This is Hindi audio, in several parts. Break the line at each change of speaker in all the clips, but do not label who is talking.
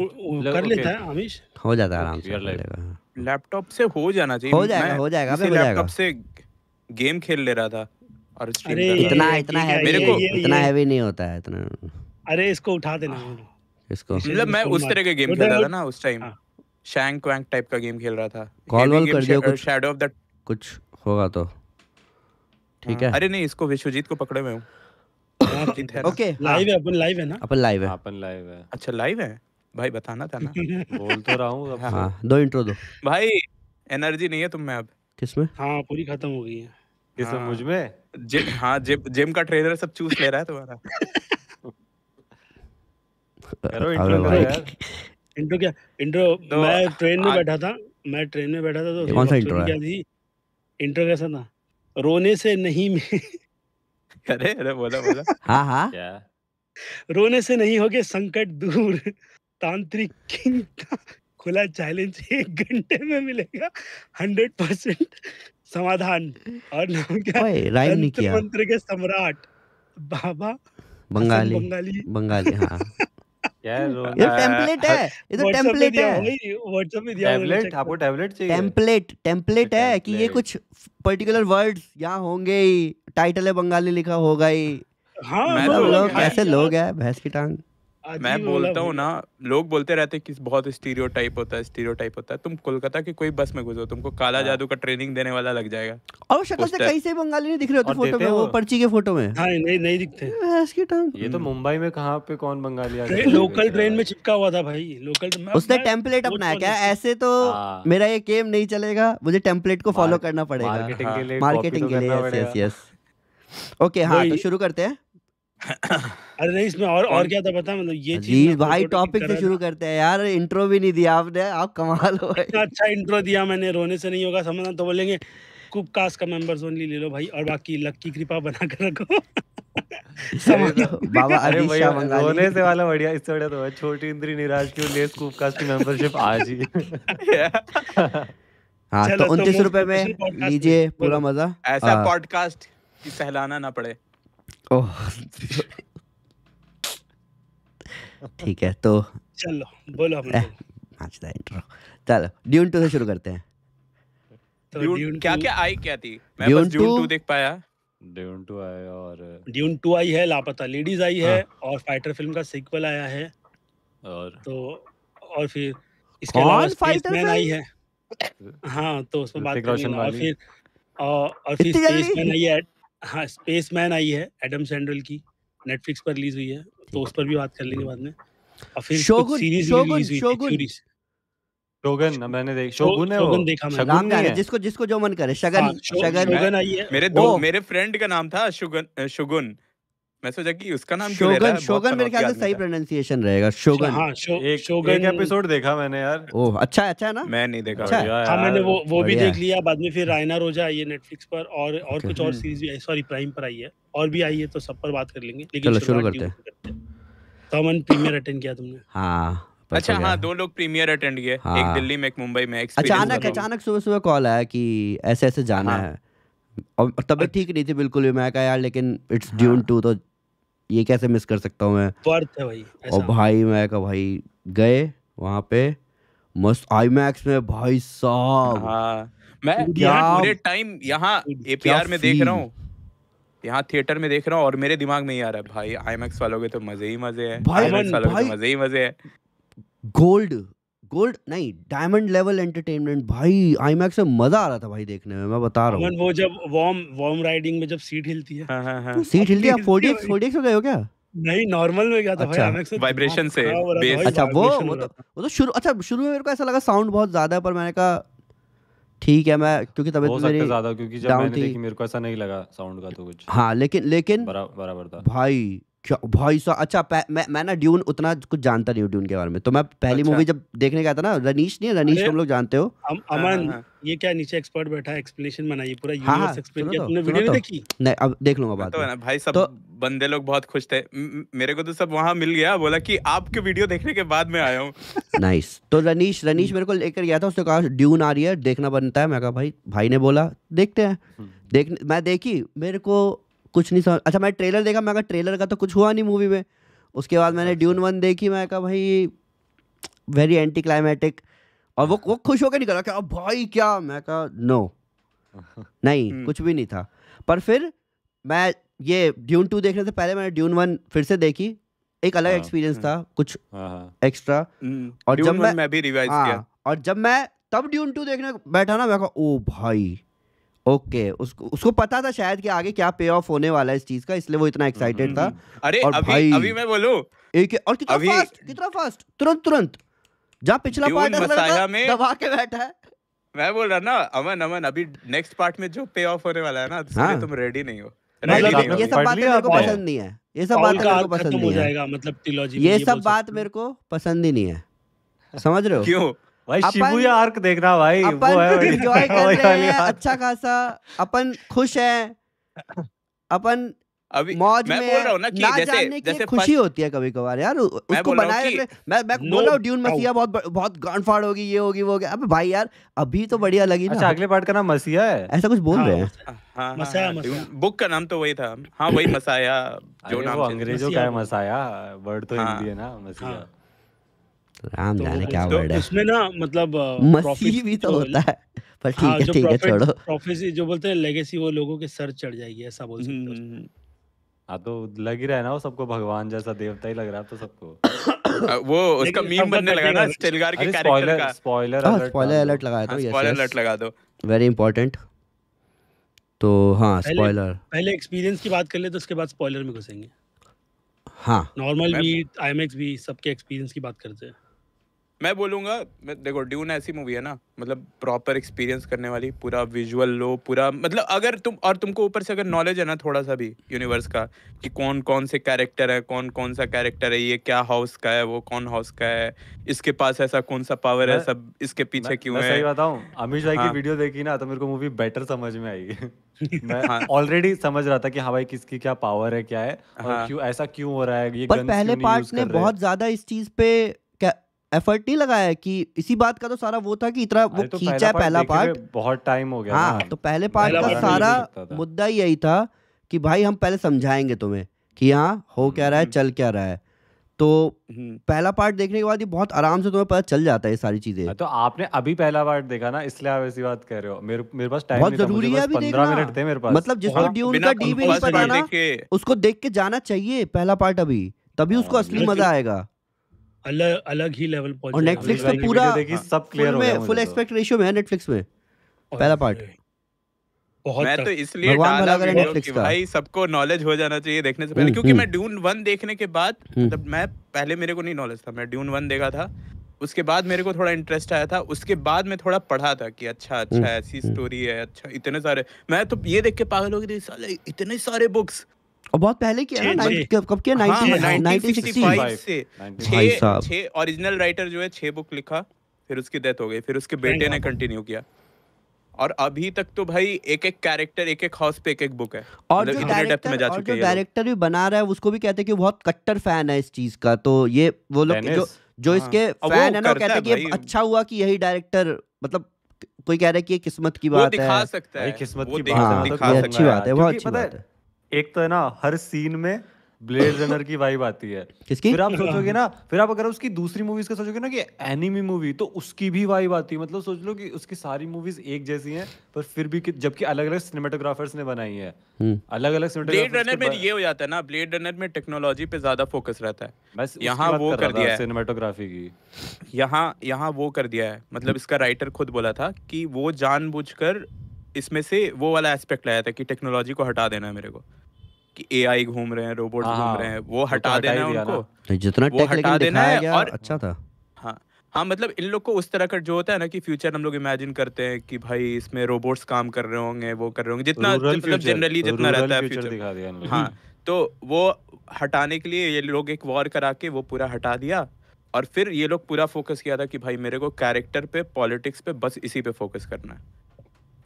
कर लेता है आमिश हो जाता है आराम से लैपटॉप से हो जाना चाहिए हो जाएगा हो जाएगा मैं लैपटॉप से गेम खेल ले रहा था और अरे इतना इतना हैवी
मेरे
को इतना हैवी नहीं होता है इतना
अरे इसको उठा देना
इसको मतलब मैं उस तरह के गेम
तो हाँ। खेल रहा था ना उस टाइम शैंक वैंक टाइप का गेम खेल रहा था कॉल वॉल कर दियो कुछ शैडो ऑफ द
कुछ होगा तो ठीक है हाँ।
अरे नहीं इसको विश्वजीत को पकड़े हुए हूं ओके लाइव है अपन लाइव है ना अपन लाइव है हाँ, अपन लाइव है अच्छा लाइव है भाई बताना था ना बोल तो रहा हूँ हाँ दो इंट्रो दो भाई एनर्जी नहीं है तुम में अब किसमें हाँ पूरी खत्म हो गई है किस हाँ, मुझ में जिम हाँ जिम जिम का ट्रेनर सब चूस ले रहा है तुम्हारा इंट्रो यार
इंट्रो क्या इंट्रो तो मैं ट्रेन में बैठा था मैं ट्रेन में बैठा था तो कौन सा इंट्रो क्या थी इंट्रो कैसा था रोने से नहीं में
अरे अरे बोला बोला
हाँ हाँ रोने से नहीं होगे संकट दूर तांत्रिक किंग का खुला चैलेंज एक घंटे में मिलेगा हंड्रेड परसेंट समाधान और नाम क्या किया मंत्र के सम्राट बाबा बंगाली बंगाली
बंगाली हाँ
ये
टेम्पलेट है ये तो टेम्पलेट है व्हाट्सएप में दिया टेम्पलेट आपको टेम्पलेट चाहिए
टेम्पलेट टेम्पलेट है कि ये कुछ पर्टिकुलर वर्ड्स यहाँ होंगे ही टाइटल है बंगाली लिखा होगा ही हाँ तो लोग कैसे लोग है भैंस की टांग
मैं बोलता हूँ ना लोग बोलते रहते कि बहुत स्टीरियो टाइप होता है स्टीरियो टाइप होता है तुम कोलकाता के कोई बस में घुसो तुमको काला हाँ। जादू का ट्रेनिंग देने वाला लग जाएगा
और शक्ल से कहीं से बंगाली नहीं दिख रहे होते फोटो में वो पर्ची के फोटो में नहीं हाँ, नहीं नहीं
दिखते ये तो हम्म। मुंबई में कहाँ पे कौन बंगाली आ लोकल ट्रेन में चिपका हुआ था भाई लोकल उसने
टेम्पलेट अपनाया क्या ऐसे तो हाँ। मेरा ये गेम नहीं चलेगा मुझे टेम्पलेट को फॉलो करना पड़ेगा मार्केटिंग के लिए ओके तो हाँ तो शुरू करते हैं
अरे इसमें और और क्या था पता मतलब ये चीज भाई टॉपिक से शुरू करते हैं यार इंट्रो भी नहीं दिया आपने आप कमाल हो इतना अच्छा इंट्रो दिया मैंने रोने से नहीं होगा समझना तो बोलेंगे कुप कास्ट का मेंबर्स ओनली ले लो भाई और बाकी लक की कृपा बना कर रखो
बाबा अरे रोने से वाला बढ़िया इससे बढ़िया तो छोटी इंद्री निराश क्यों ले कुप कास्ट की मेंबरशिप आज ही हाँ तो, तो उनतीस रुपए में
लीजिए पूरा मजा ऐसा पॉडकास्ट हाँ। की सहलाना ना पड़े
ठीक
है तो
चलो बोलो आज
मैच
इंट्रो चलो ड्यून टू से शुरू करते हैं
तो ड्यून, ड्यून क्या क्या आई क्या थी मैं बस ड्यून टू देख पाया ड्यून टू आई और ड्यून टू
आई है लापता लेडीज आई है हाँ। और फाइटर फिल्म का सीक्वल आया है और तो और फिर इसके अलावा फाइटर स्पेसमैन आई है हाँ तो उसमें बात करेंगे और फिर और फिर स्पेस स्पेसमैन आई है हाँ स्पेस मैन आई है एडम सैंडल की नेटफ्लिक्स पर रिलीज हुई है तो उस पर भी बात कर लेंगे बाद में और फिर Shogun series Shogun Shogun
Shogun मैंने देख शोगुन है शोगन देखा मैंने नाम है जिसको
जिसको
जो मन करे शगन शगन हाँ, आई है
मेरे दो मेरे फ्रेंड का नाम था शुगन शुगुन मैं सोचा कि उसका नाम शोगन शोगन मेरे ख्याल से
सही रहेगा शोगन हाँ,
शो, एक शोगन एक एपिसोड
देखा मैंने यार अच्छा अच्छा ना मैं नहीं देखा
अच्छा, यार, हाँ, मैंने वो वो भी देख लिया बाद में
फिर रायना रोजा ये नेटफ्लिक्स पर और और कुछ और सीरीज भी सॉरी प्राइम पर आई है और भी आई है तो सब पर
बात कर लेंगे लेकिन चलो शुरू करते
हैं
प्रीमियर अटेंड किया तुमने हाँ, अच्छा हाँ दो लोग प्रीमियर अटेंड किए एक दिल्ली में एक मुंबई में अच्छा, अचानक अचानक
सुबह सुबह कॉल आया कि ऐसे ऐसे जाना है और तबीयत ठीक नहीं थी बिल्कुल भी मैं कहा यार लेकिन इट्स ड्यून टू तो ये कैसे मिस कर सकता हूँ मैं
वर्थ है भाई और भाई
मैं कहा भाई गए वहाँ पे मस्त आई मैक्स में भाई साहब
हाँ, मैं
पूरे टाइम यहाँ एपीआर में देख रहा हूँ यहाँ थिएटर में देख रहा हूँ और मेरे दिमाग में ही आ रहा है भाई आईमैक्स वालों के तो मजे ही मजे है भाई, भाई, तो भाई, भाई, भाई, भाई, भाई, भाई, भाई, भाई,
गोल्ड गोल्ड नहीं डायमंड लेवल एंटरटेनमेंट भाई आईमैक्स में मजा आ रहा था भाई देखने में मैं बता रहा हूँ
वो जब वार्म वार्म राइडिंग में जब सीट हिलती है सीट हाँ, हाँ, हाँ। हिलती है फोर्टी
फोर्टी हो में गए हो क्या
नहीं नॉर्मल में गया था अच्छा, भाई वाइब्रेशन तो से बेस अच्छा वो वो तो
वो तो शुरू अच्छा शुरू में मेरे को ऐसा लगा साउंड बहुत ज्यादा है पर मैंने कहा ठीक है मैं क्योंकि तबीयत हो मेरी ज्यादा क्योंकि जब मैंने देखी
मेरे को ऐसा नहीं लगा साउंड का तो कुछ
हाँ लेकिन लेकिन बराबर था भाई क्या भाई साहब अच्छा मैं मैं ना ड्यून उतना कुछ जानता नहीं हूँ ड्यून के बारे में तो मैं पहली अच्छा। मूवी जब देखने गया था ना रनीश नहीं रनीश तुम लोग जानते हो
अम, हाँ, अमन हाँ, हाँ, ये क्या नीचे एक्सपर्ट बैठा है
एक्सप्लेनेशन बनाइए पूरा यूनिवर्स हाँ, एक्सप्लेन किया तो, तुमने वीडियो तो। देखी
नहीं अब देख लूंगा बाद तो
में भाई सब बंदे लोग बहुत खुश थे मेरे को तो सब वहां मिल गया बोला कि आपके वीडियो देखने के बाद मैं आया हूँ
नाइस तो रनीश रनीश मेरे को लेकर गया था उसने कहा ड्यून आ रही है देखना बनता है मैं कहा भाई भाई ने बोला देखते हैं हम्म। देख मैं देखी मेरे को कुछ नहीं समझ अच्छा मैं ट्रेलर देखा मैं ट्रेलर का तो कुछ हुआ नहीं मूवी में उसके बाद मैंने ड्यून अच्छा। वन देखी मैं कहा भाई वेरी एंटी क्लाइमेटिक और वो वो खुश होकर निकला क्या भाई क्या मैं कहा नो नहीं हम्म। कुछ भी नहीं था पर फिर मैं ये ड्यून टू देखने से पहले मैंने ड्यून वन फिर से देखी एक अलग एक्सपीरियंस हाँ। था हम्म। कुछ एक्स्ट्रा हाँ, हाँ। हम्म। और जब मैं, मैं भी रिवाइज किया और जब मैं तब ड्यून टू देखने बैठा ना मैं कहा ओ भाई ओके उसको उसको पता था शायद कि आगे क्या पे ऑफ होने वाला है इस चीज का इसलिए वो इतना एक्साइटेड
हम्म, था हम्म। अरे और अभी, भाई अभी मैं बोलू एक और कितना फास्ट
कितना फास्ट तुरंत तुरंत जहाँ पिछला पार्ट था में दबा के बैठा है
मैं बोल रहा ना अमन अमन अभी नेक्स्ट पार्ट में जो पे ऑफ होने वाला है ना हाँ। तुम रेडी मतलब नहीं हो ये सब बात मेरे को पसंद
नहीं है ये सब बात मेरे को पसंद नहीं है
मतलब ये सब
बात मेरे को पसंद ही नहीं है समझ रहे हो क्यों भाई शिबुया आर्क देखना भाई अपन वो है एंजॉय कर रहे हैं अच्छा खासा अपन खुश है अपन अभी मौज मैं में बोल रहा हूँ ना कि ना जैसे जैसे खुशी होती है कभी कभार यार उसको बनाए मैं मैं बोल रहा हूँ ड्यून मसीहा बहुत बहुत गांड होगी ये होगी वो होगी अब भाई यार अभी तो बढ़िया लगी ना अच्छा, अगले पार्ट का नाम मसीहा है ऐसा कुछ बोल हाँ। रहे हैं
हाँ, हाँ, बुक का नाम तो वही था हाँ वही मसाया जो नाम अंग्रेजों का है मसाया वर्ड तो हिंदी है ना मसीहा
राम तो जाने तो क्या वर्ड है
उसमें ना मतलब मसीह भी तो होता है
पर हाँ, ठीक है ठीक है छोड़ो
प्रोफेसी जो बोलते हैं लेगेसी वो लोगों के सर चढ़ जाएगी ऐसा बोल सकते हैं हम्म। हाँ तो
लग ही रहा है ना वो सबको भगवान जैसा देवता ही लग रहा है तो सबको
वो उसका मीम बनने लगा ना
स्टेलगार के कैरेक्टर का स्पॉइलर अलर्ट स्पॉइलर अलर्ट लगा दो स्पॉइलर हाँ, अलर्ट
लगा दो
वेरी इंपॉर्टेंट तो हाँ स्पॉइलर
पहले एक्सपीरियंस की बात कर ले तो उसके बाद स्पॉइलर में घुसेंगे हाँ नॉर्मल भी आईएमएक्स भी सबके एक्सपीरियंस की बात करते हैं
मैं बोलूँगा देखो ड्यून ऐसी मूवी है ना मतलब प्रॉपर एक्सपीरियंस करने वाली पूरा विजुअल लो पूरा मतलब अगर तुम और तुमको ऊपर से अगर नॉलेज है ना थोड़ा सा भी यूनिवर्स का कि कौन कौन से कैरेक्टर है कौन कौन सा कैरेक्टर है ये क्या हाउस का है वो कौन हाउस का है इसके पास ऐसा कौन सा पावर है सब इसके पीछे क्यों है सही
बताऊं भाई की वीडियो हाँ। देखी ना तो मेरे को मूवी बेटर समझ में आई मैं ऑलरेडी हाँ। समझ रहा था कि हाँ भाई किसकी क्या पावर है क्या है हाँ. और क्यों ऐसा क्यों हो रहा है ये पर पहले पार्ट ने बहुत
ज्यादा इस चीज पे एफर्ट नहीं लगाया कि इसी बात का तो सारा वो था कि इतना वो तो खींचा पहला, पहला पार्ट
बहुत टाइम हो गया हाँ तो पहले पार्ट का सारा
मुद्दा यही था कि भाई हम पहले समझाएंगे तुम्हें कि यहाँ हो हम्म, क्या रहा है हम्म। चल क्या रहा है तो हम्म। पहला पार्ट देखने के बाद ये बहुत आराम से तुम्हें पता चल जाता है ये सारी चीजें हाँ, तो
आपने अभी पहला पार्ट देखा ना इसलिए आप ऐसी बात कर रहे हो मेरे मेरे पास टाइम
बहुत जरूरी है अभी देखना मिनट थे मेरे पास मतलब जिसको
ड्यून हाँ, का डी भी पता ना
उसको देख के जाना चाहिए पहला पार्ट अभी तभी उसको हाँ, असली मजा आएगा
अलग अलग ही लेवल पहुंच और
नेटफ्लिक्स पे पूरा देखिए हाँ। सब क्लियर हो गया फुल एक्सपेक्ट रेशियो में है नेटफ्लिक्स में पहला पार्ट
मैं तो इसलिए डाला कि भाई सबको नॉलेज हो जाना चाहिए देखने से पहले हम्म, क्योंकि हम्म। मैं ड्यून वन देखने के बाद हम्म। मतलब मैं पहले मेरे को नहीं नॉलेज था मैं ड्यून वन देखा था उसके बाद मेरे को थोड़ा इंटरेस्ट आया था उसके बाद मैं थोड़ा पढ़ा था कि अच्छा अच्छा ऐसी स्टोरी है अच्छा इतने सारे मैं तो ये देख के पागल हो गई साले इतने सारे बुक्स
और बहुत पहले किया ना कब कब किया हाँ, 1965 से छह
ओरिजिनल राइटर जो है छह बुक लिखा फिर उसकी डेथ हो गई फिर उसके बेटे ने कंटिन्यू किया और अभी तक तो भाई एक एक कैरेक्टर एक एक हाउस पे एक एक बुक है और मतलब जो डेप्थ में जा चुके हैं डायरेक्टर
भी बना रहा है उसको भी कहते हैं कि बहुत कट्टर फैन है इस चीज का तो ये वो लोग जो जो हाँ। इसके फैन है ना कहते हैं कि अच्छा हुआ कि यही डायरेक्टर मतलब कोई कह रहा है कि ये किस्मत की बात है वो दिखा
सकता है किस्मत की बात है अच्छी बात है बहुत अच्छी बात है एक तो है ना हर सीन में ब्लेड रनर की वाइब आती है किसकी फिर आप सोचोगे ना फिर आप अगर उसकी दूसरी मूवीज का सोचोगे ना कि एनिमी मूवी तो उसकी भी वाइब आती है मतलब सोच लो कि उसकी सारी मूवीज एक जैसी हैं पर फिर भी जबकि अलग अलग सिनेमाटोग्राफर्स ने बनाई है अलग अलग ब्लेड रनर में ये
हो जाता है ना ब्लेड रनर में टेक्नोलॉजी पे ज्यादा फोकस रहता है बस यहाँ वो कर दिया है सिनेमाटोग्राफी की यहाँ यहाँ वो कर दिया है मतलब इसका राइटर खुद बोला था कि वो जानबूझकर इसमें से वो वाला एस्पेक्ट लाया था कि टेक्नोलॉजी को हटा देना है मेरे को कि एआई घूम रहे हैं रोबोट घूम हाँ, रहे हैं वो तो हटा देना है उनको जितना टेक हटा देना है और अच्छा था हाँ, हाँ मतलब इन लोग को उस तरह का जो होता है ना कि फ्यूचर हम लोग इमेजिन करते हैं कि भाई इसमें रोबोट्स काम कर रहे होंगे वो कर रहे होंगे जितना मतलब जनरली जितना रहता है फ्यूचर दिखा दिया हाँ तो वो हटाने के लिए ये लोग एक वॉर करा के वो पूरा हटा दिया और फिर ये लोग पूरा फोकस किया था कि भाई मेरे को कैरेक्टर पे पॉलिटिक्स पे बस इसी पे फोकस करना है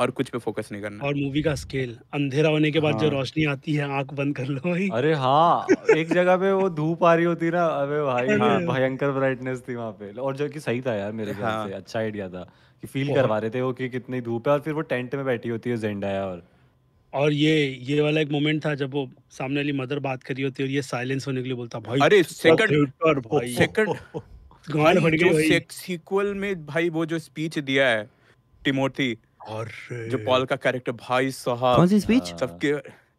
और कुछ पे फोकस नहीं करना और
मूवी का स्केल अंधेरा होने के बाद हाँ। जो रोशनी आती है आंख बंद कर लो भाई अरे हाँ
एक जगह पे वो धूप आ रही होती ना अबे भाई हाँ भयंकर ब्राइटनेस थी वहाँ पे और जो कि सही था यार मेरे ख्याल हाँ। से अच्छा आइडिया था कि फील करवा रहे थे वो कि कितनी धूप है और फिर वो टेंट में बैठी
होती है जेंडाया और और ये ये वाला एक मोमेंट था जब वो सामने वाली मदर बात करी होती है और ये साइलेंस होने के लिए बोलता भाई अरे सेकंड सेकंड गान बढ़ गई
सीक्वल में भाई वो जो स्पीच दिया है टिमोथी और जो पॉल का कैरेक्टर भाई साहब कौन सी स्पीच सबके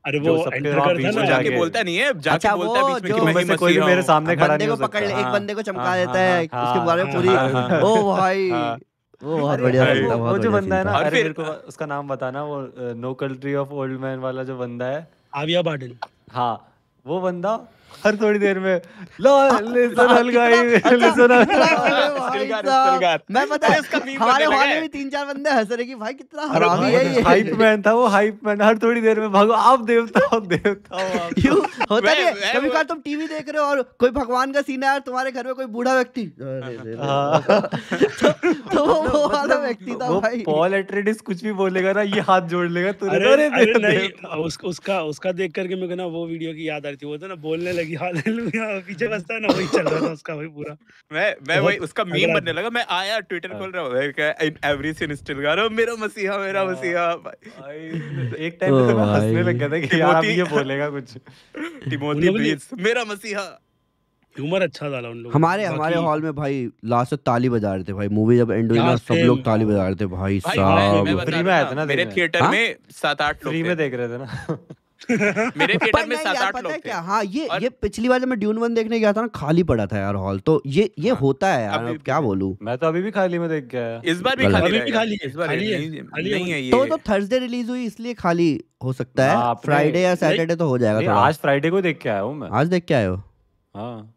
अरे वो एंटर करता ना जाके बोलता नहीं है जाके अच्छा, बोलता है बीच में कि मैं ही मसीह कोई मेरे सामने हाँ, खड़ा नहीं हो सकता पकड़ एक हाँ। बंदे को चमका हाँ, देता है उसके बारे में
पूरी ओ भाई वो बहुत बढ़िया था वो जो बंदा है ना अरे मेरे
को उसका नाम बताना वो no country of old man वाला जो बंदा है आविया बाडल हाँ वो बंदा हर थोड़ी देर में लो लिसन हलगाई लिसन
मैं पता है इसका मीम हमारे हॉल में भी तीन चार बंदे हंस रहे कि भाई कितना हरामी है ये हाइप मैन था वो हाइप मैन हर थोड़ी देर में भागो आप देवता हो देवता हो यू होता है कभी कभी तुम टीवी देख रहे हो और कोई भगवान का सीन है और तुम्हारे घर में कोई बूढ़ा व्यक्ति हाँ। तो, तो वो मतलब वाला मतलब व्यक्ति था
भाई पॉल एट्रेडिस कुछ भी बोलेगा ना ये हाथ जोड़ लेगा तू अरे तो
नहीं उसका उसका देख करके मेरे ना वो वीडियो की याद आ रही थी वो था तो ना बोलने लगी हालेलुया पीछे बसता ना वही चल रहा था उसका भाई पूरा
मैं मैं वही उसका मीम बनने लगा मैं आया ट्विटर खोल रहा हूं क्या इन एवरी सीन स्टिल गा रहा हूं मेरा मसीहा मेरा हाँ। मसीहा भाई तो एक टाइम पे तो हंसने लग गया था कि यार ये बोलेगा
कुछ टिमोथी प्लीज मेरा मसीहा ह्यूमर अच्छा था उन लोगों हमारे हमारे हॉल
में भाई लास्ट तक ताली बजा रहे थे भाई मूवी जब एंड हुई ना सब लोग ताली बजा रहे थे भाई साहब फ्री
में आया था ना मेरे थिएटर हाँ? में सात आठ लोग फ्री में देख रहे थे ना मेरे थिएटर में सात आठ
लोग क्या हाँ ये ये पिछली बार जब मैं ड्यून वन देखने गया था ना खाली पड़ा था यार हॉल तो ये ये हाँ। होता है यार क्या बोलू मैं तो अभी भी खाली में देख गया इस बार भी खाली भी खाली
इस बार नहीं है तो तो
थर्सडे रिलीज हुई इसलिए खाली हो सकता है फ्राइडे हाँ, या सैटरडे तो हो जाएगा आज
फ्राइडे को देख के आया हूँ
मैं आज देख के आए हो
हाँ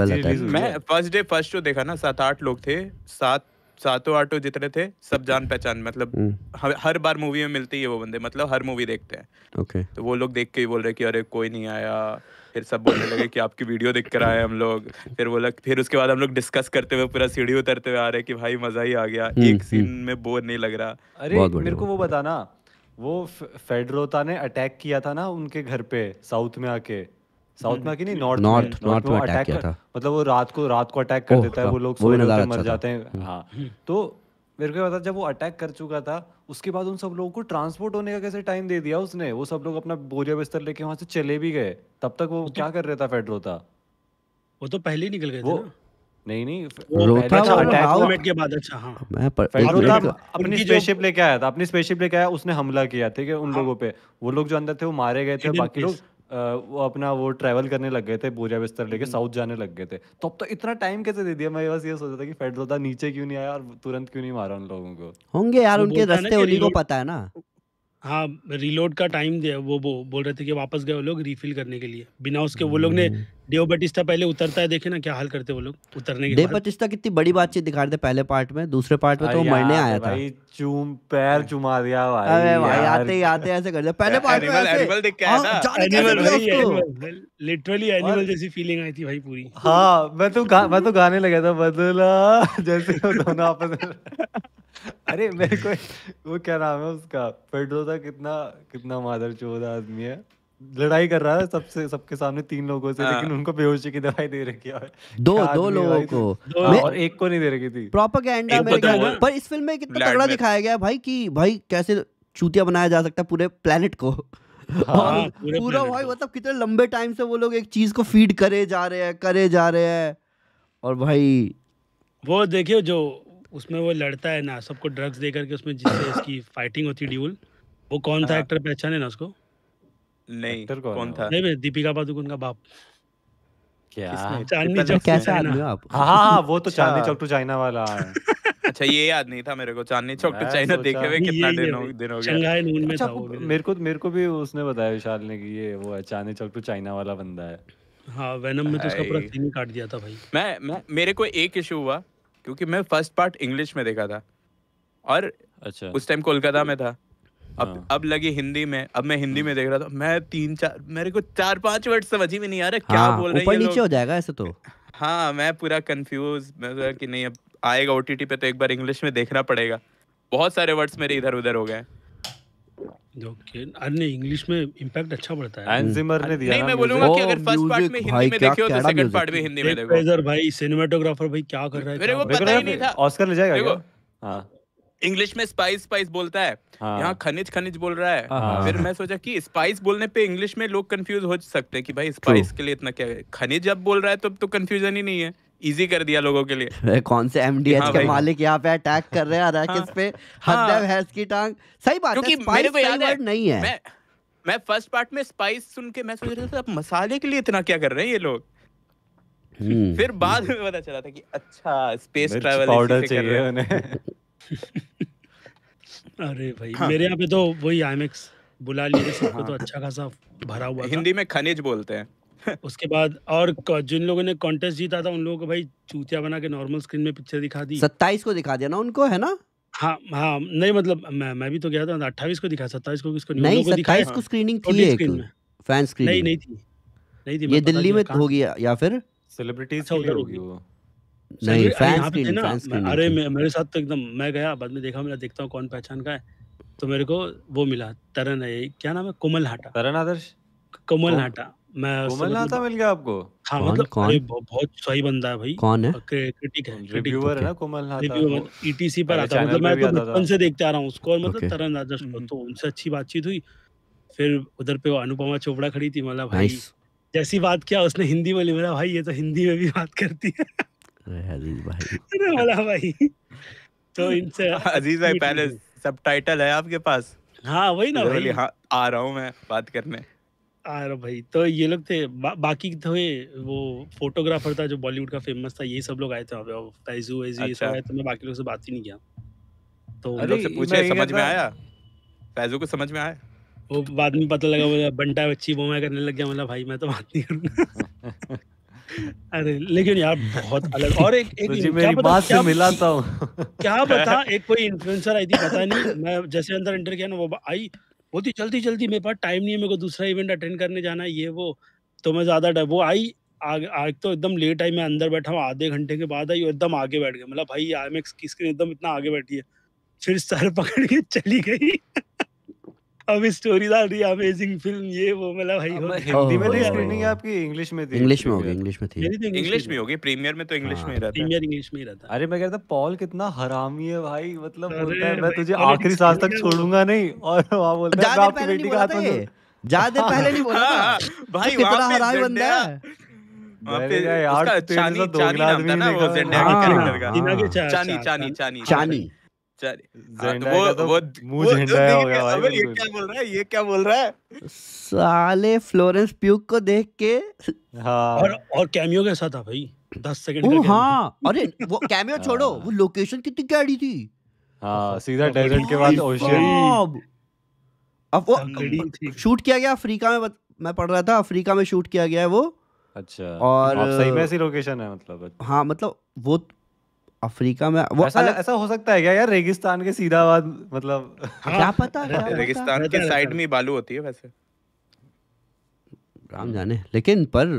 आज मैं फर्स्ट डे फर्स्ट शो देखा ना सात आठ लोग थे सात सातों आठों जितने थे सब जान पहचान मतलब hmm. हर, बार मूवी में मिलती है वो बंदे मतलब हर मूवी देखते हैं ओके तो वो लोग देख के ही बोल रहे कि अरे कोई नहीं आया फिर सब बोलने लगे कि आपकी वीडियो देख कर आए हम लोग फिर वो लग, फिर उसके बाद हम लोग डिस्कस करते हुए पूरा सीढ़ी उतरते हुए आ रहे कि भाई मजा ही आ गया hmm, एक सीन hmm. में बोर नहीं लग रहा अरे मेरे को
वो बताना वो फेडरोता ने अटैक किया था ना उनके घर पे साउथ में आके साउथ में हम्म। कि नहीं नॉर्थ नॉर्थ नॉर्थ में अटैक किया था मतलब वो रात को रात को अटैक कर देता है वो लोग मर अच्छा जाते हैं हम्म। हाँ तो मेरे को पता जब वो अटैक कर चुका था उसके बाद उन सब लोगों को ट्रांसपोर्ट होने का कैसे टाइम दे दिया उसने वो सब लोग अपना बोरिया बिस्तर लेके वहां से चले भी गए तब तक वो तो क्या कर रहा था फेडरो था वो तो पहले निकल गए नहीं
नहीं अच्छा अटैक के बाद अच्छा हां मैं पर, अपनी स्पेसशिप
लेके आया था अपनी स्पेसशिप लेके आया उसने हमला किया ठीक है उन हाँ। लोगों पे वो लोग जो अंदर थे वो मारे गए थे बाकी लोग वो अपना वो ट्रैवल करने लग गए थे बोझा बिस्तर लेके साउथ हम्म। जाने लग गए थे तो अब तो इतना टाइम कैसे दे दिया मैं बस ये सोचा था कि फेडरोदा तो नीचे क्यों नहीं आया और तुरंत क्यों नहीं मारा उन लोगों को
होंगे यार उनके रास्ते उन्हीं को पता है ना
हाँ रीलोड का टाइम दे वो वो बोल रहे थे कि वापस गए वो लोग रीफिल करने के लिए बिना उसके वो लोग ने डेव हम्म। बटिस्ता पहले उतरता है देखे ना क्या हाल करते वो लोग उतरने के
बटिस्ता कितनी बड़ी बातचीत दिखा रहे पहले पार्ट में दूसरे पार्ट में तो वो मरने आया था
चूम पैर
चुमा दिया
भाई भाई आते ही
आते ऐसे कर दिया पहले पार्ट में एनिमल एनिमल लिटरली एनिमल जैसी फीलिंग आई थी भाई पूरी
हाँ मैं तो मैं तो गाने लगा था बदला जैसे दोनों आपस में
अरे मेरे को वो क्या
नाम है उसका पेड्रो था कितना कितना मादर चोद आदमी है लड़ाई कर रहा है सबसे सबके सामने तीन लोगों से लेकिन हाँ। उनको बेहोशी की दवाई दे रखी है दो दो लोगों को दो, हाँ, और एक को नहीं दे रखी थी प्रोपेगेंडा मेरे ख्याल पर इस फिल्म
में कितना तगड़ा दिखाया गया भाई कि भाई कैसे चूतिया बनाया जा सकता है पूरे प्लेनेट को हाँ, पूरा, पूरा भाई मतलब कितने लंबे टाइम से वो लोग एक चीज को फीड करे जा रहे हैं करे जा रहे हैं और भाई
वो देखियो जो उसमें वो लड़ता है ना सबको ड्रग्स दे करके उसमें जिससे इसकी फाइटिंग होती ड्यूल वो कौन था एक्टर हाँ। पहचाने ना उसको
नहीं कौन, कौन था नहीं दीपिका पादुकोण का बाप क्या चांदनी चौक कैसे आप हाँ, हाँ, वो तो चांदनी अच्छा। चौक टू चाइना वाला है अच्छा ये याद नहीं था मेरे को चांदनी चौक टू चाइना देखे हुए कितना दिन हो दिन हो गया शंघाई नून में अच्छा, था वो
मेरे को मेरे को भी उसने बताया विशाल ने कि ये वो है चांदनी चौक
टू चाइना वाला बंदा है हाँ वेनम में तो उसका पूरा सीन काट दिया था भाई
मैं मैं मेरे को एक इशू हुआ क्योंकि मैं फर्स्ट पार्ट इंग्लिश में देखा था और अच्छा उस टाइम कोलकाता में था अब हाँ। अब लगी हिंदी में अब मैं हिंदी हाँ। में देख रहा था मैं तीन चार मेरे को चार पांच वर्ड समझ ही नहीं आ रहा क्या हाँ, बोल रहे हैं नीचे हो जाएगा ऐसे तो हाँ मैं पूरा कंफ्यूज मैं कि नहीं अब आएगा ओटीटी पे तो एक बार इंग्लिश में देखना पड़ेगा बहुत सारे वर्ड्स मेरे इधर उधर हो गए
अरे इंग्लिश में अच्छा पड़ता है hmm. ने दिया नहीं मैं बोलूंगा कि अगर फर्स्ट oh, पार्ट तो में हिंदी में देखे हो तो सेकंड पार्ट में हिंदी में देखो इधर भाई सिनेमेटोग्राफर भाई
क्या कर रहा है मेरे को पता ही नहीं था ऑस्कर ले जाएगा हां इंग्लिश में स्पाइस स्पाइस बोलता है हाँ। यहाँ खनिज खनिज बोल रहा है हाँ।, हाँ। फिर मैं सोचा कि स्पाइस बोलने पे इंग्लिश में लोग कंफ्यूज हो सकते हैं कि भाई स्पाइस के लिए इतना क्या है खनिज जब बोल रहा है तब तो कंफ्यूजन तो ही नहीं है इजी कर दिया लोगों के लिए
कौन से एमडीएच हाँ के मालिक यहाँ पे अटैक कर रहे हैं किस पे
हाँ, हाँ। हैंस की टांग सही बात है मेरे को याद है नहीं है मैं, फर्स्ट पार्ट में स्पाइस सुन के मैं सोच रहा था आप मसाले के लिए इतना क्या कर रहे हैं ये लोग हम्म। फिर बाद में पता चला था कि अच्छा स्पेस ट्रैवल पाउडर चाहिए
अरे भाई हाँ। मेरे यहाँ पे तो वही आईमेक्स बुला लिए सबको तो हाँ। अच्छा खासा
भरा हुआ हिंदी में खनिज
बोलते हैं उसके बाद और जिन लोगों ने कॉन्टेस्ट जीता था उन लोगों को भाई चूतिया बना के नॉर्मल स्क्रीन में पिक्चर दिखा दी सत्ताईस को दिखा दिया ना उनको है ना हाँ हाँ नहीं मतलब मैं मैं भी तो गया था अट्ठाईस को दिखा सत्ताईस को किसको नहीं सत्ताईस को स्क्रीनिंग थी एक
फैन स्क्रीन नहीं नहीं
थी नहीं थी ये दिल्ली में होगी या फिर सेलिब्रिटीज अच्छा, उधर होगी वो
नहीं फैन स्क्रीन फैन स्क्रीन अरे
मेरे साथ तो एकदम मैं गया बाद में देखा मेरा देखता हूँ कौन पहचान का है तो मेरे को वो मिला तरन है क्या नाम है कोमल हाटा तरन आदर्श कोमल हाटा मैं कमलनाथ मतलब मिल गया आपको हाँ कौन मतलब अरे बहुत सही बंदा है भाई कौन है क्रिटिक है रिव्यूअर है ना कमलनाथ ईटीसी मतलब e पर आता मतलब मैं तो बचपन से देखते आ रहा हूँ उसको और मतलब तरन राजा हम्म। तो उनसे अच्छी बातचीत हुई फिर उधर पे अनुपमा चोपड़ा खड़ी थी मतलब भाई जैसी बात किया उसने हिंदी में बोली मेरा भाई ये तो हिंदी में भी बात करती है
अरे वाला भाई तो इनसे अजीज भाई पहले सबटाइटल है आपके पास
हाँ वही ना भाई हाँ,
आ रहा हूँ मैं बात करने
अरे भाई तो ये लोग थे बा, बाकी थे वो फोटोग्राफर था जो बॉलीवुड का फेमस था ये सब लोग आए थे वहाँ पे फैजू वैजू ये अच्छा। सब आए तो मैं बाकी लोग से बात ही नहीं किया तो उन लोग से पूछे समझ में आया फैजू को समझ में आया वो बाद में पता लगा बोला बंटा बच्ची वो मैं करने लग गया मतलब भाई मैं तो बात नहीं करूंगा अरे लेकिन यार बहुत अलग और एक एक तुझे क्या मेरी पता क्या, से मिला था तो। क्या पता एक कोई इन्फ्लुएंसर आई थी पता नहीं मैं जैसे अंदर एंटर किया ना वो आई बोलती जल्दी जल्दी मेरे पास टाइम नहीं है मेरे को दूसरा इवेंट अटेंड करने जाना है ये वो तो मैं ज़्यादा वो आई आग, आज तो एकदम लेट आई मैं अंदर बैठा हूँ आधे घंटे के बाद आई और एकदम आगे बैठ गया मतलब भाई आई एम एक्स एकदम इतना आगे बैठी है फिर सर पकड़ के चली गई अभी स्टोरी डाल रही अमेजिंग फिल्म ये वो मतलब भाई हो हिंदी में थी स्क्रीनिंग तो आपकी इंग्लिश में थी
इंग्लिश में होगी इंग्लिश में
थी
इंग्लिश तो
में होगी प्रीमियर में तो
इंग्लिश हाँ, में ही रहता
है प्रीमियर इंग्लिश में ही रहता है अरे मैं कह रहा था पॉल कितना हरामी है भाई मतलब बोलता है मैं तुझे आखिरी सांस तक छोड़ूंगा नहीं और वहां बोलता है आपकी बेटी का हाथ में ज्यादा पहले नहीं बोला हाँ, भाई
वहां पे हरामी बंदा है यार हाँ, चानी चानी चानी चानी चानी चानी
हाँ, तो साले फ्लोरेंस प्यूक को देख के
हाँ। और और कैमियो कैसा था भाई सेकंड हाँ अरे
वो कैमियो हाँ। छोड़ो वो लोकेशन कितनी थी
सीधा डेजर्ट के बाद
अब वो शूट किया गया अफ्रीका में मैं पढ़ रहा था अफ्रीका में शूट किया गया है वो अच्छा और सही में ऐसी लोकेशन है मतलब हाँ मतलब वो अफ्रीका में वो
ऐसा अलग... ऐसा हो
सकता है क्या यार रेगिस्तान के सीधा बाद मतलब हाँ,
हाँ।
क्या पता रेगिस्तान के साइड में बालू होती है वैसे राम
जाने लेकिन पर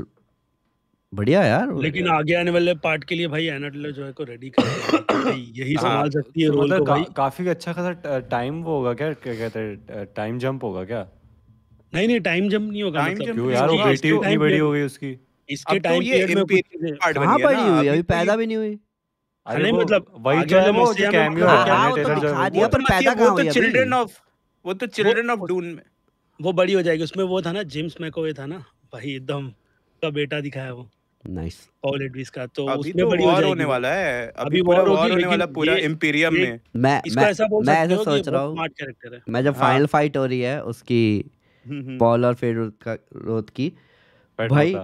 बढ़िया यार लेकिन
आगे आने वाले पार्ट के लिए भाई एनाटलर जो है को रेडी कर यही हाँ। संभाल सकती है रोल तो मतलब तो को भाई काफी अच्छा खासा टाइम वो होगा
क्या क्या कहते हैं टाइम जंप होगा क्या नहीं नहीं टाइम जंप नहीं होगा टाइम मतलब जंप यार वो बेटी इतनी बड़ी हो गई उसकी इसके टाइम पीरियड तो में पार्ट बनी है ना अभी पैदा भी नहीं हुई अरे मतलब वही तो वो जो कैमियो है वो तो, तो पैदा चिल्ड्रन
ऑफ वो तो चिल्ड्रन ऑफ डून में वो बड़ी हो जाएगी उसमें वो था ना जेम्स मैकोवे था ना भाई एकदम का बेटा दिखाया वो नाइस एडविस का तो उसमें तो बड़ी होने वाला है
अभी होने वाला पूरा में मैं मैं ऐसा सोच रहा हूं मैं जब फाइनल हाँ। फाइट
हो रही है उसकी पॉल हम्म, हम्म। और फेडरोथ का रोथ की भाई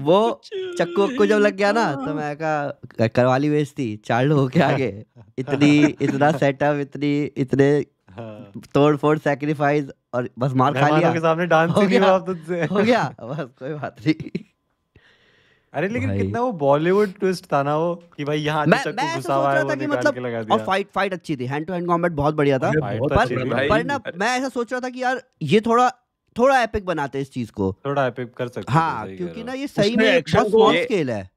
वो चक्कू को जब लग गया ना तो हाँ। मैं कहा करवाली बेचती चार लोगों के आगे इतनी इतना सेटअप इतनी इतने हाँ। तोड़ फोड़ सेक्रीफाइस और बस मार खा लिया के सामने
डांस हो गया तुझसे हो गया
बस कोई बात नहीं अरे लेकिन कितना वो बॉलीवुड ट्विस्ट था ना वो कि भाई यहाँ तो मैं, चक्कू घुसा हुआ है था कि मतलब और फाइट फाइट अच्छी थी हैंड टू हैंड कॉम्बैट बहुत बढ़िया था पर, पर ना मैं ऐसा सोच रहा था कि यार ये थोड़ा थोड़ा एपिक बनाते हैं इस चीज को
थोड़ा एपिक कर सकते हाँ क्योंकि
ना ये सही में बहुत स्मॉल स्केल है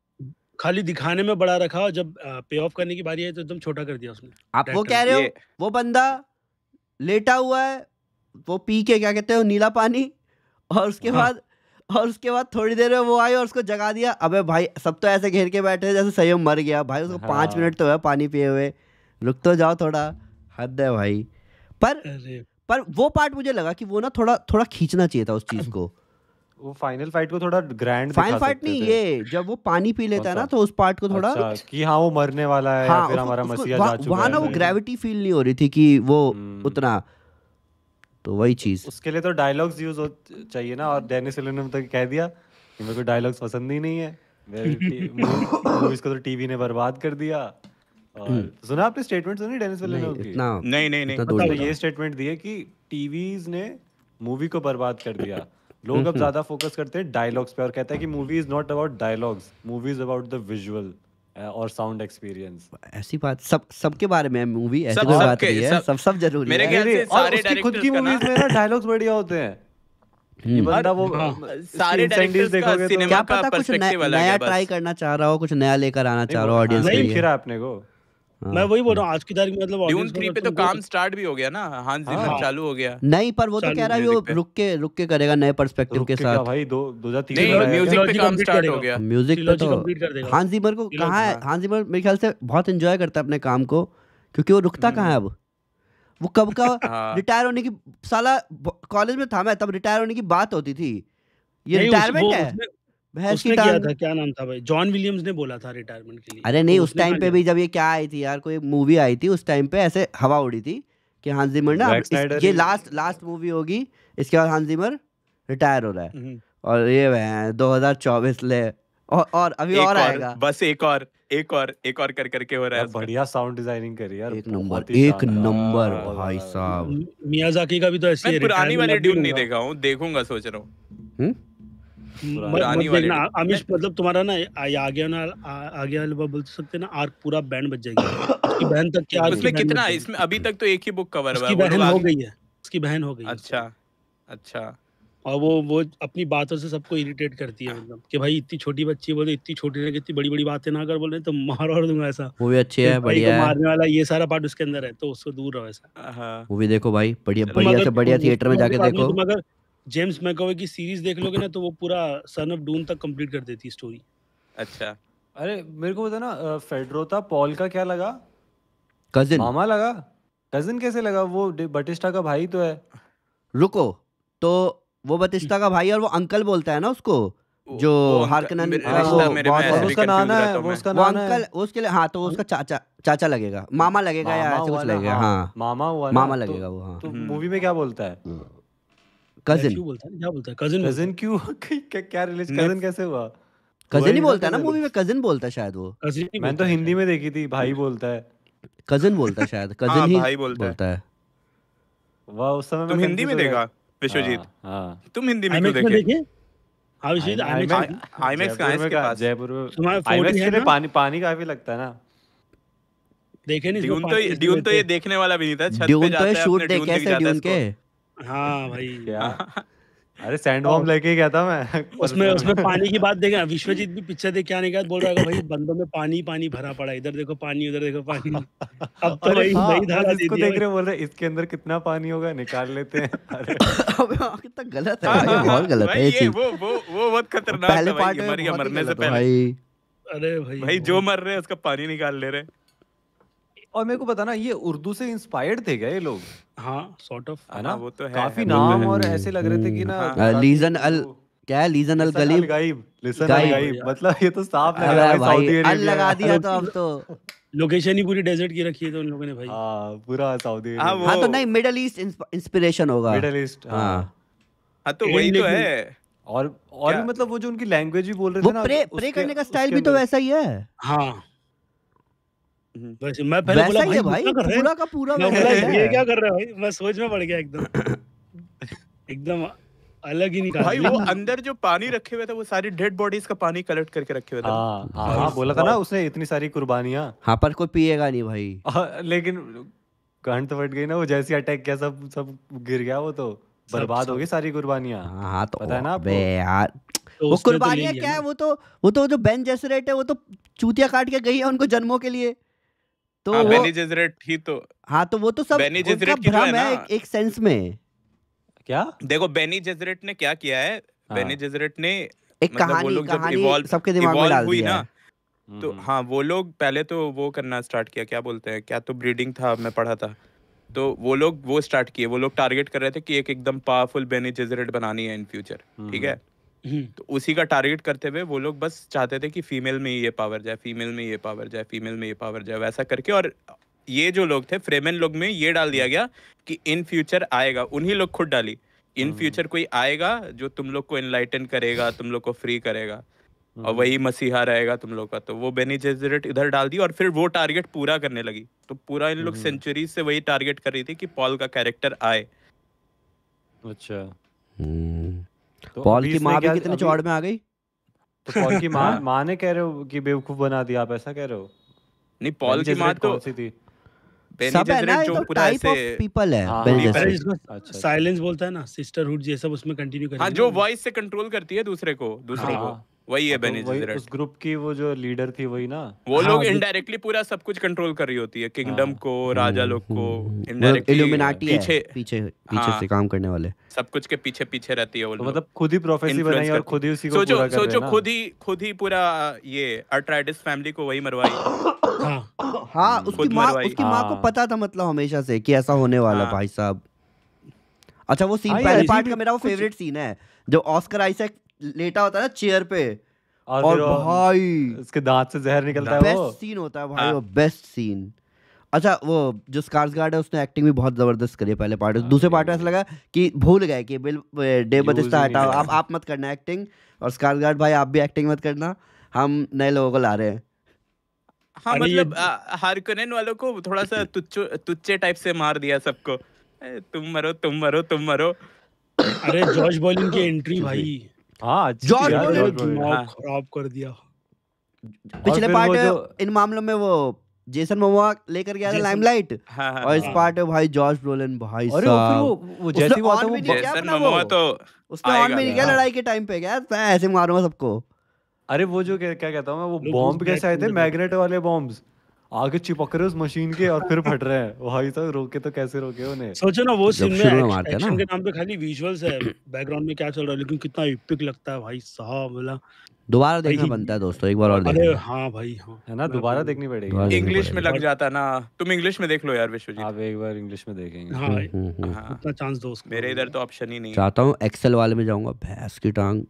खाली दिखाने में बड़ा रखा और जब पे ऑफ करने की बारी है तो एकदम छोटा कर दिया उसने आप वो कह रहे हो वो बंदा
लेटा हुआ है वो पी के क्या कहते हो नीला पानी और उसके हाँ। बाद और उसके बाद थोड़ी देर में वो आई और उसको जगा दिया अबे भाई सब तो ऐसे घेर के बैठे जैसे सयम मर गया भाई उसको हाँ। पांच मिनट तो है पानी पिए हुए रुक तो जाओ थोड़ा हद है भाई पर पर वो पार्ट मुझे लगा कि वो ना थोड़ा थोड़ा खींचना चाहिए था उस चीज को वो फाइनल फाइट को थोड़ा ग्रैंड फाइनल फाइट नहीं ये जब वो पानी पी लेता है ना तो उस पार्ट को थोड़ा अच्छा, कि हाँ वो मरने वाला है हाँ, फिर हमारा मसीहा जा चुका वहाँ ना वो ग्रेविटी फील नहीं हो रही थी कि वो हम्म। उतना तो वही चीज
उसके लिए तो डायलॉग्स यूज हो चाहिए ना और डेनिस ने तो कह दिया कि मेरे को डायलॉग्स पसंद ही नहीं है मूवीज को तो टीवी ने बर्बाद कर दिया हम्म। सुना आपने स्टेटमेंट सुनी डेनिस विलेनोव की इतना नहीं
नहीं नहीं इतना मतलब ये
स्टेटमेंट दिए कि टीवीज ने मूवी को बर्बाद कर दिया लोग अब ज्यादा फोकस करते हैं डायलॉग्स पे और कहता है कि movie is not about dialogues movie is about the visual और साउंड एक्सपीरियंस
ऐसी बात सब सबके बारे में मूवी ऐसी कोई बात नहीं है सब सब जरूरी है मेरे ख्याल से
सारे डायरेक्टर खुद की मूवीज में ना डायलॉग्स बढ़िया होते हैं हम्म। वो हाँ,
सारे डायरेक्टर्स का तो- का सिनेमा देखोगे क्या पता कुछ नया ट्राई
करना चाह रहा हो कुछ नया लेकर आना चाह रहा हो ऑडियंस के लिए नहीं
अपने को हाँ, मैं वही बोल रहा हूँ हाँ। आज की तारीख में मतलब ड्यून थ्री पे मतलब तो काम स्टार्ट भी हो गया ना हाँ। चालू हो गया नहीं पर वो तो कह रहा है वो
रुक के रुक के करेगा नए पर्सपेक्टिव के साथ भाई
म्यूजिक पे काम स्टार्ट हो गया म्यूजिक पे तो
को कहां है हां मेरे ख्याल से बहुत एंजॉय करता है अपने काम को क्योंकि वो रुकता हम्म। कहाँ है अब वो कब का रिटायर होने की साला कॉलेज में था मैं तब रिटायर होने की बात होती थी ये रिटायरमेंट है
भैंस की टांग था क्या नाम था भाई जॉन विलियम्स ने बोला था रिटायरमेंट के लिए अरे नहीं तो उस टाइम पे
भी जब ये क्या आई थी यार कोई मूवी आई थी उस टाइम पे ऐसे हवा उड़ी थी कि हांस जिमर ना ये लास्ट लास्ट मूवी होगी इसके बाद हांस जिमर रिटायर हो रहा है हम्म। और ये दो हजार चौबीस ले और और अभी और, और आएगा
बस एक और एक और एक और कर करके हो रहा है बढ़िया साउंड डिजाइनिंग करी यार एक नंबर एक नंबर भाई साहब मियाजाकी का भी तो ऐसे पुरानी वाली ड्यून नहीं देखा हूँ देखूंगा सोच रहा हूँ हम्म? हम्म, पुरानी
मतलब तुम्हारा ना आगे आगे वाले बोल तो सकते ना आर्क पूरा बैंड बच जाएगा उसकी बहन तक क्या उसमें कितना इसमें
अभी तक तो एक ही बुक कवर हुआ है बहन हो
गई है उसकी बहन हो गई अच्छा अच्छा और वो वो अपनी बातों से सबको इरिटेट करती है मतलब कि भाई इतनी छोटी बच्ची बोले इतनी छोटी ने कितनी बड़ी बड़ी बातें ना कर बोले तो मार और दूंगा ऐसा वो भी अच्छी है बढ़िया है मारने वाला ये सारा पार्ट उसके अंदर है तो उससे दूर रहो ऐसा हाँ।
वो भी देखो भाई बढ़िया बढ़िया से बढ़िया थिएटर में जाके देखो
मगर जेम्स मैकोवे की सीरीज देख लोगे ना तो वो पूरा सन ऑफ डून तक कंप्लीट कर देती स्टोरी अच्छा अरे मेरे को बता ना फेडरोता पॉल का क्या लगा कजिन मामा लगा कजिन कैसे लगा
वो
बटिस्टा का भाई तो है रुको तो वो बटिस्टा का भाई और वो अंकल बोलता है ना उसको जो हारकनन उसका नाना है वो उसका नाना अंकल उसके लिए हाँ तो उसका चाचा चाचा लगेगा मामा लगेगा या ऐसे कुछ लगेगा हाँ, हाँ। मामा हुआ मामा तो- लगेगा वो हाँ तो मूवी हम्म।
में क्या बोलता है
हम्म। कजन
बोलता है
ही बोलता है ना मूवी में कजन बोलता है शायद वो
मैंने तो हिंदी में देखी थी भाई बोलता है कजन बोलता है शायद कजन हाँ, ही भाई बोलता है वाह उस समय तुम हिंदी में देखा विश्वजीत हां हाँ। तुम हिंदी में क्यों देखे
आईमैक्स आईमैक्स कहां है इसके पास जयपुर
में आईमैक्स के लिए पानी पानी काफी लगता है ना देखे
नहीं ड्यून तो ड्यून तो ये देखने वाला भी नहीं था छत पे जाता है ड्यून तो
शूट देख कैसे ड्यून के
हाँ भाई क्या अरे सैंड और तो लेके गया था मैं उसमें उसमें पानी की बात देखा विश्वजीत भी पिक्चर देख के आने बोल रहा है भाई बंदों में पानी पानी भरा पड़ा इधर देखो पानी उधर देखो पानी अब तो हाँ, भाई हाँ नई धारा इसको देख रहे बोल रहे इसके अंदर
कितना पानी होगा निकाल लेते हैं अरे हाँ, कितना
गलत
है हाँ, बहुत गलत है ये वो वो वो बहुत खतरनाक भाई मरने से पहले भाई अरे भाई भाई जो मर रहे हैं उसका पानी निकाल ले रहे हैं
और मेरे को पता ना ये उर्दू से इंस्पायर्ड थे क्या ये लोग हाँ सॉर्ट ऑफ है हाँ, ना वो तो है काफी
नाम है, और ऐसे लग रहे थे कि ना हाँ। लीजन अल क्या है लीजन अल गलीब गाइब लिसन अल गाइब मतलब ये तो साफ लग रहा है सऊदी अरेबिया अल लगा दिया तो अब
तो लोकेशन ही पूरी डेजर्ट की रखी है तो उन लोगों ने भाई हां पूरा सऊदी अरेबिया हां तो नहीं
मिडिल ईस्ट इंस्पिरेशन होगा
मिडिल ईस्ट
हां हां
तो वही तो है
और और भी मतलब वो जो उनकी लैंग्वेज भी बोल रहे थे ना प्रे प्रे करने का स्टाइल भी तो वैसा ही है हां
हम्म। मैं पहले बोला भाई, भाई पूरा का पूरा मैं बोला ये क्या कर रहा है
भाई मैं सोच में पड़ गया एकदम एकदम अलग ही निकाल भाई वो अंदर जो पानी रखे हुए थे वो सारी डेड बॉडीज का पानी कलेक्ट करके रखे हुए थे हाँ, हाँ। हाँ, बोला था ना
उसने इतनी सारी कुर्बानियां
हाँ पर कोई पिएगा नहीं भाई
लेकिन
कंट तो फट गई ना वो जैसे अटैक किया सब सब गिर गया वो तो बर्बाद हो गई सारी कुर्बानियां हाँ तो पता है ना
यार तो वो तो कुर्बानियां क्या है वो तो वो तो जो बेन जैसे है वो तो चूतिया काट के गई है उनको जन्मों के लिए तो हाँ,
बेनी ही तो
हाँ तो वो तो सब बेनी जेजरेट की तो भ्रम है, एक, एक सेंस में
क्या देखो बेनी जेजरेट ने क्या किया है हाँ. बेनी जेजरेट ने एक मतलब कहानी, वो लोग कहानी जब इवॉल्व सबके दिमाग में डाल दिया तो हम्म। हाँ वो लोग पहले तो वो करना स्टार्ट किया क्या बोलते हैं क्या तो ब्रीडिंग था मैं पढ़ा था तो वो लोग वो स्टार्ट किए वो लोग टारगेट कर रहे थे कि एक एकदम पावरफुल बेनी जेजरेट बनानी है इन फ्यूचर ठीक हम्म। है हम्म। तो उसी का टारगेट करते हुए वो लोग बस चाहते थे कि फीमेल में ये पावर जाए फीमेल में ये पावर जाए फीमेल में ये पावर जाए वैसा करके और ये जो लोग थे फ्रेमेन लोग में ये डाल दिया गया कि इन फ्यूचर आएगा उन्हीं लोग खुद डाली इन फ्यूचर हम्म। कोई आएगा जो तुम लोग को इनलाइटन करेगा तुम लोग को फ्री करेगा और हम्म। वही मसीहा रहेगा तुम लोग का तो वो बेनी जेजरेट इधर डाल दी और फिर वो टारगेट पूरा करने लगी तो पूरा इन लोग सेंचुरी से वही टारगेट कर रही थी कि पॉल का कैरेक्टर आए अच्छा तो पॉल की माँ
भी कितने चौड़ में आ गई तो पॉल की माँ हाँ। माँ ने कह रहे हो कि बेवकूफ बना दिया आप ऐसा कह रहे हो
नहीं पॉल की माँ तो थी सब है ना जो तो पूरा ऐसे पीपल है साइलेंस
हाँ, अच्छा, अच्छा। बोलता है ना सिस्टरहुड ये सब उसमें कंटिन्यू करता है जो
वॉइस से कंट्रोल करती है दूसरे को दूसरे हाँ। को वही है बेनी मतलब तो उस ग्रुप
की वो जो लीडर थी वही ना वो हाँ, लोग
इनडायरेक्टली पूरा सब कुछ कंट्रोल कर रही होती है किंगडम हाँ, को राजा लोग को इनडायरेक्टली पीछे
पीछे पीछे हाँ, से काम करने वाले
सब कुछ के पीछे पीछे रहती है वो तो लोग मतलब खुद ही प्रोफेसी बनाई और खुद ही उसी को पूरा कर सोचो खुद ही खुद ही पूरा ये अल्ट्राइटिस फैमिली को वही मरवाई
हाँ उसकी माँ उसकी हाँ। माँ को पता था मतलब हमेशा से कि ऐसा होने वाला हाँ। भाई साहब अच्छा वो सीन हाँ, पहले पार्ट का मेरा वो फेवरेट सीन है जो ऑस्कर आइसेक लेटा होता है ना चेयर पे और, और भाई उसके दांत से जहर निकलता है बेस्ट सीन होता है भाई वो बेस्ट हाँ। सीन अच्छा वो जो स्कार्स गार्ड है उसने एक्टिंग भी बहुत जबरदस्त करी पहले पार्ट हाँ, दूसरे पार्ट में ऐसा लगा कि भूल गए कि बिल डे बतिस्ता हटाओ आप आप मत करना एक्टिंग और स्कार्स गार्ड भाई आप भी एक्टिंग मत करना हम नए लोगों को ला रहे हैं
हाँ मतलब आ, हारकोनेन वालों को थोड़ा सा तुच्चे टाइप से मार दिया सबको तुम मरो तुम मरो तुम मरो अरे जॉर्ज बॉलिंग की एंट्री भाई हाँ, हाँ।
खराब कर दिया
पिछले पार्ट
इन
मामलों में वो जेसन मोमोआ लेकर गया था लाइमलाइट हाँ, हाँ, और इस पार्ट हाँ। में भाई जॉर्ज ब्रोलिन भाई साहब वो जैसे वो आता वो जेसन मोमोआ
तो
उसने ऑन भी क्या लड़ाई
के टाइम पे गया मैं ऐसे मारूंगा सबको
अरे वो जो क्या कहता हूँ मैं वो बॉम्ब कैसे आए थे मैग्नेट वाले बॉम्ब्स आगे चिपक रहे उस मशीन के और फिर फट रहे हैं भाई साहब तो, रोके तो कैसे रोके उन्हें
सोचो ना वो सीन में एक्शन के नाम पे खाली विजुअल्स है बैकग्राउंड में क्या चल रहा है लेकिन कितना इपिक लगता है भाई साहब बोला
दोबारा देखना बनता है दोस्तों एक बार और अरे
हाँ भाई हाँ है ना तो दोबारा
देखनी पड़ेगी इंग्लिश में लग जाता ना तुम इंग्लिश में देख लो यार विश्वजीत आप एक बार इंग्लिश में देखेंगे हाँ चांस हम्म, हम्म, हम्म। हाँ। दोस्त मेरे इधर तो ऑप्शन ही नहीं चाहता
हूँ एक्सेल वाले में जाऊंगा भैंस की टांग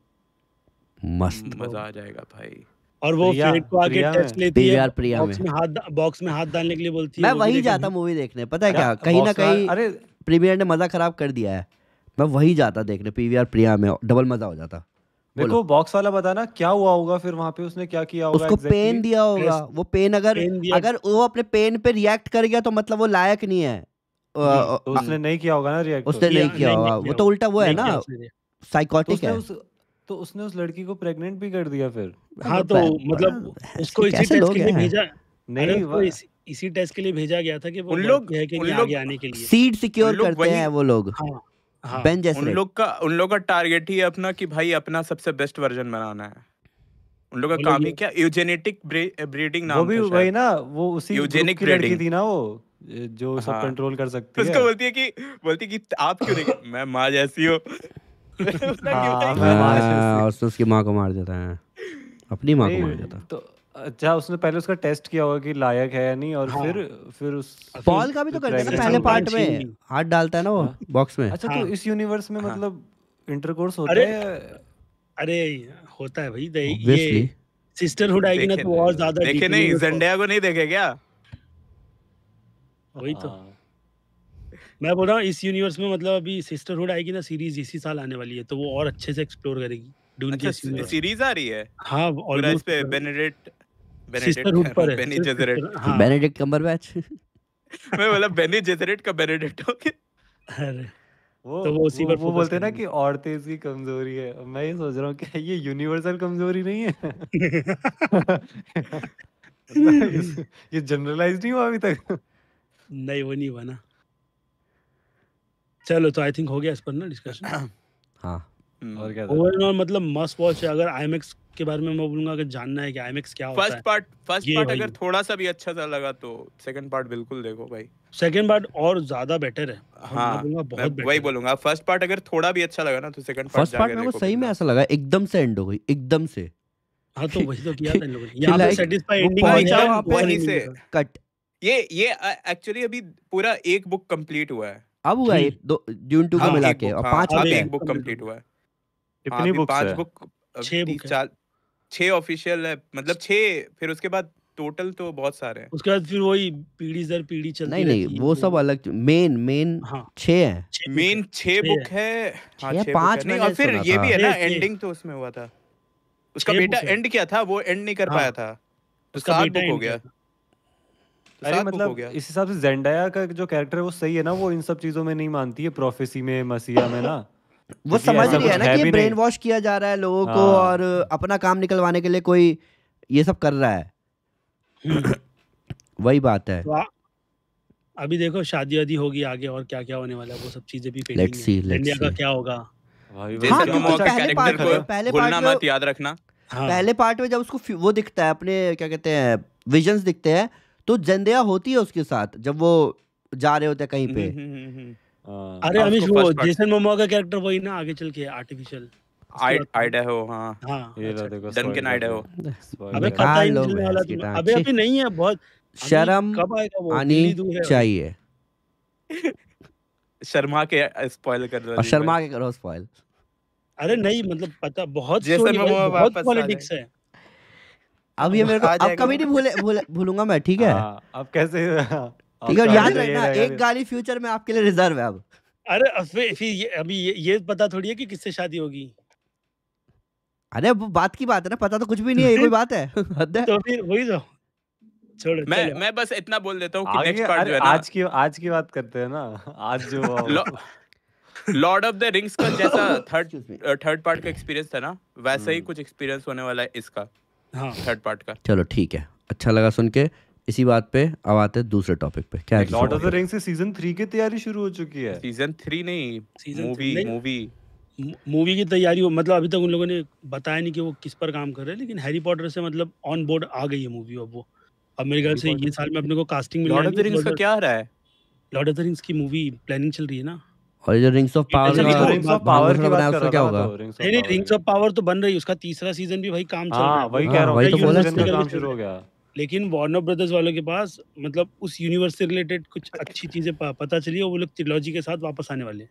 मस्त मजा आ जाएगा भाई और वो फेड को आगे टच लेती है प्रिया
बॉक्स में
हाथ बॉक्स में हाथ डालने के लिए बोलती है मैं वही जाता मूवी देखने पता है क्या कहीं ना कहीं अरे
प्रीमियर ने मजा खराब कर दिया है मैं वही जाता देखने पीवीआर प्रिया में डबल मजा हो जाता देखो
बॉक्स वाला बताना क्या हुआ होगा फिर वहां पे उसने क्या किया होगा उसको पेन दिया होगा
वो पेन अगर अगर वो अपने पेन पे रिएक्ट कर गया तो मतलब वो लायक नहीं है तो उसने
नहीं किया होगा ना रिएक्ट उसने तो। नहीं किया होगा वो तो उल्टा वो है ना साइकोटिक तो है तो
उसने उस लड़की को प्रेग्नेंट भी कर दिया फिर हाँ, हाँ तो, तो मतलब हाँ, उसको इसी टेस्ट के लिए भेजा नहीं
इसी टेस्ट के लिए भेजा गया था कि वो उन लोग है कि आगे आने के लिए सीट सिक्योर करते
हैं वो लोग हाँ,
बेन हाँ, उन लोग का उन लोग का टारगेट ही अपना कि भाई अपना सबसे बेस्ट वर्जन बनाना है उन लोग का काम ही क्या यूजेनेटिक ब्रीडिंग नाम वो भी वही
ना वो उसी यूजेनिक ब्रीडिंग थी ना वो जो सब कंट्रोल कर सकती है उसको बोलती
है कि बोलती है कि आप क्यों नहीं मैं माँ जैसी हूँ हाँ,
उसने उसकी माँ को मार देता है हाँ। अपनी माँ को मार
देता तो अच्छा उसने पहले उसका टेस्ट
किया होगा कि लायक है या नहीं और हाँ। फिर फिर उस पॉल का भी तो करते हैं पहले पार्ट में
हाथ डालता है ना वो हाँ। बॉक्स में अच्छा तो हाँ। तो
इस यूनिवर्स में हाँ। मतलब हाँ। इंटरकोर्स होता है अरे होता है भाई ये सिस्टरहुड आएगी ना तो और ज्यादा देखे नहीं जेंडिया को नहीं देखे क्या वही तो मैं बोल रहा हूँ इस यूनिवर्स में मतलब अभी सिस्टरहुड आएगी ना सीरीज इसी साल आने वाली है तो वो और अच्छे से एक्सप्लोर करेगी अच्छा, सीरीज आ
रही है हाँ ऑलमोस्ट बेनेडिक्ट सिस्टरहुड पर है बेनी जेसरेट हाँ
बेनेडिक्ट
मैं बोला बेनी जेसरेट का बेनेडिक्ट हो
गया अरे
वो तो वो उसी पर वो बोलते ना कि औरतें इसकी कमजोरी है मैं ये सोच रहा हूँ ये यूनिवर्सल कमजोरी नहीं है
ये जनरलाइज नहीं हुआ अभी तक नहीं वो नहीं हुआ ना चलो तो आई थिंक हो गया इस पर ना डिस्कशन
हाँ हम्म। और क्या
ओवरऑल मतलब मस्ट वॉच है अगर आईमैक्स के बारे में मैं बोलूंगा अगर जानना है कि आईमैक्स क्या होता है फर्स्ट पार्ट
फर्स्ट पार्ट अगर थोड़ा सा भी अच्छा सा लगा तो सेकंड पार्ट बिल्कुल देखो भाई
सेकंड पार्ट और ज्यादा बेटर है हाँ, बहुत बेटर वही
बोलूंगा फर्स्ट पार्ट अगर थोड़ा भी अच्छा लगा ना तो सेकंड पार्ट फर्स्ट पार्ट मेरे सही
में ऐसा लगा एकदम
से एंड हो गई एकदम से
हाँ तो वही तो किया था इन लोगों ने यहां पे सेटिस्फाई एंडिंग आई वहीं से कट ये ये एक्चुअली अभी पूरा एक बुक कंप्लीट हुआ है
अब हुआ ये दो जून टू को हाँ, मिला के और हाँ, पांच अब एक बुक कंप्लीट हुआ है कितनी बुक्स हाँ, पांच
बुक छह बुक छह ऑफिशियल है मतलब छह फिर उसके बाद टोटल तो बहुत सारे हैं
उसके बाद फिर वही पीढ़ी दर पीढ़ी चलती नहीं नहीं
वो तो- सब अलग मेन मेन छह है
मेन
छह बुक है छह पांच नहीं और फिर ये भी है ना एंडिंग तो उसमें हुआ था उसका बेटा एंड किया था वो एंड नहीं कर पाया था तो उसका बेटा हो गया अरे मतलब इस
हिसाब से जेंडाया का जो कैरेक्टर है वो सही है ना वो इन सब चीजों में नहीं मानती है प्रोफेसी में मसीहा में ना वो समझ रही है ना कि ब्रेन
वॉश किया जा रहा है लोगों को हाँ। और अपना काम निकलवाने के लिए कोई ये सब कर रहा है वही बात है
तो अभी देखो शादी वादी होगी आगे और क्या क्या होने वाला है वो सब चीजें भी लेट्स सी इंडिया का क्या होगा हाँ, पहले
पार्ट में याद रखना
हाँ। पहले पार्ट में जब उसको वो दिखता है अपने क्या कहते हैं विजन्स दिखते हैं तो जंदया होती है उसके साथ जब वो जा रहे होते कहीं पे हम्म, हम्म,
हम्म, अरे अमिश वो जेसन मोमोआ
का कैरेक्टर वही ना आगे चल के हाँ। हाँ, अच्छा। आर्टिफिशियल
शर्मा के शर्मा
के
करो
स्पॉइल
अरे नहीं मतलब पता बहुत बहुत पॉलिटिक्स है
अब ये मेरे को अब कभी नहीं भूले,
भूलूंगा
मैं ठीक है हाँ, अब कैसे ठीक है याद तो रखना एक गाली
फ्यूचर में आपके लिए रिजर्व है अब अरे फिर ये अभी ये, पता थोड़ी है कि किससे शादी होगी
अरे वो बात की बात है ना पता तो कुछ भी नहीं है ये कोई बात है तो फिर वही तो
छोड़ मैं मैं बस इतना बोल देता हूँ कि नेक्स्ट पार्ट जो है ना आज की
आज की बात करते हैं ना आज
जो लॉर्ड ऑफ द रिंग्स का जैसा थर्ड थर्ड पार्ट का एक्सपीरियंस था ना वैसा ही हम्म। कुछ एक्सपीरियंस होने वाला है इसका थर्ड हाँ। पार्ट का
चलो ठीक है अच्छा लगा सुन के इसी बात पे अब आते हैं दूसरे टॉपिक पे क्या लॉर्ड ऑफ द
रिंग्स से सीजन थ्री की तैयारी शुरू हो चुकी है सीजन थ्री नहीं मूवी मूवी
मूवी की तैयारी हो मतलब अभी तक उन लोगों ने बताया नहीं कि वो किस पर काम कर रहे हैं लेकिन हैरी पॉटर से मतलब ऑन बोर्ड आ गई है मूवी अब वो अब मेरे ख्याल से ये साल में अपने को कास्टिंग मिल है लॉर्ड ऑफ द रिंग्स का क्या रहा है लॉर्ड ऑफ द रिंग्स की मूवी प्लानिंग चल रही है ना
और जो Rings of Power Rings of Power की बात कर क्या होगा तो नहीं
नहीं रिंग्स ऑफ पावर तो बन रही है उसका तीसरा सीजन भी भाई काम चल रहा हाँ, है वही हाँ, कह रहा हूं तो काम शुरू हो गया लेकिन वार्नर ब्रदर्स वालों के पास मतलब उस यूनिवर्स से रिलेटेड कुछ अच्छी चीजें पता चली है वो लोग ट्रिलॉजी के साथ वापस आने वाले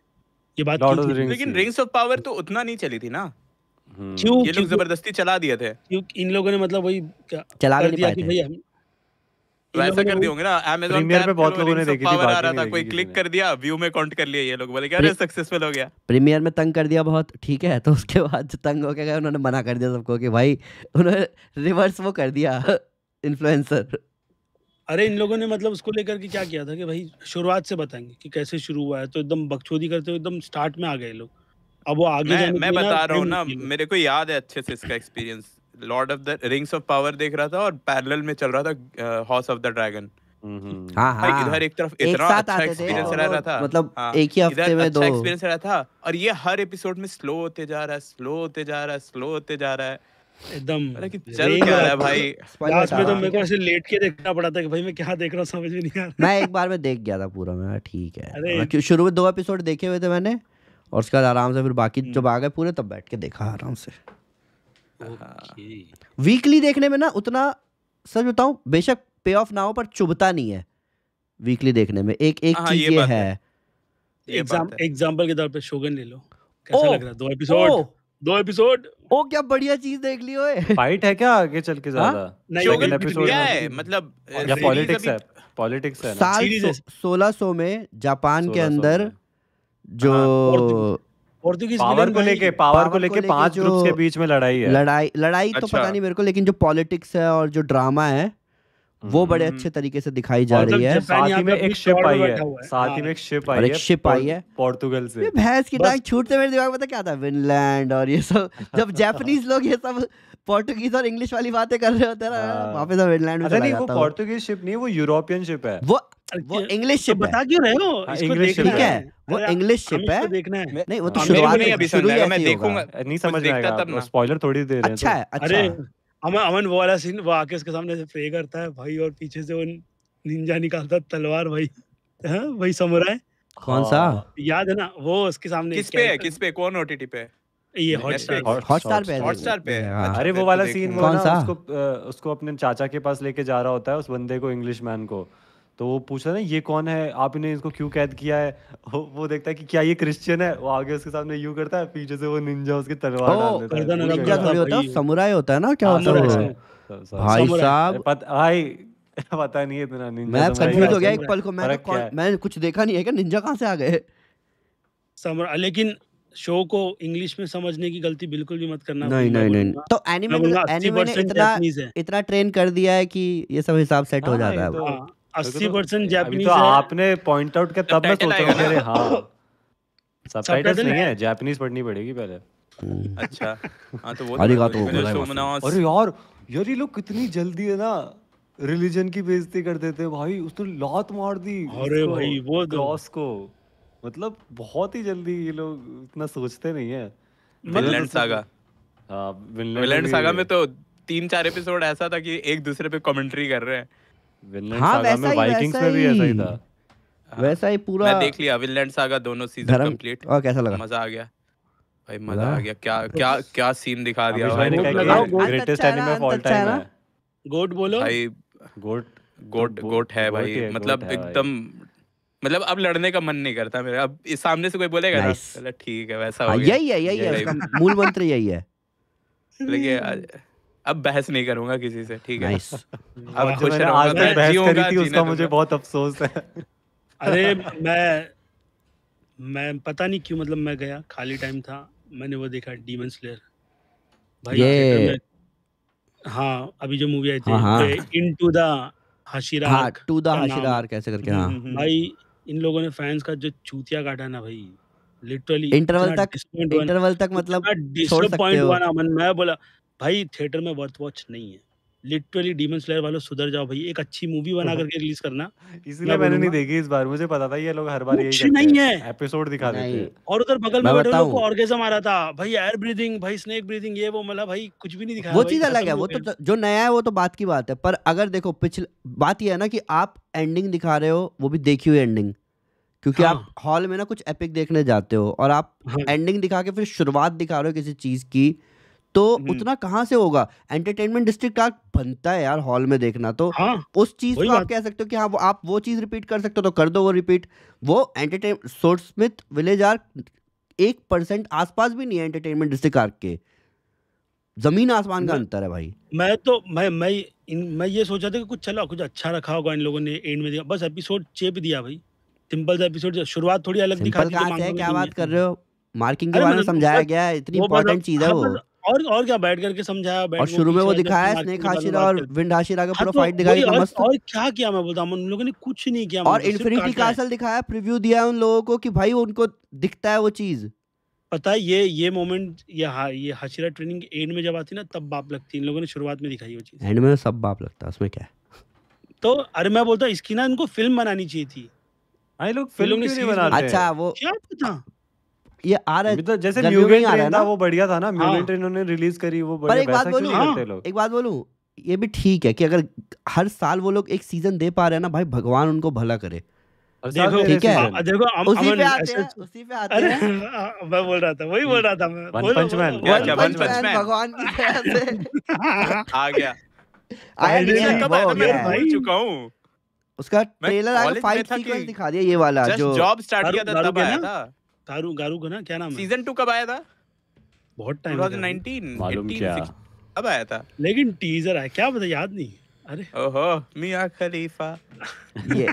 ये बात लेकिन रिंग्स ऑफ पावर तो उतना नहीं चली थी ना हम्म। ये लोग जबरदस्ती चला दिए थे
इन लोगों ने मतलब वही चला दिया कि भैया वैसा कर दिए होंगे ना अमेजोन पे बहुत लोगों ने देखी थी आ रहा था
कोई क्लिक कर दिया व्यू में काउंट कर लिया ये लोग बोले क्या सक्सेसफुल हो गया
प्रीमियर में तंग कर दिया बहुत ठीक है तो उसके बाद तंग गए उन्होंने मना कर दिया सबको कि भाई उन्होंने रिवर्स वो कर दिया इन्फ्लुएंसर
अरे इन लोगों ने मतलब उसको लेकर के क्या किया था कि भाई शुरुआत से बताएंगे कि कैसे शुरू हुआ है तो एकदम बकचोदी करते हुए एकदम स्टार्ट में आ गए लोग अब वो आगे मैं, मैं बता रहा हूँ ना
मेरे को याद है अच्छे से इसका experience Lord of the Rings of Power देख रहा था और पैरेलल में चल रहा था हाउस ऑफ द ड्रैगन और ये हर एपिसोड में स्लो होते जा रहा है स्लो होते जा रहा है स्लो होते जा रहा है एकदम चल क्या रहा है भाई लास्ट में तो मेरे को ऐसे लेट के देखना
पड़ा था कि भाई मैं क्या देख रहा हूँ समझ में नहीं आ रहा
मैं एक बार में देख गया था पूरा मैं ठीक है शुरू में दो एपिसोड देखे हुए थे मैंने और उसके बाद आराम से फिर बाकी हम्म। जब आ गए पूरे तब बैठ के देखा आराम से
वीकली
देखने में ना उतना सच बताऊं बेशक पे ऑफ ना हो पर चुभता नहीं है वीकली देखने में एक एक हाँ, चीज ये, ये है
एग्जाम्पल के तौर पे शोगन ले लो कैसा लग रहा दो एपिसोड दो एपिसोड ओ
क्या बढ़िया चीज देख ली ओए
फाइट है क्या आगे चल
के ज्यादा हाँ? नहीं एपिसोड क्या है
मतलब या पॉलिटिक्स है पॉलिटिक्स है साल
1600 में जापान के अंदर जो हाँ, पोर्तुगीज पावर को लेके पावर को लेके पांच ग्रुप्स के बीच में लड़ाई है लड़ाई लड़ाई तो अच्छा। पता नहीं मेरे को लेकिन जो पॉलिटिक्स है और जो ड्रामा है वो बड़े हम्म। अच्छे तरीके से दिखाई जा रही है साथ ही हाँ। में एक शिप आई है
साथ ही में एक शिप आई है शिप आई है पोर्तुगल से भैंस की टांग
छूटते मेरे दिमाग में पता क्या था विनलैंड और ये सब जब जापानीज लोग ये सब पोर्टुगीज और इंग्लिश वाली बातें कर रहे होते ना वहां पे विनलैंड में अच्छा नहीं वो पोर्टुगीज
शिप नहीं वो यूरोपियन शिप है वो
वो इंग्लिश शिप तो बता क्यों रहे हो हाँ, इंग्लिश ठीक है
वो इंग्लिश शिप है
नहीं वो तो हाँ, शुरुआत में अभी मैं देखूंगा नहीं समझ में आएगा स्पॉइलर थोड़ी दे रहे हैं अच्छा तो। है अच्छा अमन अमन वो वाला सीन वो आके उसके सामने से प्रे करता है भाई और पीछे से वो निंजा निकालता तलवार भाई हाँ वही है कौन सा हाँ।
याद है ना वो उसके सामने किस पे है किस पे कौन ओटीटी पे ये हॉटस्टार पे हॉटस्टार पे हाँ। अच्छा, अरे वो अच्छा, वाला सीन वो ना उसको
उसको अपने चाचा के पास लेके जा रहा होता है उस बंदे को इंग्लिश मैन को तो वो पूछ रहा है ये कौन है आपने इसको क्यों कैद किया है वो देखता है कि क्या ये क्रिश्चियन है वो आगे उसके सामने यू करता है पीछे से वो निंजा उसकी तलवार
समुराई होता है ना क्या हाँ, होता है भाई साहब
भाई
पता नहीं इतना निंजा मैं कंफ्यूज हो गया एक पल को मैं
मैं कुछ देखा नहीं है क्या निंजा कहां से आ गए
समुराई लेकिन शो को इंग्लिश में समझने की गलती बिल्कुल भी मत करना नहीं नहीं नहीं
तो एनिमे एनिमे ने इतना इतना ट्रेन कर दिया है कि ये सब हिसाब सेट हो हाँ, जाता है
तो अस्सी परसेंट जैपनीज तो आपने पॉइंट आउट किया तब मैं सोच रहा हूँ हाँ सबटाइटल्स नहीं है पढ़नी पड़ेगी पहले अच्छा हाँ तो वो तो अरे यार यार ये लोग कितनी जल्दी है ना रिलीजन की बेइज्जती कर देते हैं भाई उसने मार दी अरे भाई वो क्रॉस को मतलब बहुत ही जल्दी ये लोग इतना सोचते नहीं है सागा
मतलब हाँ सागा में तो तीन चार एपिसोड ऐसा था कि एक दूसरे पे कमेंट्री कर रहे हैं विनलैंड सागा हाँ, में वाइकिंग्स में भी ऐसा ही था
हाँ। वैसा ही पूरा मैं देख
लिया विनलैंड सागा दोनों सीजन कंप्लीट और कैसा लगा मजा आ गया भाई मजा आ गया क्या क्या क्या सीन दिखा दिया भाई greatest of all time GOAT बोलो भाई गोट गोट गोट मतलब है भाई मतलब एकदम मतलब अब लड़ने का मन नहीं करता मेरा अब इस सामने से कोई बोलेगा ना चलो ठीक है वैसा हो हाँ, गया यही है यही है
मूल मंत्र यही है
अब बहस नहीं करूंगा किसी से ठीक है अब खुश आज तक बहस करी थी उसका मुझे
बहुत अफसोस है
अरे मैं
मैं पता नहीं क्यों मतलब मैं गया खाली टाइम था मैंने वो देखा डीमन स्लेयर भाई ये हाँ अभी जो मूवी आई थी into the Hashira to the Hashira कैसे करके हाँ। हम्म, भाई इन लोगों ने फैंस का जो चूतिया काटा ना भाई लिटरली इंटरवल तक इंटरवल
तक मतलब छोड़ सकते हो
मैं बोला भाई थिएटर में वर्थ वॉच नहीं है लिटरली डीमन स्लेयर वालों सुधर जाओ भाई एक अच्छी मूवी बना करके रिलीज करना इसलिए मैं मैंने नहीं
देखी इस बार मुझे पता था ये लोग हर बार यही नहीं है
एपिसोड दिखा
देते हैं
और उधर बगल में बैठे लोग को ऑर्गेजम आ रहा था भाई एयर ब्रीदिंग भाई स्नेक ब्रीदिंग ये वो मतलब भाई कुछ भी नहीं दिखाया वो चीज अलग है वो तो
जो नया है वो तो बात की बात है पर अगर देखो पिछले बात ये है ना कि आप एंडिंग दिखा रहे हो वो भी देखी हुई एंडिंग क्योंकि हाँ। आप हॉल में ना कुछ एपिक देखने जाते हो और आप हाँ। एंडिंग दिखा के फिर शुरुआत दिखा रहे हो किसी चीज की तो हम्म। उतना कहाँ से होगा एंटरटेनमेंट डिस्ट्रिक्ट का बनता है यार हॉल में देखना तो हाँ, उस चीज को आप कह सकते हो कि हाँ वो आप वो चीज रिपीट कर सकते हो तो कर दो वो रिपीट वो एंटरटेन सोर्समिथ विलेज आर्क एक परसेंट आसपास भी नहीं है एंटरटेनमेंट डिस्ट्रिक्ट आर्क के जमीन आसमान का अंतर है भाई
मैं तो मैं मैं इन, मैं ये सोचा था कि कुछ चला कुछ अच्छा रखा होगा इन लोगों ने एंड में दिया बस एपिसोड चेप दिया भाई सिंपल सा एपिसोड शुरुआत थोड़ी अलग दिखा दी क्या बात
कर रहे हो मार्किंग के बारे में तो समझाया मतलब गया है इतनी इंपॉर्टेंट मतलब चीज है वो
और और क्या बैठ करके समझाया और शुरू में वो दिखाया स्नेक हाशिरा और
विंड हाशिरा का हाँ, पूरा फाइट तो दिखाया कितना मस्त
और क्या किया मैं बोलता हूं उन लोगों ने कुछ नहीं किया और इन्फिनिटी मतलब कासल
दिखाया प्रीव्यू दिया उन लोगों को कि भाई
उनको दिखता है वो चीज पता है ये ये मोमेंट ये हा, ये हाशिरा ट्रेनिंग एंड में जब आती ना तब बाप लगती इन लोगों ने शुरुआत में दिखाई वो
चीज एंड में तो सब बाप लगता है उसमें क्या
तो अरे मैं बोलता इसकी ना इनको फिल्म बनानी चाहिए थी भाई हाँ, लोग फिल्म नहीं बना रहे अच्छा वो क्या पता ये आ रहा है जैसे आ रहा है ना
वो बढ़िया था ना हाँ। म्यूगेन
ट्रेन उन्होंने रिलीज
करी वो बढ़िया पर एक बात बोलूं एक बात बोलूं ये भी ठीक है कि अगर हर साल वो लोग एक सीजन दे पा रहे हैं ना भाई भगवान उनको भला करे
देखो ठीक है देखो उसी पे आते हैं उसी पे आते हैं हाँ, मैं बोल रहा था वही बोल रहा था मैं वन पंच मैन क्या वन पंच मैन भगवान की दया से
आ गया
आया नहीं कब आया मैं तो भूल
चुका हूं उसका ट्रेलर आया फाइट
सीक्वेंस दिखा दिया ये वाला जो जॉब स्टार्ट किया था तब आया
था तारू गारू का ना क्या नाम सीजन टू कब आया था बहुत टाइम मालूम क्या अब आया था लेकिन टीजर आया क्या पता याद नहीं
अरे ओहो मियां खलीफा ये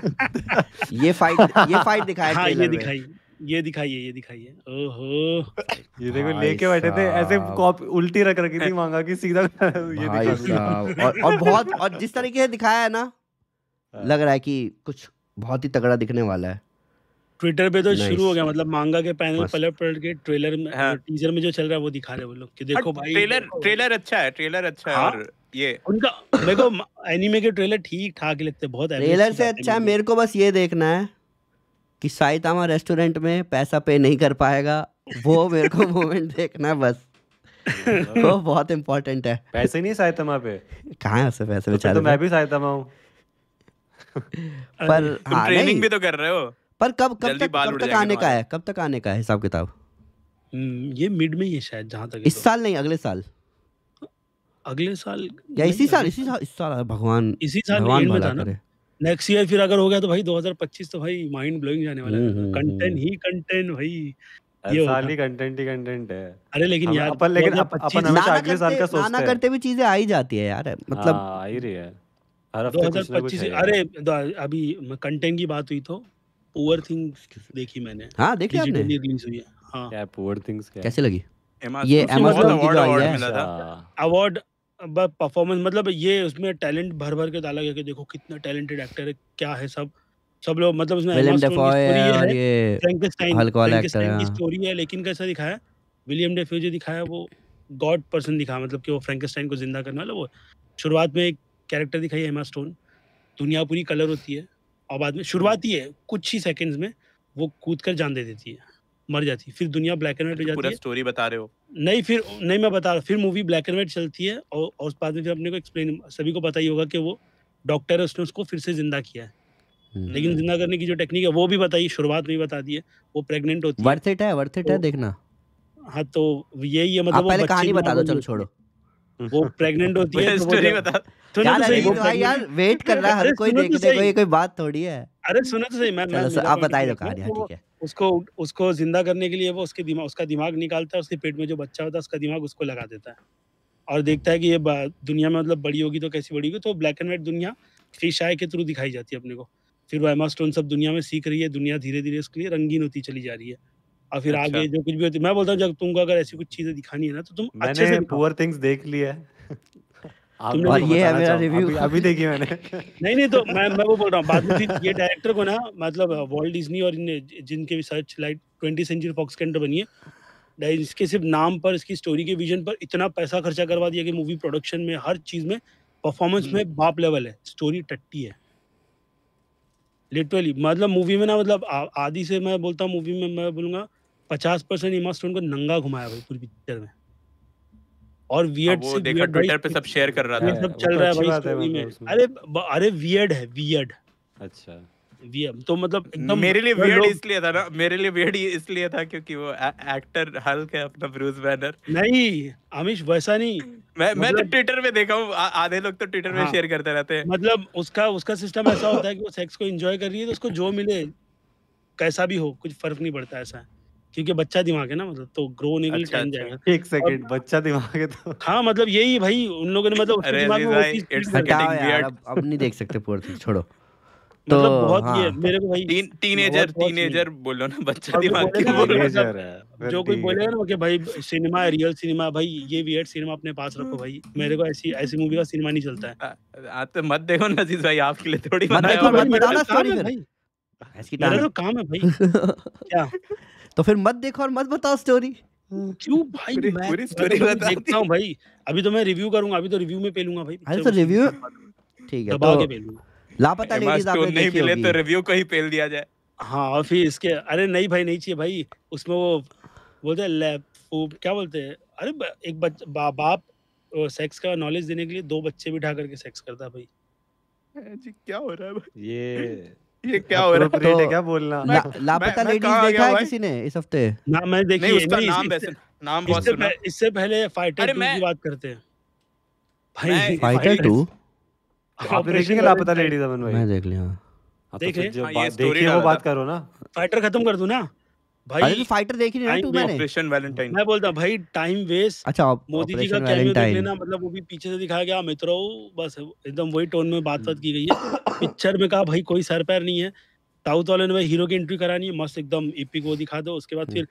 ये फाइट ये फाइट दिखाया हाँ, ये दिखाई ये दिखाइए ये दिखाइए ओहो ये देखो लेके बैठे
थे ऐसे कॉप उल्टी रख रखी
थी मांगा कि सीधा ये
और, और बहुत
और जिस तरीके से दिखाया है ना हाँ। लग रहा है कि कुछ बहुत ही तगड़ा दिखने वाला है
ट्विटर पे तो शुरू हो गया मतलब मांगा के पैनल पलट पलट के ट्रेलर में हाँ। टीजर में जो चल रहा है वो दिखा रहे वो लोग कि देखो हाँ, भाई ट्रेलर ट्रेलर अच्छा है ट्रेलर अच्छा है हाँ। और ये उनका मेरे को एनीमे के ट्रेलर ठीक ठाक लगते बहुत ट्रेलर से अच्छा है
मेरे को बस ये देखना है कि साइतामा रेस्टोरेंट में पैसा पे नहीं कर पाएगा वो मेरे को मोमेंट देखना बस वो बहुत इम्पोर्टेंट है पैसे नहीं साइतामा पे कहाँ उससे पैसे तो बेचारे तो मैं भी साइतामा हूँ पर हाँ, ट्रेनिंग
भी तो कर रहे हो पर कब कब तक कब तक आने का है
कब तक आने का है हिसाब किताब
हम्म, ये मिड में ही है शायद जहां तक
इस तो। साल नहीं अगले साल
अगले साल या इसी साल इसी
साल इस साल भगवान इसी साल भगवान
नेक्स्ट ईयर फिर अगर हो गया तो भाई 2025 तो भाई माइंड ब्लोइंग जाने वाला है कंटेंट हम्म, हम्म, ही कंटेंट भाई साल ही कंटेंट ही कंटेंट है अरे लेकिन यार अपन लेकिन अपन हमेशा अगले
साल का सोचते हैं करते भी चीजें आ ही जाती है यार मतलब
हाँ, आ ही रही है अरे अभी कंटेंट की बात हुई तो पुअर थिंग्स देखी मैंने हाँ देखी आपने रिलीज हुई है हाँ क्या पुअर थिंग्स क्या कैसे लगी ये अमेज़न की अवार्ड तो मिला था अवार्ड बस परफॉर्मेंस मतलब ये उसमें टैलेंट भर भर के डाला गया कि देखो कितना टैलेंटेड एक्टर है क्या है सब सब लोग मतलब उसमें विलियम डेफॉय और ये हल्क वाला एक्टर है स्टोरी हाँ। है लेकिन कैसा दिखाया विलियम डेफॉय जो दिखाया वो गॉड पर्सन दिखाया मतलब कि वो फ्रैंकस्टाइन को जिंदा करने वाला वो शुरुआत में एक कैरेक्टर दिखाई एमा स्टोन दुनिया पूरी कलर होती है और बाद में शुरुआत ही है कुछ ही सेकंड्स में वो कूद कर जान दे देती है मर जाती है फिर दुनिया ब्लैक एंड व्हाइट हो जाती पूरा है स्टोरी बता रहे हो नहीं फिर नहीं मैं बता रहा फिर मूवी ब्लैक एंड व्हाइट चलती है और उस बाद में फिर अपने को एक्सप्लेन सभी को पता ही होगा कि वो डॉक्टर है उसने उसको फिर से जिंदा किया है हम्म। लेकिन जिंदा करने की जो टेक्निक है वो भी बताई शुरुआत में बता दी है वो प्रेग्नेंट होती है
वर्थ इट है वर्थ इट है तो देखना
हाँ तो यही है मतलब पहले कहानी बता दो चलो छोड़ो वो प्रेग्नेंट होती है स्टोरी तो बता तो तो भाई यार वेट कर रहा है हर कोई देख देखो ये कोई बात थोड़ी है अरे सुनो तो सही मैं आप बताइए दो कहानी हाँ, ठीक है उसको उसको जिंदा करने के लिए वो उसके दिमाग उसका दिमाग निकालता है उसके पेट में जो बच्चा होता है उसका दिमाग उसको लगा देता है और देखता है कि ये दुनिया में मतलब बड़ी होगी तो कैसी बड़ी होगी तो ब्लैक एंड व्हाइट दुनिया फिश आय के थ्रू दिखाई जाती है अपने को फिर वो एमा स्टोन सब दुनिया में सीख रही है दुनिया धीरे धीरे उसके लिए रंगीन होती चली जा रही है और फिर अच्छा। आगे जो कुछ भी होती मैं बोलता हूँ जब तुमको अगर ऐसी कुछ चीजें दिखानी है ना तो तुम अच्छे से पुअर थिंग्स देख लिया है और तो ये है मेरा रिव्यू अभी, अभी देखी मैंने नहीं नहीं तो मैं मैं वो बोल रहा हूँ बाद में ये डायरेक्टर को ना मतलब वॉल्ट uh, डिज्नी और जिनके भी Searchlight twenty century Fox के अंडर बनी है इसके सिर्फ नाम पर इसकी स्टोरी के विजन पर इतना पैसा खर्चा करवा दिया कि मूवी प्रोडक्शन में हर चीज में परफॉर्मेंस हम्म। में बाप लेवल है स्टोरी टट्टी है लिटरली मतलब मूवी में ना मतलब आदि से मैं बोलता हूँ मूवी में मैं बोलूँगा पचास परसेंट इमा स्टोन को नंगा घुमाया भाई पूरी पिक्चर
में और हाँ, वियर्ड से देखा ट्विटर पे सब शेयर कर रहा हाँ, था सब चल तो रहा है भाई स्टोरी
मतलब में अरे अरे वियर्ड है वियर्ड
अच्छा तो मतलब एकदम मेरे लिए वियर्ड इसलिए था ना मेरे लिए वियर्ड इसलिए था क्योंकि वो एक्टर हल्क है अपना ब्रूस बैनर
नहीं आमिश वैसा नहीं
मैं मैं तो ट्विटर मतलब में देखा हूँ आधे लोग तो ट्विटर हाँ, में शेयर करते रहते हैं मतलब उसका उसका
सिस्टम ऐसा होता है कि वो सेक्स को एंजॉय कर रही है तो उसको जो मिले कैसा भी हो कुछ फर्क नहीं पड़ता ऐसा है क्योंकि बच्चा दिमाग है ना मतलब तो ग्रो होने के लिए टाइम अच्छा, अच्छा। जाएगा एक सेकंड
बच्चा दिमाग है तो
हाँ मतलब यही
भाई उन लोगों ने मतलब अरे दिमाग में वो चीज हटाओ अब,
नहीं
देख सकते पोर छोड़ो
मतलब तो मतलब बहुत हाँ, ये मेरे को भाई टीन टीनेजर टीनेजर बोलो ना बच्चा दिमाग की बोलो मतलब
जो कोई बोले ना कि भाई सिनेमा रियल सिनेमा भाई ये वियर्ड सिनेमा अपने पास रखो भाई मेरे को ऐसी ऐसी मूवी का सिनेमा नहीं चलता है
आप तो मत देखो ना अजीज भाई आपके लिए थोड़ी मत देखो मत बताना स्टोरी भाई मेरा तो
काम है भाई क्या
तो फिर मत देखो और मत बताओ स्टोरी हम्म। क्यों भाई मैं पूरी स्टोरी तो देखता हूं भाई
अभी तो मैं रिव्यू करूंगा अभी तो रिव्यू में पेलूंगा भाई अरे तो रिव्यू ठीक है तो के पे लूंगा लापता लेडीज आपने नहीं मिले तो
रिव्यू को ही पेल दिया जाए
हाँ और फिर इसके अरे नहीं भाई नहीं चाहिए भाई उसमें वो बोलते हैं क्या बोलते हैं अरे एक बच, बाप सेक्स का नॉलेज देने के लिए दो बच्चे बिठा करके सेक्स करता भाई
जी क्या हो
रहा है भाई ये ये क्या हो रहा है तो क्या बोलना लापता लेडीज देखा है किसी
ने इस हफ्ते ना
देखी नहीं उसका नाम वैसे
नाम बहुत सुना इससे पहले फाइटर टू की बात करते हैं
भाई फाइटर लापता लेडीज अमन भाई
मैं देख लिया
तो जो हाँ, बात देखिए वो बात करो ना फाइटर खत्म कर दूं ना भाई तो नहीं मैंने ऑपरेशन वैलेंटाइन मैं बोलता भाई टाइम वेस्ट
अच्छा मोदी जी का लेना
मतलब वो भी पीछे से दिखाया गया मित्रों बस एकदम वही टोन में बात बात हम्म। की गई है पिक्चर में कहा भाई कोई सर पैर नहीं है साउथ वाले ने भाई हीरो की एंट्री करानी है मस्त एकदम इपिक e को दिखा दो उसके बाद हम्म। फिर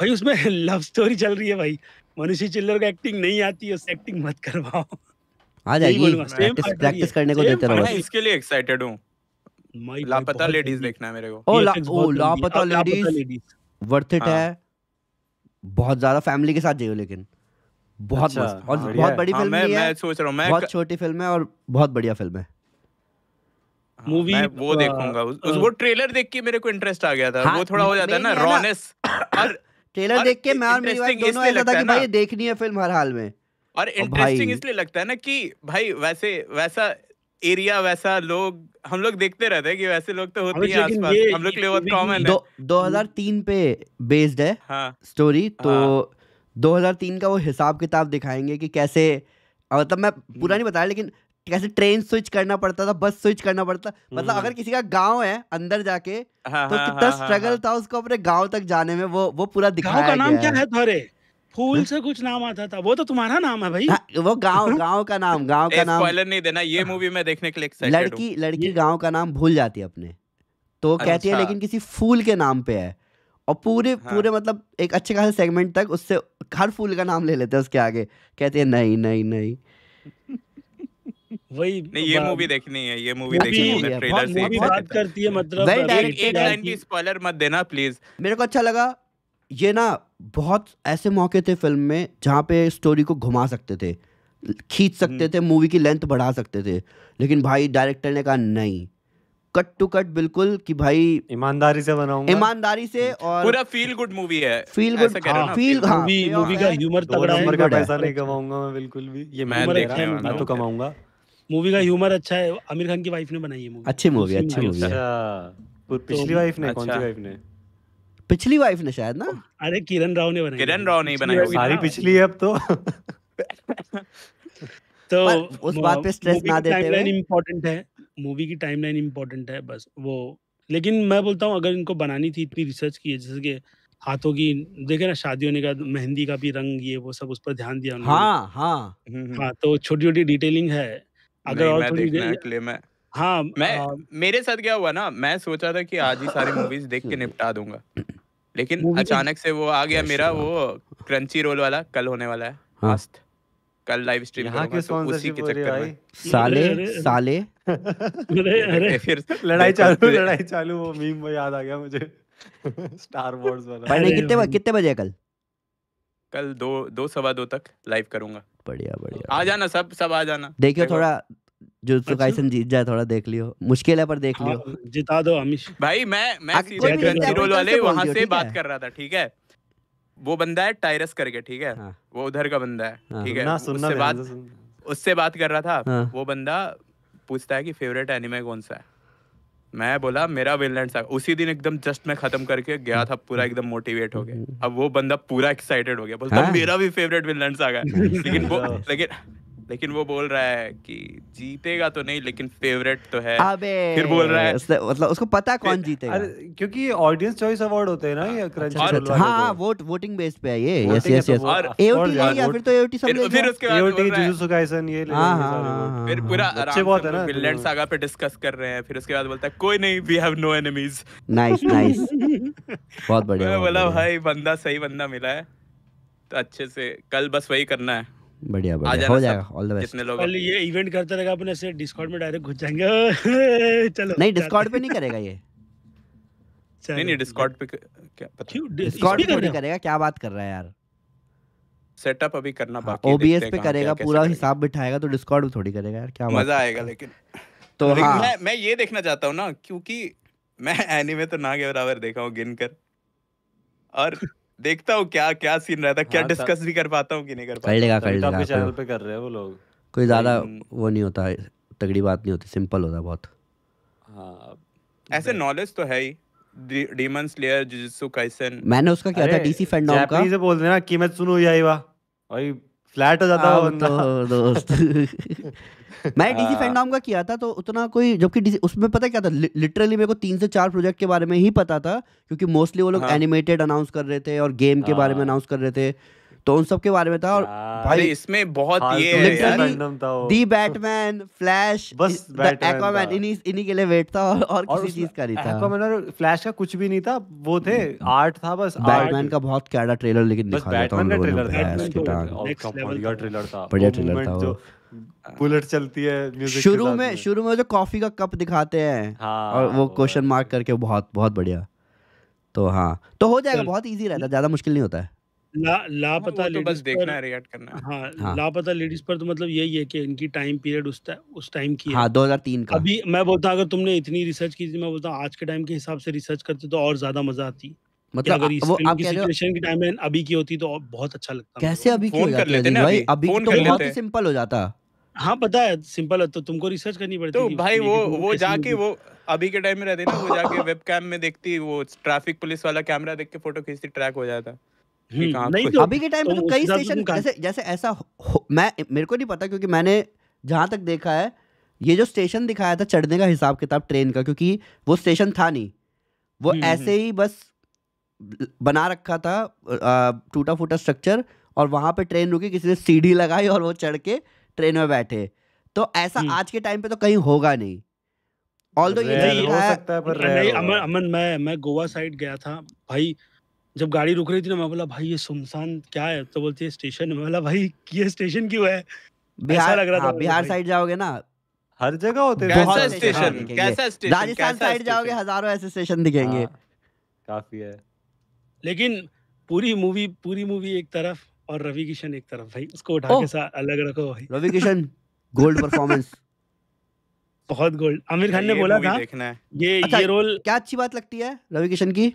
भाई उसमें लव स्टोरी चल रही है भाई मनुष्य चिल्लर का एक्टिंग नहीं आती उससे एक्टिंग मत करवाओ आ जाएगी प्रैक्टिस करने को देते रहो
इसके लिए एक्साइटेड हूँ लापता लेडीज देखना है मेरे को ओ लापता लेडीज
वर्थ इट है हाँ। बहुत ज्यादा फैमिली के साथ जाइयो लेकिन बहुत अच्छा, मस्त और बहुत बड़ी हाँ, फिल्म मैं, है मैं सोच रहा हूँ मैं बहुत छोटी फिल्म है और बहुत बढ़िया फिल्म है
हाँ, मूवी वो uh, देखूंगा उस, उस uh, वो ट्रेलर देख के मेरे को इंटरेस्ट आ गया था हाँ, वो थोड़ा हो जाता है ना रॉनेस और ट्रेलर देख के मैं और मेरी वाइफ दोनों ऐसा था कि भाई
देखनी है फिल्म हर हाल में
और इंटरेस्टिंग इसलिए लगता है ना कि भाई वैसे वैसा एरिया वैसा लोग हम लोग देखते रहते हैं कि वैसे लोग तो होते हैं आसपास हम लोग के लिए बहुत कॉमन है
2003 पे बेस्ड है हाँ, स्टोरी तो हाँ, 2003 का वो हिसाब किताब दिखाएंगे कि कैसे मतलब मैं पूरा हम्म। नहीं बताया लेकिन कैसे ट्रेन स्विच करना पड़ता था बस स्विच करना पड़ता मतलब हम्म। अगर
किसी का गांव है अंदर जाके हाँ, तो हाँ, कितना हाँ, स्ट्रगल हाँ, हाँ, हाँ, था उसको अपने गांव तक जाने में वो वो पूरा दिखाया गांव का नाम क्या है थोड़े फूल हाँ? से कुछ नाम आता था वो तो तुम्हारा नाम है भाई हाँ, वो गांव गांव का नाम गांव का नाम स्पॉइलर
नहीं देना ये मूवी हाँ। में देखने के लिए एक्साइटेड लड़की
लड़की गांव
का नाम भूल जाती है अपने तो अच्छा। कहती है लेकिन किसी फूल के नाम पे है और पूरे हाँ। पूरे मतलब एक अच्छे खासे सेगमेंट तक उससे हर फूल का नाम ले लेते हैं उसके आगे कहते हैं नहीं नहीं नहीं
वही नहीं ये मूवी देखनी है ये मूवी देखनी है ट्रेलर मतलब से बात करती है मतलब एक लाइन की स्पॉइलर मत देना प्लीज
मेरे को अच्छा लगा ये ना बहुत ऐसे मौके थे फिल्म में जहाँ पे स्टोरी को घुमा सकते थे खींच सकते हम्म। थे मूवी की लेंथ बढ़ा सकते थे लेकिन भाई डायरेक्टर ने कहा नहीं कट टू कट बिल्कुल कि भाई ईमानदारी से बनाऊंगा ईमानदारी से और पूरा फील
गुड मूवी है फील गुड फील हाँ, मूवी मूवी हाँ, का ह्यूमर तगड़ा है तो का पैसा नहीं कमाऊंगा मैं बिल्कुल भी ये अच्छा मैं देख रहा हूं मैं तो, तो कमाऊंगा मूवी का ह्यूमर अच्छा है आमिर खान की वाइफ ने बनाई है मूवी अच्छी मूवी अच्छी मूवी अच्छा पिछली वाइफ तो ने कौन सी वाइफ अच्छा। ने
पिछली वाइफ ने
शायद ना अरे किरण राव ने बनाई किरण राव ने बनाई सारी पिछली है अब तो तो उस बात पे स्ट्रेस ना देते हुए इंपॉर्टेंट है मूवी की टाइमलाइन इंपॉर्टेंट है बस वो लेकिन मैं बोलता हूँ अगर इनको बनानी थी इतनी रिसर्च की है जैसे कि हाथों की देखे ना शादी होने का मेहंदी का भी रंग ये वो सब उस पर ध्यान दिया उन्होंने हाँ हाँ हम्म, हम्म। हाँ तो छोटी छोटी डिटेलिंग है अगर और थोड़ी
मैं हाँ मैं आ, मेरे साथ क्या हुआ ना मैं सोचा था कि आज ही सारी मूवीज देख के निपटा दूंगा लेकिन अचानक से वो आ गया मेरा वो क्रंची रोल वाला कल होने वाला है हाँ। मस्त कल लाइव स्ट्रीम के तो उसी के चक्कर में साले
साले
अरे अरे
फिर लड़ाई चालू लड़ाई चालू वो मीम वो याद आ गया मुझे स्टार वॉर्स वाला पढ़ने कितने कितने
बजे कल
कल दो दो सवा दो तक लाइव करूंगा बढ़िया बढ़िया आ जाना सब सब आ जाना
देखियो थोड़ा जुजुत्सु अच्छा? काइसन जीत जाए थोड़ा देख लियो मुश्किल
है पर देख हाँ, लियो
जिता दो अमिश भाई मैं मैं सीरियल वाले वहां से बात कर रहा था ठीक है वो बंदा है टायरस करके ठीक है हाँ। वो उधर का बंदा है हाँ, ठीक है उससे बात उससे बात कर रहा था वो बंदा पूछता है कि फेवरेट एनिमे कौन सा है मैं बोला मेरा विनलैंड सा उसी दिन एकदम जस्ट मैं खत्म करके गया था पूरा हम्म। एकदम मोटिवेट हो गया हम्म। अब वो बंदा पूरा एक्साइटेड हो गया बोलता मेरा भी फेवरेट विनलैंड सागा है लेकिन वो लेकिन लेकिन वो बोल रहा है कि जीतेगा तो नहीं लेकिन फेवरेट तो है अबे फिर बोल रहा है
मतलब
उसको पता कौन जीतेगा
क्योंकि ऑडियंस चॉइस अवार्ड होते हैं ना ये क्रंची अच्छा,
हां वोट वोटिंग बेस पे है ये यस यस यस और एओटी या फिर तो
एओटी सब ले फिर उसके बाद एओटी जुजुत्सु काइसन ये ले हां हाँ, हाँ, हाँ। फिर पूरा अच्छे बहुत है ना फिनलैंड सागा पे डिस्कस कर रहे हैं फिर उसके बाद बोलता है कोई नहीं we have no enemies nice
nice बहुत बढ़िया
बोला भाई बंदा सही बंदा मिला है तो अच्छे से कल बस वही करना है
बढ़िया बढ़िया
हो जाएगा ऑल द बेस्ट जितने लोग
ये इवेंट करते रहेगा अपन ऐसे डिस्कॉर्ड में डायरेक्ट घुस जाएंगे
चलो नहीं डिस्कॉर्ड पे नहीं करेगा ये नहीं नहीं डिस्कॉर्ड पे क्या पता क्यों डिस्कॉर्ड पे नहीं
करेगा क्या बात कर रहा है यार
सेटअप अभी करना हाँ, बाकी ओबीएस पे करेगा पूरा
हिसाब बिठाएगा तो डिस्कॉर्ड थोड़ी करेगा यार क्या मजा आएगा लेकिन तो हां मैं
मैं ये देखना चाहता हूं ना क्योंकि मैं एनीमे तो ना के बराबर देखा हूं गिनकर और देखता हूँ क्या क्या सीन रहता है क्या डिस्कस हाँ, भी कर पाता हूँ कि नहीं कर पाता कर लेगा कर लेगा चैनल हाँ, तो पे कर रहे हैं वो लोग
कोई ज्यादा वो नहीं होता तगड़ी बात नहीं होती सिंपल होता बहुत
हाँ ऐसे नॉलेज तो है ही डीमन स्लेयर जुजुत्सु काइसेन मैंने उसका क्या था डीसी फैंडम का जापानी से
बोल देना कीमेत्सु नो याइवा भाई फ्लैट हो जाता है हाँ, तो मतलब हाँ,
दोस्त मैं डीसी हाँ। फैंडम का किया था तो उतना कोई जबकि डीसी उसमें पता क्या था लिटरली मेरे को तीन से चार प्रोजेक्ट के बारे में ही पता था क्योंकि मोस्टली वो लोग एनिमेटेड अनाउंस कर रहे थे और गेम के बारे में अनाउंस कर रहे थे तो उन सब के बारे में था और भाई
इसमें बहुत ये दी बैटमैन
फ्लैश बस एक्वामैन इन्हीं इन्हीं के लिए वेट था और, और, किसी चीज का नहीं था एक्वामैन और फ्लैश का कुछ भी नहीं था वो थे आर्ट hmm. था बस बैटमैन का बहुत कैडा ट्रेलर लेकिन दिखा ट्रेलर था उन लोगों का ट्रेलर था बढ़िया ट्रेलर था बुलेट चलती है म्यूजिक शुरू में शुरू में जो कॉफी का कप दिखाते हैं
और हाँ, वो
क्वेश्चन मार्क करके बहुत बहुत बढ़िया तो हाँ तो हो जाएगा बहुत इजी रहता है ज्यादा मुश्किल नहीं होता है
लापता वो तो बस लेडीज पर रिएक्ट करना है हाँ हाँ लापता लेडीज पर तो मतलब यही है कि इनकी टाइम पीरियड उस टा, उस टाइम की है हाँ 2003 का अभी मैं बोलता अगर तुमने इतनी रिसर्च की थी मैं बोलता आज के टाइम के हिसाब से रिसर्च करते तो और ज्यादा मजा आती मतलब अगर वो आप की कह सिचुएशन की टाइम अभी की होती तो बहुत अच्छा लगता कैसे अभी की हो फोन कर जाती लेते ना भाई अभी तो बहुत ही सिंपल हो जाता हाँ पता है सिंपल है तो तुमको रिसर्च करनी पड़ती तो भाई वो वो जाके वो
अभी के टाइम में रहते ना वो जाके वेबकैम में देखती वो ट्रैफिक पुलिस वाला कैमरा देख के फोटो खींचती ट्रैक हो जाता हम्म, तो अभी के टाइम में तो, तो कई स्टेशन जैसे जैसे ऐसा
मैं मेरे को नहीं पता क्योंकि मैंने जहां तक देखा है ये जो स्टेशन दिखाया था चढ़ने का हिसाब किताब ट्रेन का क्योंकि वो स्टेशन था नहीं वो हम्म, ऐसे हम्म। ही बस बना रखा था टूटा फूटा स्ट्रक्चर और वहां पे ट्रेन रुकी किसी ने सीढ़ी लगाई और वो चढ़ के ट्रेन में बैठे तो ऐसा आज के टाइम पे तो कहीं होगा नहीं ऑल दो ये हो सकता है पर अमन
अमन मैं मैं गोवा साइड गया था भाई जब गाड़ी रुक रही थी ना मैं बोला भाई ये सुनसान क्या है तो बोलती है स्टेशन मैं बोला भाई ये स्टेशन क्यों है बिहार लग रहा था हाँ, बिहार साइड जाओगे ना हर जगह होते कैसा स्टेशन हाँ, कैसा
स्टेशन राजस्थान साइड जाओगे हजारों ऐसे स्टेशन दिखेंगे हाँ,
काफी है लेकिन पूरी मूवी पूरी मूवी एक तरफ और रवि किशन एक तरफ भाई उसको उठा के साथ अलग रखो भाई रवि
किशन गोल्ड परफॉर्मेंस
बहुत गोल्ड आमिर खान ने बोला था
ये अच्छा, ये रोल क्या अच्छी बात लगती है रवि किशन की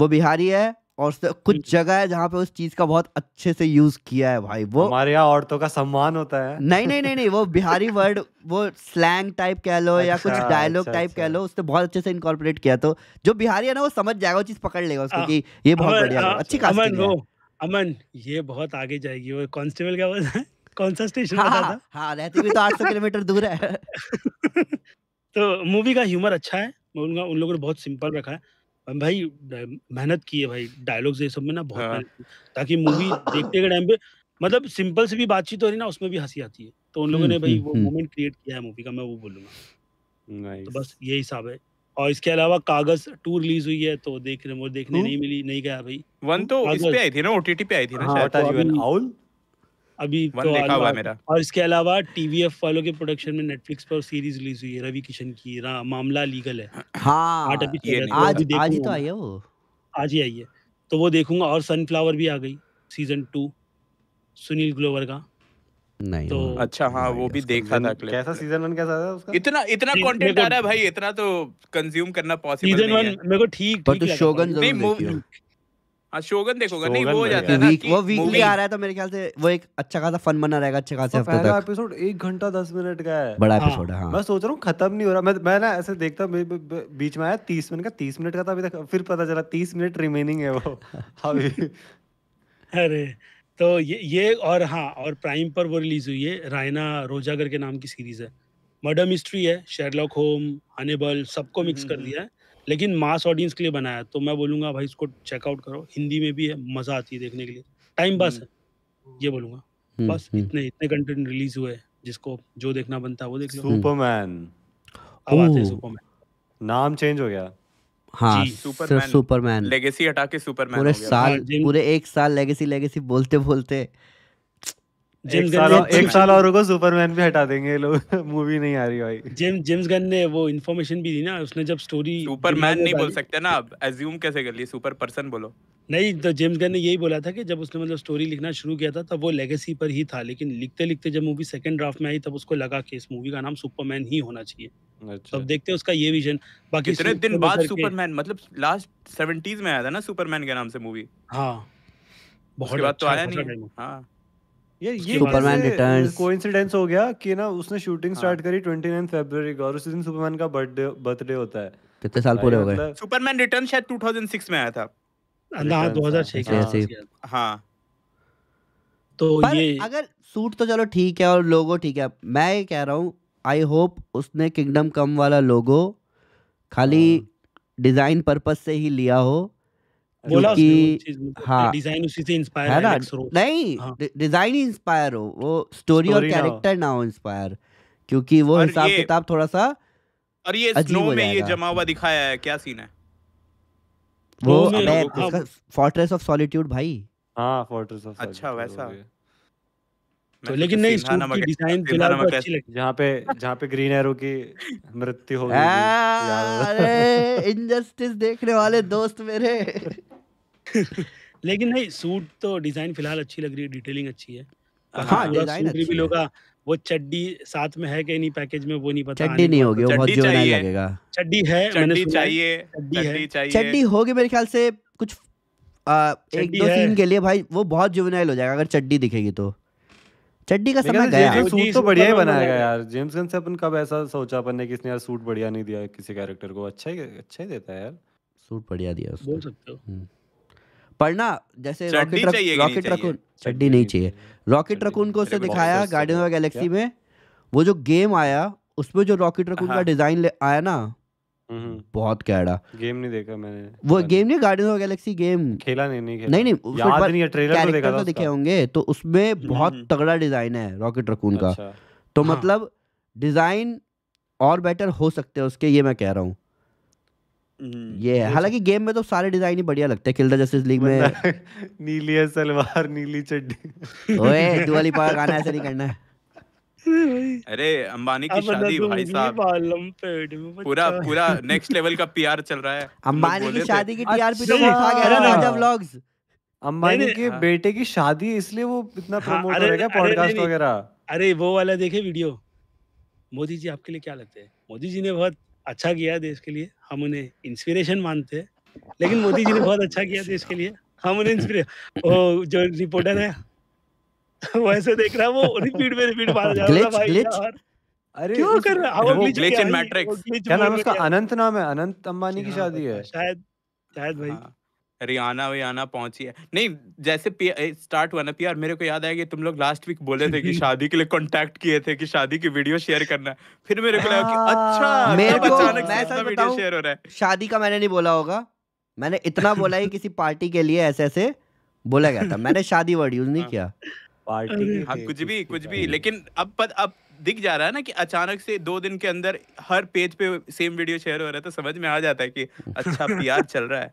वो बिहारी है और कुछ हम्म। जगह है जहाँ पे उस चीज का बहुत अच्छे से यूज किया है भाई वो हमारे
यहाँ औरतों का सम्मान होता है
नहीं नहीं नहीं नहीं वो बिहारी वर्ड वो स्लैंग टाइप कह लो अच्छा, या कुछ डायलॉग अच्छा, टाइप अच्छा। कह अच्छा। लो उसने बहुत अच्छे से इनकॉर्पोरेट किया तो जो बिहारी है ना वो समझ जाएगा वो चीज पकड़ लेगा उसको आ, हाँ। ये बहुत बढ़िया हाँ, अच्छी कास्टिंग
अमन ये बहुत आगे जाएगी वो कॉन्स्टेबल क्या कौन सा स्टेशन हाँ, था
हाँ रहती भी तो 800 किलोमीटर दूर है
तो मूवी का ह्यूमर अच्छा है उन लोगों ने बहुत सिंपल रखा है भाई मेहनत की है भाई डायलॉग्स ये सब में ना बहुत हाँ। ताकि मूवी देखते के टाइम पे मतलब सिंपल से भी बातचीत हो रही ना उसमें भी हंसी आती है तो उन लोगों हम्म, ने भाई हम्म, वो मोमेंट हम्म। क्रिएट किया है मूवी का मैं वो बोलूंगा तो बस ये हिसाब है और इसके अलावा कागज टू रिलीज हुई है तो देख रहे देखने नहीं मिली नहीं गया भाई
वन तो इस पे आई थी ना ओटीटी पे आई थी ना शायद आउल तो अभी तो देखा हुआ मेरा
और इसके अलावा टीवीएफ वालों के प्रोडक्शन में नेटफ्लिक्स पर सीरीज रिलीज हुई है रवि किशन की मामला लीगल है हाँ तो आज आज ही तो आई है वो आज ही आई है तो वो देखूंगा और सनफ्लावर भी आ गई सीजन टू सुनील ग्लोवर का
नहीं तो अच्छा हाँ वो भी देखा था कैसा सीजन वन कैसा था उसका इतना इतना कंटेंट आ रहा है भाई इतना तो कंज्यूम करना पॉसिबल नहीं है सीजन वन मेरे को ठीक ठीक लगा नहीं शोगन देखोगा नहीं वो हो जाता है वो वीकली आ
रहा है तो मेरे ख्याल से वो एक अच्छा खासा फन बना रहेगा अच्छे खासे हफ्ते तक
एपिसोड एक घंटा दस मिनट का है बड़ा एपिसोड हाँ। है हाँ। मैं सोच रहा हूँ खत्म नहीं हो रहा मैं मैं ना ऐसे देखता बीच में आया तीस मिनट का तीस मिनट का था अभी तक फिर पता चला तीस मिनट रिमेनिंग है वो अभी
अरे तो ये ये और हाँ और प्राइम पर वो रिलीज हुई है रायना रोजागर के नाम की सीरीज है मर्डर मिस्ट्री है शेरलॉक होम हनेबल सबको मिक्स हम्म, कर हम्म, दिया है लेकिन मास ऑडियंस के लिए बनाया तो मैं बोलूंगा भाई इसको चेकआउट करो हिंदी में भी है मज़ा आती है देखने के लिए टाइम पास है हम्म। ये बोलूंगा हम्म, बस हम्म। इतने इतने कंटेंट रिलीज हुए जिसको जो देखना बनता है वो देख लो सुपरमैन अब आते हैं सुपरमैन नाम चेंज हो गया हाँ सुपरमैन लेगेसी हटा के सुपरमैन पूरे
साल हाँ, पूरे एक साल लेगेसी लेगेसी बोलते बोलते जिम गन एक
साल और रुको सुपरमैन भी हटा देंगे लोग मूवी नहीं आ रही भाई जिम जिम्स गन ने वो भी
दी ना उसने जब स्टोरी सुपरमैन नहीं बोल सकते ना अब कैसे कर लिए सुपर पर्सन बोलो
नहीं तो जेम्स गन ने यही बोला था कि जब उसने मतलब स्टोरी लिखना शुरू किया था तब वो लेगेसी पर ही था लेकिन लिखते लिखते जब मूवी सेकंड ड्राफ्ट में आई तब उसको लगा कि इस मूवी का नाम सुपरमैन ही होना चाहिए अच्छा। तब देखते हैं उसका ये
विजन बाकी इतने दिन बाद सुपरमैन मतलब लास्ट सेवेंटीज में आया था ना सुपरमैन के नाम से मूवी
हाँ बहुत तो अच्छा आया नहीं अच्छा हाँ सुपरमैन रिटर्न्स
कोइंसिडेंस हो गया कि ना उसने शूटिंग स्टार्ट हाँ। करी 29 फरवरी को और उसी दिन सुपरमैन का बर्थडे
बर्थडे होता है
कितने साल पूरे हो
गए सुपरमैन मतलब शायद 2006 में आया था 2006 हां हाँ। हाँ।
तो ये अगर सूट तो चलो ठीक है और लोगो ठीक है मैं ये कह रहा हूँ आई होप उसने किंगडम कम वाला लोगो खाली डिजाइन पर्पस से ही लिया हो बोला उसने
मतलब हाँ डिजाइन उसी से इंस्पायर है ना
नहीं डिजाइन ही इंस्पायर हो वो स्टोरी और कैरेक्टर ना हो इंस्पायर क्योंकि वो हिसाब किताब थोड़ा सा
और ये स्नो में ये जमा हुआ दिखाया है क्या सीन है वो
फोर्ट्रेस ऑफ सॉलिट्यूड भाई
हाँ फोर्ट्रेस ऑफ अच्छा वैसा
तो लेकिन नहीं
की डिजाइन फिलहाल तो अच्छी लगी जहाँ पे जहाँ पे ग्रीन एरो की मृत्यु हो गई
अरे इनजस्टिस देखने वाले दोस्त मेरे
लेकिन नहीं सूट तो डिजाइन फिलहाल अच्छी लग रही है डिटेलिंग अच्छी है हाँ, वो चड्डी साथ में है कि नहीं पैकेज में वो नहीं पता चड्डी नहीं होगी तो बहुत बहुत नहीं लगेगा चड्डी है चड्डी चाहिए चड्डी चाहिए चड्डी
होगी मेरे ख्याल से कुछ आ, एक दो सीन के लिए भाई वो बहुत जुवेनाइल हो जाएगा अगर चड्डी दिखेगी तो चड्डी का समय गया सूट तो बढ़िया ही बनाया गया यार
जेम्स गन से अपन कब ऐसा सोचा अपन ने कि इसने यार सूट बढ़िया नहीं दिया किसी कैरेक्टर को अच्छा ही अच्छा ही देता है यार
सूट बढ़िया दिया उसको बोल
सकते हो हम्म।
पढ़ना जैसे रॉकेट रॉकेट रकून चड्डी नहीं चाहिए रॉकेट रकून को उसने दिखाया गार्डियन ऑफ गैलेक्सी में वो जो गेम आया उसमें जो रॉकेट रकून का डिजाइन हाँ। आया ना हम्म। बहुत कैडा
गेम नहीं देखा मैंने
वो गेम नहीं गार्डियन ऑफ गैलेक्सी गेम खेला नहीं नहीं खेला। नहीं नहीं याद नहीं है ट्रेलर तो देखा था तो दिखे होंगे तो उसमें हम्म। बहुत तगड़ा डिजाइन है रॉकेट रकून का अच्छा। तो मतलब डिजाइन और बेटर हो सकते हैं उसके ये मैं कह रहा हूँ हम्म, ये हालांकि गेम में तो सारे डिजाइन ही बढ़िया लगते हैं किल्डर जस्टिस लीग में
नीली सलवार नीली चड्डी ओए दिवाली पर गाना ऐसे नहीं करना
है
अरे अंबानी की शादी भाई साहब पूरा पूरा नेक्स्ट लेवल का पीआर चल रहा है अंबानी की शादी की टीआरपी तो
उठा
गया राजा व्लॉग्स अंबानी के हाँ।
बेटे की शादी इसलिए वो इतना प्रमोट करेगा पॉडकास्ट वगैरह
अरे वो वाला देखे वीडियो मोदी जी आपके लिए क्या लगते हैं मोदी जी ने बहुत अच्छा किया देश के लिए हम उन्हें इंस्पिरेशन मानते हैं
लेकिन मोदी जी ने बहुत
अच्छा किया देश के लिए हम उन्हें इंस्पिरेशन वो जो रिपोर्टर है वो ऐसे देख रहा है वो रिपीट में रिपीट मार रहा है भाई यार
अरे क्यों कर रहा वो ग्लिच इन मैट्रिक्स क्या नाम उसका
अनंत नाम है अनंत अंबानी की शादी है शायद शायद भाई हाँ।
रियाना वियाना पहुंची है नहीं जैसे स्टार्ट हुआ ना पीआर मेरे को याद आया कि तुम लोग लास्ट वीक बोले थे कि शादी के लिए कांटेक्ट किए थे कि शादी की वीडियो शेयर करना फिर मेरे को लगा कि हाँ, अच्छा मेरे को वीडियो शेयर हो रहा है
शादी का मैंने नहीं बोला होगा मैंने इतना बोला ही किसी पार्टी के लिए ऐसे ऐसे बोला गया था मैंने शादी वर्ड यूज नहीं हाँ। किया
पार्टी हाँ कुछ भी कुछ भी लेकिन अब पत, अब दिख जा रहा है ना कि अचानक से दो दिन के अंदर हर पेज पे सेम वीडियो शेयर हो रहा है तो समझ में आ जाता है कि अच्छा प्यार चल रहा है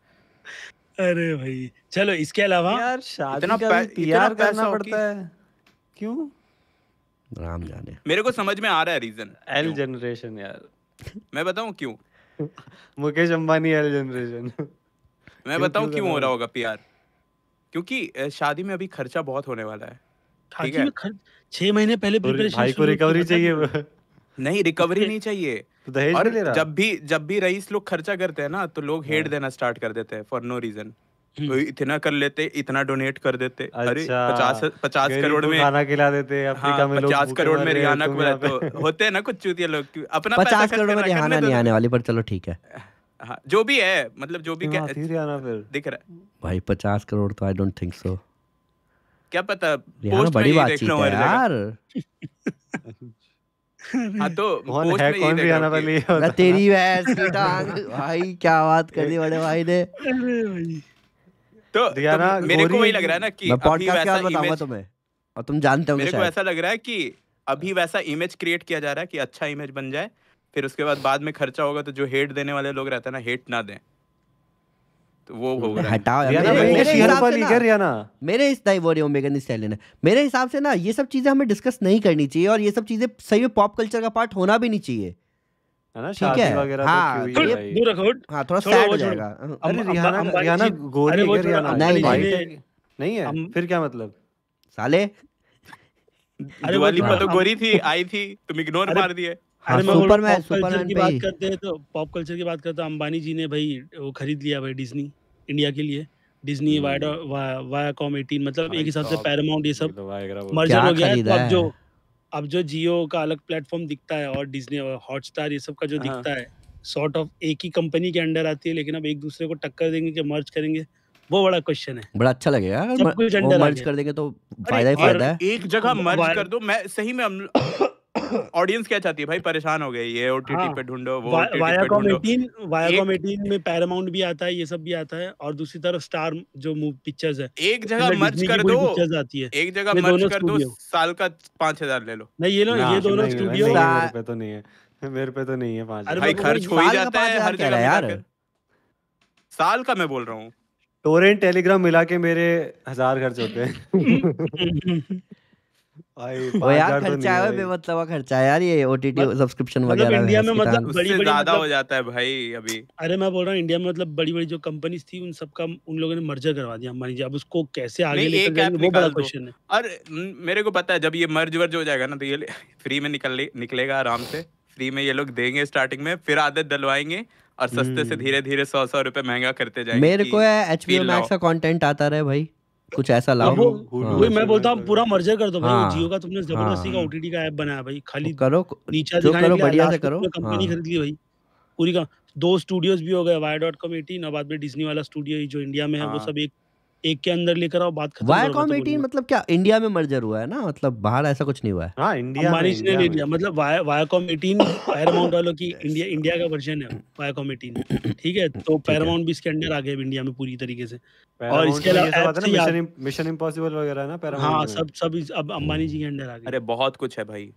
अरे भाई चलो इसके अलावा यार शादी इतना का पीआर करना पड़ता है क्यों
राम जाने मेरे को समझ में आ रहा है रीजन एल जनरेशन यार मैं बताऊं क्यों
मुकेश अंबानी एल जनरेशन
मैं बताऊं क्यों हो रहा होगा पीआर क्योंकि शादी में अभी खर्चा बहुत होने वाला है ठीक है छह महीने पहले भाई को रिकवरी चाहिए नहीं रिकवरी नहीं चाहिए तो दहेज और नहीं जब भी जब भी रईस लोग खर्चा करते हैं ना तो लोग हेड हाँ। देना स्टार्ट कर देते हैं फॉर नो रीजन इतना कर लेते इतना डोनेट कर देते अच्छा, अरे करोड़ में खाना खिला
देते हाँ, पचास करोड़ में रिहाना को तो,
तो होते हैं ना कुछ चूतिया लोग अपना पचास करोड़ में रिहाना नहीं आने वाली पर
चलो ठीक है
हाँ, जो भी है मतलब जो भी तो दिख रहा है
भाई पचास करोड़ तो आई डोंट थिंक सो
क्या पता बड़ी बात यार हाँ, तो तेरी भैंस की टांग भाई
क्या बात कर दी बड़े भाई ने तो,
तो मेरे को लग रहा है ना कि क्या बताऊंगा तुम्हें
और तुम जानते हो मेरे को ऐसा
लग रहा है कि अभी वैसा इमेज क्रिएट किया जा रहा है कि अच्छा इमेज बन जाए फिर उसके बाद बाद में खर्चा होगा तो जो हेट देने वाले लोग रहते हैं ना हेट ना दें तो वो हो रहा है हटाओ यार
मेरे हिसाब से ना नहीं है ये सब चीजें हमें डिस्कस नहीं करनी चाहिए और ये सब चीजें सही में पॉप कल्चर का पार्ट होना भी नहीं चाहिए
ठीक है
नहीं है फिर क्या मतलब साले
अरे वाली तो गोरी थी आई थी तुम इग्नोर मार दिए हाँ, अरे तो की बात करते
हैं तो अंबानी जी ने भाई वो खरीद लिया भाई डिज्नी इंडिया के लिए डिज्नी वायडा वायाकॉम 18 मतलब एक हिसाब से पैरामाउंट ये सब मर्जर तो हो गया तो अब जो अब जो जियो का अलग प्लेटफॉर्म दिखता है और डिज्नी हॉटस्टार ये सब का जो हाँ। दिखता है सॉर्ट ऑफ एक ही कंपनी के अंडर आती है लेकिन अब एक दूसरे को टक्कर देंगे कि मर्ज करेंगे वो बड़ा क्वेश्चन है
बड़ा अच्छा लगेगा अगर मर्ज कर देंगे तो फायदा ही फायदा है
एक जगह मर्ज कर दो मैं सही में ऑडियंस क्या चाहती है भाई परेशान हो गई ये ओटीटी हाँ, पे ढूंढो वो वायाकॉम
18 वायाकॉम 18 में पैरामाउंट भी आता है ये सब भी आता है और दूसरी तरफ स्टार जो मूव
पिक्चर्स है एक जगह मर्ज कर दो पिक्चर्स आती है एक जगह मर्ज कर दो साल का 5000 ले लो नहीं ये लो ये दोनों स्टूडियो पे
तो नहीं है मेरे पे तो नहीं है पांच अरे भाई खर्च हो ही जाता है हर जगह यार
साल का मैं बोल रहा हूँ
टोरेंट टेलीग्राम मिला के मेरे हजार खर्च होते हैं
भाई अभी
अरे मैं बोल रहा हूँ इंडिया में मतलब थी उन उन लोगों ने मर्जर करवा दिया अब उसको कैसे आगे है
और मेरे को पता है जब ये मर्ज वर्ज हो जाएगा ना तो ये फ्री में निकलेगा आराम से फ्री में ये लोग देंगे स्टार्टिंग में फिर आदत डलवाएंगे और सस्ते से हम्म। धीरे धीरे सौ सौ रुपए महंगा करते जाएंगे मेरे को एचपीओ मैक्स का
कंटेंट आता रहे भाई कुछ ऐसा लाओ वो, वो, वो, वो मैं
बोलता हूँ पूरा मर्जर कर दो
भाई हाँ। जियो का तुमने हाँ। जबरदस्ती का
ओटीटी का ऐप बनाया भाई खाली तो करो नीचे दिखाने करो बढ़िया से करो कंपनी हाँ। खरीद ली भाई पूरी का दो स्टूडियोज भी हो गए वाई डॉट कॉम एटीन और बाद में डिज्नी वाला स्टूडियो जो इंडिया में है वो सब एक एक के अंदर लेकर आओ बात खत्म तो
मतलब क्या इंडिया में मर्जर हुआ है ना मतलब बाहर ऐसा कुछ नहीं हुआ है हाँ,
ने ले लिया मतलब पैरामाउंट वालों की इंडिया इंडिया का वर्जन है ठीक है तो पैरामाउंट भी इसके अंडर आ गया इंडिया में पूरी तरीके से और इसके अलावा मिशन इम्पॉसिबल वगैरह ना हाँ, सब सब अब अंबानी जी के अंडर आ गए
अरे बहुत कुछ है भाई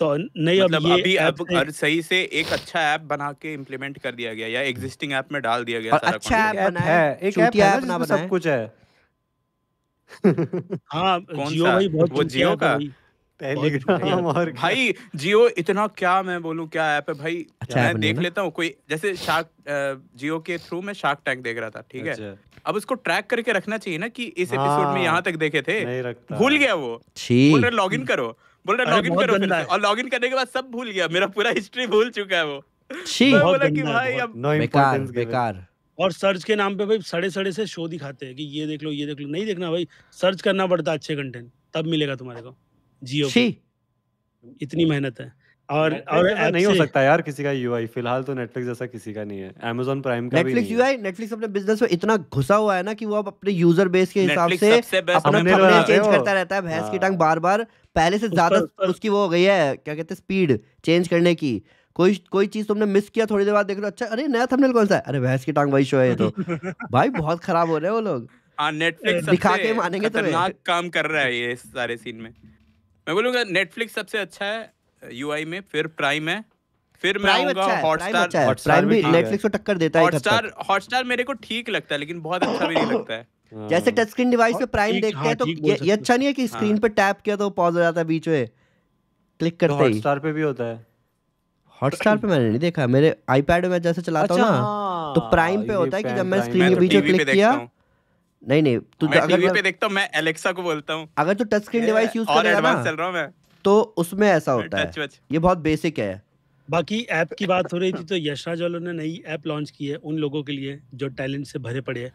तो नहीं मतलब अब ये अभी अब सही से एक अच्छा ऐप बना के इम्प्लीमेंट कर दिया गया या एग्जिस्टिंग ऐप में डाल दिया गया सारा अच्छा ऐप बना है एक ऐप है सब कुछ है हाँ कौन जियो भाई बहुत वो जियो का टेलीग्राम और भाई जियो इतना क्या मैं बोलूं क्या ऐप है भाई अच्छा मैं देख लेता हूँ कोई जैसे शार्क जियो के थ्रू मैं शार्क टैंक देख रहा था ठीक है अच्छा। अब उसको ट्रैक करके रखना चाहिए ना कि इस एपिसोड में हाँ, यहाँ तक देखे थे भूल गया वो
बोल रहे लॉग
इन करो बोल रहे लॉग इन करो और लॉग इन करने के बाद सब भूल गया मेरा पूरा हिस्ट्री भूल चुका है वो
बोला कि भाई अब बेकार बेकार और सर्च के नाम पे भाई सड़े सड़े से शो दिखाते हैं कि ये देख लो ये देख लो नहीं देखना भाई सर्च करना पड़ता अच्छे कंटेंट तब मिलेगा तुम्हारे को जियो इतनी मेहनत है
और और नहीं हो सकता यार किसी का यूआई फिलहाल तो नेटफ्लिक्स जैसा किसी का नहीं है अमेजोन प्राइम का Netflix भी नहीं
यूआई नेटफ्लिक्स अपने बिजनेस में इतना घुसा हुआ है ना कि वो अब अपने यूजर बेस के हिसाब से अपना चेंज करता रहता है भैंस की हाँ। टांग बार-बार पहले से ज्यादा उसकी वो हो गई है क्या कहते हैं स्पीड चेंज करने की कोई कोई चीज तुमने मिस किया थोड़ी देर बाद देख लो अच्छा अरे नया थंबनेल कौन सा है अरे भैंस की टांग वही शो है ये तो भाई बहुत खराब हो रहे हैं वो लोग
नेटफ्लिक्स हाँ, दिखा के मानेंगे खतरनाक काम कर रहा है ये सारे सीन में मैं बोलूंगा नेटफ्लिक्स सबसे अच्छा है यूआई में फिर प्राइम है फिर मैं आऊंगा हॉटस्टार हॉटस्टार भी नेटफ्लिक्स को
टक्कर देता है हॉटस्टार
हॉटस्टार मेरे को ठीक लगता है लेकिन बहुत अच्छा भी नहीं लगता है जैसे टच स्क्रीन डिवाइस पे प्राइम हाँ, देखते हाँ, हैं तो ये अच्छा नहीं है कि स्क्रीन
पे टैप किया तो पॉज हो जाता है बीच में क्लिक करते तो ही हॉटस्टार पे भी होता है हॉटस्टार पे मैंने नहीं देखा मेरे आईपैड में जैसे चलाता अच्छा, हूँ ना हाँ। तो प्राइम पे होता है कि जब मैं स्क्रीन के पीछे क्लिक किया नहीं नहीं तू तो अगर
पे देखता हूँ मैं एलेक्सा को बोलता हूँ अगर तू टच स्क्रीन डिवाइस यूज कर करेगा ना
तो उसमें ऐसा होता है ये बहुत बेसिक है
बाकी ऐप की बात हो रही थी तो यशराज वालों ने नई ऐप लॉन्च की है उन लोगों के लिए जो टैलेंट से भरे पड़े हैं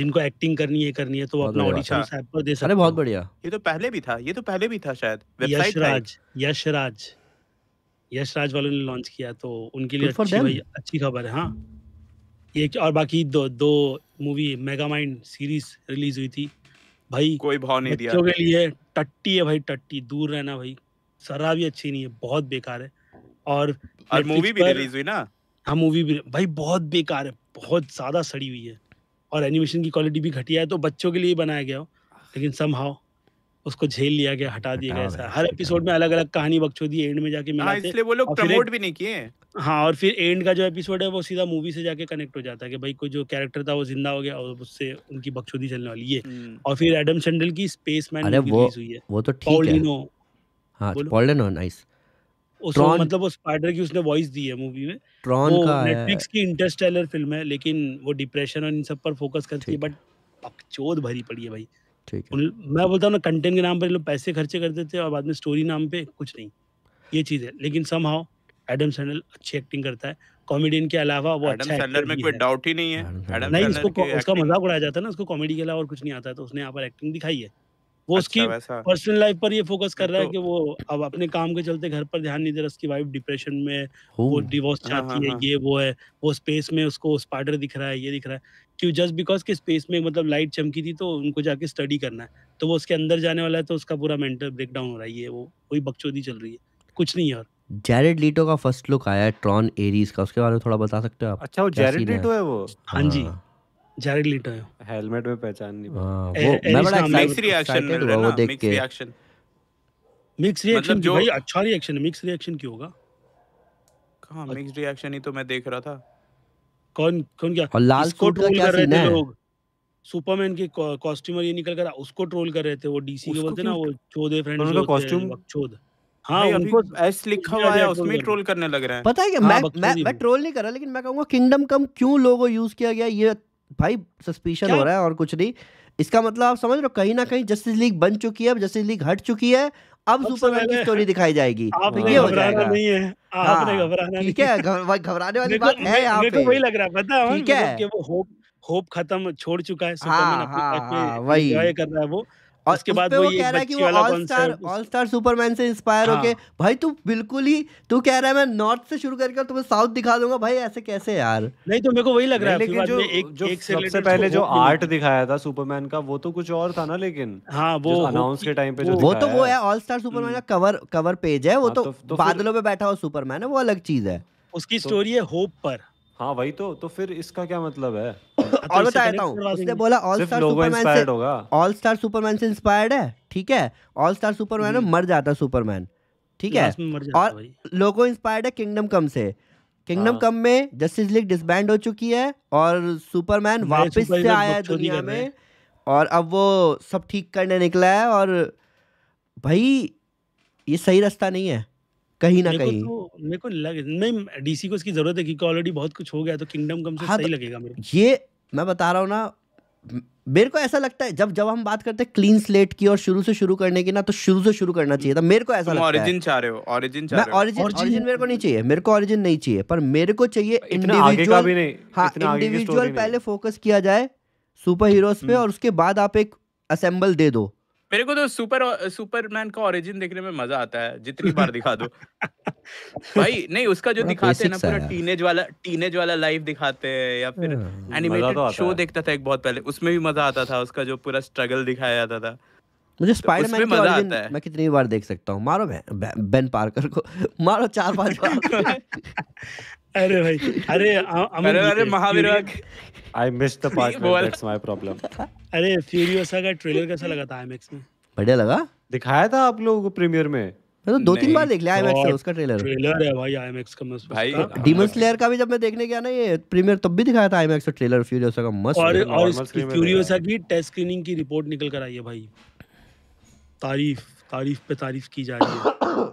जिनको एक्टिंग करनी है करनी है तो वो अपना ऑडिशन ऐप अच्छा। पर दे सकते अरे बहुत बढ़िया ये तो पहले भी था ये तो पहले भी था शायद यशराज यशराज यश राज वालों ने लॉन्च किया तो उनके लिए अच्छी अच्छी खबर है हाँ ये और बाकी दो दो movie Megamind series release
हुई थी भाई कोई भाव नहीं दिया के
लिए टट्टी है भाई टट्टी दूर रहना भाई सरा भी अच्छी नहीं है बहुत बेकार है और और मूवी भी रिलीज हुई
ना हाँ
मूवी भी भाई बहुत बेकार है बहुत ज्यादा सड़ी हुई है और एनिमेशन की क्वालिटी भी घटिया है तो बच्चों के लिए बनाया गया हो लेकिन सम हाउ उसको झेल लिया गया हटा दिया गया ऐसा हर एपिसोड में अलग अलग कहानी बख्शोदी एंड में जाके मिला हाँ, इसलिए वो लोग प्रमोट भी नहीं किए हाँ और फिर एंड का जो एपिसोड है वो सीधा मूवी से जाके कनेक्ट हो जाता है कि भाई कोई जो कैरेक्टर था वो जिंदा हो गया और उससे उनकी बख्शोदी चलने वाली है हम्म। और फिर एडम सेंडल की स्पेस मैन रिलीज हुई है वो तो ठीक है
हाँ पॉलिनो नाइस उसको मतलब
वो स्पाइडर की उसने वॉइस दी है मूवी में ट्रॉन का है नेटफ्लिक्स की इंटरस्टेलर फिल्म है लेकिन वो डिप्रेशन और इन सब पर फोकस करती है बट चोद भरी पड़ी है भाई ठीक है मैं बोलता हूँ ना कंटेंट के नाम पर लोग पैसे खर्चे कर देते और बाद में स्टोरी नाम पे कुछ नहीं ये चीज़ है लेकिन सम हाउ एडम सैंडल अच्छी एक्टिंग करता है कॉमेडियन के अलावा वो अच्छा सैंडल में
कोई डाउट ही नहीं है एडम नहीं इसको उसका
मजाक उड़ाया जाता है ना उसको कॉमेडी के अलावा और कुछ नहीं आता है तो उसने यहाँ पर एक्टिंग दिखाई है
वो अच्छा, उसकी पर्सनल
लाइफ पर ये फोकस कर रहा है तो कि वो अब अपने काम के चलते घर पर ध्यान नहीं दे रहा उसकी वाइफ डिप्रेशन में वो डिवोर्स हाँ, हाँ, चाहती है हाँ। ये वो है वो स्पेस में उसको स्पाइडर दिख रहा है ये दिख रहा है कि जस्ट बिकॉज के स्पेस में मतलब लाइट चमकी थी तो उनको जाके स्टडी करना है तो वो उसके अंदर जाने वाला है तो उसका पूरा मेंटल ब्रेकडाउन हो रहा है वो कोई बकचोदी चल रही है कुछ नहीं और
जेरेड लीटो का फर्स्ट लुक आया है ट्रॉन एरीज का उसके बारे में थोड़ा बता सकते हो
आप अच्छा वो जेरेड लीटो है वो हाँ, हाँ जी जेरेड लीटो है हेलमेट में पहचान नहीं पा हाँ, वो मैं बड़ा मिक्स रिएक्शन मिल रहा है वो देख रिएक्शन मिक्स रिएक्शन भाई
अच्छा रिएक्शन है मिक्स रिएक्शन क्यों होगा कहां मिक्स रिएक्शन ही तो मैं देख रहा था
कौन कौन क्या और लाल इसको ट्रोल कर रहे थे लोग सुपरमैन के कॉस्ट्यूम ये निकल कर उसको ट्रोल कर रहे थे वो डीसी के बोलते ना वो चोदे फ्रेंड उनका कॉस्ट्यूम चोद
हाँ उनको एस लिखा हुआ है उसमें ट्रोल करने लग पता है हाँ, मैं मैं मैं
ट्रोल नहीं कर रहा लेकिन मैं कहूँगा किंगडम कम क्यों लोगों यूज किया गया ये भाई सस्पिशन हो रहा है और कुछ नहीं इसका मतलब आप समझ रहे हो कहीं ना कहीं जस्टिस लीग बन चुकी है अब जस्टिस लीग हट चुकी है अब सुपरमैन की स्टोरी दिखाई जाएगी ये हो जाएगा नहीं है हाँ। आपने घबराना ठीक है घबराने वाली बात है यहाँ पे वही लग रहा है पता है ठीक है मतलब
होप होप खत्म छोड़ चुका है सुपरमैन हाँ, अपने हाँ, वही कर रहा है वो बाद वो, वो कह रहा है कि वो All Star
All Star Superman से इंस्पायर होके हाँ। भाई तू बिल्कुल ही तू कह रहा है मैं नॉर्थ से शुरू करके तुम्हें साउथ दिखा दूंगा भाई ऐसे कैसे यार नहीं तो मेरे को वही लग रहा है लेकिन जो एक जो सबसे पहले जो आर्ट
दिखाया था सुपरमैन का वो तो कुछ और था ना लेकिन हाँ वो अनाउंस के टाइम पे जो वो तो वो है
ऑल स्टार सुपरमैन का कवर कवर पेज है वो हाँ, तो, तो-, तो बादलों में बैठा हुआ सुपरमैन है वो अलग चीज है
उसकी स्टोरी तो है होप पर हाँ वही तो तो फिर इसका क्या मतलब है
और तो बता देता हूँ उसने बोला ऑल स्टार सुपरमैन से ऑल स्टार सुपरमैन से इंस्पायर्ड है ठीक है ऑल स्टार सुपरमैन मर जाता सुपरमैन ठीक है और लोगो इंस्पायर्ड है किंगडम कम से किंगडम कम हाँ। में जस्टिस लीग डिसबैंड हो चुकी है और सुपरमैन वापस से आया है दुनिया में और अब वो सब ठीक करने निकला है और भाई ये सही रास्ता नहीं है कहीं ना कहीं
मेरे को तो, लग नहीं डीसी को इसकी जरूरत है क्योंकि ऑलरेडी बहुत कुछ हो गया तो किंगडम कम से हाँ, सही तो लगेगा मेरे ये मैं बता रहा हूँ ना
मेरे को ऐसा लगता है जब जब हम बात करते हैं क्लीन स्लेट की और शुरू से शुरू करने की ना तो शुरू से शुरू करना चाहिए था मेरे को ऐसा लगता ओरिजिन
चाह रहे हो ओरिजिन चाह रहे हो ओरिजिन ओरिजिन
मेरे को नहीं चाहिए मेरे को ओरिजिन नहीं चाहिए पर मेरे को चाहिए इंडिविजुअल हाँ इंडिविजुअल
पहले फोकस
किया जाए सुपर हीरोज पे हम्म। और उसके बाद आप एक असेंबल दे दो
मेरे को तो सुपर सुपरमैन का ओरिजिन देखने में मजा आता है जितनी बार दिखा दो भाई नहीं उसका जो हाँ, दिखाते हैं ना पूरा टीनेज वाला टीनेज वाला लाइफ दिखाते हैं या फिर एनिमेटेड हाँ, शो तो देखता था एक बहुत पहले उसमें भी मजा आता था उसका जो पूरा स्ट्रगल दिखाया जाता था मुझे स्पाइडरमैन तो मजा आता
है मैं कितनी बार देख सकता हूँ मारो बेन पार्कर को मारो चार पांच बार अरे भाई अरे
अरे अरे Mahavir
I miss the
part that's my
problem
अरे फ्यूरियोसा का ट्रेलर कैसा लगा था आईमैक्स में
बढ़िया लगा दिखाया था आप लोगों को प्रीमियर में मैं तो दो तीन बार देख लिया
आईमैक्स उसका ट्रेलर ट्रेलर है भाई आईमैक्स का मस्त भाई डीमन स्लेयर का भी जब मैं देखने गया
ना ये प्रीमियर तब भी दिखाया था आईमैक्स का ट्रेलर फ्यूरियोसा का मस्त और और फ्यूरियोसा
की टेस्ट स्क्रीनिंग की रिपोर्ट निकल कर आई है भाई तारीफ तारीफ पे तारीफ की जा रही है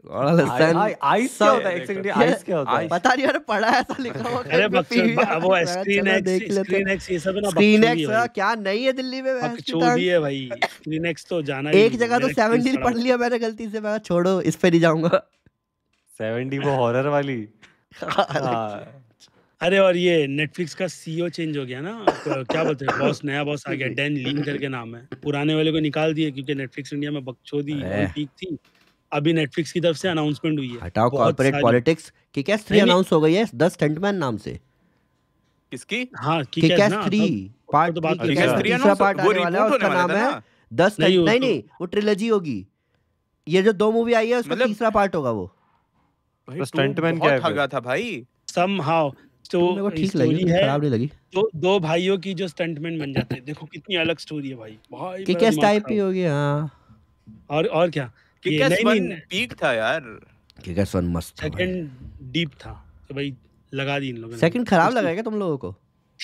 अरे क्या नहीं है दिल्ली में
एक जगह तो पढ़
लिया मैंने गलती से मैं
छोड़ो इस पे नहीं जाऊंगा 70 वो हॉरर वाली अरे और ये नेटफ्लिक्स का सीईओ चेंज हो गया ना क्या बोलते हैं बॉस नया बॉस आ गया डेन लीन करके नाम है पुराने वाले को निकाल दिए क्योंकि नेटफ्लिक्स इंडिया में बकचोदी ठीक थी अभी नेटफ्लिक्स की तरफ से अनाउंसमेंट हुई है हटाओ कॉर्पोरेट पॉलिटिक्स
की कैस थ्री अनाउंस हो गई है द स्टंटमैन नाम से
किसकी हाँ की कैस थ्री
पार्ट तो
बात तो किकैस 3 तीसरा पार्ट आने वाला है उसका नाम है दस नहीं नहीं तो- वो ट्रिलजी होगी ये जो दो
मूवी आई है उसका मतलब- तीसरा पार्ट होगा वो
स्टंटमैन तो क्या है बहुत था भाई
सम हाउ तो ठीक लगी खराब नहीं लगी तो दो भाइयों की जो स्टंटमैन बन जाते हैं देखो कितनी अलग स्टोरी है भाई भाई कैस टाइप की होगी हाँ और और क्या वन मस्त सेकंड डीप था कि भाई लगा दी इन लोगों ने सेकंड खराब लगा क्या
तुम लोगों को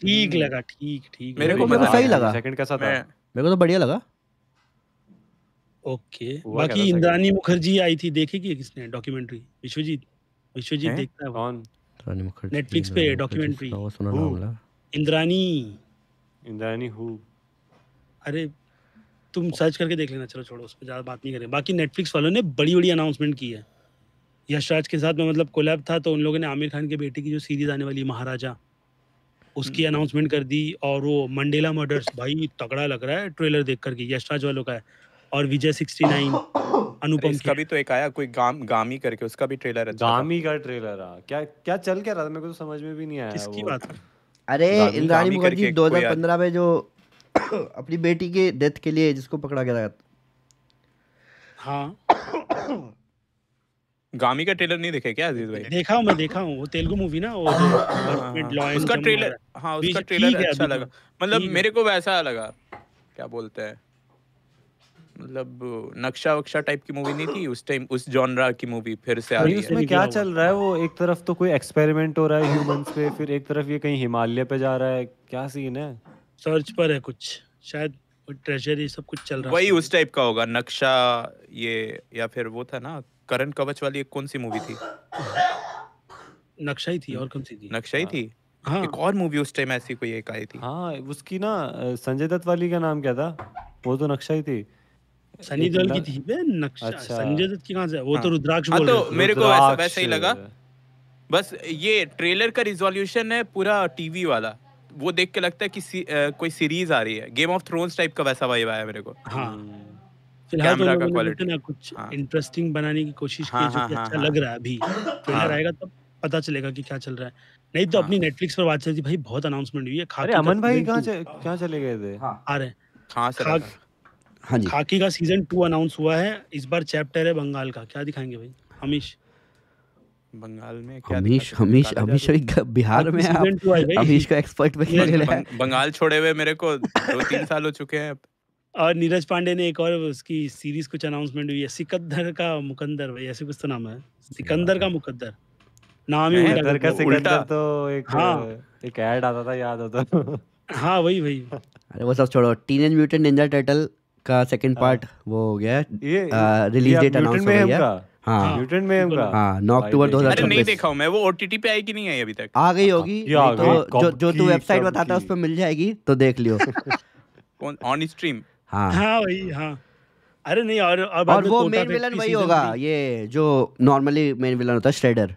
ठीक हम्म। लगा
ठीक ठीक मेरे को मेरे को तो सही लगा सेकंड कैसा था मेरे को तो बढ़िया लगा ओके बाकी इंद्रानी मुखर्जी आई थी देखेगी किसने डॉक्यूमेंट्री विश्वजीत विश्वजीत देखता है कौन
इंद्रानी मुखर्जी नेटफ्लिक्स पे डॉक्यूमेंट्री
इंद्रानी इंद्रानी हु अरे तुम सर्च करके देख लेना चलो छोड़ो उस पर ज़्यादा बात नहीं करें बाकी नेटफ्लिक्स वालों ने बड़ी बड़ी अनाउंसमेंट की है यशराज के साथ में मतलब कोलैब था तो उन लोगों ने आमिर खान के बेटे की जो सीरीज आने वाली महाराजा उसकी अनाउंसमेंट हम्म। कर दी और वो मंडेला मर्डर्स भाई तगड़ा लग रहा है ट्रेलर देख करके यशराज वालों का है और विजय सिक्सटी नाइन
अनुपम इसका भी तो एक आया कोई गाम गामी करके उसका भी ट्रेलर अच्छा है गामी का ट्रेलर आ क्या क्या चल क्या रहा था मेरे को तो
समझ में भी नहीं आया किसकी बात अरे इंद्राणी मुखर्जी दो हजार
पंद्रह में जो अपनी बेटी के डेथ के लिए जिसको पकड़ा गया था
हाँ गामी का ट्रेलर नहीं देखे क्या अजीज भाई
देखा हूँ मैं देखा हूँ वो तेलुगु मूवी ना और उसका ट्रेलर हाँ उसका ट्रेलर अच्छा लगा तो मतलब मेरे
को वैसा लगा क्या बोलते हैं मतलब नक्शा वक्शा टाइप की मूवी नहीं थी उस टाइम उस जॉनरा की मूवी फिर से आ रही है उसमें क्या चल
रहा है वो एक तरफ तो कोई एक्सपेरिमेंट हो रहा है ह्यूमंस पे फिर एक तरफ ये कहीं हिमालय पे जा रहा है क्या सीन है सर्च पर है कुछ
शायद ट्रेजर ये सब कुछ चल रहा वही
उस टाइप का होगा नक्शा ये या फिर वो था ना करण कवच वाली एक कौन सी मूवी थी
नक्शा ही थी और कौन
सी थी नक्शा ही थी हाँ एक और मूवी उस टाइम ऐसी कोई एक आई थी
हाँ उसकी ना संजय दत्त वाली का नाम क्या था वो तो नक्शा ही थी सनी देओल की थी बे नक्शा अच्छा। संजय
दत्त
की कहां से वो तो हाँ, तो रुद्राक्ष बोल हाँ, रहे बोल तो मेरे को वैसा, वैसा ही लगा
बस ये ट्रेलर का रिजोल्यूशन है पूरा टीवी वाला वो देख के लगता है कि सी, आ, कोई सीरीज आ रही है गेम ऑफ थ्रोन्स टाइप का वैसा वाइब आया मेरे को हाँ। hmm. फिलहाल तो का क्वालिटी
ना कुछ इंटरेस्टिंग हाँ। बनाने की कोशिश की हाँ, जो अच्छा लग रहा है अभी
ट्रेलर
आएगा तब पता चलेगा कि क्या चल रहा है नहीं तो अपनी नेटफ्लिक्स पर बात भाई बहुत अनाउंसमेंट हुई है खाकी अरे अमन भाई चले गए थे जी खाकी का सीजन अनाउंस हुआ है इस बार चैप्टर है बंगाल
का क्या दिखाएंगे भाई अमीश बंगाल में
क्या हमीश हमीश हमीश बिहार में आप हमीश को एक्सपर्ट बन के लाया
बंगाल छोड़े हुए मेरे को दो तीन साल
हो चुके हैं और नीरज पांडे ने एक और उसकी सीरीज कुछ अनाउंसमेंट हुई है सिकंदर का मुकंदर भाई ऐसे कुछ तो नाम है सिकंदर का मुकंदर नाम ही उल्टा का सिकंदर तो एक हाँ एक ऐड आता था याद होता हाँ वही वही
अरे वो सब छोड़ो टीनेज म्यूटेंट निंजा टर्टल का सेकंड पार्ट हाँ। वो हो गया रिलीज डेट अनाउंस हो गया हाँ म्यूटेंट हाँ।, हाँ, हाँ नौ अक्टूबर दो हजार नहीं देखा
हूँ मैं वो ओटीटी पे आई कि नहीं आई अभी तक आ गई होगी तो जो जो तू वेबसाइट बताता
है उस पर मिल जाएगी तो देख लियो
ऑन स्ट्रीम हाँ हाँ वही हाँ अरे नहीं और और वो मेन विलन वही होगा
ये
जो नॉर्मली मेन विलन होता है श्रेडर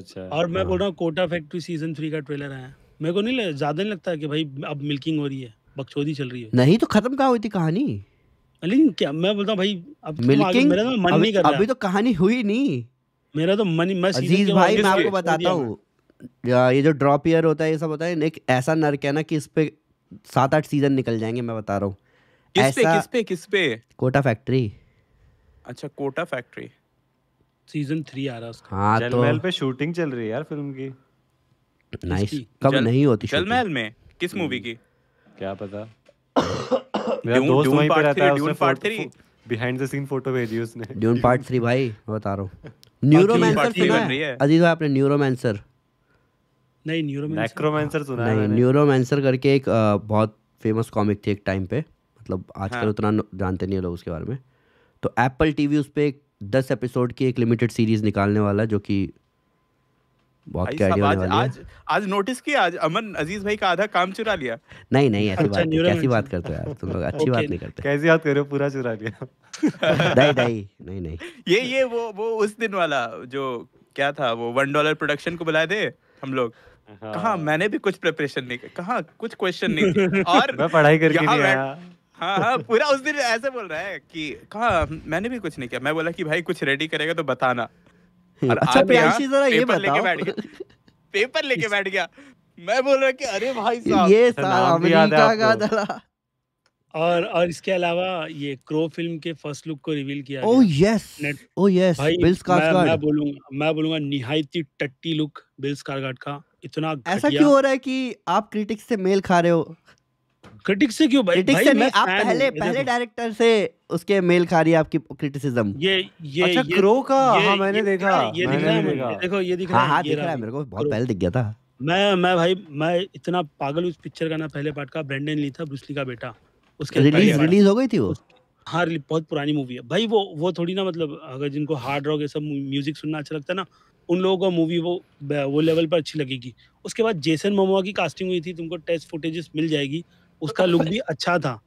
अच्छा और मैं हाँ। बोल रहा हूँ कोटा फैक्ट्री सीजन थ्री का ट्रेलर आया मेरे को नहीं ज्यादा नहीं लगता कि भाई अब मिल्किंग हो रही है बकचोदी चल रही है
नहीं तो खत्म कहा हुई थी कहानी
लेकिन क्या मैं बोलता हूँ भाई अब तो मिल्किंग मेरा तो मन नहीं कर रहा अभी तो कहानी हुई नहीं मेरा तो मन मैं अजीज भाई मैं आपको बताता हूँ
ये जो ड्रॉप ईयर होता है ये सब होता है एक ऐसा नर्क है ना कि इस पे सात आठ सीजन निकल जाएंगे मैं बता रहा हूँ किस पे किस पे किस पे कोटा फैक्ट्री
अच्छा कोटा फैक्ट्री सीजन थ्री आ रहा उसका हाँ तो जलमहल पे शूटिंग चल रही है यार फिल्म की नाइस कब नहीं होती जलमहल में किस मूवी की क्या पता
बिहाइंड द सीन फोटो
भेजी उसने ड्यून
पार्ट 3 भाई बता रहा हूं सुना है भाई आपने नहीं
सुना है नहीं
करके एक बहुत फेमस कॉमिक थी एक टाइम पे मतलब आजकल हाँ। उतना जानते नहीं लोग उसके बारे में तो एप्पल टीवी उस पर एक दस एपिसोड की एक लिमिटेड सीरीज निकालने वाला जो कि बहुत क्या आगे आज, आज
आज नोटिस किया आज अमन अजीज भाई का आधा काम चुरा लिया
नहीं नहीं ऐसी अच्छा, बात कैसी बात करते हो यार तुम लोग
अच्छी बात नहीं करते कैसी बात कर रहे हो पूरा
चुरा लिया नहीं नहीं नहीं नहीं ये ये वो वो उस दिन वाला जो क्या था वो वन डॉलर प्रोडक्शन को बुलाए थे हम लोग हाँ। कहा मैंने भी कुछ प्रिपरेशन नहीं कहा कुछ क्वेश्चन नहीं और मैं पढ़ाई करके नहीं आया हाँ हाँ पूरा उस दिन ऐसे बोल रहा है कि कहा मैंने भी कुछ नहीं किया मैं बोला कि भाई कुछ रेडी करेगा तो बताना अच्छा प्रियांशी जरा ये बताओ पेपर लेके बैठ गया मैं बोल रहा कि अरे भाई साहब ये अमेरिका का दला
और और इसके अलावा ये क्रो फिल्म के फर्स्ट लुक को रिवील किया oh yes oh yes Bill Skarsgard मैं बोलूंगा मैं बोलूंगा निहायत ही टट्टी लुक बिल स्कार्सगार्ड का इतना ऐसा क्यों हो
रहा है कि आप क्रिटिक्स से मेल खा रहे हो
क्रिटिक्स से क्यों भाई क्रिटिक्स से नहीं आप पहले पहले डायरेक्टर से
उसके मेल खा रही है आपकी क्रिटिसिज्म
ये ये अच्छा ये, क्रो का हाँ मैंने देखा ये दिख रहा है देखो ये दिख रहा हाँ, है हां दिख रहा है मेरे को बहुत पहले दिख गया था मैं मैं भाई मैं इतना पागल उस पिक्चर का ना पहले पार्ट का ब्रेंडन ली था ब्रूसली का बेटा उसके रिलीज रिलीज हो गई थी वो हाँ बहुत पुरानी मूवी है भाई वो वो थोड़ी ना मतलब अगर जिनको हार्ड रॉक ये सब म्यूजिक सुनना अच्छा लगता है ना उन लोगों का मूवी वो वो लेवल पर अच्छी लगेगी उसके बाद जेसन मोमोआ की कास्टिंग हुई थी तुमको टेस्ट फुटेजेस मिल जाएगी उसका तो लुक भी अच्छा था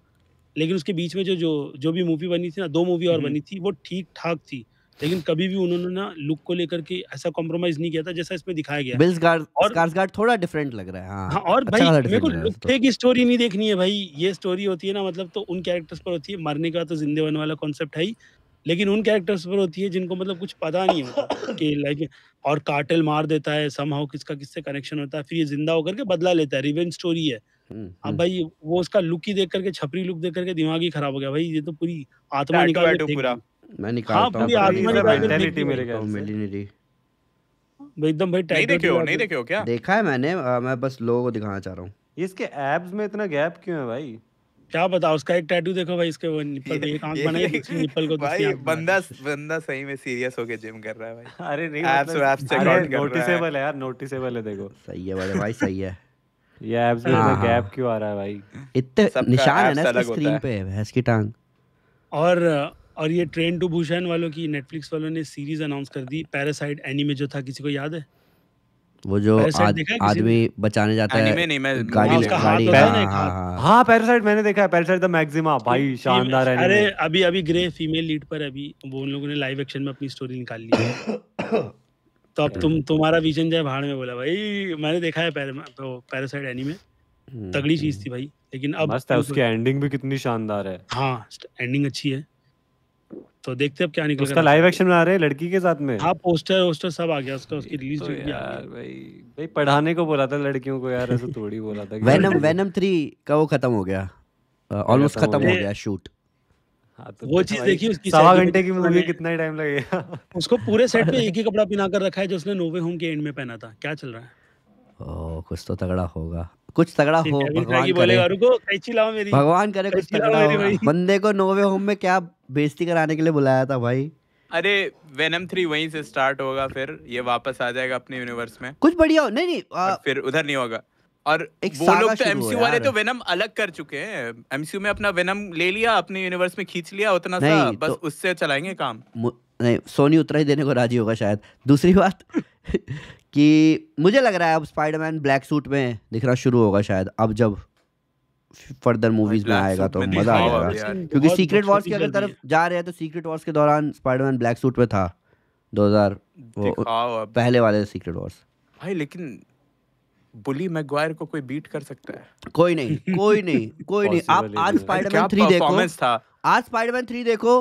लेकिन उसके बीच में जो जो जो भी मूवी बनी थी ना दो मूवी और हम्म। बनी थी वो ठीक ठाक थी लेकिन कभी भी उन्होंने ना लुक को लेकर के ऐसा कॉम्प्रोमाइज नहीं किया था जैसा इसमें दिखाया गया बिल्स गार्ड और गार्ड थोड़ा डिफरेंट लग रहा है हाँ, हाँ और अच्छा भाई मेरे को लुक्टे की स्टोरी नहीं देखनी है भाई ये स्टोरी होती है ना मतलब तो उन कैरेक्टर्स पर होती है मरने का तो जिंदे बनने वाला कॉन्सेप्ट है ही लेकिन उन कैरेक्टर्स पर होती है जिनको मतलब कुछ पता नहीं होता कि लाइक और कार्टेल मार देता है समहाउ किसका किससे कनेक्शन होता है फिर ये जिंदा होकर के बदला लेता है रिवेंज स्टोरी है हम्म, अब हम्म। भाई वो उसका लुक ही देख करके छपरी लुक देख करके दिमाग ही खराब हो गया भाई ये तो पूरी आत्मा निकाल
मैं निकालता हाँ, हूं पूरी मेरे
एकदम नहीं देखे हो नहीं देखे
हो
क्या
देखा है मैंने मैं बस लोगों को दिखाना चाह रहा हूँ
इसके एब्स में इतना गैप क्यों है भाई क्या बताओ उसका एक टैटू देखो भाई इसके वो निपल को भाई बंदा
बंदा सही में सीरियस होके जिम कर रहा है भाई अरे नहीं एब्स एब्स चेक आउट कर रहा है नोटिसेबल है यार नोटिसेबल है
देखो सही है भाई सही है
ये एब्स में गैप क्यों आ रहा है भाई इतने निशान है ना इसकी स्क्रीन
पे भैंस की टांग
और और ये ट्रेन टू भूषण वालों की नेटफ्लिक्स वालों ने सीरीज अनाउंस कर दी पैरासाइट एनीमे जो था किसी को याद है वो जो आदमी
बचाने
जाता
है नहीं मैं गाड़ी गाड़ी
हाँ पैरासाइट मैंने
देखा
है पैरासाइट द मैक्सिमा भाई शानदार है अरे अभी अभी ग्रे फीमेल लीड पर अभी वो उन लोगों ने लाइव एक्शन में अपनी स्टोरी निकाल ली है तो अब हम्म। तुम तुम्हारा विजन जो है भाड़ में बोला भाई मैंने देखा है पैर, तो पैरासाइड एनीमे हम्म, तगड़ी चीज हम्म। थी भाई लेकिन अब मस्त है उसकी एंडिंग भी कितनी शानदार है हाँ एंडिंग अच्छी है तो देखते अब क्या निकल उसका लाइव
एक्शन
में आ रहे हैं लड़की के साथ
में हाँ
पोस्टर वोस्टर सब आ गया उसका उसकी रिलीज तो यार भाई भाई
पढ़ाने को बोला था लड़कियों को यार ऐसे थोड़ी बोला था वेनम
वेनम थ्री का वो खत्म हो गया ऑलमोस्ट खत्म हो गया शूट
हाँ, तो वो चीज देखी उसकी सवा घंटे की मूवी कितना टाइम
लगेगा उसको पूरे सेट पे एक ही कपड़ा पहना कर रखा है जो उसने नोवे होम के एंड में पहना था क्या चल रहा है
ओ कुछ तो तगड़ा होगा कुछ तगड़ा हो भगवान
करे मेरी भगवान करे कुछ
तगड़ा हो बंदे को नोवे होम में क्या बेइज्जती कराने के लिए बुलाया था भाई
अरे वेनम थ्री वहीं से स्टार्ट होगा फिर ये वापस आ जाएगा अपने यूनिवर्स में कुछ बढ़िया हो नहीं नहीं आ, फिर उधर नहीं होगा और एक वो लोग तो एमसीयू वाले तो वेनम अलग कर चुके हैं एमसीयू में अपना वेनम ले लिया अपने यूनिवर्स में खींच लिया उतना सा बस तो, उससे चलाएंगे काम
नहीं सोनी उतना ही देने को राजी होगा शायद दूसरी बात कि मुझे लग रहा है अब स्पाइडरमैन ब्लैक सूट में दिखना शुरू होगा शायद अब जब फर्दर मूवीज में आएगा तो मजा आएगा क्योंकि सीक्रेट वॉर्स की अगर तरफ जा रहे हैं तो सीक्रेट वॉर्स के दौरान स्पाइडरमैन ब्लैक सूट में था 2000 पहले वाले सीक्रेट वॉर्स
भाई लेकिन बुली मैगवायर को कोई बीट कर सकता है
कोई नहीं कोई नहीं कोई नहीं आप आज स्पाइडरमैन थ्री देखो था आज स्पाइडरमैन थ्री देखो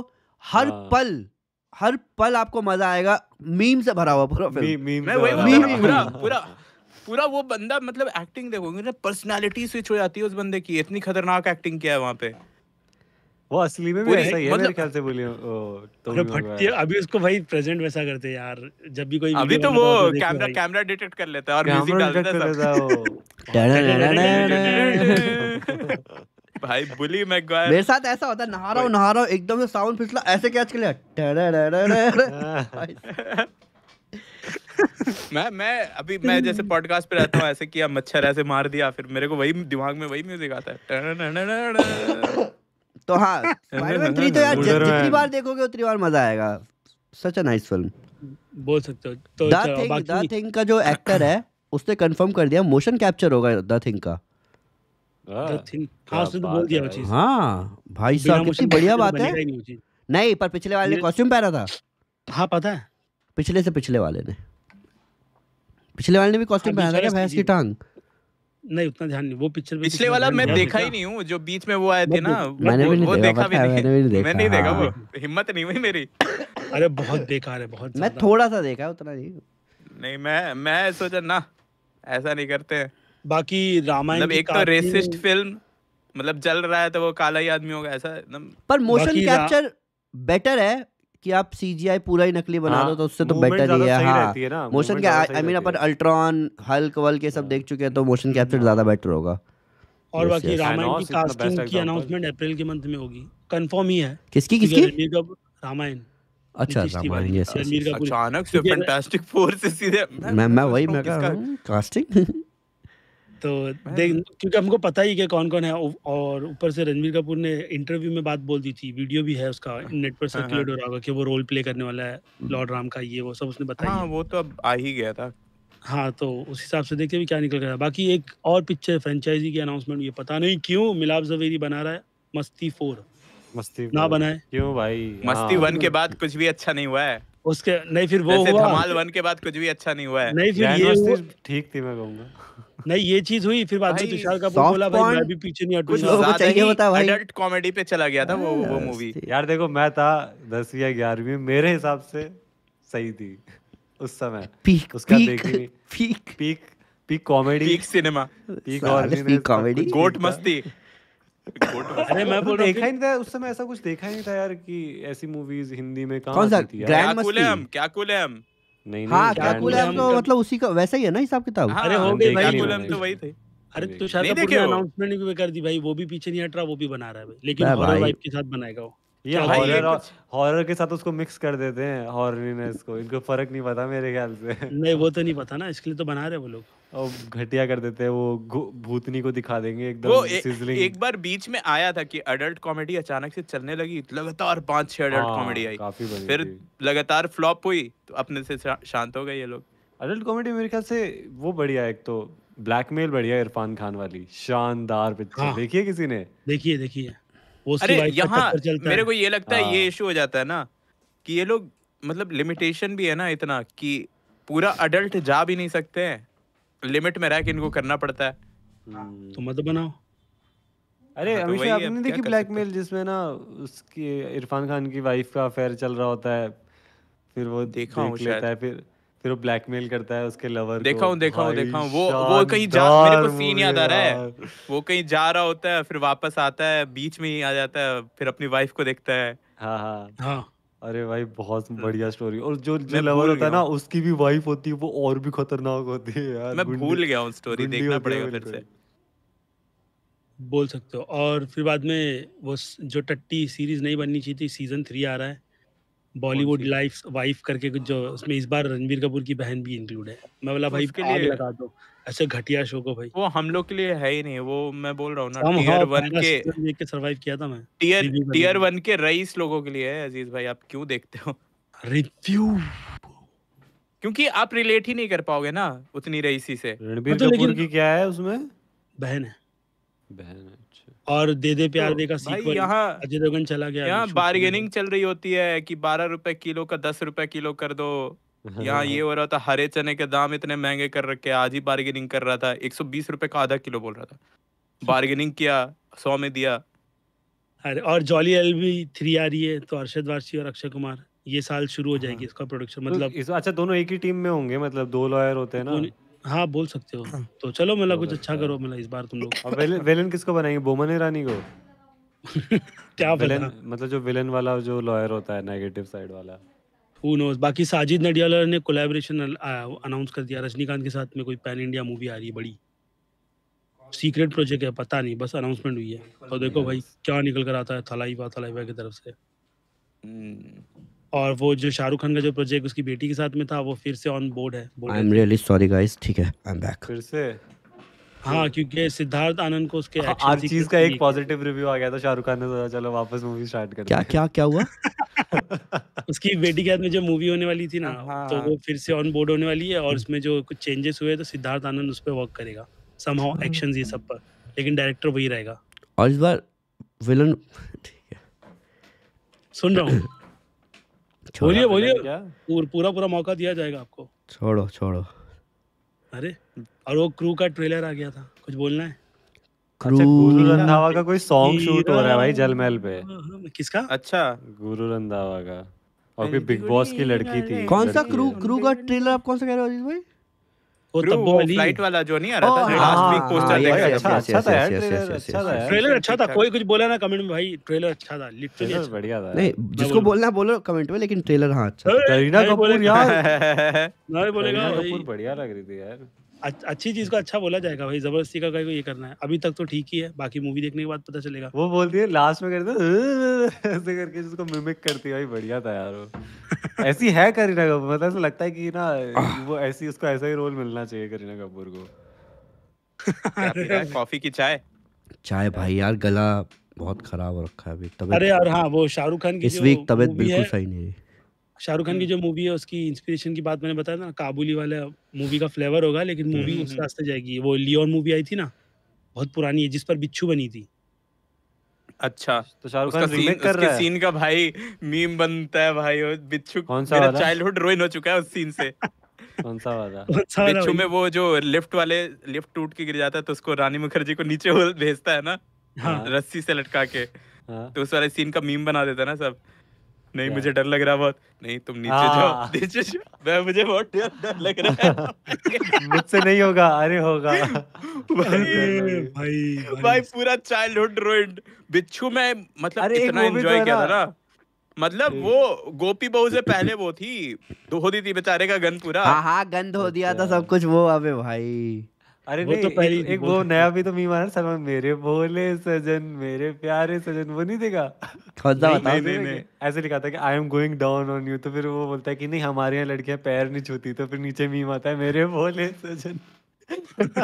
हर हाँ। पल हर पल आपको मजा आएगा मीम से भरा हुआ पूरा फिल्म मैं वही
पूरा पूरा पूरा वो बंदा मतलब एक्टिंग देखोगे ना पर्सनालिटी स्विच हो जाती है उस बंदे की इतनी खतरनाक एक्टिंग किया है वहां पे वो असली में भी ऐसा ही है मतलब, मेरे
ख्याल से बोलियो तो अरे भट्टी अभी उसको भाई प्रेजेंट वैसा करते हैं यार जब भी कोई अभी तो वो तो कैमरा
कैमरा डिटेक्ट कर लेता है और म्यूजिक डाल देता है भाई बुली मैगवायर मेरे साथ
ऐसा होता है नहा रहा हूं नहा रहा हूं एकदम से साउंड फिसला ऐसे कैच कर लिया
मैं मैं अभी मैं जैसे पॉडकास्ट पे रहता हूँ ऐसे किया मच्छर ऐसे मार दिया फिर मेरे को वही दिमाग में वही म्यूजिक आता है
तो हाँ स्पाइडरमैन हाँ, थ्री तो यार जितनी बार देखोगे उतनी बार मजा आएगा सच अ नाइस फिल्म
बोल सकते हो तो द अच्छा, थिंग द थिंग
का जो एक्टर है उसने कंफर्म कर दिया मोशन कैप्चर होगा द थिंग का
हाँ, हाँ, तो
हाँ भाई साहब कितनी बढ़िया तो बात है नहीं पर पिछले वाले ने कॉस्ट्यूम पहना था हाँ पता है पिछले से पिछले वाले ने पिछले वाले ने भी कॉस्ट्यूम पहना था भैंस की टांग
नहीं उतना ध्यान नहीं वो पिक्चर पिछले वाला मैं देखा ही नहीं हूँ जो बीच में वो आए थे ना मैंने भी नहीं देखा भी नहीं मैंने नहीं देखा वो हिम्मत नहीं हुई मेरी अरे बहुत बेकार है बहुत मैं
थोड़ा सा देखा उतना
नहीं नहीं मैं मैं सोचा ना ऐसा नहीं करते
बाकी रामायण मतलब एक तो रेसिस्ट
फिल्म मतलब जल रहा है तो वो काला ही आदमी होगा ऐसा मतलब- पर मोशन कैप्चर
बेटर है कि आप सीजीआई पूरा ही नकली बना दो तो उससे तो बेटर हाँ, ही है हाँ मोशन क्या आई मीन अपन अल्ट्रॉन हल्क वल के सब हाँ। देख चुके हैं तो मोशन कैप्चर ज्यादा बेटर होगा और बाकी रामायण
की कास्टिंग की अनाउंसमेंट अप्रैल के मंथ में होगी कंफर्म ही है किसकी अच्छा, किसकी रामायण
अच्छा रामायण यस
अचानक से फैंटास्टिक फोर से सीधे
मैं मैं वही तो मैं कह रहा हूं
कास्टिंग तो देख क्योंकि हमको पता ही कि कौन कौन है और ऊपर से रणबीर कपूर ने इंटरव्यू में बात बोल दी थी वीडियो भी है उसका नेट हाँ, पर सर्कुलेट हाँ, हाँ। हो रहा होगा कि वो रोल प्ले करने वाला है लॉर्ड राम हम्म। का ये वो सब उसने बताया हाँ वो तो अब आ ही गया था हाँ तो उस हिसाब से देखते भी क्या निकल गया रहा है बाकी एक और पिक्चर फ्रेंचाइजी की अनाउंसमेंट ये पता नहीं क्यों मिलाप जवेरी बना रहा है मस्ती फोर मस्ती ना बनाए क्यों भाई मस्ती वन के
बाद कुछ भी अच्छा नहीं हुआ है
उसके नहीं फिर वो हुआ धमाल वन
के बाद कुछ भी अच्छा नहीं हुआ है नहीं फिर ये ठीक थी मैं कहूंगा
नहीं ये चीज हुई फिर बाद में तुषार कपूर बोला भाई मैं भी
पीछे नहीं हटूंगा कुछ लोगों चाहिए होता
भाई एडल्ट
कॉमेडी पे चला गया था वो वो मूवी यार देखो मैं था 10 या ग्यारहवीं मेरे हिसाब से सही थी उस समय
पीक उसका देखी
peak peak peak comedy peak cinema peak और पीक कॉमेडी गोट मस्ती अरे मैं बोल देखा ही नहीं था उस समय ऐसा कुछ देखा ही नहीं था यार कि ऐसी मूवीज हिंदी में कहाँ कौन सा
ग्रैंड मस्ती क्या कूल
है हम
क्या कूल है हम नहीं हाँ, तो
नहीं तो
मतलब उसी का वैसा ही है ना हिसाब किताब हाँ, अरे
हो हाँ, तो भाई कुलम तो वही थे अरे तुषार कपूर अनाउंसमेंट भी कर दी भाई वो भी पीछे नहीं हट रहा वो भी बना रहा है लेकिन हॉरर वाइब के साथ बनाएगा वो ये हॉरर
हॉरर के साथ उसको मिक्स कर देते हैं हॉररिनेस को इनको फर्क नहीं पता मेरे ख्याल से
नहीं वो तो नहीं पता ना इसके लिए तो बना रहे वो लोग
और
घटिया कर देते हैं वो भूतनी को दिखा देंगे एकदम सिजलिंग एक
बार बीच में आया था कि अडल्ट कॉमेडी अचानक से चलने लगी लगातार पांच छह एडल्ट कॉमेडी हाँ, आई फिर लगातार फ्लॉप हुई तो अपने से शांत हो गए ये लोग अडल्ट कॉमेडी मेरे ख्याल से वो बढ़िया
एक तो ब्लैकमेल बढ़िया इरफान खान वाली शानदार पिक्चर हाँ। देखिए किसी ने देखिए
देखिए अरे यहाँ मेरे को ये लगता है ये
इशू हाँ। हो जाता है ना कि ये लोग मतलब लिमिटेशन भी है ना इतना कि पूरा अडल्ट जा भी नहीं सकते हैं लिमिट में रह के इनको करना पड़ता है हम्म, तो मत बनाओ अरे हमेशा तो आपने देखी
ब्लैकमेल जिसमें ना उसकी इरफान खान की वाइफ का अफेयर चल रहा होता है फिर वो देखा देख लेता है फिर फिर वो ब्लैकमेल करता है उसके लवर देखा हूँ देखा हूँ देखा हूँ वो वो कहीं जा मेरे को सीन याद आ रहा है
वो कहीं जा रहा होता है फिर वापस आता है बीच में ही आ जाता है फिर अपनी वाइफ को देखता है हाँ हाँ हाँ अरे भाई बहुत हाँ।
बढ़िया स्टोरी और जो जो लवर होता है ना उसकी भी वाइफ होती है वो और भी खतरनाक होती है यार मैं भूल गया हूँ स्टोरी देखना पड़ेगा फिर से
बोल सकते हो और फिर बाद में वो जो टट्टी सीरीज नहीं बननी चाहिए थी सीजन थ्री आ रहा है बॉलीवुड लाइफ वाइफ करके कुछ जो उसमें इस बार रणबीर कपूर की बहन भी इंक्लूड है मैं बोला भाई के लिए लगा दो ऐसे घटिया शो को भाई
वो हम लोग के लिए है ही नहीं वो मैं बोल रहा हूँ ना टीयर वन हाँ, के देख
के सरवाइव किया था मैं टीयर टीयर वन
के रईस लोगों के लिए है अजीज भाई आप क्यों देखते हो
रिव्यू
क्योंकि आप रिलेट ही नहीं कर पाओगे ना उतनी रईसी से रणबीर हाँ, तो कपूर की
क्या है उसमें बहन है बहन है और दे दे प्यार दे का सीक्वल यहाँ
अजय देवगन चला गया यहाँ बार्गेनिंग चल रही होती है कि बारह रुपए किलो का दस रुपए किलो कर दो हाँ, यहाँ हाँ, हाँ। ये हो रहा था हरे चने के दाम इतने महंगे कर रखे आज ही बार्गेनिंग कर रहा था एक सौ बीस रुपए का आधा किलो बोल रहा था बार्गेनिंग किया सौ में दिया
अरे और जॉली एल भी थ्री आ रही है तो अर्षद वारसी और अक्षय कुमार ये साल शुरू हो जाएगी इसका प्रोडक्शन तो मतलब अच्छा दोनों एक ही टीम में होंगे मतलब दो लॉयर होते हैं ना
हाँ बोल सकते हो तो
चलो मिला कुछ अच्छा, अच्छा करो मिला इस बार तुम लोग और
विलन किसको बनाएंगे बोमन ईरानी को क्या विलन मतलब जो विलन वाला जो लॉयर होता है नेगेटिव साइड वाला
हु नोस बाकी साजिद नडियालर ने कोलैबोरेशन अनाउंस कर दिया रजनीकांत के साथ में कोई पैन इंडिया मूवी आ रही है बड़ी सीक्रेट प्रोजेक्ट है पता नहीं बस अनाउंसमेंट हुई है तो देखो भाई क्या निकल कर आता है थलाईवा थलाईवा की तरफ से हम्म। और वो जो शाहरुख खान का जो प्रोजेक्ट उसकी बेटी के साथ में था वो फिर से ऑन बोर्ड है I
am really sorry guys ठीक है आई एम बैक
फिर से हाँ क्योंकि सिद्धार्थ आनंद को उसके हाँ, हर चीज का एक पॉजिटिव रिव्यू आ गया था शाहरुख खान ने सोचा चलो वापस मूवी स्टार्ट कर क्या
क्या क्या हुआ
उसकी बेटी के साथ में जो मूवी होने वाली थी ना हाँ। तो वो फिर से ऑन बोर्ड होने वाली है और उसमें जो कुछ चेंजेस हुए तो सिद्धार्थ आनंद उस पर वर्क करेगा समहाउ अच्छा। एक्शन ये सब पर लेकिन डायरेक्टर वही रहेगा
और इस बार विलन
सुन रहा हूँ बोलिए बोलिए पूरा पूरा मौका दिया जाएगा आपको
छोड़ो छोड़ो
अरे और वो क्रू का ट्रेलर आ गया था कुछ बोलना है अच्छा गुरु रंधावा का कोई सॉन्ग शूट हो रहा है भाई जलमहल
पे हाँ, हाँ, हाँ, किसका अच्छा गुरु रंधावा का और फिर बिग बॉस की लड़की थी कौन सा
क्रू क्रू का ट्रेलर आप कौन सा कह रहे हो अजीत भाई
वो फ्लाइट तो
वाला जो नहीं आ रहा था अच्छा हाँ, हाँ, हाँ, ट्रेलर अच्छा
था
कोई कुछ बोला ना कमेंट में भाई ट्रेलर अच्छा, अच्छा बढ़िया था जिसको
बोलना बोलो कमेंट में लेकिन ट्रेलर हाँ अच्छा करीना कपूर यार बढ़िया
लग रही थी यार अच्छी चीज को अच्छा बोला जाएगा भाई जबरदस्ती का कोई ये करना है अभी तक तो ठीक ही है बाकी मूवी देखने के बाद पता चलेगा वो बोलती है
लास्ट में करते ऐसे करके जिसको मिमिक करती है भाई बढ़िया था यार वो ऐसी है करीना कपूर मतलब ऐसा लगता है कि ना वो ऐसी उसको ऐसा ही रोल मिलना चाहिए करीना कपूर को
कॉफी की चाय
चाय भाई यार गला बहुत खराब हो रखा है अभी तबीयत अरे यार
हाँ वो शाहरुख खान की इस वीक तबीयत बिल्कुल सही नहीं है शाहरुख खान की हम्म। जो मूवी है उसकी इंस्पिरेशन की बात मैंने बताया था ना काबुली वाला मूवी का फ्लेवर होगा लेकिन मूवी हम्म, हम्म, उस रास्ते जाएगी वो लियोन मूवी आई थी ना बहुत पुरानी है जिस पर बिच्छू बनी थी
अच्छा तो शाहरुख खान रीमेक कर रहा है सीन का भाई मीम बनता है भाई बिच्छू कौन सा मेरा चाइल्डहुड रोइन हो चुका है उस सीन से कौन सा वाला बिच्छू में वो जो लिफ्ट वाले लिफ्ट टूट के गिर जाता है तो उसको रानी मुखर्जी को नीचे भेजता है ना हाँ। रस्सी से लटका के हाँ। तो उस वाले सीन का मीम बना देता है ना सब नहीं मुझे डर लग रहा बहुत नहीं तुम नीचे हाँ। जाओ नीचे जाओ मैं मुझे बहुत डर लग रहा है
मुझसे नहीं होगा अरे
होगा भाई भाई, भाई पूरा चाइल्डहुड रोइंड बिच्छू मैं मतलब इतना एंजॉय तो किया था ना मतलब वो गोपी बहू से पहले वो थी धो दी थी बेचारे का गन पूरा हाँ हाँ गन धो दिया
था अच्छा। सब कुछ वो अबे भाई
अरे वो तो पहले एक, एक वो तो
नया भी तो मीम आया सलमान मेरे भोले सजन मेरे प्यारे सजन वो नहीं देगा कौन सा बताओ नहीं नहीं ऐसे लिखा था कि I am going down on you तो फिर वो बोलता है कि नहीं हमारे यहाँ लड़कियां पैर नहीं छूती तो फिर नीचे मीम आता है मेरे भोले सजन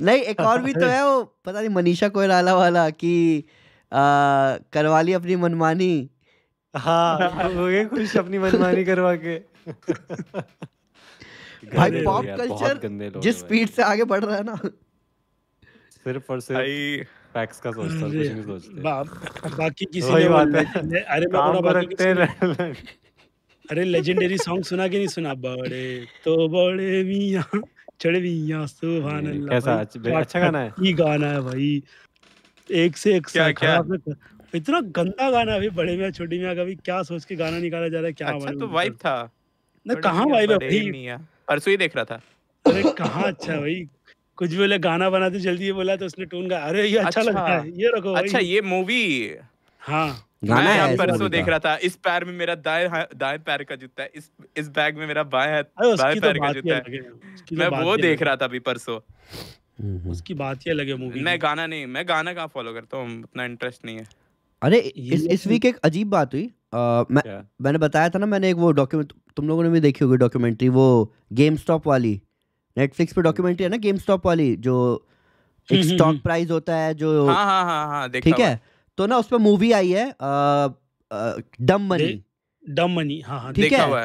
नहीं एक और भी तो है वो पता नहीं मनीषा कोयराला वाला कि करवा ली अपनी मनमानी हाँ हो
गए खुश अपनी मनमानी
करवा के भाई पॉप कल्चर जिस स्पीड से आगे बढ़ रहा है ना
सिर्फ और सिर्फ पैक्स का सोचता हाँ कुछ नहीं सोचते बा,
बाकी किसी ने बात है अरे मैं थोड़ा बाकी अरे लेजेंडरी सॉन्ग सुना के नहीं सुना बड़े तो बड़े मियां चढ़ मियां सुभान अल्लाह हम्म, कैसा अच्छा-, अच्छा गाना है ये गाना है भाई एक से एक क्या, क्या? इतना गंदा गाना अभी बड़े में छोटी में का भी क्या सोच के गाना निकाला जा रहा है क्या अच्छा तो वाइब
था ना कहां वाइब है भाई परसों ही देख रहा था
अरे कहाँ अच्छा भाई कुछ बोले गाना बनाते जल्दी ये बोला तो उसने टोन का अरे ये अच्छा, अच्छा लगता है ये रखो अच्छा ये
मूवी हाँ गाना है परसों देख रहा था इस पैर में मेरा दाएं दाएं पैर का जूता है इस इस बैग में मेरा बाएं हाथ बाएं तो पैर का जूता है
तो मैं वो देख रहा था
अभी परसों उसकी बात ये लगे मूवी मैं गाना नहीं मैं गाना कहाँ फॉलो करता हूँ उतना इंटरेस्ट नहीं है
अरे इस इस वीक एक अजीब बात हुई आ, मैं मैंने बताया था ना मैंने एक वो डॉक्यूमेंट तुम लोगों ने भी देखी होगी डॉक्यूमेंट्री वो गेम स्टॉप वाली नेटफ्लिक्स पे डॉक्यूमेंट्री है ना गेम स्टॉप वाली जो हम्म, एक स्टॉक हम्म, प्राइस हम्म। होता है जो हाँ हाँ हाँ हाँ देखा ठीक है तो ना उसपे मूवी आई है डम मनी
डम मनी हाँ हाँ ठीक है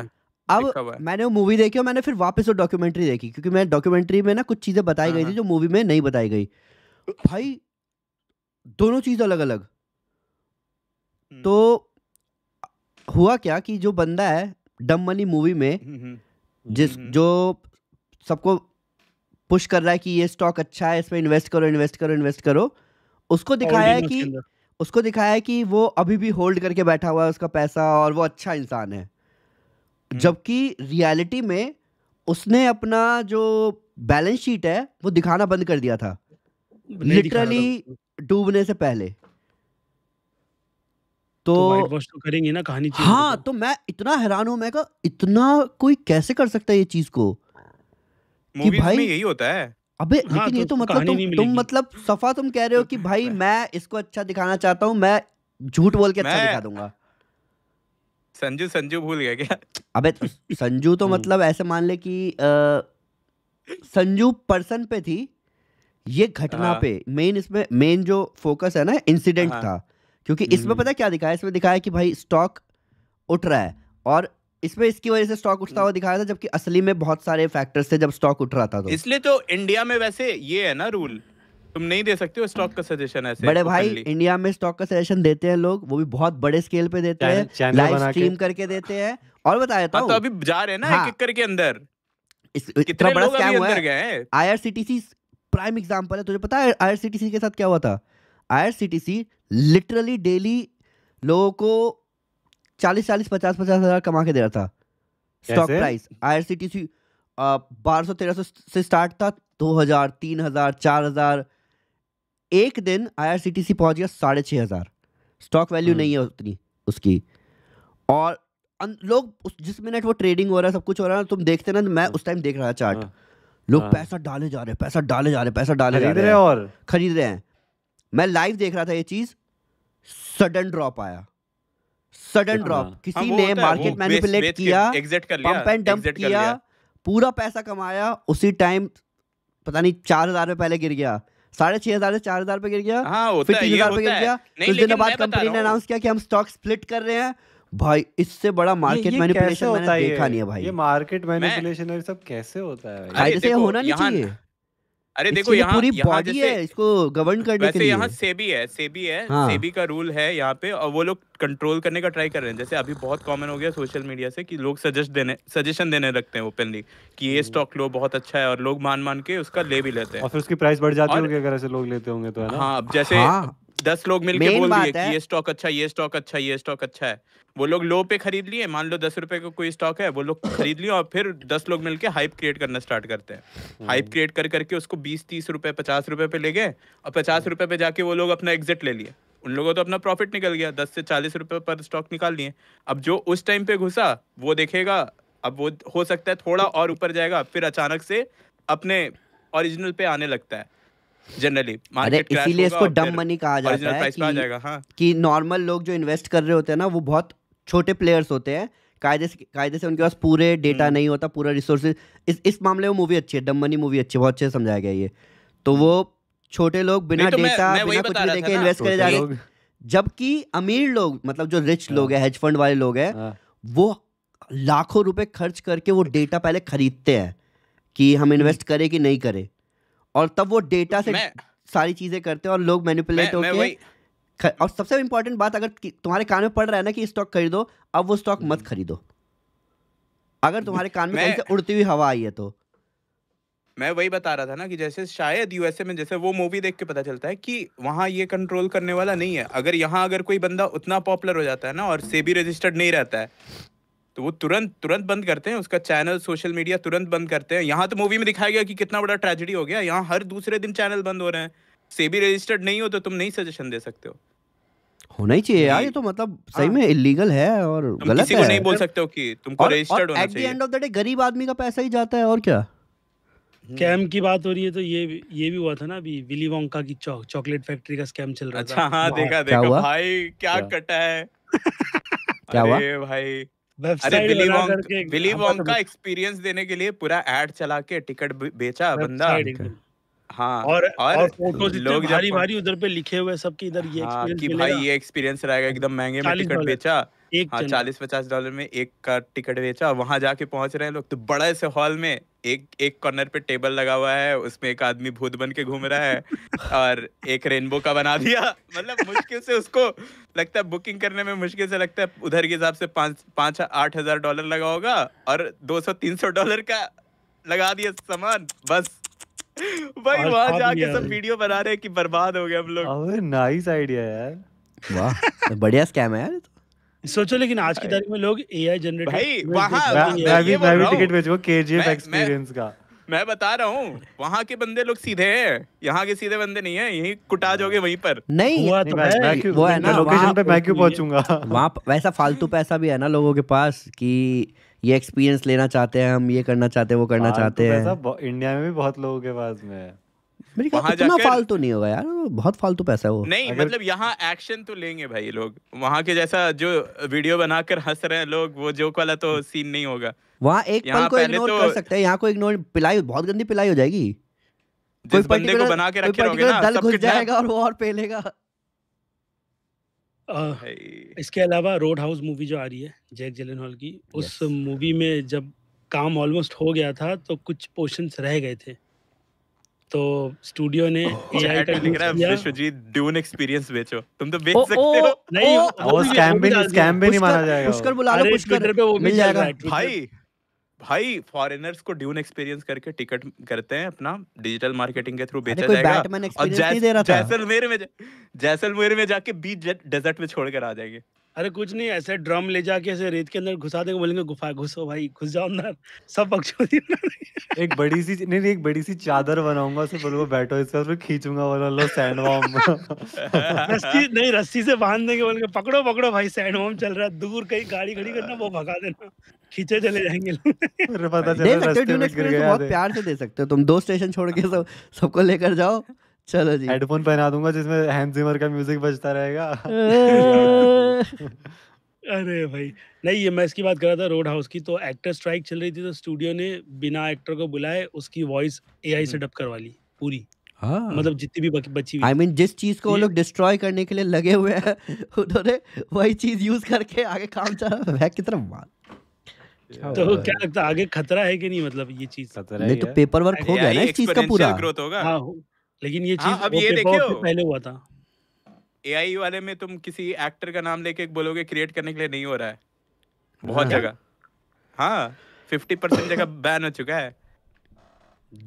अब मैंने वो मूवी देखी और मैंने फिर वापस वो डॉक्यूमेंट्री देखी क्योंकि मैं डॉक्यूमेंट्री में ना कुछ चीजें बताई हाँ, गई हाँ। थी जो मूवी में नहीं बताई गई भाई दोनों चीज अलग अलग तो हुआ क्या कि जो बंदा है डम मनी मूवी में हम्म,
हम्म।
जिस हम्म, जो सबको पुश कर रहा है कि ये स्टॉक अच्छा है इसमें इन्वेस्ट करो इन्वेस्ट करो इन्वेस्ट करो उसको दिखाया है कि उसको दिखाया है कि वो अभी भी होल्ड करके बैठा हुआ है उसका पैसा और वो अच्छा इंसान है जबकि रियलिटी में उसने अपना जो बैलेंस शीट है वो दिखाना बंद कर दिया था
लिटरली
डूबने से पहले
तो वॉश तो, तो करेंगे ना कहानी हाँ तो मैं इतना हैरान हूँ मैं कहा
इतना कोई कैसे कर सकता है ये चीज को
कि
भाई में यही होता है
अबे हाँ, लेकिन तो ये तो, तो मतलब तुम तुम मतलब सफा तुम कह रहे हो कि भाई मैं इसको अच्छा दिखाना चाहता हूँ मैं झूठ बोल के अच्छा दिखा
दूंगा संजू संजू भूल गया क्या
अबे तो संजू तो हम्म। मतलब ऐसे मान ले कि संजू पर्सन पे थी ये घटना हाँ। पे मेन इसमें मेन जो फोकस है ना इंसिडेंट हाँ। था क्योंकि इसमें हम्म। पता क्या दिखाया इसमें दिखाया कि भाई स्टॉक उठ रहा है और इसमें इसकी वजह से स्टॉक उठता हुआ हम्म। दिखाया था जबकि असली में बहुत सारे फैक्टर्स थे जब स्टॉक उठ रहा था तो
इसलिए तो इंडिया में वैसे ये है ना रूल तुम नहीं दे सकते हो स्टॉक का सजेशन ऐसे बड़े भाई
इंडिया में स्टॉक का सजेशन देते हैं लोग वो भी बहुत बड़े स्केल पे देते हैं लाइव स्ट्रीम
करके देते हैं
और बताया था हाँ, तो अभी
जा रहे ना एक हाँ। एक करके अंदर इतना बड़ा स्कैम हुआ है
आईआरसीटीसी प्राइम एग्जांपल है तुझे पता है आईआरसीटीसी के साथ क्या हुआ था आईआरसीटीसी लिटरली डेली लोगों को चालीस चालीस पचास पचास हजार कमा के दे रहा था stock price I R C T C बारह सौ तेरह सौ से स्टार्ट था दो हजार तीन हजार चार हजार एक दिन आई आर सी टी सी पहुंच गया साढ़े छः हजार स्टॉक वैल्यू हम्म। नहीं है उतनी उसकी और लोग उस जिस मिनट वो ट्रेडिंग हो रहा है सब कुछ हो रहा है तुम देखते ना मैं उस टाइम देख रहा था चार्ट हाँ। लोग पैसा डाले जा रहे पैसा डाले जा रहे पैसा डाले जा रहे हैं और खरीद रहे हैं मैं लाइव देख रहा था ये चीज सडन ड्रॉप आया सडन ड्रॉप हाँ। किसी हाँ, ने मार्केट मैनिपुलेट किया पंप एंड डंप किया पूरा पैसा कमाया उसी टाइम पता नहीं चार हजार रुपए पहले गिर गया साढ़े छह हजार से चार हजार रुपए गिर गया हाँ, फिर तीन हजार रुपए गिर गया कुछ दिनों बाद कंपनी ने अनाउंस किया कि हम स्टॉक स्प्लिट कर रहे हैं भाई इससे बड़ा मार्केट मैनिपुलेशन मैंने
देखा नहीं है भाई ये मार्केट मैनिपुलेशन सब कैसे होता है भाई जैसे होना नहीं चाहिए
अरे देखो यहाँ पूरी बॉडी है इसको
गवर्न
करने वैसे के लिए यहाँ
सेबी है सेबी है हाँ। सेबी का रूल है यहाँ पे और वो लोग कंट्रोल करने का ट्राई कर रहे हैं जैसे अभी बहुत कॉमन हो गया सोशल मीडिया से कि लोग सजेस्ट देने सजेशन देने लगते हैं ओपनली कि ये स्टॉक हम्म। लो बहुत अच्छा है और लोग मान मान के उसका ले भी लेते हैं और फिर
उसकी प्राइस बढ़ जाती होगी अगर ऐसे लोग लेते होंगे तो है ना हाँ जैसे हाँ।
दस लोग मिलके बोल दिए कि ये स्टॉक अच्छा ये स्टॉक अच्छा ये स्टॉक अच्छा है वो लोग लो पे खरीद लिए मान लो दस रुपए का को कोई स्टॉक है वो लोग खरीद लिए और फिर दस लोग मिलके हाइप क्रिएट करना स्टार्ट करते हैं हाइप हम्म। क्रिएट कर करके उसको बीस तीस रुपए पचास रुपए पे ले गए और पचास रुपए पे जाके वो लोग अपना एग्जिट ले लिए उन लोगों तो अपना प्रॉफिट निकल गया दस से चालीस रुपए पर स्टॉक निकाल लिए अब जो उस टाइम पे घुसा वो देखेगा अब वो हो सकता है थोड़ा और ऊपर जाएगा फिर अचानक से अपने ओरिजिनल पे आने लगता है जनरली मार्केट इसीलिए इसको डम मनी कहा जाता है कि, हाँ।
कि नॉर्मल लोग जो इन्वेस्ट कर रहे होते हैं ना वो बहुत छोटे प्लेयर्स होते हैं कायदे से कायदे से उनके पास पूरे डेटा हम्म। नहीं होता पूरा रिसोर्सेज इस इस मामले में मूवी अच्छी है डम मनी मूवी अच्छी है बहुत अच्छे समझाया गया ये तो वो छोटे लोग बिना डेटा तो बिना कुछ देखे इन्वेस्ट करे जा रहे जबकि अमीर लोग मतलब जो रिच हाँ। लोग हैं हेज फंड वाले लोग हैं हाँ। वो लाखों रुपए खर्च करके वो डेटा पहले खरीदते हैं कि हम इन्वेस्ट हम्म। करें कि नहीं करें और तब वो डेटा से सारी चीजें करते हैं और लोग मैनिपुलेट होके और सबसे इम्पोर्टेंट बात अगर तुम्हारे कान में पड़ रहा है ना कि स्टॉक खरीदो अब वो स्टॉक मत खरीदो
अगर तुम्हारे कान में कहीं से उड़ती हुई हवा आई है तो मैं वही बता रहा था ना कि जैसे शायद यूएसए में जैसे वो मूवी देख के पता चलता है कि वहां ये कंट्रोल करने वाला नहीं है अगर यहाँ अगर कोई बंदा उतना पॉपुलर हो जाता है ना और सेबी रजिस्टर्ड नहीं रहता है तो वो तुरंत तुरंत बंद करते हैं उसका चैनल सोशल मीडिया तुरंत बंद करते हैं यहाँ तो मूवी में दिखाया गया कि कितना बड़ा ट्रेजिडी हो गया यहाँ हर दूसरे दिन चैनल बंद हो रहे हैं सेबी रजिस्टर्ड नहीं हो तो तुम नहीं सजेशन दे सकते हो
होना ही चाहिए यार ये तो मतलब हाँ। सही में इलीगल है और गलत किसी है को नहीं बोल सकते
हो कि तुमको रजिस्टर्ड
होना चाहिए एंड ऑफ द डे गरीब आदमी का पैसा ही जाता है और क्या
स्कैम hmm. की बात हो रही है तो ये ये भी हुआ था ना अभी विली वोंका की चौ, चॉकलेट फैक्ट्री का स्कैम चल रहा था अच्छा, हां देखा देखा भाई
क्या कटा है क्या हुआ अरे भाई
अरे विली वॉन्ग विली वॉन्ग का
एक्सपीरियंस देने के लिए पूरा एड चला के टिकट बेचा बंदा हाँ और और, और लोग भारी भारी
उधर पे लिखे हुए सब इधर ये हाँ, कि भाई ये
एक्सपीरियंस रहेगा एकदम महंगे में टिकट बेचा एक हाँ चालीस पचास डॉलर में एक का टिकट बेचा वहां जाके पहुंच रहे हैं लोग तो बड़े से हॉल में एक एक कॉर्नर पे टेबल लगा हुआ है उसमें एक आदमी भूत बन के घूम रहा है और एक रेनबो का बना दिया मतलब मुश्किल से उसको लगता है बुकिंग करने में मुश्किल से लगता है उधर के हिसाब से पाँच पाँच आठ हजार डॉलर लगा होगा और दो सौ तीन सौ डॉलर का लगा दिया सामान बस भाई वहां जाके सब वीडियो बना रहे हैं कि बर्बाद हो गए हम
लोग नाइस आइडिया यार
वाह तो बढ़िया स्कैम है यार
सोचो लेकिन आज की तारीख में लोग एआई जनरेट भाई वहां मैं भी मैं भी
टिकट केजीएफ एक्सपीरियंस का मैं बता रहा हूँ वहाँ के बंदे लोग सीधे हैं यहाँ के सीधे बंदे नहीं है यही कुटा जाओगे हाँ। वहीं पर नहीं हुआ तो नहीं, मैं, वो है ना लोकेशन पे मैं क्यों पहुंचूंगा
वहाँ वैसा फालतू पैसा भी है ना लोगों के पास कि ये एक्सपीरियंस लेना चाहते हैं हम ये करना चाहते हैं वो करना चाहते हैं
इंडिया में भी बहुत लोगों के पास में है
मेरी फालतू नहीं होगा यार बहुत फालतू पैसा है वो नहीं अगर...
मतलब यहाँ एक्शन तो लेंगे भाई लोग वहाँ के जैसा जो वीडियो बनाकर हंस रहे हैं लोग वो जोक वाला तो सीन नहीं होगा
वहाँ एक पल को इग्नोर तो... कर सकते हैं यहाँ को इग्नोर पिलाई बहुत गंदी पिलाई हो जाएगी
कोई बंदे को बना के रखे रहोगे
ना दल घुस जाएगा और वो और पेलेगा
इसके अलावा रोड हाउस मूवी जो आ रही है जैक जेलन की उस मूवी में जब काम ऑलमोस्ट हो गया था तो कुछ पोर्शंस रह गए थे तो स्टूडियो ने
एआई अच्छा, का टेलीग्राम विश्वजीत ड्यून एक्सपीरियंस बेचो तुम तो बेच सकते हो नहीं वो स्कैम भी नहीं स्कैम भी नहीं माना जाएगा उसकर बुला लो पुष्कर पे वो मिल जाएगा भाई भाई फॉरेनर्स को ड्यून एक्सपीरियंस करके टिकट करते हैं अपना डिजिटल मार्केटिंग के थ्रू बेचा जाएगा और जैसलमेर में जैसलमेर में जाके बीच डेजर्ट में छोड़ कर आ जाएंगे
अरे कुछ नहीं ऐसे ड्रम ले जाके ऐसे रेत के अंदर घुसा देंगे बोलेंगे गुफा घुसो भाई घुस जाओ अंदर सब पक्षियों की
एक बड़ी सी नहीं नहीं एक बड़ी सी चादर बनाऊंगा उसे बोलूंगा बैठो इसके ऊपर खींचूंगा बोला लो वॉम रस्सी
नहीं रस्सी से बांध देंगे बोलेंगे पकड़ो पकड़ो भाई सैंड वॉम चल रहा है दूर कहीं गाड़ी खड़ी करना वो भगा देना खींचे चले जाएंगे
पता चला दे सकते तो बहुत प्यार से दे सकते हो तुम दो स्टेशन छोड़ के सब सबको लेकर जाओ चलो जी हेडफोन पहना दूंगा जिसमें हैंड जिमर का म्यूजिक बजता रहेगा
अरे भाई नहीं ये मैं इसकी बात कर रहा था रोड हाउस की तो एक्टर स्ट्राइक चल रही थी तो स्टूडियो ने बिना एक्टर को बुलाए उसकी वॉइस एआई से डब करवा ली पूरी हाँ मतलब जितनी भी बची हुई आई मीन जिस
चीज को वो लोग डिस्ट्रॉय करने के लिए लगे हुए हैं उन्होंने वही चीज यूज करके आगे काम चला वह की तरफ मार
तो क्या लगता है आगे खतरा है कि नहीं मतलब ये चीज खतरा नहीं तो पेपर वर्क हो गया ना इस चीज का पूरा ग्रोथ होगा हां लेकिन ये हाँ, चीज अब ये देखो पहले हुआ था
एआई वाले में तुम किसी एक्टर का नाम लेके बोलोगे क्रिएट करने के लिए नहीं हो रहा है बहुत हाँ। जगह हाँ फिफ्टी परसेंट जगह बैन हो चुका है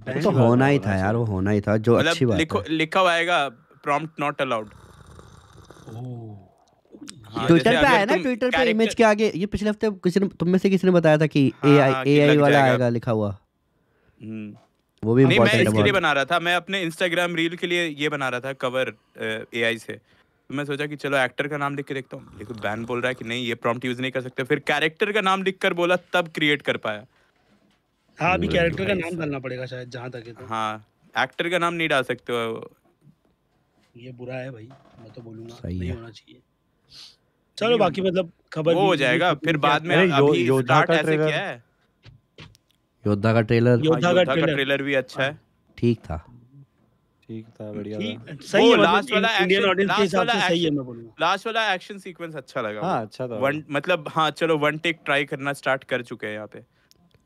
वो तो होना ही था यार वो होना
ही था जो मतलब अच्छी बात लिखो, लिखा हुआ आएगा प्रॉम्प्ट नॉट अलाउड ट्विटर पे आया ना ट्विटर पे इमेज
के आगे ये पिछले हफ्ते किसी ने तुम में से किसी ने बताया था कि एआई हाँ, एआई वाला आएगा लिखा हुआ हम्म। वो भी नहीं मैं इसके लिए बना
रहा था मैं अपने इंस्टाग्राम रील के लिए ये बना रहा था कवर ए आई से तो मैं सोचा कि चलो एक्टर का नाम लिख के देखता हूँ देखो बैन बोल रहा है कि नहीं ये प्रॉम्प्ट यूज नहीं कर सकते फिर कैरेक्टर का नाम लिख कर बोला तब क्रिएट कर पाया हाँ अभी कैरेक्टर हम्म। का नाम
डालना पड़ेगा शायद जहाँ तक तो।
हाँ एक्टर का नाम नहीं डाल सकते हो ये बुरा है भाई मैं तो बोलूंगा नहीं होना चाहिए चलो बाकी मतलब खबर वो हो जाएगा फिर बाद में अभी स्टार्ट ऐसे किया है
योद्धा का ट्रेलर योद्धा का ट्रेलर भी अच्छा है ठीक था
ठीक था बढ़िया लास्ट मतलब वाला इंडियन ऑडियंस के हिसाब से सही है मैं अच्छा हाँ, अच्छा मतलब हाँ, चलो वन टेक ट्राई करना स्टार्ट कर चुके हैं पे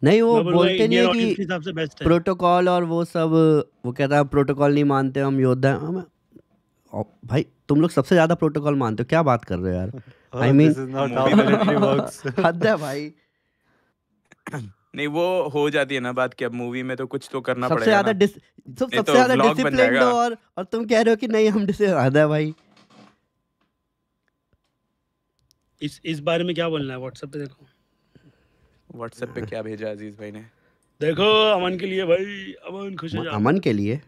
नहीं वो बोलते नहीं है कि प्रोटोकॉल और वो सब वो कहता है प्रोटोकॉल नहीं मानते हम योद्धा भाई तुम लोग सबसे ज्यादा प्रोटोकॉल मानते हो क्या बात कर रहे हो यार आई मीन oh, भाई
नहीं वो हो जाती है ना बात कि अब मूवी में तो कुछ तो करना सबसे ज्यादा सब, सबसे तो ज्यादा डिसिप्लिन और
और तुम कह रहे हो कि नहीं हम डिसिप्लिन भाई
इस इस बारे में क्या बोलना है व्हाट्सएप पे देखो व्हाट्सएप पे क्या भेजा अजीज भाई ने देखो अमन के लिए भाई अमन खुश हो अमन
के लिए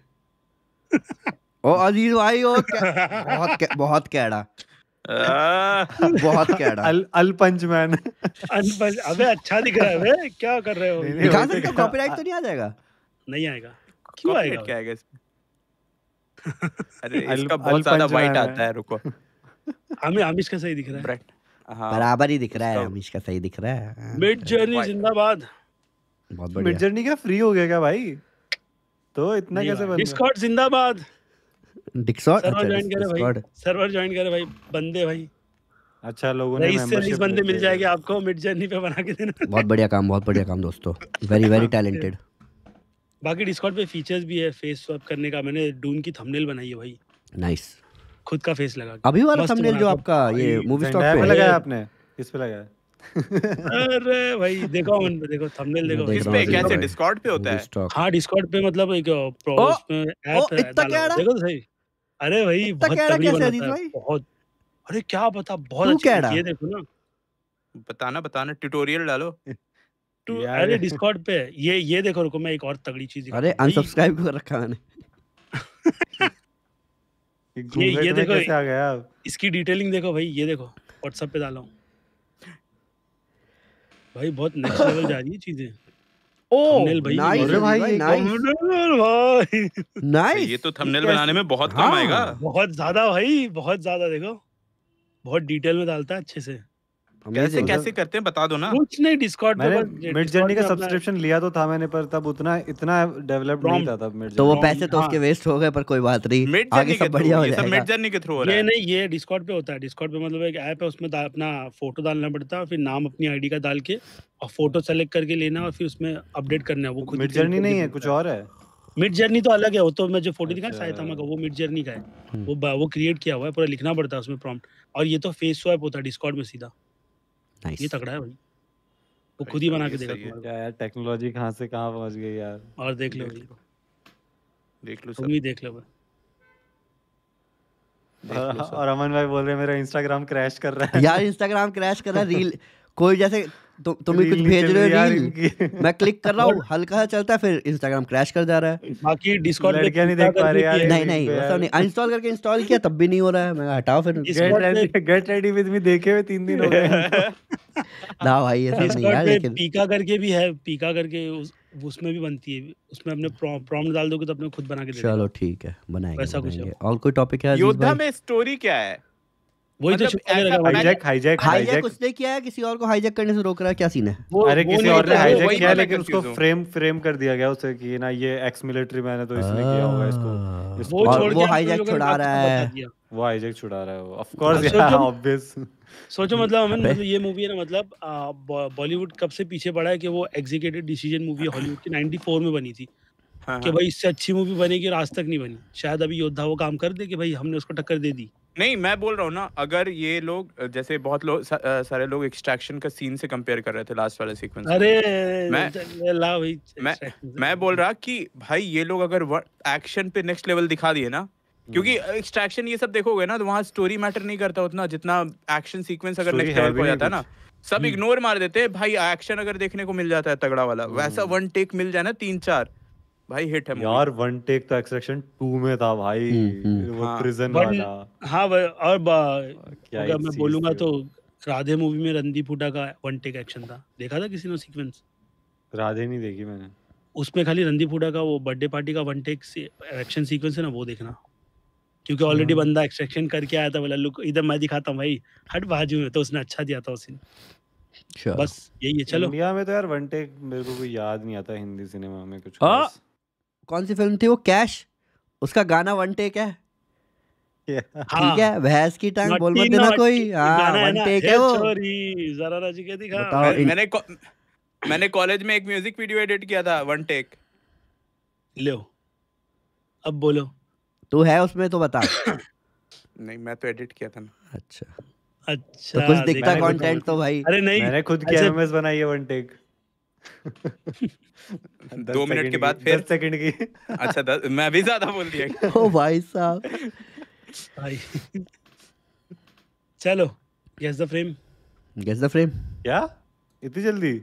ओ अजीज भाई ओ बहुत बहुत कैड़ा
बहुत कैडा
अल अल पंच मैन अल अबे अच्छा
दिख रहा है बे
क्या कर रहे हो दिखा सकते हो कॉपीराइट तो नहीं
आ जाएगा
नहीं आएगा क्यों आएगा क्या आएगा इसमें अरे इसका बहुत ज्यादा वाइट आता है रुको
हमें आमिश का सही दिख रहा है हाँ। बराबर ही दिख रहा है आमिश
का सही दिख रहा
है मिड जर्नी जिंदाबाद बहुत बढ़िया मिड जर्नी क्या फ्री हो गया क्या भाई तो इतना कैसे बन डिस्कॉर्ड जिंदाबाद
डिस्कॉर्ड
सर्वर ज्वाइन करे भाई
सर्वर ज्वाइन करे भाई बंदे भाई अच्छा लोगों ने इससे इस बंदे मिल जाएंगे आपको मिड जर्नी पे बना के देना
बहुत बढ़िया काम बहुत बढ़िया काम दोस्तों वेरी वेरी टैलेंटेड
बाकी डिस्कॉर्ड पे फीचर्स भी है फेस स्वैप करने का मैंने डून की थंबनेल बनाई है भाई नाइस खुद का फेस लगा अभी वाला थंबनेल जो आपका ये मूवी स्टॉक पे लगाया आपने किस पे लगाया अरे भाई देखो मन पे देखो थंबनेल देखो किस पे कैसे डिस्कॉर्ड पे होता है हां डिस्कॉर्ड पे मतलब एक ऐप uh, है देखो तो
सही अरे भाई बहुत कैसे अजीत भाई
बहुत अरे क्या बता बहुत अच्छी ये
देखो ना बताना बताना ट्यूटोरियल डालो
अरे डिस्कॉर्ड पे ये ये देखो रुको मैं एक और तगड़ी चीज अरे
अनसब्सक्राइब कर रखा मैंने
ये ये देखो कैसे आ गया इसकी डिटेलिंग देखो भाई ये देखो व्हाट्सएप पे डाला हूं भाई बहुत नेक्स्ट लेवल जा रही है चीजें ओ थंबनेल भाई नाइस भाई नाइस नाइस
ये तो थंबनेल बनाने में बहुत काम हाँ, आएगा
बहुत ज्यादा भाई बहुत ज्यादा देखो बहुत डिटेल में डालता है अच्छे से कैसे कैसे करते हैं बता दो ना कुछ नहीं डिस्कॉर्ड मिड जर्नी का सब्सक्रिप्शन
लिया तो था मैंने पर तब उतना इतना नहीं था तब तो वो पैसे तो हाँ। उसके
वेस्ट हो गए पर कोई बात नहीं
आगे सब बढ़िया हो जाएगा मिड
जर्नी के थ्रू हो रहा है नहीं ये डिस्कॉर्ड पे होता है डिस्कॉर्ड पे मतलब एक ऐप है उसमें अपना फोटो डालना पड़ता है फिर नाम अपनी आईडी का डाल के और फोटो सेलेक्ट करके लेना और फिर उसमें अपडेट करना है वो मिड जर्नी नहीं है कुछ और है मिड जर्नी तो अलग है वो तो मैं जो फोटो दिखा सायतामा का वो मिड जर्नी का है हम्म। वो वो क्रिएट किया हुआ है पूरा लिखना पड़ता है उसमें प्रॉम्प्ट और ये तो फेस स्वैप होता है डिस्कॉर्ड में सीधा nice. ये तगड़ा है भाई वो खुद ही बना के देगा तुम्हारे
यार टेक्नोलॉजी कहां से कहां पहुंच गई यार और देख लो देख लो सब ही देख लो और अमन भाई बोल रहे मेरा इंस्टाग्राम
क्रैश कर रहा है यार इंस्टाग्राम क्रैश कर रहा है रील कोई जैसे तो तुम्हें कुछ भेज रहे हो रील मैं क्लिक कर रहा हूँ हल्का सा चलता है फिर इंस्टाग्राम क्रैश कर जा रहा है बाकी डिस्कॉर्ड पे क्या नहीं देख पा रहे यार नहीं नहीं ऐसा नहीं अनइंस्टॉल करके इंस्टॉल किया तब भी नहीं हो रहा है मैं हटाओ फिर गेट रेडी विद मी देखे हुए तीन दिन हो गए ना भाई
ये नहीं यार लेकिन पीका
करके भी है पीका करके उसमें भी बनती है उसमें अपने प्रॉम्प्ट डाल दोगे तो अपने खुद बना के दे चलो
ठीक है बनाएंगे ऐसा कुछ और कोई टॉपिक है योद्धा में
स्टोरी क्या है वही तो
मतलब तो हाईजैक हाईजैक हाईजैक उसने किया है किसी और को हाईजैक करने से रोक रहा है क्या सीन है अरे किसी और
ने हाईजैक किया लेकिन उसको तो। फ्रेम फ्रेम कर दिया गया उसे कि ना ये एक्स मिलिट्री मैन है तो इसने किया होगा
इसको, हाँ। वो छोड़ वो हाईजैक छुड़ा रहा है वो हाईजैक छुड़ा रहा है वो ऑफ कोर्स ऑब्वियस सोचो मतलब मतलब ये मूवी है ना मतलब बॉलीवुड कब से पीछे पड़ा है कि वो एग्जीक्यूटिव डिसीजन मूवी हॉलीवुड की 94 में बनी थी हाँ, कि हाँ। भाई इससे अच्छी मूवी बनेगी और आज तक नहीं बनी शायद अभी योद्धा वो काम कर दे कि भाई हमने उसको टक्कर दे दी
नहीं मैं बोल रहा हूँ ना अगर ये लोग जैसे बहुत लोग सारे लोग एक्सट्रैक्शन का सीन से कंपेयर कर रहे थे लास्ट वाले सीक्वेंस अरे मैं ला भाई मैं मैं बोल रहा कि भाई ये लोग अगर एक्शन पे नेक्स्ट लेवल दिखा दिए ना क्योंकि एक्सट्रैक्शन हम्म। ये सब देखोगे ना तो वहाँ स्टोरी मैटर नहीं करता उतना जितना एक्शन सीक्वेंस अगर नेक्स्ट लेवल हो जाता ना सब इग्नोर हम्म। मार देते भाई एक्शन अगर देखने को मिल जाता है तगड़ा वाला वैसा वन हम्म। टेक मिल जाए ना तीन चार भाई हिट है यार वन टेक तो एक्सट्रैक्शन 2 में था भाई हम्म, हम्म। वो हाँ, प्रिजन वाला हाँ भाई और अगर
मैं बोलूंगा तो राधे मूवी में रणदीप हुडा का वन टेक एक्शन था देखा था किसी ने सीक्वेंस राधे नहीं देखी मैंने उसमें खाली रणदीप हुडा का वो बर्थडे पार्टी का वन टेक एक्शन सीक्वेंस है ना वो देखना क्योंकि ऑलरेडी हम्म। बंदा एक्सट्रैक्शन करके आया था बोला लुक इधर मैं दिखाता हूँ भाई हट बाजू में तो उसने अच्छा दिया था उसी
अच्छा। बस यही है चलो इंडिया में तो यार वन टेक मेरे को कोई याद नहीं आता हिंदी सिनेमा में कुछ हाँ,
कौन सी फिल्म थी वो कैश
उसका गाना वन टेक है ठीक है भैंस हाँ। की टांग बोल मत देना कोई
हाँ वन टेक है वो जरा राजी के दिखा
मैंने मैंने कॉलेज में एक म्यूजिक वीडियो एडिट किया था वन टेक लो
अब बोलो तू है उसमें तो बता
नहीं मैं तो एडिट किया था ना अच्छा अच्छा तो कुछ दिखता कंटेंट तो भाई अरे नहीं मैंने खुद किया अच्छा। एमएस बनाई है वन टेक दो मिनट के बाद फिर सेकंड की अच्छा दस मैं भी ज्यादा बोल दिया
ओ भाई साहब भाई चलो guess the frame guess the frame क्या इतनी जल्दी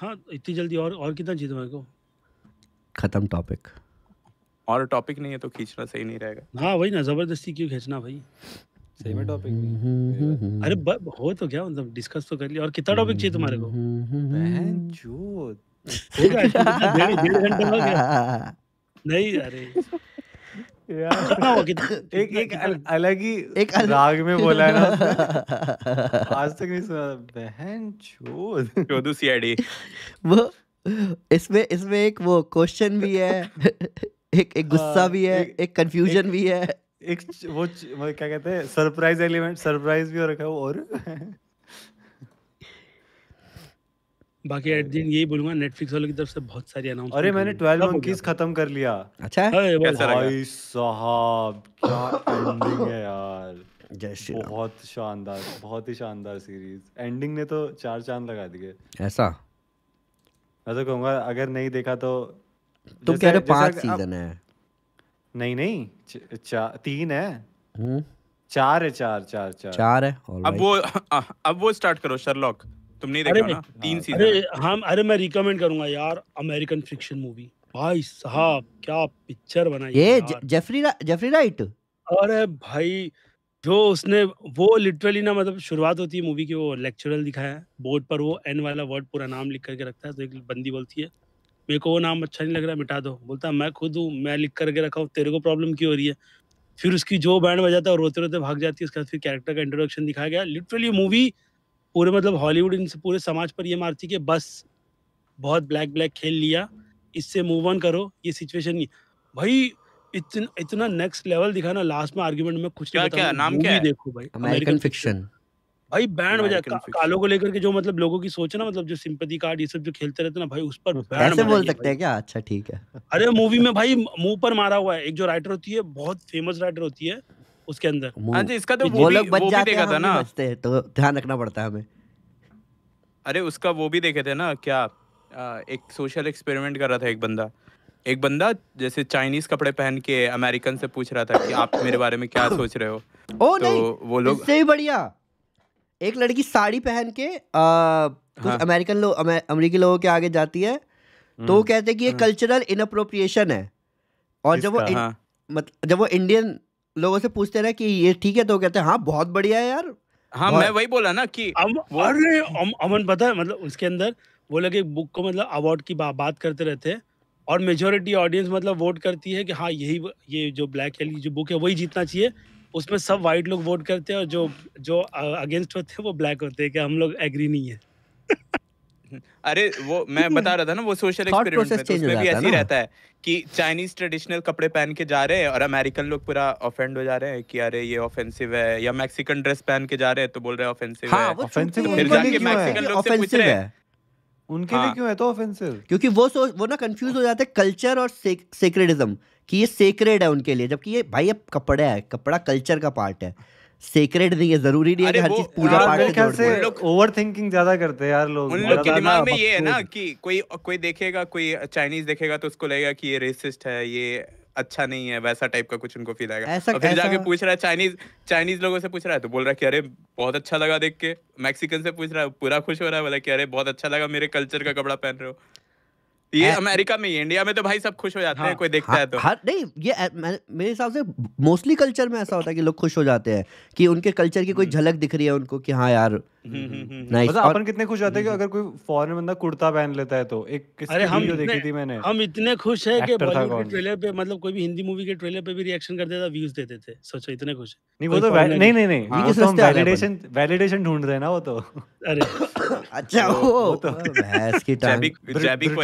हाँ इतनी जल्दी और और कितना चाहिए मेरे को खत्म टॉपिक और टॉपिक नहीं है तो खींचना सही नहीं रहेगा हाँ वही ना जबरदस्ती क्यों खींचना भाई सही में टॉपिक हम्म, हम्म, हम्म, अरे हो तो क्या मतलब डिस्कस तो कर लिया और कितना टॉपिक चाहिए तुम्हारे को बहन चोद नहीं अरे
एक एक अलग ही एक राग में बोला है ना आज
तक नहीं सुना बहन चोद चोदू सीआईडी
वो इसमें इसमें एक वो क्वेश्चन हाँ, भी है एक एक गुस्सा भी है
एक कंफ्यूजन भी है एक वो क्या कहते हैं सरप्राइज एलिमेंट सरप्राइज भी हो रखा
है और बाकी एट दिन यही बोलूंगा नेटफ्लिक्स वालों की तरफ से बहुत सारी अनाउंस अरे मैंने 12 मंकीज
खत्म कर लिया अच्छा अरे भाई
साहब क्या एंडिंग है यार बहुत शानदार
बहुत ही शानदार सीरीज एंडिंग ने तो चार चांद लगा दिए ऐसा मैं तो कहूंगा अगर नहीं देखा तो
तुम कह रहे पांच सीजन है
नहीं
नहीं च, तीन है हम्म। चार है चार चार चार चार है अब वो अब वो स्टार्ट करो शर्लॉक तुम नहीं देखा ना तीन सीजन हाँ, अरे
हम अरे मैं रिकमेंड करूंगा यार अमेरिकन फिक्शन मूवी भाई साहब क्या पिक्चर बनाई ये जेफरी जेफरी राइट अरे भाई जो उसने वो लिटरली ना मतलब शुरुआत होती है मूवी की वो लेक्चरल दिखाया है बोर्ड पर वो एन वाला वर्ड पूरा नाम लिख करके रखता है तो एक बंदी बोलती है मेरे को वो नाम अच्छा नहीं लग रहा मिटा दो बोलता मैं खुद हूँ मैं लिख करके रखा हूँ तेरे को प्रॉब्लम क्यों हो रही है फिर उसकी जो बैंड बजाता है रोते रोते भाग जाती है उसके बाद फिर कैरेक्टर का इंट्रोडक्शन दिखाया गया लिटरली मूवी पूरे मतलब हॉलीवुड इन पूरे समाज पर ये मारती कि बस बहुत ब्लैक ब्लैक खेल लिया इससे मूव ऑन करो ये सिचुएशन नहीं भाई इतना इतना नेक्स्ट लेवल दिखाना लास्ट में आर्ग्यूमेंट में कुछ क्या क्या नाम क्या देखो भाई अमेरिकन फिक्शन भाई बैंड बजा का, कालों को लेकर के जो मतलब लोगों की सोच ना मतलब जो सिंपति कार्ड ये सब जो खेलते रहते ना भाई उस पर बैंड ऐसे बोल सकते हैं
क्या अच्छा ठीक है
अरे मूवी में भाई मुंह पर मारा हुआ है एक जो राइटर
होती है बहुत फेमस राइटर होती है उसके अंदर अच्छा इसका तो वो लोग बच जाते हैं ना
बचते हैं तो ध्यान रखना पड़ता है हमें
अरे उसका वो भी देखे थे ना क्या एक सोशल एक्सपेरिमेंट कर रहा था एक बंदा एक बंदा जैसे चाइनीज कपड़े पहन के अमेरिकन से पूछ रहा था कि आप मेरे बारे में क्या सोच रहे हो ओ तो नहीं वो लोग इससे बढ़िया
एक लड़की साड़ी पहन के कुछ हाँ। अमेरिकन लोग अमेरिकी लोगों के आगे जाती है तो वो हम्म। कहते हैं कि ये कल्चरल हाँ। इनअप्रोप्रिएशन है और जब वो मतलब जब वो इंडियन लोगों से पूछते रहे कि ये ठीक है तो कहते हैं हाँ बहुत बढ़िया है यार
हाँ मैं वही बोला ना कि अरे अमन पता है मतलब उसके अंदर वो लोग बुक को मतलब अवार्ड की बा, बात करते रहते हैं और मेजोरिटी ऑडियंस मतलब वोट करती है कि हाँ यही ये जो ब्लैक हेल की जो बुक है वही जीतना चाहिए उसमें सब वाइट लोग वोट करते हैं और जो जो अगेंस्ट होते हैं वो ब्लैक होते हैं कि हम लोग एग्री नहीं है
अरे वो मैं बता रहा था ना वो सोशल एक्सपेरिमेंट में तो उसमें भी ऐसे ही रहता है कि चाइनीज ट्रेडिशनल कपड़े पहन के जा रहे हैं और अमेरिकन लोग पूरा ऑफेंड हो जा रहे हैं कि अरे ये ऑफेंसिव है या मैक्सिकन ड्रेस पहन के जा रहे हैं तो बोल रहे हैं ऑफेंसिव हाँ, है ऑफेंसिव फिर जाके मैक्सिकन लोग से पूछ रहे हैं उनके हाँ. लिए क्यों है तो ऑफेंसिव
क्योंकि वो सो, वो ना कंफ्यूज हो जाते हैं कल्चर और सेक्रेटिज्म कि ये सेक्रेड है उनके लिए जबकि ये भाई अब कपड़ा है कपड़ा कल्चर का पार्ट है सेक्रेड नहीं है जरूरी नहीं है हर चीज
पूजा पाठ से ओवर थिंकिंग ज्यादा करते हैं यार लोग उन लोग के दिमाग में ये है ना
कि कोई कोई देखेगा कोई चाइनीज देखेगा तो उसको लगेगा कि ये रेसिस्ट है ये अच्छा नहीं है वैसा टाइप का कुछ उनको फील आएगा और फिर जाके पूछ रहा है चाइनीज चाइनीज लोगों से पूछ रहा है तो बोल रहा है कि अरे बहुत अच्छा लगा देख के मैक्सिकन से पूछ रहा है पूरा खुश हो रहा है बोला कि अरे बहुत अच्छा लगा मेरे कल्चर का कपड़ा पहन रहे हो ये अमेरिका में इंडिया में तो भाई सब खुश हो जाते हाँ, हैं कोई देखता हाँ, है तो हाँ,
नहीं ये मेरे हिसाब से मोस्टली कल्चर में ऐसा होता है कि लोग खुश हो जाते हैं कि उनके कल्चर की कोई हम्म। झलक दिख रही है उनको कि हाँ यार
मतलब अपन
कितने खुश होते हैं कि अगर कोई फॉरेन बंदा कुर्ता पहन लेता है तो एक अरे हम वीडियो देखी थी मैंने हम इतने खुश है कि बॉलीवुड के
ट्रेलर पे मतलब कोई भी हिंदी मूवी के ट्रेलर पे भी रिएक्शन करते थे व्यूज देते थे सोचो इतने खुश नहीं वो
तो नहीं नहीं नहीं ये हाँ, तो वैलिडेशन वैलिडेशन ढूंढ रहे ना वो तो अरे
अच्छा वो तो भैंस
की टांग जैबिक जैबिक को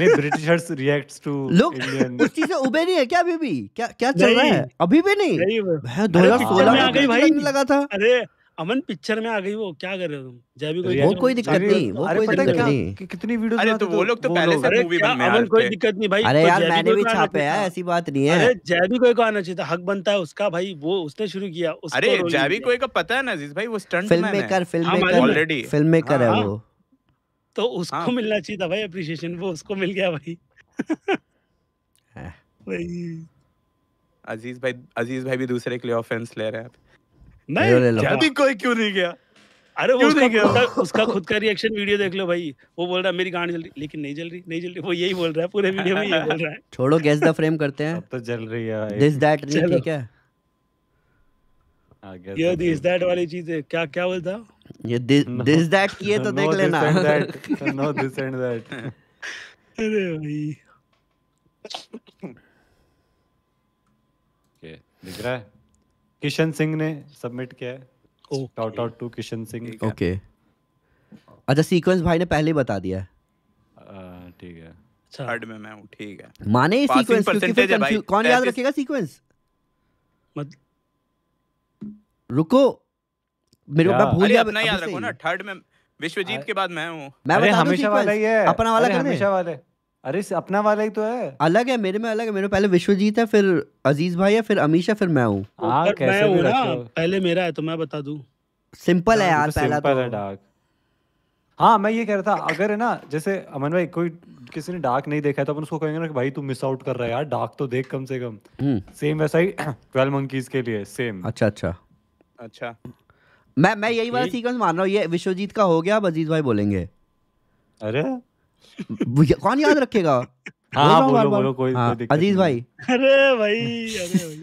मे ब्रिटिशर्स रिएक्ट्स टू लोग उस
चीज से उबे नहीं है क्या अभी भी क्या
क्या चल रहा है
अभी भी नहीं नहीं भाई, मैं 2016 में आ गई भाई लगा
था अरे अमन पिक्चर में आ गई वो क्या कर रहे हो तुम जब भी वो कोई दिक्कत नहीं वो कोई दिक्कत नहीं कि कितनी वीडियो अरे तो, तो, तो वो लोग तो पहले से मूवी बन में अमन कोई दिक्कत नहीं भाई अरे तो यार मैंने भी छापे हैं ऐसी बात नहीं है अरे जैबी कोई का आना चाहिए था हक बनता है उसका भाई वो उसने शुरू किया उसको अरे जैबी कोई का
पता है ना अजीज भाई वो
stunt film maker film maker already film maker है हाँ, हाँ। वो तो उसको हाँ। मिलना चाहिए था भाई अप्रिशिएशन वो उसको मिल गया भाई
अजीज भाई अजीज भाई भी दूसरे के लिए ऑफेंस ले रहे हैं नहीं जादी कोई क्यों नहीं गया अरे वो उसका, उसका, उसका खुद का रिएक्शन वीडियो देख लो भाई वो बोल रहा है मेरी गांड जल रही
लेकिन नहीं जल रही नहीं जल रही वो यही बोल रहा है पूरे वीडियो में ये बोल रहा है
छोड़ो गैस द फ्रेम करते हैं
तो जल रही है दिस दैट नहीं ठीक है ये दिस तो दैट वाली चीज है क्या क्या बोलता
ये दिस दैट किए तो देख लेना नो दिस एंड
दैट अरे भाई
दिख रहा है किशन सिंह ने सबमिट किया है shout out to Kishan Singh
okay अच्छा सीक्वेंस भाई ने पहले ही बता दिया
है
ठीक है थर्ड अच्छा। में मैं हूं ठीक है माने ही सीक्वेंस क्योंकि फिर भाई कौन याद रखेगा
सीक्वेंस मत रुको मेरे को भूल गया अपना याद रखो ना
थर्ड में विश्वजीत के बाद मैं हूं मैं बता हमेशा वाला ही है अपना वाला
हमेशा
वाला है अरे अपना वाला ही तो है
अलग है मेरे में अलग है मेरे पहले विश्वजीत है फिर अजीज भाई है फिर अमीशा फिर मैं हूँ हाँ, पहले
मेरा है तो मैं बता दू
सिंपल है हाँ, यार तो पहला
तो हाँ मैं ये कह रहा था अगर है ना जैसे अमन भाई
कोई किसी ने डार्क नहीं देखा है तो अपन उसको कहेंगे ना कि भाई तू मिस आउट कर रहा है यार डार्क तो देख कम से कम सेम हम्म। वैसा ही ट्वेल्व मंकीज के लिए सेम अच्छा अच्छा अच्छा
मैं मैं यही वाला सीक्वेंस मान रहा हूँ ये विश्वजीत का हो गया अब अजीज भाई बोलेंगे अरे कौन याद रखेगा हाँ बोलो बार, बोलो कोई हाँ, कोई अजीज भाई
अरे भाई अरे भाई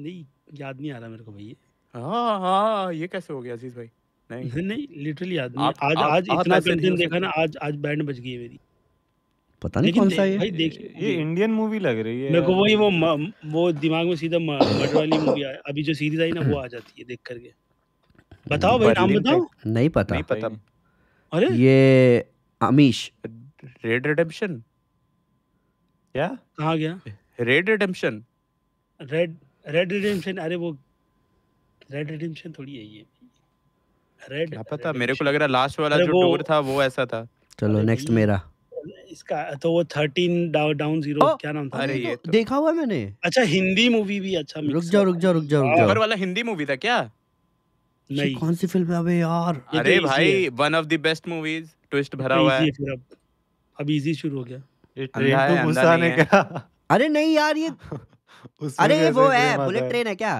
नहीं याद नहीं आ रहा मेरे को भाई
हाँ हाँ ये कैसे हो गया अजीज भाई नहीं नहीं लिटरली याद नहीं आज आज इतना टेंशन देखा
ना आज आज बैंड बज गई है मेरी पता नहीं कौन सा ये ये इंडियन मूवी लग रही है मेरे को वही वो वो दिमाग में सीधा मर्डर वाली मूवी आया अभी जो सीरीज आई ना वो आ जाती है देख करके
बताओ भाई नाम बताओ नहीं पता नहीं
पता अरे
ये
अमीश रेड रिडेम्पशन क्या कहा गया Red Redemption
Red Red Redemption अरे वो रेड रिडेम्पशन थोड़ी है ये
रेड क्या पता मेरे को लग रहा लास्ट वाला जो टूर था वो ऐसा था
चलो नेक्स्ट मेरा
इसका तो वो थर्टीन डाउन जीरो क्या नाम था अरे ये तो, तो,
देखा हुआ मैंने अच्छा हिंदी मूवी भी अच्छा रुक जाओ रुक जाओ रुक जाओ रुक जाओ
वाला हिंदी मूवी था क्या
तो नहीं कौन सी फिल्म है अबे यार अरे तो भाई
one of the best movies twist भरा हुआ है फिर
अब अब इजी शुरू हो
गया ट्रेन तो गुस्सा ने क्या
अरे नहीं यार ये अरे वो है बुलेट ट्रेन है क्या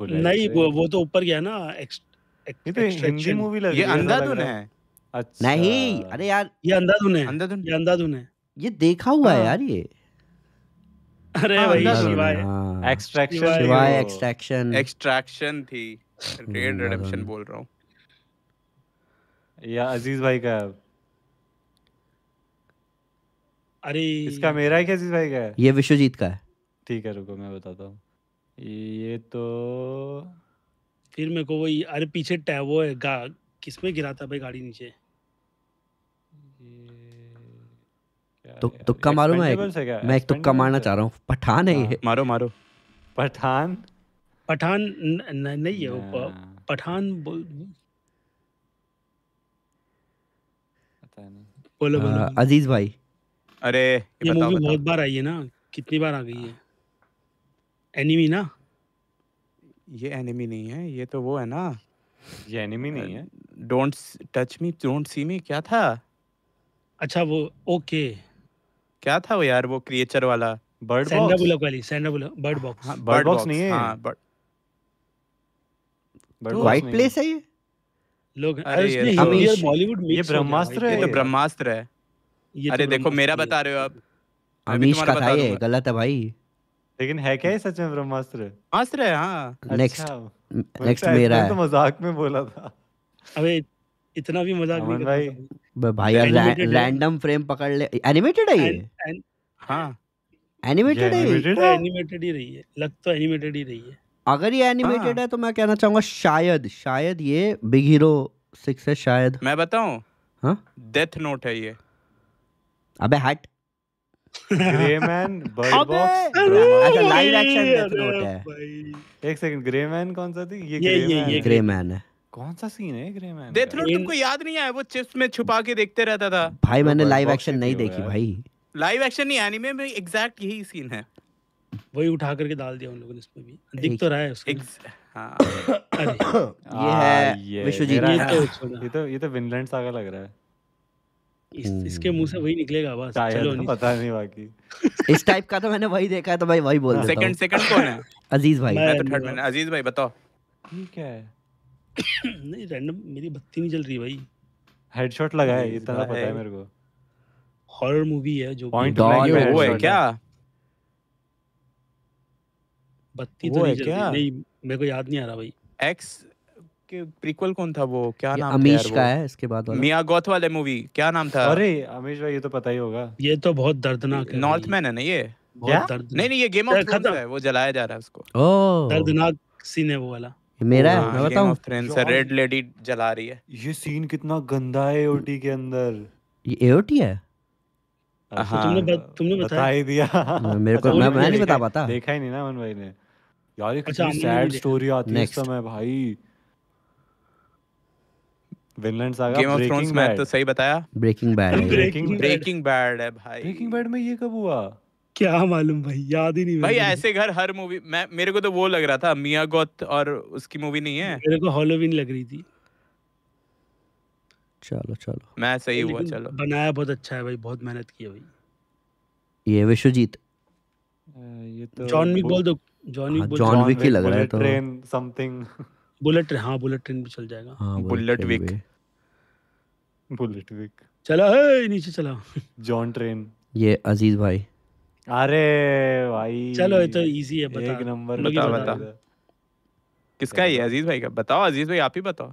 नहीं वो वो तो ऊपर गया ना ये तो हिंदी मूवी लग ये अंधाधुन है अच्छा नहीं अरे यार ये अंधाधुन है अंधाधुन ये अंधाधुन है ये देखा हुआ है हाँ। यार
ये
अरे
एक्सट्रैक्शन हाँ,
हाँ। शिवाय एक्सट्रैक्शन
एक्सट्रैक्शन थी रेड रिडेम्पशन हम्म, हाँ। बोल रहा हूँ या अजीज भाई का अरे इसका मेरा
है क्या अजीज भाई का है
ये
विश्वजीत का है
ठीक है रुको मैं बताता हूँ ये तो फिर मेरे को वही अरे पीछे टैबो है गा किसमें गिरा था भाई गाड़ी नीचे
तो तुक्का मारो मैं एक
मैं एक तुक्का मारना चाह रहा हूँ
पठान है हाँ। ये
मारो मारो पठान पठान
नहीं है वो पठान बोलो हाँ, बोलो
अजीज भाई अरे ये मूवी
बहुत बार आई है ना कितनी बार आ गई है एनिमी ना
ये एनिमी नहीं है ये तो वो है ना ये एनिमी नहीं है don't touch me don't see me क्या था अच्छा वो ओके okay. क्या था वो यार वो क्रिएचर वाला बर्ड बॉक्स सैंड्रा बुलक
वाली सैंड्रा बुलक बर्ड बॉक्स हां बर्ड बॉक्स नहीं है हां
बर्ड बर्ड वाइट प्लेस है ये लोग अरे ये बॉलीवुड मिक्स ये ब्रह्मास्त्र है तो ब्रह्मास्त्र है अरे देखो मेरा बता रहे हो आप
अमीश का था ये गलत है भाई
लेकिन है क्या ये सच में ब्रह्मास्त्र
ब्रह्मास्त्र
है हां
नेक्स्ट
नेक्स्ट मेरा है तो
मजाक में बोला था अबे इतना भी मजाक नहीं भाई भाई यार रैंडम फ्रेम पकड़ ले एनिमेटेड है ये हां
एनिमेटेड है
एनिमेटेड तो ही रही है लग तो एनिमेटेड ही रही है
अगर ये एनिमेटेड हाँ। है तो मैं कहना चाहूंगा शायद शायद ये बिग हीरो सिक्स है शायद
मैं बताऊं हाँ डेथ नोट है ये
अबे हट
ग्रेमैन बर्ड बॉक्स अच्छा लाइव एक्शन डेथ नोट
है
एक सेकंड
ग्रेमैन कौन सा थी
ये ग्रेमैन है कौन
सा सीन है ग्रे मैन डेथ नोट तुमको याद नहीं आया वो चिप्स में छुपा के देखते रहता था भाई मैंने लाइव एक्शन
नहीं देखी भाई
लाइव एक्शन नहीं एनीमे में एग्जैक्ट यही सीन है वही उठा करके डाल दिया उन लोगों ने इसमें भी दिख तो रहा है उसको
हां ये है विश्वजीत तो
ये तो ये तो ये तो विनलैंड
सागर लग रहा है
इस,
इसके
मुंह से वही निकलेगा बस चलो नहीं। पता नहीं बाकी
इस टाइप का तो मैंने वही देखा है तो भाई वही बोल रहा हूं सेकंड सेकंड कौन है अजीज भाई मैं तो
थर्ड मैन अजीज भाई बताओ
ठीक है नहीं रैंडम मेरी बत्ती नहीं चल रही भाई हेडशॉट लगा है इतना पता है मेरे को हॉरर मूवी है जो पॉइंट वो है क्या
बत्ती तो नहीं चल रही नहीं मेरे को याद नहीं आ रहा भाई एक्स के प्रीक्वल कौन था वो क्या नाम था अमीश का है इसके बाद वाला मियां गौथ वाले मूवी क्या नाम था अरे अमीश भाई ये तो पता ही होगा ये तो बहुत दर्दनाक है नॉर्थमैन है ना ये बहुत दर्द नहीं नहीं ये गेम ऑफ थ्रोन्स है वो जलाया जा रहा है उसको
ओह दर्दनाक
सीन है वो वाला
मेरा है हाँ, मैं बताऊं फ्रेंड्स रेड
लेडी जला रही है ये सीन
कितना गंदा है एओटी के अंदर
ये एओटी है
अच्छा, हाँ, तुमने बत, तुमने बता
ही दिया मेरे को अच्छा, मैं मैं नहीं बता पाता
देखा ही नहीं ना मन भाई ने यार ये अच्छा, कितनी सैड स्टोरी आती है इस समय भाई Vinland Saga Game of
Thrones मैं तो सही बताया ब्रेकिंग
बैड ब्रेकिंग बैड है भाई ब्रेकिंग बैड में ये कब हुआ
क्या मालूम भाई याद ही नहीं भाई ऐसे
घर हर मूवी मैं मेरे को तो वो लग रहा था मिया गोत और उसकी मूवी नहीं है मेरे
को हॉलोविन लग रही थी
चलो चलो
मैं
सही हुआ चलो बनाया बहुत अच्छा है भाई बहुत मेहनत की है भाई
ये विश्वजीत
ये तो जॉन विक बोल दो जॉन विक जॉन विक ही लग रहा है तो ट्रेन समथिंग बुलेट हाँ बुलेट ट्रेन भी चल जाएगा हाँ, बुलेट विक बुलेट विक चला है नीचे चला जॉन ट्रेन
ये अजीज भाई
अरे भाई चलो ये तो इजी है बता एक नंबर बता बता, किसका है अजीज भाई का बताओ अजीज भाई आप ही बताओ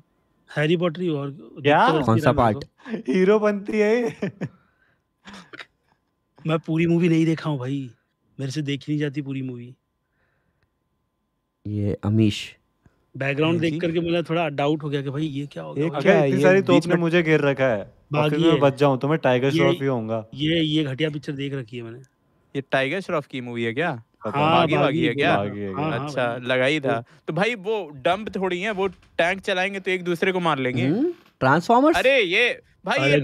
हैरी पॉटर और क्या कौन सा पार्ट हीरो बनती है मैं पूरी मूवी नहीं देखा हूँ भाई मेरे से देखी नहीं जाती पूरी मूवी
ये अमीश
बैकग्राउंड देख करके मुझे थोड़ा डाउट हो गया कि भाई ये क्या हो गया क्या इतनी सारी तोप ने
मुझे घेर रखा है बाकी मैं बच जाऊं तो मैं टाइगर श्रॉफ ही
होऊंगा ये ये घटिया पिक्चर देख रखी है मैंने ये टाइगर श्रॉफ की मूवी है क्या हाँ, है क्या अच्छा हाँ, लगा ही था तो भाई वो डंप थोड़ी है वो टैंक चलाएंगे तो एक दूसरे को मार लेंगे
हम्म, अरे ये
भाई ये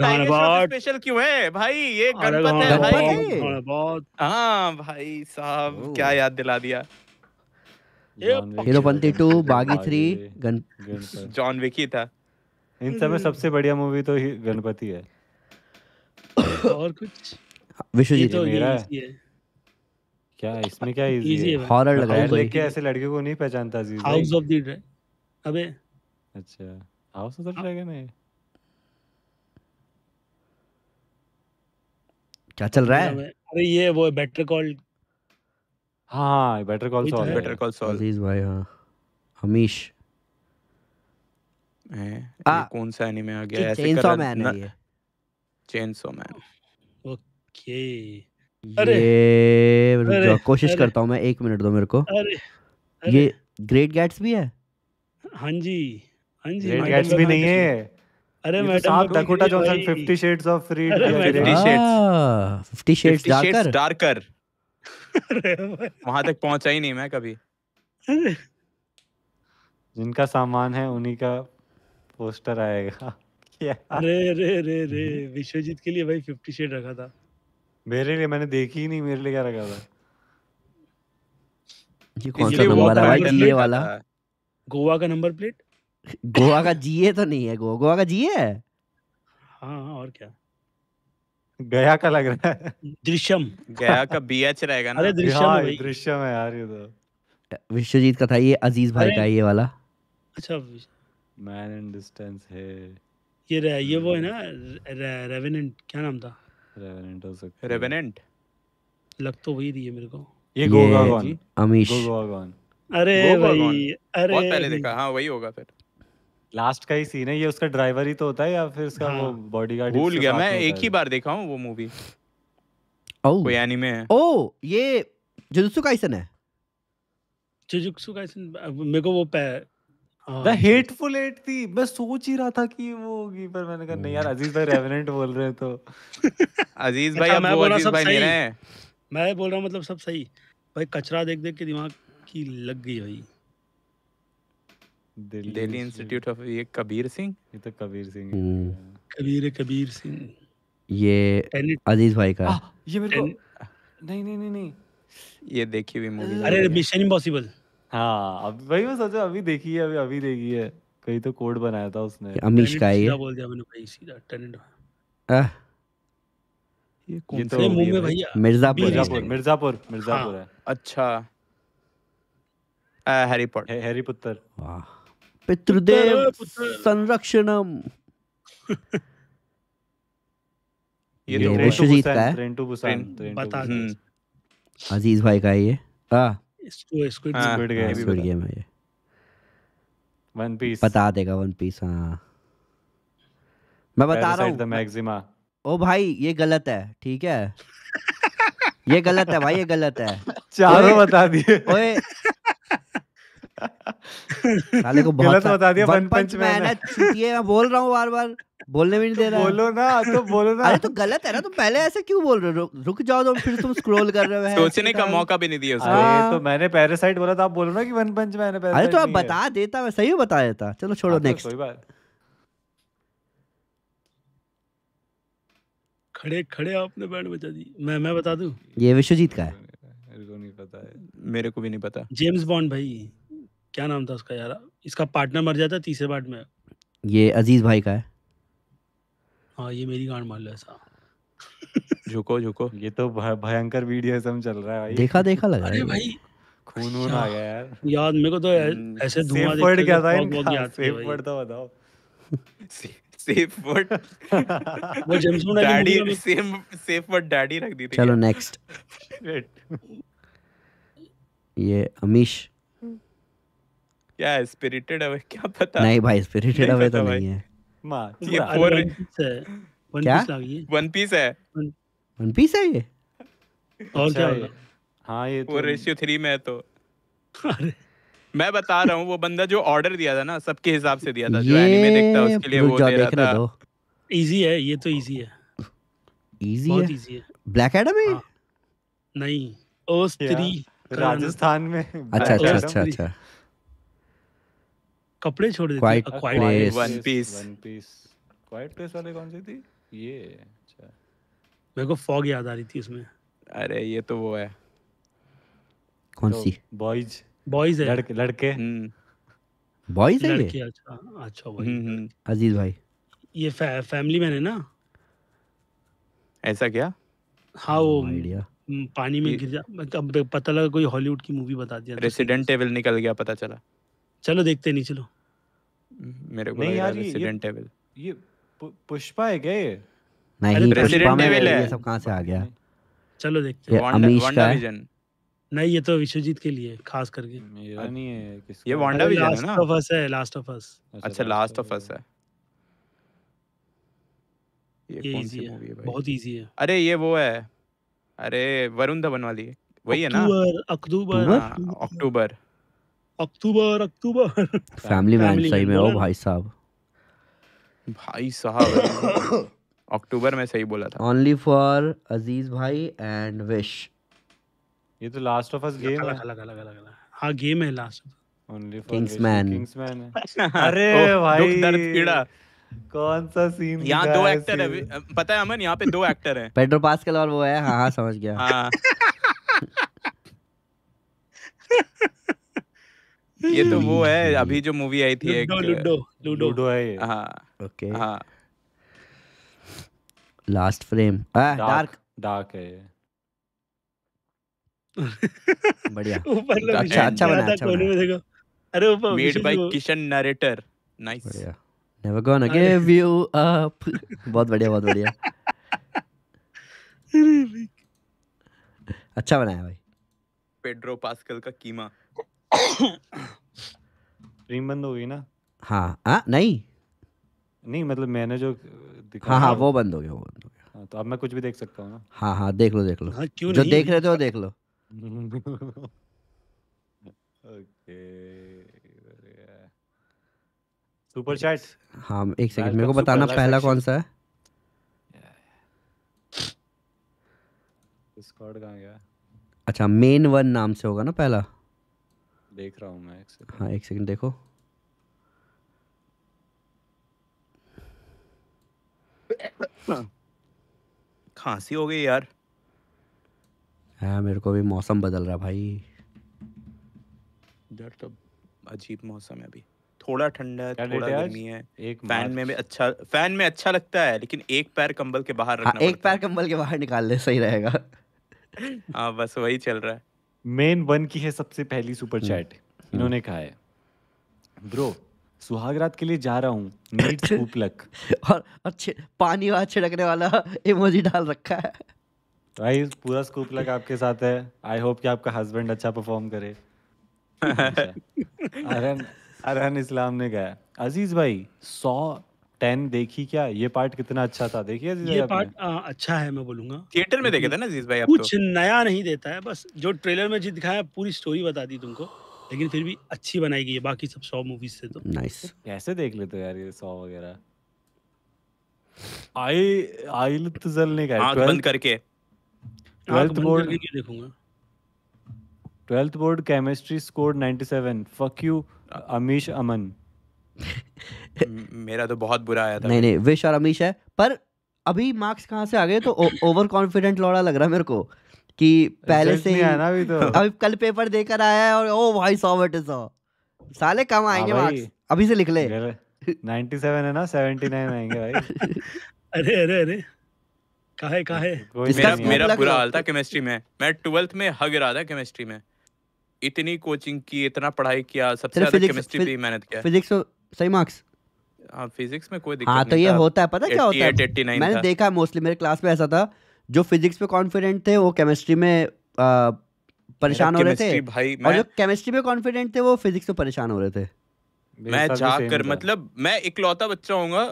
स्पेशल क्यों है भाई ये गणपत है भाई हाँ भाई साहब क्या याद दिला दिया हम्म।
Heropanti two Baaghi three
John Wick था इन
सब में सबसे बढ़िया मूवी तो
गणपति है
और कुछ विश्वजीत तो मेरा है
क्या इसमें क्या इजी है हॉरर लग रहा है लेके ऐसे लड़के को नहीं पहचानता Aziz House of
the Dragon अबे अच्छा हाउस ऑफ द ड्रैगन है क्या चल रहा है अरे ये वो
बेटर कॉल हाँ better call Saul better call Saul
Aziz भाई हाँ हमीश
है कौन सा एनीमे आ गया ऐसे कर चेनसो मैन है ये चेनसो मैन ओके अरे ये रुक जाओ कोशिश करता
हूँ मैं एक मिनट दो मेरे को अरे, अरे ये ग्रेट गैट्स
भी है हाँ जी हाँ जी ग्रेट गैट्स भी नहीं है अरे madam Dakota Johnson 50
shades of रीड 50
शेड्स 50 शेड्स डार्कर
डार्कर वहां तक पहुंचा ही नहीं मैं कभी
जिनका सामान है उन्हीं का पोस्टर आएगा
अरे अरे अरे रे विश्वजीत के लिए भाई 50 शेड रखा था
मेरे लिए मैंने देखी ही नहीं मेरे
लिए क्या रखा था
ये कौन सा नंबर
है भाई ये वाला
गोवा का नंबर प्लेट
गोवा का जीए तो नहीं है गोवा गोवा का जीए है
हाँ, हाँ और क्या
गया का लग रहा है दृश्यम
गया का बीएच रहेगा ना अरे दृश्यम हाँ, दृश्यम है यार ये तो
विश्वजीत का था ये अजीज भाई का ये वाला
अच्छा मैन इन डिस्टेंस है ये रह, ये वो है ना रेवेनेंट क्या नाम था रेवेनेंट हो सकता है रेवेनेंट लग तो वही दिए मेरे को ये गोगा कौन अमीश
गोगा
कौन अरे भाई अरे बहुत पहले देखा हां वही होगा फिर
लास्ट का ही सीन है ये उसका ड्राइवर ही तो होता है या फिर उसका
वो बॉडीगार्ड हाँ। भूल गया मैं एक ही बार देखा हूं वो मूवी ओ कोई एनीमे
है ओ ये जुजुत्सु काइसन है
जुजुत्सु काइसन
मेरे को वो द हेटफुल एट थी मैं सोच ही रहा था कि वो होगी पर मैंने कहा नहीं
यार हम्म। अजीज भाई रेवेनेंट बोल रहे हैं तो अजीज अच्छा, भाई अब वो अजीज भाई नहीं रहे
मैं बोल रहा हूँ मतलब सब सही भाई कचरा देख देख के दिमाग की लग गई भाई
दिल्ली इंस्टीट्यूट ऑफ ये कबीर सिंह ये तो कबीर सिंह हम्म। कबीर कबीर सिंह
ये अजीज भाई का
ये मेरे को नहीं नहीं नहीं नहीं ये देखी हुई
मूवी अरे मिशन इम्पॉसिबल हाँ अब भाई मैं सोचा
अभी देखी है अभी अभी देखी है कहीं तो कोड बनाया था उसने अमीश का ये बोल दिया मैंने भाई सीधा
टेनेंट
ये कौन तो मुंह में भैया मिर्जापुर मिर्जापुर
मिर्जापुर हाँ। मिर्जापुर है अच्छा हैरी हैरी
वाह
पितृदेव संरक्षणम ये
तो बुसान बता हम्म।
अजीज भाई का ये हाँ
हाँ, हाँ,
बता देगा वन पीस हाँ मैं बता रहा हूँ द मैक्सिमा ओ भाई ये गलत है ठीक है ये गलत है भाई ये गलत है चारों बता दिए ओए साले को बहुत गलत बता दिया वन पंच मैन है छुटिए मैं बोल रहा हूँ बार बार बोलने भी नहीं दे रहा बोलो ना तो बोलो ना अरे तो गलत है ना तुम तो पहले ऐसे क्यों बोल रहे हो रुक जाओ तो फिर तुम स्क्रॉल कर रहे हो सोचने का मौका
भी नहीं दिया उसको हाँ। तो मैंने पैरासाइट बोला था आप बोलो ना कि वन पंच मैन है अरे तो आप बता
देता मैं सही बता देता चलो छोड़ो नेक्स्ट हाँ,
तो कोई बात खड़े खड़े आपने बैंड बजा दी मैं मैं बता दूं
ये विश्वजीत का है मेरे को
नहीं पता है मेरे को भी नहीं पता जेम्स बॉन्ड भाई क्या नाम था उसका यार इसका पार्टनर मर जाता तीसरे पार्ट में
ये अजीज भाई का है हाँ ये मेरी गांड मान लो
ऐसा
झुको झुको ये तो भयंकर वीडियोइज्म चल रहा है भाई देखा देखा लगा अरे भाई
खून वून अच्छा। आ गया यार याद मेरे को तो हम्म, ऐसे
धुआं देख वर्ड क्या था इनका सेफ वर्ड
तो बताओ सेफ वर्ड वो James Bond daddy same safe word daddy रख दी थी चलो नेक्स्ट
ये अमीश
क्या है स्पिरिटेड अवे क्या पता नहीं भाई स्पिरिटेड अवे तो नहीं है मां ये फोर वन पीस है वन पीस है
वन पीस है ये
और क्या है अच्छा, हां ये हाँ, तो रेशियो 3 में है तो मैं बता रहा हूँ वो बंदा जो ऑर्डर दिया था ना सबके हिसाब से दिया था जो एनीमे देखता उसके लिए वो दे रहा था इजी है ये तो इजी है
इजी है इजी है ब्लैक एडम है हाँ।
नहीं ओ स्त्री राजस्थान में अच्छा अच्छा अच्छा अच्छा कपड़े छोड़ देते Quiet Place one piece one
piece Quiet Place वाले
कौन सी थी ये अच्छा मेरे को फॉग याद आ रही थी उसमें अरे ये तो वो है कौन तो सी बॉयज बॉयज है लड़के लड़के बॉयज हम्म। है लड़के अच्छा अच्छा भाई
हम्म, हम्म। अजीज भाई
ये फैमिली मैन है ना ऐसा क्या हाँ वो पानी में गिर जा अब मतलब पता लगा कोई हॉलीवुड की मूवी बता दिया
रेसिडेंट एविल निकल गया पता चला
चलो देखते नहीं चलो
मेरे को नहीं यार रेसिडेंट एविल
ये पुष्पा है क्या ये
नहीं रेसिडेंट एविल है ये सब कहां से आ गया
चलो देखते हैं अमीश का नहीं ये तो विश्वजीत के लिए खास करके मेरा नहीं
है किसका ये वांडा विजन है ना लास्ट
ऑफ अस है लास्ट ऑफ अस
अच्छा लास्ट ऑफ अस है ये, कौन सी मूवी है भाई बहुत इजी है अरे ये वो है अरे वरुण धवन वाली वही है ना अक्टूबर अक्टूबर अक्टूबर अक्टूबर फैमिली मैन सही में ओ भाई साहब भाई साहब अक्टूबर में सही बोला
था ओनली फॉर अजीज भाई एंड विश
ये तो लास्ट ऑफ अस गेम है अलग अलग अलग अलग हां गेम है last only for Kingsman
Kingsman अरे भाई दुख दर्द पीड़ा कौन सा सीन यहाँ दो एक्टर है पता है अमन यहाँ पे दो एक्टर हैं
पेड्रो पास्कल और वो है हाँ हाँ समझ गया हाँ
ये तो वो है अभी जो मूवी आई थी लूडो लूडो लूडो लूडो है ये हाँ ओके हाँ
लास्ट फ्रेम डार्क डार्क है बढ़िया ऊपर अच्छा अच्छा बना अच्छा बना
अरे ऊपर made by Kishan narrator nice बढ़िया
never gonna give you up बहुत बढ़िया बहुत बढ़िया अच्छा बनाया भाई
पेड्रो पास्कल का कीमा
स्ट्रीम बंद हो गई ना
हाँ आ, नहीं
नहीं मतलब मैंने जो हाँ हाँ वो
बंद हो गया वो बंद हो
गया हाँ, तो अब मैं कुछ भी देख सकता हूँ ना
हाँ हाँ देख लो देख लो हाँ, क्यों जो नहीं? देख रहे थे वो देख लो ओके सुपर चैट हाँ एक सेकंड मेरे को बताना पहला कौन सा है
डिस्कॉर्ड कहाँ गया
अच्छा मेन वन नाम से होगा ना पहला
देख रहा हूँ मैं एक सेकंड
हाँ एक सेकंड देखो
खांसी हो गई यार है हाँ,
मेरे को भी मौसम बदल रहा भाई
इधर तो अजीब मौसम है अभी थोड़ा ठंडा है थोड़ा गर्मी है एक फैन में भी अच्छा फैन में अच्छा लगता है लेकिन एक पैर कंबल के बाहर हाँ, रखना हाँ, एक
पैर कंबल के बाहर निकाल ले सही रहेगा
हाँ बस वही चल रहा है
मेन वन की है सबसे पहली सुपर चैट हम्म। इन्होंने हम्म। कहा है ब्रो सुहागरात के लिए जा रहा हूँ नीड स्कूप लक
और अच्छे पानी वाला छिड़कने वाला इमोजी डाल रखा है
भाई पूरा स्कूप लक आपके साथ है आई होप कि आपका हस्बैंड अच्छा परफॉर्म करे अच्छा। अरहन अरहन इस्लाम ने कहा अजीज भाई सौ टेन देखी क्या ये पार्ट कितना
अच्छा था देखिए ये पार्ट आ, अच्छा है मैं बोलूंगा थिएटर में देखे थे ना भाई आप तो? कुछ तो नया नहीं देता है बस जो ट्रेलर में जी दिखाया पूरी स्टोरी बता दी तुमको लेकिन फिर भी अच्छी बनाई गई है बाकी सब सौ मूवीज से तो
नाइस
कैसे देख लेते यार ये सौ वगैरह आई आई तजल ने कहा आंख बंद
करके ट्वेल्थ बोर्ड करके नहीं देखूंगा
twelfth board chemistry score 97 fuck you
Amish Aman
मेरा तो बहुत बुरा आया था नहीं
नहीं विश और अमीश है पर अभी मार्क्स कहाँ से आ गए तो ओवर कॉन्फिडेंट लौड़ा लग रहा है मेरे को कि पहले से ही ना अभी तो अभी कल पेपर देकर आया है और ओ भाई सौ बटे सौ साले कम
हाँ आएंगे मार्क्स
अभी से लिख ले 97 है ना 79 आएंगे भाई
अरे अरे अरे कहा है कहा है
मेरा मेरा बुरा हाल था केमिस्ट्री में मैं ट्वेल्थ में हग रहा था केमिस्ट्री में इतनी कोचिंग की इतना पढ़ाई किया सबसे ज्यादा केमिस्ट्री पे मेहनत किया फिजिक्स
तो सही मार्क्स
हाँ फिजिक्स में कोई दिक्कत हाँ तो ये होता है पता क्या होता है मैंने देखा
मोस्टली मेरे क्लास में ऐसा था जो फिजिक्स में कॉन्फिडेंट थे वो केमिस्ट्री में परेशान हो रहे थे भाई और जो केमिस्ट्री में कॉन्फिडेंट थे वो फिजिक्स में परेशान हो रहे थे
मैं जाकर मतलब मैं इकलौता बच्चा हूँ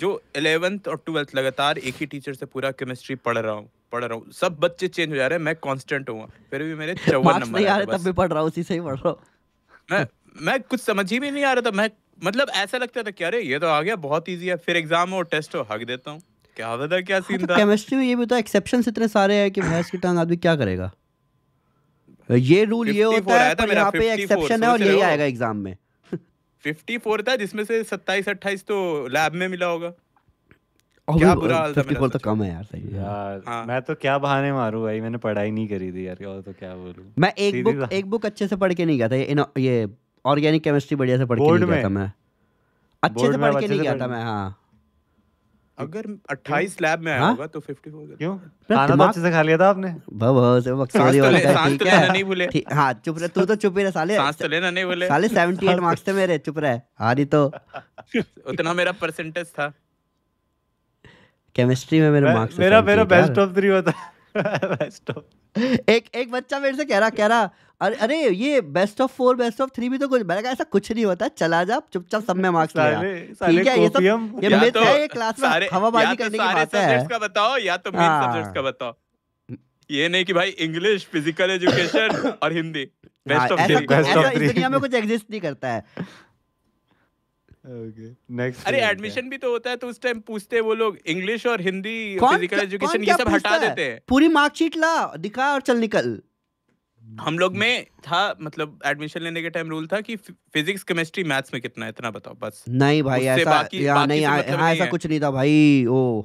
जो इलेवेंथ और ट्वेल्थ लगातार एक ही टीचर से पूरा केमिस्ट्री पढ़ रहा हूँ पढ़ रहा हूँ सब बच्चे चेंज हो जा रहे हैं मैं कांस्टेंट हूँ फिर भी मेरे चौवन नंबर तब भी
पढ़ रहा हूँ उसी से ही पढ़ रहा हूँ
मैं मैं कुछ समझ ही भी नहीं आ रहा था मैं मतलब ऐसा लगता था कि अरे ये तो आ गया बहुत ईजी है फिर एग्जाम हो टेस्ट हो हक देता हूँ क्या होता था क्या सीन हाँ, तो था केमिस्ट्री
में ये भी था एक्सेप्शन इतने सारे हैं कि भैंस की टांग आदमी क्या करेगा ये रूल ये होता है पर यहाँ पे एक्सेप्शन है और यही आएगा एग्जाम में
54 था जिसमें से 27 28 तो लैब में मिला होगा
क्या बुरा हाल था तो कम है यार सही
यार हाँ। मैं तो क्या बहाने मारू भाई मैंने पढ़ाई नहीं करी थी
यार और तो क्या बोलूं मैं एक बुक
एक बुक अच्छे से पढ़ के नहीं गया था ये ये ऑर्गेनिक केमिस्ट्री बढ़िया से पढ़ के नहीं गया था मैं
अच्छे से पढ़ के नहीं गया था मैं हाँ अगर 28 लैब में आया हाँ? होगा तो 50 होगा क्यों खाना तो अच्छे
से खा लिया था आपने बब से
बकचोदी वाला है ठीक तो है
नहीं भूले हां चुप रह तू तो चुप ही रह साले सांस तो लेना नहीं भूले साले 78 मार्क्स थे
मेरे चुप रह हां नहीं तो
उतना मेरा परसेंटेज था
केमिस्ट्री में मेरे मार्क्स मेरा मेरा बेस्ट
ऑफ 3 होता था बेस्ट ऑफ एक
एक बच्चा मेरे से कह रहा कह रहा अरे अरे ये best of four best of three भी तो कुछ मैंने कहा ऐसा कुछ नहीं होता चला जा चुपचाप सब में मार्क्स लाया ठीक है ये सब ये मेरे तो, ये क्लास में हवाबाजी तो करने की बात है का
बताओ या तो मेन सब्जेक्ट्स हाँ। का बताओ ये नहीं कि भाई इंग्लिश फिजिकल एजुकेशन और Hindi best of three best of इस दुनिया
में कुछ एग्जिस्ट नहीं करता है
अरे एडमिशन भी तो होता है तो उस टाइम पूछते वो लोग इंग्लिश और हिंदी फिजिकल एजुकेशन ये सब हटा देते हैं
पूरी मार्कशीट ला दिखा और चल निकल
हम लोग में था मतलब एडमिशन लेने के टाइम रूल था कि फिजिक्स केमिस्ट्री मैथ्स में कितना इतना बताओ बस नहीं भाई ऐसा बाकी, या, बाकी नहीं, मतलब ऐसा कुछ
नहीं था भाई ओ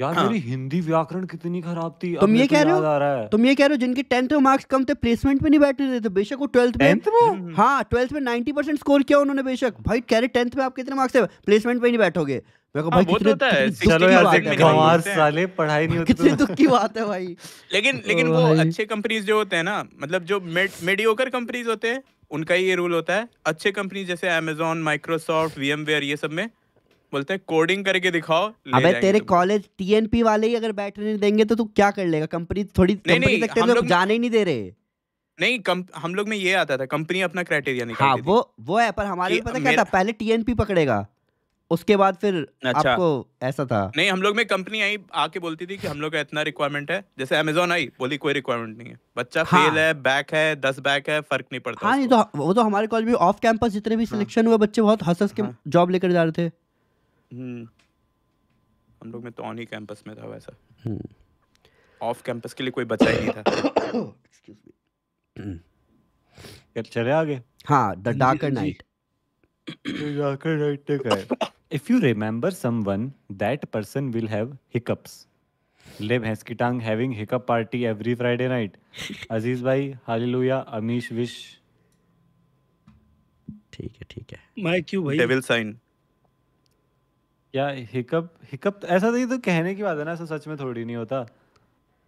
यार हाँ। मेरी हिंदी व्याकरण कितनी खराब थी तुम ये कह रहे हो
तुम ये कह रहे हो जिनके टेंथ में मार्क्स कम थे प्लेसमेंट में नहीं बैठ रहे थे तो बेशक वो ट्वेल्थ में हम्म। हाँ ट्वेल्थ में नाइनटी परसेंट स्कोर किया उन्होंने बेशक भाई कह रहे टेंथ में आप कितने मार्क्स है प्लेसमेंट में नहीं
बैठोगे उनका ये रूल होता है अच्छे कंपनी जैसे अमेजोन माइक्रोसॉफ्ट वीएमवेयर ये सब में बोलते हैं कोडिंग करके दिखाओ अबे तेरे
कॉलेज टीएनपी वाले ही अगर बैठने नहीं देंगे तो तू क्या कर लेगा कंपनी थोड़ी कंपनी तक तेरे जाने ही नहीं
दे रहे नहीं कम, हम लोग में ये आता था कंपनी अपना क्राइटेरिया निकालती हाँ, वो वो है पर हमारे पता क्या था
पहले टीएनपी पकड़ेगा उसके बाद फिर अच्छा, आपको ऐसा था
नहीं हम लोग में कंपनी आई आके बोलती थी कि हम लोग का इतना रिक्वायरमेंट है जैसे अमेजोन आई बोली कोई रिक्वायरमेंट नहीं है बच्चा हाँ, फेल है बैक है दस बैक है फर्क नहीं पड़ता हाँ नहीं तो
वो तो हमारे कॉलेज में ऑफ कैंपस जितने भी सिलेक्शन हाँ। हुए बच्चे बहुत हंस के जॉब हाँ। लेकर जा रहे थे
हम्म। हम लोग में तो ऑन ही कैंपस में था वैसा ऑफ हम्म। कैंपस के लिए कोई बचा ही नहीं था एक्सक्यूज
मी चले आगे हाँ the dark knight
dark knight ने कहा if you remember someone that person will have hiccups ले भैंस की टांग having hiccup party every Friday night Aziz भाई हालेलुया अमीश विश
ठीक है ठीक
है मैं क्यों
भाई डेविल साइन
क्या हिकअप हिकअप तो ऐसा नहीं तो, तो कहने की बात है ना ऐसा सच में थोड़ी नहीं होता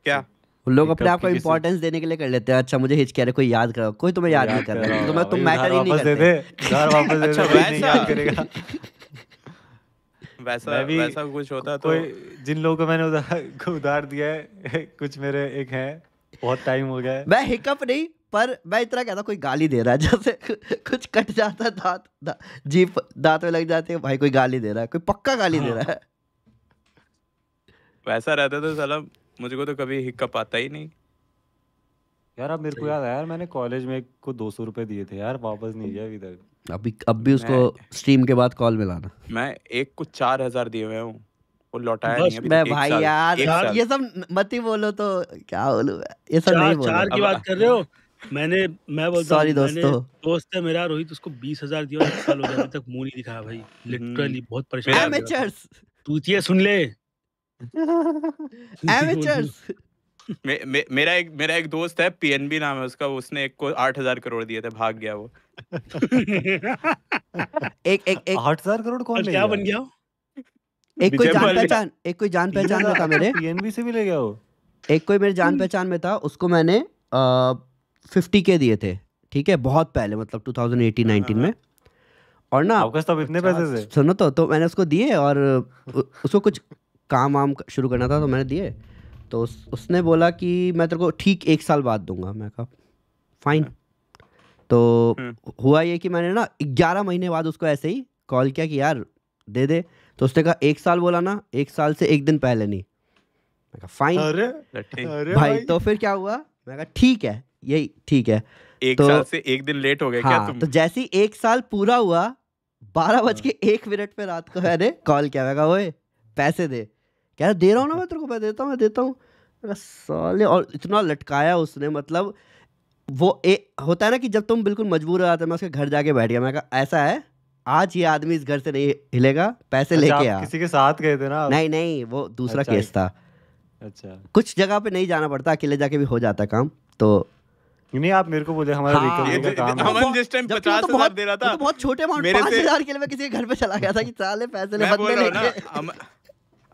क्या
लोग अपने आप को इम्पोर्टेंस
देने के लिए कर लेते हैं अच्छा मुझे हिच कह रहे कोई याद करो कोई तुम्हें याद नहीं कर रहा तो मैं हाँ, तुम मैटर ही नहीं करते दे
घर वापस दे दे अच्छा, नहीं याद करेगा वैसा वैसा कुछ होता तो
जिन लोगों को मैंने उधार उधार दिया है कुछ मेरे एक हैं बहुत टाइम हो गया है
मैं हिकअप नहीं पर मैं इतना कहता कोई गाली दे रहा है जैसे कुछ कट जाता है दांत दा, जीप दांत में लग जाते हैं भाई कोई गाली दे रहा है कोई पक्का गाली हाँ। दे रहा हाँ। है
वैसा रहता था तो सलाम मुझको तो कभी हिकअप पाता ही नहीं
यार अब मेरे को याद आया यार मैंने कॉलेज में को दो सौ रुपए दिए थे यार वापस नहीं गया अभी तक
अभी अब भी उसको स्ट्रीम के बाद कॉल मिलाना
मैं एक को चार हजार दिए हुए हूँ वो लौटाया नहीं अभी मैं भाई यार ये सब मत ही बोलो तो क्या बोलूं ये सब नहीं बोलो चार
की बात
कर रहे हो मैंने मैं बोलता हूँ सॉरी दोस्तों दोस्त है मेरा रोहित उसको बीस हजार दिया एक साल हो गया अभी तक मुंह नहीं दिखाया भाई लिटरली हम्म। बहुत परेशान तू ये सुन ले
मे, मे, मेरा एक मेरा एक दोस्त है पीएनबी नाम है उसका उसने एक को आठ हजार करोड़ दिए थे भाग गया वो
एक एक एक आठ हजार करोड़ कौन
ले क्या बन गया एक कोई जान पहचान
एक कोई जान पहचान में था मेरे पीएनबी से भी ले गया वो एक कोई मेरे जान पहचान में था उसको मैंने आ, फिफ्टी के दिए थे ठीक है बहुत पहले मतलब एटीन नाइनटीन हाँ, हाँ, में हाँ। और ना
आपके तो इतने अच्छा, पैसे से
सुनो तो तो मैंने उसको दिए और उसको कुछ काम वाम शुरू करना था तो मैंने दिए तो उस, उसने बोला कि मैं तेरे को ठीक एक साल बाद दूंगा मैं कहा फाइन तो हम्म। हुआ ये कि मैंने ना ग्यारह महीने बाद उसको ऐसे ही कॉल किया कि यार दे दे तो उसने कहा एक साल बोला ना एक साल से एक दिन पहले नहीं मैं कहा फाइन अरे, अरे भाई, भाई तो फिर क्या हुआ मैं कहा ठीक है यही
ठीक है एक तो, साल से एक दिन लेट हो गया हाँ, क्या तुम तो
जैसे ही एक साल पूरा हुआ बारह बज हाँ। के एक मिनट पे रात को मैंने कॉल किया मैं ओए पैसे दे कह रहा दे रहा हूँ ना मैं तेरे को मैं देता हूँ मैं देता हूँ साले और इतना लटकाया उसने मतलब वो ए, होता है ना कि जब तुम बिल्कुल मजबूर हो जाते मैं उसके घर जाके बैठ गया मैं कहा ऐसा है आज ये आदमी इस घर से नहीं हिलेगा पैसे अच्छा, लेके आ किसी के साथ गए थे ना नहीं नहीं वो दूसरा अच्छा। केस था अच्छा कुछ जगह पे नहीं जाना पड़ता अकेले जाके भी हो जाता काम तो नहीं आप मेरे को बोले
हमारा
हाँ, ये का तो- तो काम अमन जिस टाइम पचास तो दे रहा तो था तो बहुत
छोटे अमाउंट हजार के लिए मैं किसी के घर पे चला गया था कि साले पैसे ले बदले
लेके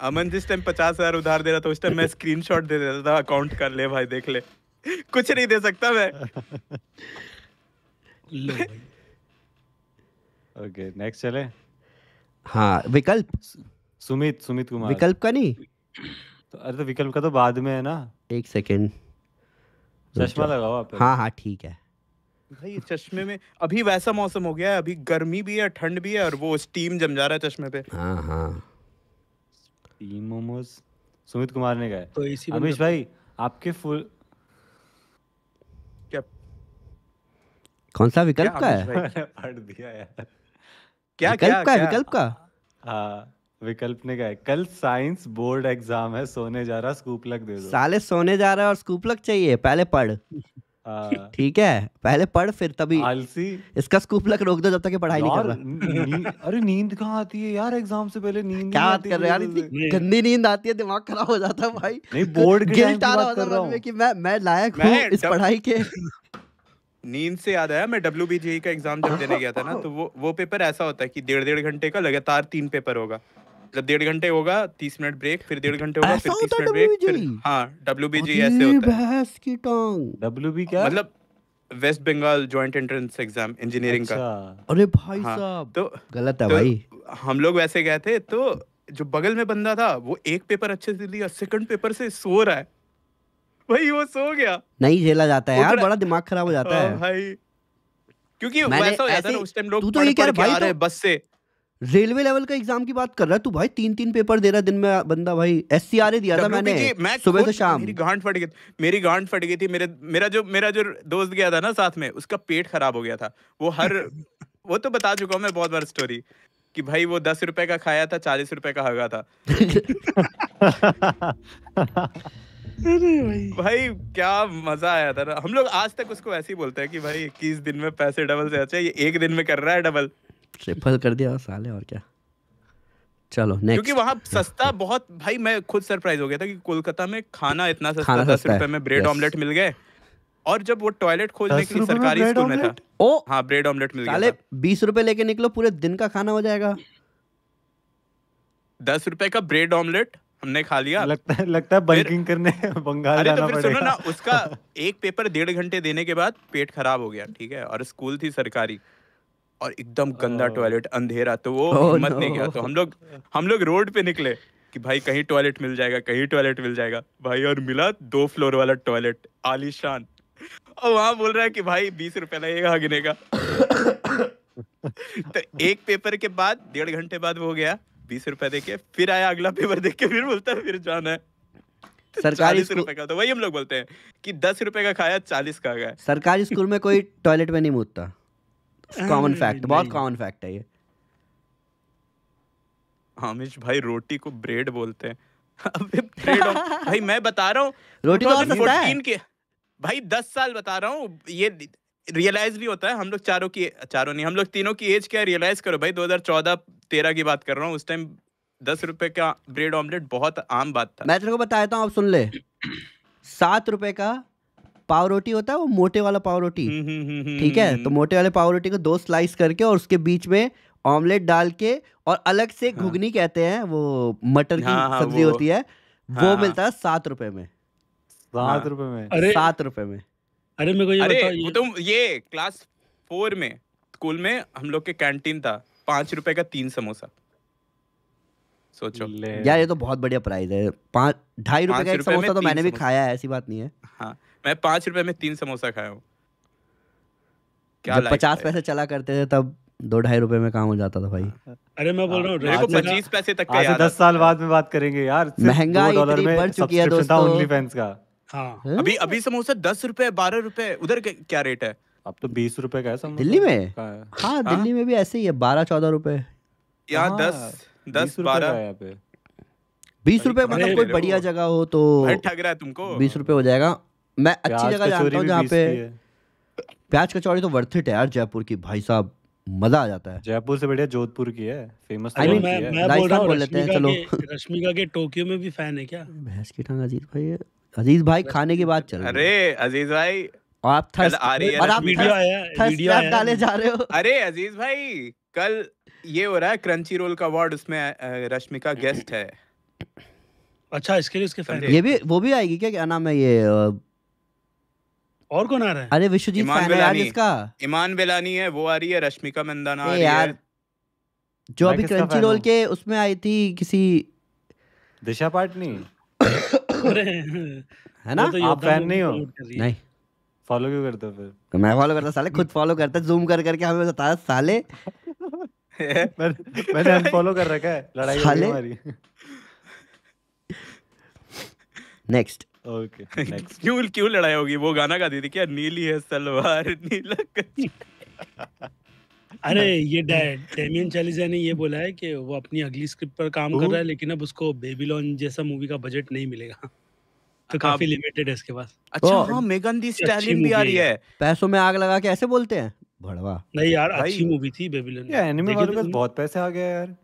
अमन जिस टाइम पचास हजार उधार दे रहा था उस टाइम मैं स्क्रीनशॉट दे देता था अकाउंट कर ले भाई देख ले कुछ नहीं दे सकता मैं
ओके नेक्स्ट चले
हाँ विकल्प सुमित सुमित कुमार विकल्प का नहीं
तो अरे तो विकल्प का तो बाद में है ना एक सेकेंड चश्मा लगाओ आप हाँ हाँ ठीक है भाई चश्मे में अभी वैसा मौसम हो गया है अभी गर्मी भी है ठंड भी है और वो स्टीम जम जा रहा है चश्मे पे
हाँ हाँ स्टीम
मोमोज सुमित कुमार ने कहा तो इसी अमीश भाई आपके फुल क्या
कौन सा विकल्प का है
पढ़ दिया यार क्या विकल्प का विकल्प का हाँ विकल्प ने कहा कल साइंस बोर्ड एग्जाम है सोने जा रहा स्कूप लग दे दो साले
सोने जा रहा है और स्कूप लग चाहिए पहले पढ़ हाँ। ठीक है पहले पढ़ फिर तभी आलसी इसका स्कूप लग रोक दो जब तक पढ़ाई नहीं कर
रहा अरे नींद कहाँ आती है यार एग्जाम से पहले नींद क्या बात कर रहे यार इतनी गंदी
नींद आती है दिमाग खराब हो जाता है भाई
नहीं बोर्ड गिल्ट आ रहा होता है
कि मैं मैं लायक
हूँ इस
पढ़ाई के नींद से याद आया मैं डब्ल्यू e का एग्जाम जब देने गया था ना तो वो वो पेपर ऐसा होता है कि डेढ़ डेढ़ घंटे का लगातार तीन पेपर होगा मतलब डेढ़ घंटे होगा तीस मिनट ब्रेक फिर डेढ़ घंटे होगा फिर तीस मिनट ब्रेक फिर हाँ डब्ल्यू बी जी ऐसे होता है डब्ल्यू बी क्या मतलब West Bengal joint entrance exam engineering का अच्छा।
अरे भाई हाँ, साहब तो गलत है तो भाई
हम लोग वैसे गए थे तो जो बगल में बंदा था वो एक पेपर अच्छे से लिया सेकंड पेपर से सो रहा है भाई वो सो गया
नहीं झेला जाता है यार बड़ा दिमाग खराब हो जाता है हाँ,
भाई क्योंकि वैसा हो जाता है उस टाइम लोग तो तो बस से
रेलवे लेवल का एग्जाम की बात कर रहा है तू भाई तीन तीन पेपर दे रहा दिन में बंदा भाई एस सी आर ए दिया था मैंने मैं सुबह से शाम मेरी
गांठ फट गई मेरी गांठ फट गई थी मेरे मेरा जो मेरा जो दोस्त गया था ना साथ में उसका पेट खराब हो गया था वो हर वो तो बता चुका हूँ मैं बहुत बार स्टोरी कि भाई वो दस रुपए का खाया था चालीस रुपए का हगा था
भाई।,
भाई क्या मजा आया था ना हम लोग आज तक उसको ऐसे ही बोलते हैं कि भाई इक्कीस दिन में पैसे डबल से अच्छा ये एक दिन में कर रहा है डबल
ट्रिपल कर दिया साले और क्या चलो नेक्स्ट क्योंकि
वहाँ सस्ता बहुत भाई मैं खुद सरप्राइज हो गया था कि कोलकाता में खाना इतना सस्ता खाना दस रुपए में ब्रेड ऑमलेट मिल गए और जब वो टॉयलेट खोलने के लिए सरकारी स्कूल में था ओ हाँ ब्रेड ऑमलेट मिल गया
बीस रुपए लेके निकलो पूरे दिन का खाना हो जाएगा
दस रुपए का ब्रेड ऑमलेट हमने खा लिया लगता
है लगता है बंकिंग करने बंगाल
अरे तो फिर सुनो ना
उसका एक पेपर डेढ़ घंटे देने के बाद पेट खराब हो गया ठीक है और स्कूल थी सरकारी और एकदम गंदा टॉयलेट अंधेरा तो वो हिम्मत नहीं गया तो हम लोग हम लोग रोड पे निकले कि भाई कहीं टॉयलेट मिल जाएगा कहीं टॉयलेट मिल जाएगा भाई और मिला दो फ्लोर वाला टॉयलेट आलिशान और वहां बोल रहा है कि भाई बीस रुपया लगेगा गिने का तो एक पेपर के बाद डेढ़ घंटे बाद वो गया बीस रुपया देके फिर आया अगला पेपर देख के फिर बोलता है फिर जाना है तो सरकारी रुपए का तो वही हम लोग बोलते हैं कि दस रुपए का खाया चालीस का गया
सरकारी स्कूल में कोई टॉयलेट में नहीं मुदता
कॉमन फैक्ट बहुत कॉमन फैक्ट है ये हामिश भाई रोटी को ब्रेड बोलते हैं अबे ब्रेड भाई मैं बता रहा हूँ रोटी तो है के भाई दस साल बता रहा हूँ ये रियलाइज भी होता है हम लोग चारों की चारों नहीं हम लोग तीनों की एज क्या रियलाइज करो भाई 2014 13 की बात कर रहा हूँ उस टाइम दस रुपए का ब्रेड ऑमलेट बहुत आम बात
था मैं तेरे को बताया था आप सुन ले सात रुपए का पाव रोटी होता है वो मोटे वाला पाव रोटी हम्म, हम्म, हम्म, ठीक है तो मोटे वाले पाव रोटी को दो स्लाइस करके और उसके बीच में ऑमलेट डाल के और अलग से हाँ। घुगनी हाँ। कहते हैं वो मटर की हाँ, हाँ सब्जी होती है
हाँ,
वो हाँ। मिलता है सात रुपए में सात रुपए
में सात
रुपए में अरे मेरे को ये अरे ये।
तुम तो ये क्लास फोर में स्कूल में हम लोग के कैंटीन था पांच रुपए का तीन समोसा सोचो यार ये
तो बहुत बढ़िया प्राइस है पांच ढाई रुपए का एक समोसा तो मैंने भी खाया है ऐसी बात नहीं है
हाँ मैं पांच रुपए में तीन समोसा खाया हूँ क्या पचास पैसे
चला करते थे तब दो ढाई रुपए में काम हो जाता था भाई
अरे मैं बोल रहा हूँ पच्चीस पैसे तक आज दस साल बाद में बात करेंगे यार महंगा डॉलर में बढ़ चुकी है दोस्तों हाँ।, हाँ अभी अभी समोसा दस रुपए बारह रुपए उधर क्या रेट है अब तो बीस रुपए का है दिल्ली में हाँ, हाँ दिल्ली
में भी ऐसे ही है बारह चौदह रुपए हाँ,
यहाँ दस दस बारह
बीस रुपए मतलब कोई बढ़िया जगह हो तो ठग रहा है तुमको बीस रुपए हो जाएगा मैं अच्छी जगह जानता हूँ जहाँ पे प्याज कचौड़ी तो वर्थ इट है यार जयपुर की भाई साहब मजा आ जाता है जयपुर से बढ़िया जोधपुर
की है फेमस
तो I mean, मैं, मैं बोल बोल लेते हैं चलो
रश्मिका के टोक्यो में भी
फैन है क्या भैंस
की टांग अजीज भाई अजीज भाई खाने की बात चल अरे
अजीज भाई
आप थर्स आ रही है और आप वीडियो आया वीडियो डाले
जा रहे हो अरे अजीज भाई कल ये हो रहा है क्रंची रोल का अवार्ड उसमें रश्मिका गेस्ट है अच्छा इसके लिए उसके फैन ये भी
वो भी आएगी क्या क्या नाम है ये
और कौन आ रहा है अरे विश्वजीत फैन है यार इसका ईमान बेलानी है वो आ रही है रश्मिका मंदाना आ रही यार, है जो अभी क्रंची रोल
के उसमें आई थी किसी दिशा पाटनी अरे है ना तो आप फैन नहीं हो नहीं
फॉलो क्यों करते फिर
तो मैं फॉलो करता साले खुद फॉलो करता जूम कर करके हमें बता साले
मैंने अनफॉलो कर रखा है लड़ाई हमारी
नेक्स्ट ओके क्यों क्यों लड़ाई होगी वो गाना गाती थी क्या नीली है सलवार नीला अरे ये
डेमियन चालीसा ने ये बोला है कि वो अपनी अगली स्क्रिप्ट पर काम कर रहा है लेकिन अब उसको बेबीलोन जैसा मूवी का बजट नहीं मिलेगा तो अच्छा, काफी लिमिटेड है इसके पास अच्छा oh. हाँ मेगन
दी स्टैलिन
भी आ रही है
पैसों में आग लगा के ऐसे बोलते हैं
भड़वा नहीं यार अच्छी मूवी थी बेबीलोन
एनिमे वालों के तो
बहुत पैसे आ गए यार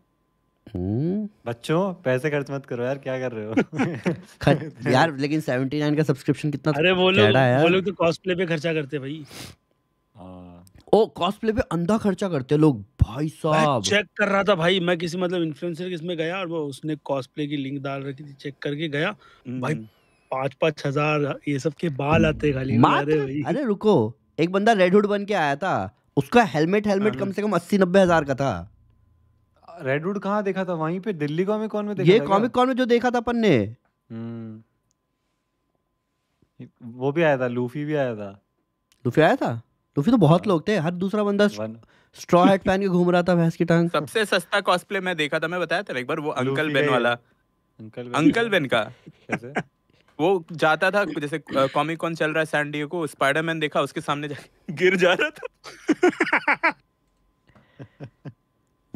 हम्म। बच्चों पैसे खर्च मत करो यार क्या कर रहे हो
यार
लेकिन 79 का सब्सक्रिप्शन कितना अरे वो लोग वो लोग
तो कॉस्प्ले पे खर्चा करते भाई
ओ कॉस्प्ले पे अंधा खर्चा करते लोग भाई साहब चेक
कर रहा था भाई मैं किसी मतलब इन्फ्लुएंसर के इसमें गया और वो उसने कॉस्प्ले की लिंक डाल रखी थी चेक करके गया हम्म। भाई पाँच पाँच हजार ये सब के बाल आते खाली अरे
अरे रुको एक बंदा रेड हुड बन के आया था उसका हेलमेट हेलमेट हाँ। कम से कम अस्सी नब्बे हजार का था
रेडवुड कहाँ देखा था वहीं पे दिल्ली कॉमिक कॉन में देखा ये कॉमिक कॉन में जो देखा था अपन ने हम्म। वो भी आया था लूफी भी आया था
लूफी आया था लूफी तो बहुत हाँ। लोग थे हर दूसरा बंदा स्ट्रॉ हैट पहन के घूम रहा था भैंस की टांग सबसे
सस्ता कॉस्प्ले मैं देखा था मैं बताया था एक बार वो अंकल बेन वाला अंकल बेन अंकल बेन का वो जाता था जैसे कॉमिक कॉन चल रहा है सैन डियो को स्पाइडरमैन देखा उसके सामने गिर जा रहा था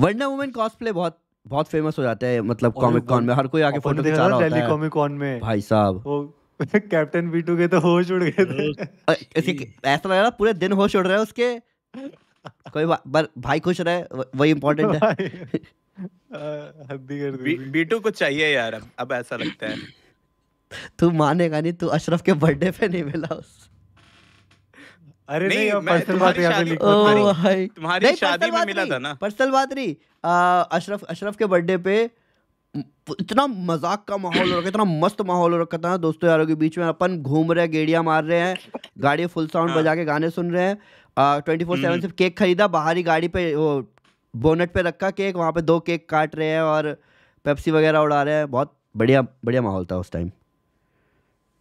वंडर वुमेन कॉस्प्ले बहुत बहुत फेमस हो जाता है मतलब कॉमिक कॉन में हर कोई आके फोटो खिंचा रहा होता है कॉमिक
कॉन में भाई साहब कैप्टन बीटू के तो होश उड़ गए थे
ऐसा लग रहा पूरे दिन होश उड़ रहा है उसके कोई बात भाई खुश रहे वही इम्पोर्टेंट है
हद्दी कर दी बीटू को चाहिए यार अब अब ऐसा लगता है
तू मानेगा नहीं तू अशरफ के बर्थडे पे नहीं मिला उससे
अरे नहीं, नहीं मैं तुम्हारी शादी तुम्हारी, तुम्हारी शादी में मिला था ना पर्सनल
बात नहीं अशरफ अशरफ के बर्थडे पे इतना मजाक का माहौल हो रखा इतना मस्त माहौल हो रखा था दोस्तों यारों के बीच में अपन घूम रहे हैं गेड़िया मार रहे हैं गाड़ी फुल साउंड हाँ। बजा के गाने सुन रहे हैं ट्वेंटी फोर सेवन हम्म। सिर्फ केक खरीदा बाहरी गाड़ी पे वो बोनट पे रखा केक वहाँ पे दो केक काट रहे हैं और पेप्सी वगैरह उड़ा रहे हैं बहुत बढ़िया बढ़िया माहौल था उस टाइम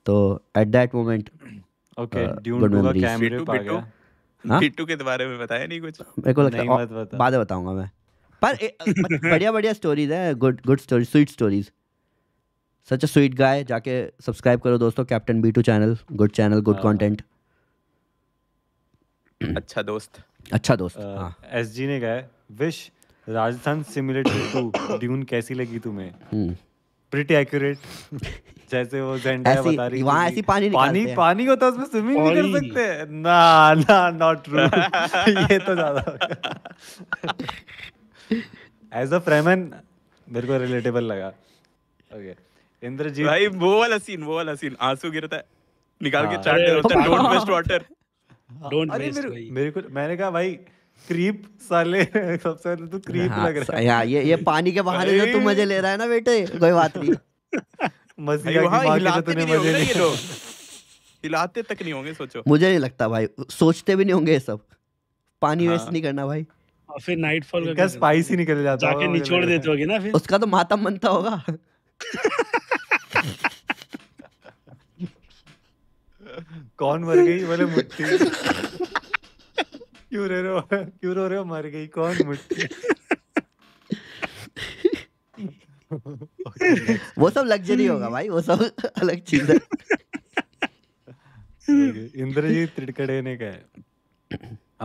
तो at that moment
okay Dune का कैमरे पा गया बिट्टू हाँ? के बारे में बताया नहीं कुछ मेरे को लगता है बाद में
बताऊंगा मैं पर बढ़िया बढ़िया स्टोरीज है good good story sweet stories such a sweet guy जाके सब्सक्राइब करो दोस्तों captain B two channel good channel good content
अच्छा दोस्त अच्छा दोस्त
एस जी हाँ। ने गाया wish Rajasthan simulator two Dune कैसी लगी तुम्हें हम्म। प्रीटी एक्यूरेट जैसे वो जेंडाया बता रही वहां ऐसी पानी पानी पानी होता तो है उसमें स्विमिंग नहीं कर सकते ना ना नॉट ट्रू ये तो ज्यादा एज अ फ्रेमन मेरे को रिलेटेबल लगा
ओके okay. इंद्रजीत भाई वो वाला सीन वो वाला सीन आंसू गिरता है निकाल के हाँ। चाट देता है don't waste water don't waste
मेरे को मैंने कहा भाई क्रीप साले सबसे पहले तो क्रीप
हाँ, लग रहा
है यार हाँ, ये ये पानी के बहाने जो तू मजे ले रहा है ना बेटे कोई बात नहीं तो मजे की बात से तूने
मजे ले लो हिलाते तक नहीं होंगे सोचो मुझे नहीं
लगता भाई सोचते भी नहीं होंगे ये सब पानी हाँ। वेस्ट नहीं करना भाई
और फिर नाइटफॉल का
स्पाइसी निकल जाता जाके निचोड़ देते होगे ना फिर उसका तो मातम बनता होगा
कौन मर गई बोले मुट्ठी क्यों रो रहे हो क्यों रो रहे हो मर गई कौन मुझसे
वो सब लग्जरी होगा भाई वो सब अलग चीज है इंद्रजीत
त्रिटकड़े ने है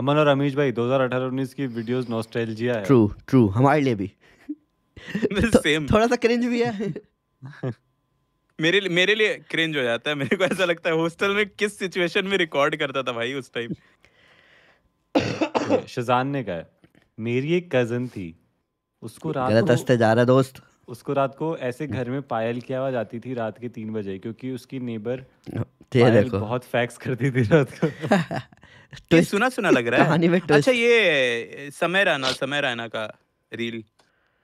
अमन और अमीश भाई 2018-19 की वीडियोस नॉस्टैल्जिया है ट्रू
ट्रू
हमारे लिए भी सेम
तो थोड़ा सा क्रिंज भी है
मेरे मेरे लिए क्रिंज हो जाता है मेरे को ऐसा लगता है हॉस्टल में किस सिचुएशन में रिकॉर्ड करता था भाई उस टाइम
शजान ने कहा मेरी एक कजन थी उसको रात गलत हंसते जा रहा दोस्त उसको रात को ऐसे घर में पायल की आवाज आती थी रात के तीन बजे क्योंकि उसकी नेबर हाँ, पायल बहुत फैक्स करती थी रात को
तो सुना सुना लग रहा है अच्छा ये समय रहना समय रहना का रील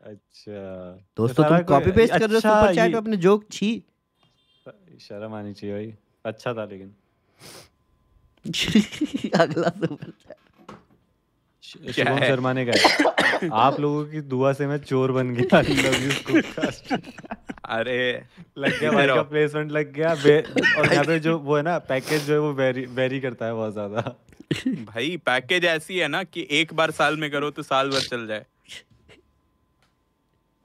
अच्छा दोस्तों तुम कॉपी पेस्ट कर रहे हो सुपर अच्छा, चैट पे
अपने जोक छी
शर्म आनी चाहिए भाई अच्छा था लेकिन अगला सुपर चैट शुभम शर्मा ने कहा आप लोगों की दुआ से मैं चोर बन गया लव यू
अरे लग गया भाई का प्लेसमेंट लग गया और यहाँ पे
जो वो है ना पैकेज जो है वो वेरी वेरी करता है
बहुत ज्यादा भाई पैकेज ऐसी है ना कि एक बार साल में करो तो साल भर चल जाए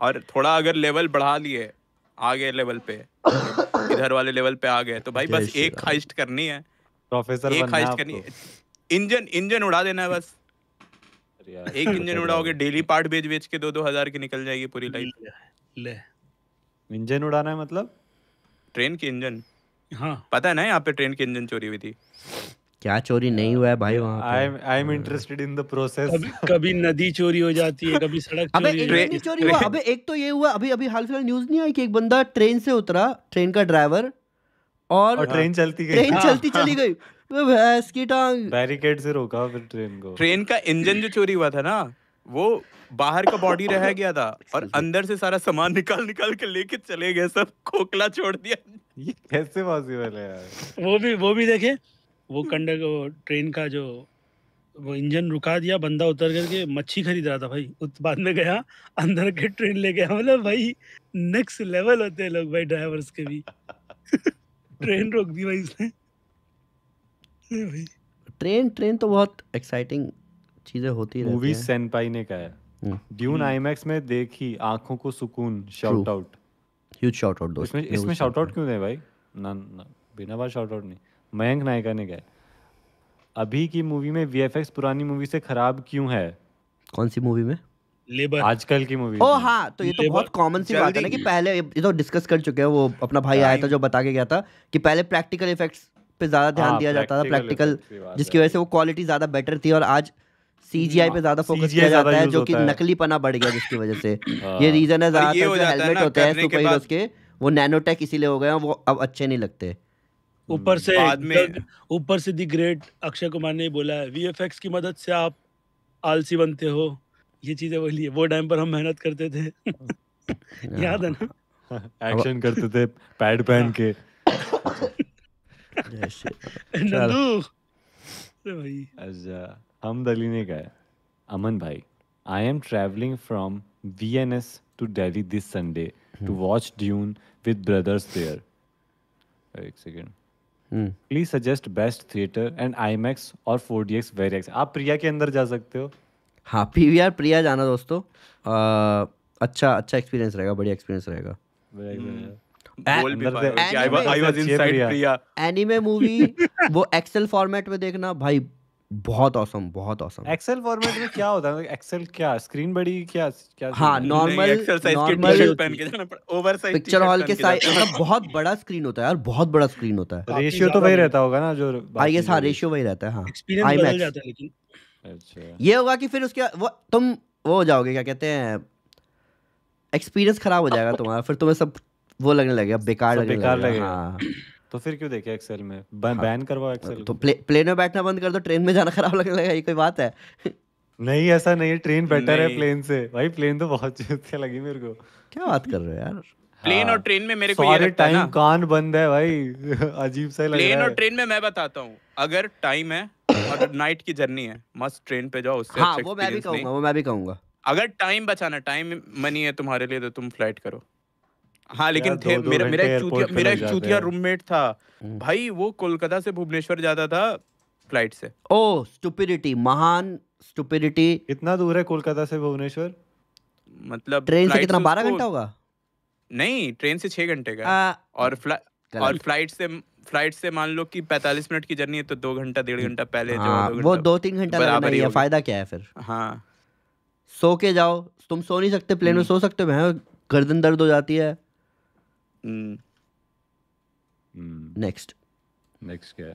और थोड़ा अगर लेवल बढ़ा लिए आगे लेवल पे इधर वाले लेवल पे आ गए तो भाई बस एक हाइस्ट करनी है प्रोफेसर एक हाइस्ट करनी है इंजन इंजन उड़ा देना है बस यार एक इंजन उड़ाओगे डेली पार्ट बेच बेच के दो दो हजार की निकल जाएगी पूरी लाइफ
ले इंजन उड़ाना है मतलब
ट्रेन के इंजन हाँ पता है ना यहाँ पे ट्रेन के इंजन चोरी हुई थी
क्या चोरी नहीं हुआ है भाई
वहाँ
I am interested in the process कभी नदी चोरी हो जाती
है कभी सड़क अबे चोरी, चोरी हुआ अबे
एक तो ये हुआ अभी अभी हाल फिलहाल न्यूज नहीं आई कि एक बंदा ट्रेन से उतरा ट्रेन का ड्राइवर और, और ट्रेन चलती गई ट्रेन हाँ। चलती चली गई भैंस की टांग
बैरिकेड से रोका फिर ट्रेन को ट्रेन का इंजन जो चोरी हुआ था ना वो बाहर का बॉडी रह गया था और अंदर से सारा सामान निकाल निकाल के लेके चले गए सब खोखला छोड़ दिया
ये कैसे पॉसिबल है यार वो भी वो भी देखे वो कंडक्टर ट्रेन का जो वो इंजन रुका दिया बंदा उतर करके मच्छी खरीद रहा था भाई उस बाद में गया अंदर के ट्रेन ले गया मतलब भाई नेक्स्ट लेवल होते हैं लोग भाई ड्राइवर्स के भी ट्रेन रोक दी भाई उसने ट्रेन
ट्रेन तो बहुत एक्साइटिंग चीजें होती रहती मूवी
सेनपाई ने
कहा
ड्यून हम्म। आईमैक्स में देखी आंखों को सुकून shout out
huge shout out दोस्त इसमें इसमें शाउट आउट
क्यों दें भाई ना ना बिना बात शाउट आउट नहीं मयंक नायका ने कहा अभी की मूवी में वीएफएक्स पुरानी मूवी से खराब क्यों है कौन सी मूवी में लेबर आजकल की मूवी ओ हाँ तो ये तो बहुत कॉमन सी बात है ना कि
पहले ये तो डिस्कस कर चुके हैं वो अपना भाई आया था जो बता के गया था कि पहले प्रैक्टिकल इफेक्ट्स पे ज़्यादा ध्यान हाँ, दिया जाता था प्रैक्टिकल जिसकी वजह से वो क्वालिटी ज़्यादा बेटर थी और आज सीजीआई हाँ, पे ज्यादा फोकस किया जाता है जो कि नकली पना बढ़ गया जिसकी वजह से हाँ। ये रीजन है ज्यादातर जो हेलमेट होते हैं सुपर हीरोज के वो नैनोटेक इसीलिए हो गए हैं वो अब अच्छे नहीं लगते
ऊपर हम्म। से ऊपर से दी ग्रेट अक्षय कुमार ने बोला है वीएफएक्स की मदद से आप आलसी बनते हो ये चीजें बोली है वो टाइम पर हम मेहनत करते थे याद है ना
एक्शन करते थे पैड पहन के
हमद
ने कहा अमन भाई I am travelling from V N S to Delhi this Sunday to watch Dune with brothers there एक second please suggest best theatre and IMAX और four D X very X आप प्रिया के अंदर जा सकते हो
हाँ पी वी आर प्रिया जाना दोस्तों अच्छा अच्छा एक्सपीरियंस रहेगा बढ़िया एक्सपीरियंस रहेगा बोल मूवी वो एक्सेल फॉर्मेट में देखना भाई बहुत औसम बहुत औसम
एक्सेल फॉर्मेट में क्या होता है एक्सेल क्या स्क्रीन बड़ी क्या क्या हाँ normal normal over size picture hall के साइज मतलब
बहुत बड़ा स्क्रीन होता है यार बहुत बड़ा स्क्रीन होता है रेशियो तो वही रहता होगा ना जो आई एस हाँ रेशियो वही रहता है हाँ एक्सपीरियंस बदल अच्छा। ये होगा कि फिर उसके वो तुम वो हो जाओगे क्या कहते हैं एक्सपीरियंस खराब हो जाएगा तुम्हारा फिर तुम्हें सब वो लगने लगे अब बेकार लगने बेकार लगे हाँ
तो फिर क्यों देखे एक्सेल में बैन हाँ। करवाओ एक्सेल तो
प्ले, प्लेन में बैठना बंद कर दो ट्रेन में जाना खराब लगने लगा ये कोई बात है नहीं ऐसा नहीं ट्रेन
बेटर है प्लेन से भाई प्लेन तो बहुत अच्छी लगी मेरे को क्या बात कर रहे हो यार
प्लेन और हाँ। ट्रेन में मेरे को ये लगता है ना
कान बंद है भाई अजीब सा लग रहा है प्लेन और
ट्रेन में मैं बताता हूँ अगर टाइम है और नाइट की जर्नी है मस्त ट्रेन पे जाओ उससे हाँ, अच्छा वो मैं भी कहूंगा
वो मैं भी कहूंगा
अगर टाइम बचाना टाइम मनी है तुम्हारे लिए तो तुम फ्लाइट करो हाँ लेकिन थे मेरा मेरा एक चूतिया मेरा एक चूतिया रूममेट था हम्म। भाई वो कोलकाता से भुवनेश्वर जाता था फ्लाइट से
ओ स्टुपिडिटी महान स्टुपिडिटी इतना दूर है कोलकाता से भुवनेश्वर
मतलब ट्रेन से कितना बारह घंटा होगा नहीं ट्रेन से छह घंटे का और और फ्लाइट से फ्लाइट से मान लो कि पैतालीस मिनट की जर्नी है तो दो घंटा डेढ़ घंटा पहले हाँ, जो वो दो तीन घंटा बराबर है फायदा
क्या है फिर हाँ सो के जाओ तुम सो नहीं सकते प्लेन में हम्म। सो सकते हो गर्दन दर्द हो जाती है नेक्स्ट mm. Next mm. क्या है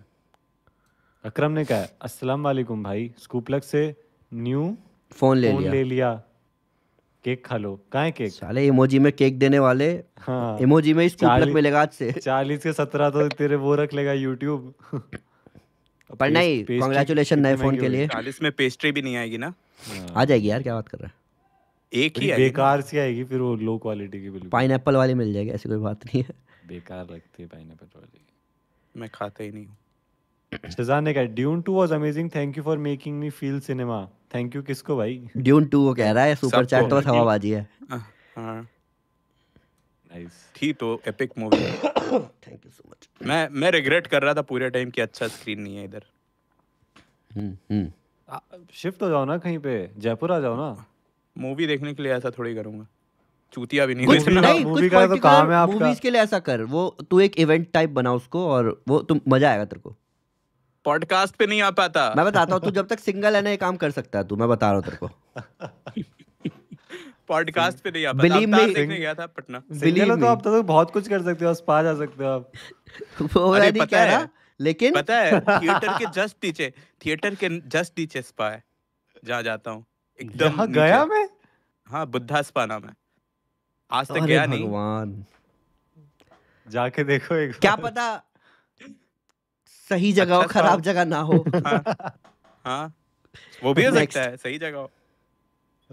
अकरम
ने कहा अस्सलाम वालेकुम भाई स्कूपलग से न्यू
फोन ले फोन लिया ले
लिया केक खा लो है केक
साले इमोजी में केक देने वाले हाँ इमोजी में स्कूपलग
मिलेगा आज से चालीस के सत्रह तो तेरे वो रख लेगा यूट्यूब
पर नहीं कॉन्ग्रेचुलेशन नए फोन के लिए चालीस
में पेस्ट्री भी नहीं आएगी ना
हाँ। आ जाएगी यार क्या बात कर रहा है
एक ही बेकार सी आएगी फिर वो लो क्वालिटी की बिल्कुल पाइन
एप्पल वाली मिल जाएगी ऐसी कोई बात नहीं है
बेकार लगती है पाइन एप्पल वाली मैं खाता ही नहीं हूँ
शजान ने कहा Dune
two was amazing thank you for making me feel cinema thank you किसको भाई
ड्यून टू वो कह रहा है सुपर चैट पर हवाबाजी है
हाँ, हाँ। थी तो epic movie thank you so much मैं मैं रिग्रेट कर रहा था पूरे टाइम कि अच्छा स्क्रीन नहीं है इधर
हम्म हम्म
शिफ्ट हो जाओ ना कहीं पे जयपुर आ जाओ ना मूवी देखने के लिए ऐसा थोड़ी करूंगा चूतिया भी नहीं कुछ नहीं मूवी का तो काम है आपका मूवीज
के लिए ऐसा कर वो तू एक इवेंट टाइप बना उसको और वो तुम मजा आएगा तेरे को
पॉडकास्ट पे नहीं आ पाता मैं बताता
हूँ तू जब तक सिंगल है ना ये काम कर सकता है तू मैं बता रहा हूँ तेरे को
पॉडकास्ट पे नहीं आ पाता बिलीव में देखने गया था पटना सिंगल हो तो आप
तो बहुत कुछ कर सकते हो
स्पा जा सकते हो आप वो अरे पता है
लेकिन पता है थिएटर के जस्ट नीचे थिएटर के जस्ट नीचे स्पा है जहाँ जाता हूँ एकदम गया मैं हाँ बुद्धा में आज तक गया नहीं भगवान जाके देखो एक क्या पता सही अच्छा जगह अच्छा हो खराब
जगह ना हो हाँ,
हाँ, वो भी हो सकता है सही जगह हो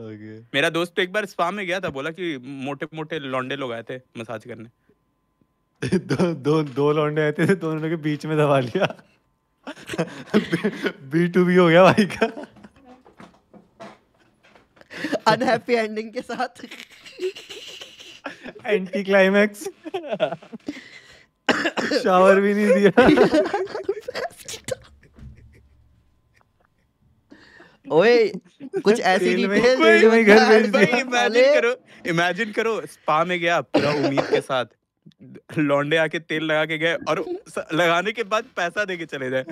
okay. मेरा दोस्त तो एक बार स्पा में गया था बोला कि मोटे मोटे लौंडे लोग आए थे मसाज करने
दो दो दो लौंडे आए थे दोनों तो के बीच में दबा लिया बी टू बी हो गया भाई का
अनहैप्पी एंडिंग के साथ
एंटी क्लाइमैक्स शावर भी नहीं दिया
ओए
कुछ ऐसी डिटेल में घर भेज दिया इमेजिन
करो इमेजिन करो स्पा में गया पूरा उम्मीद के साथ लौंडे आके तेल लगा के गए और लगाने के बाद पैसा दे के चले जाए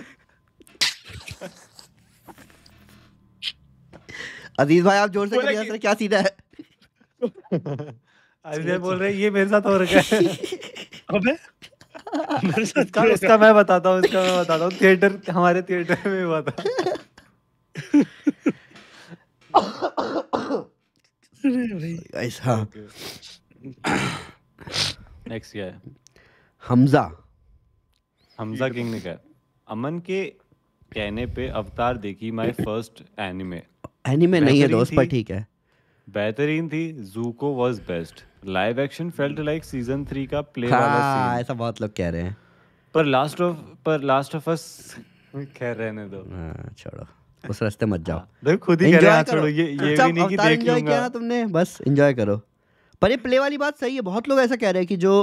अजीज भाई आप जोर से क्या सीधा है अजीज भाई बोल रहे
ये मेरे साथ हो रखा है
इसका, इसका
मैं बताता हूं, इसका मैं बताता बताता थिएटर हमारे थिएटर
में हुआ था गाइस
नेक्स्ट हाँ। क्या है हमजा हमजा किंग ने कहा अमन के कहने पे अवतार देखी माय फर्स्ट एनिमे
एनीमे नहीं है दोस्त पर ठीक है
बेहतरीन थी Zuko was best live action felt like season three का प्ले हाँ, वाला
ऐसा बहुत लोग कह रहे हैं
पर लास्ट ऑफ पर लास्ट ऑफ अस खैर रहने
दो छोड़ो उस रास्ते मत जाओ हाँ। देखो खुद ही कह रहे हैं हाँ, छोड़ो ये ये भी अच्छा, नहीं कि देख लूंगा क्या ना तुमने बस एंजॉय करो पर ये प्ले वाली बात सही है बहुत लोग ऐसा कह रहे हैं कि जो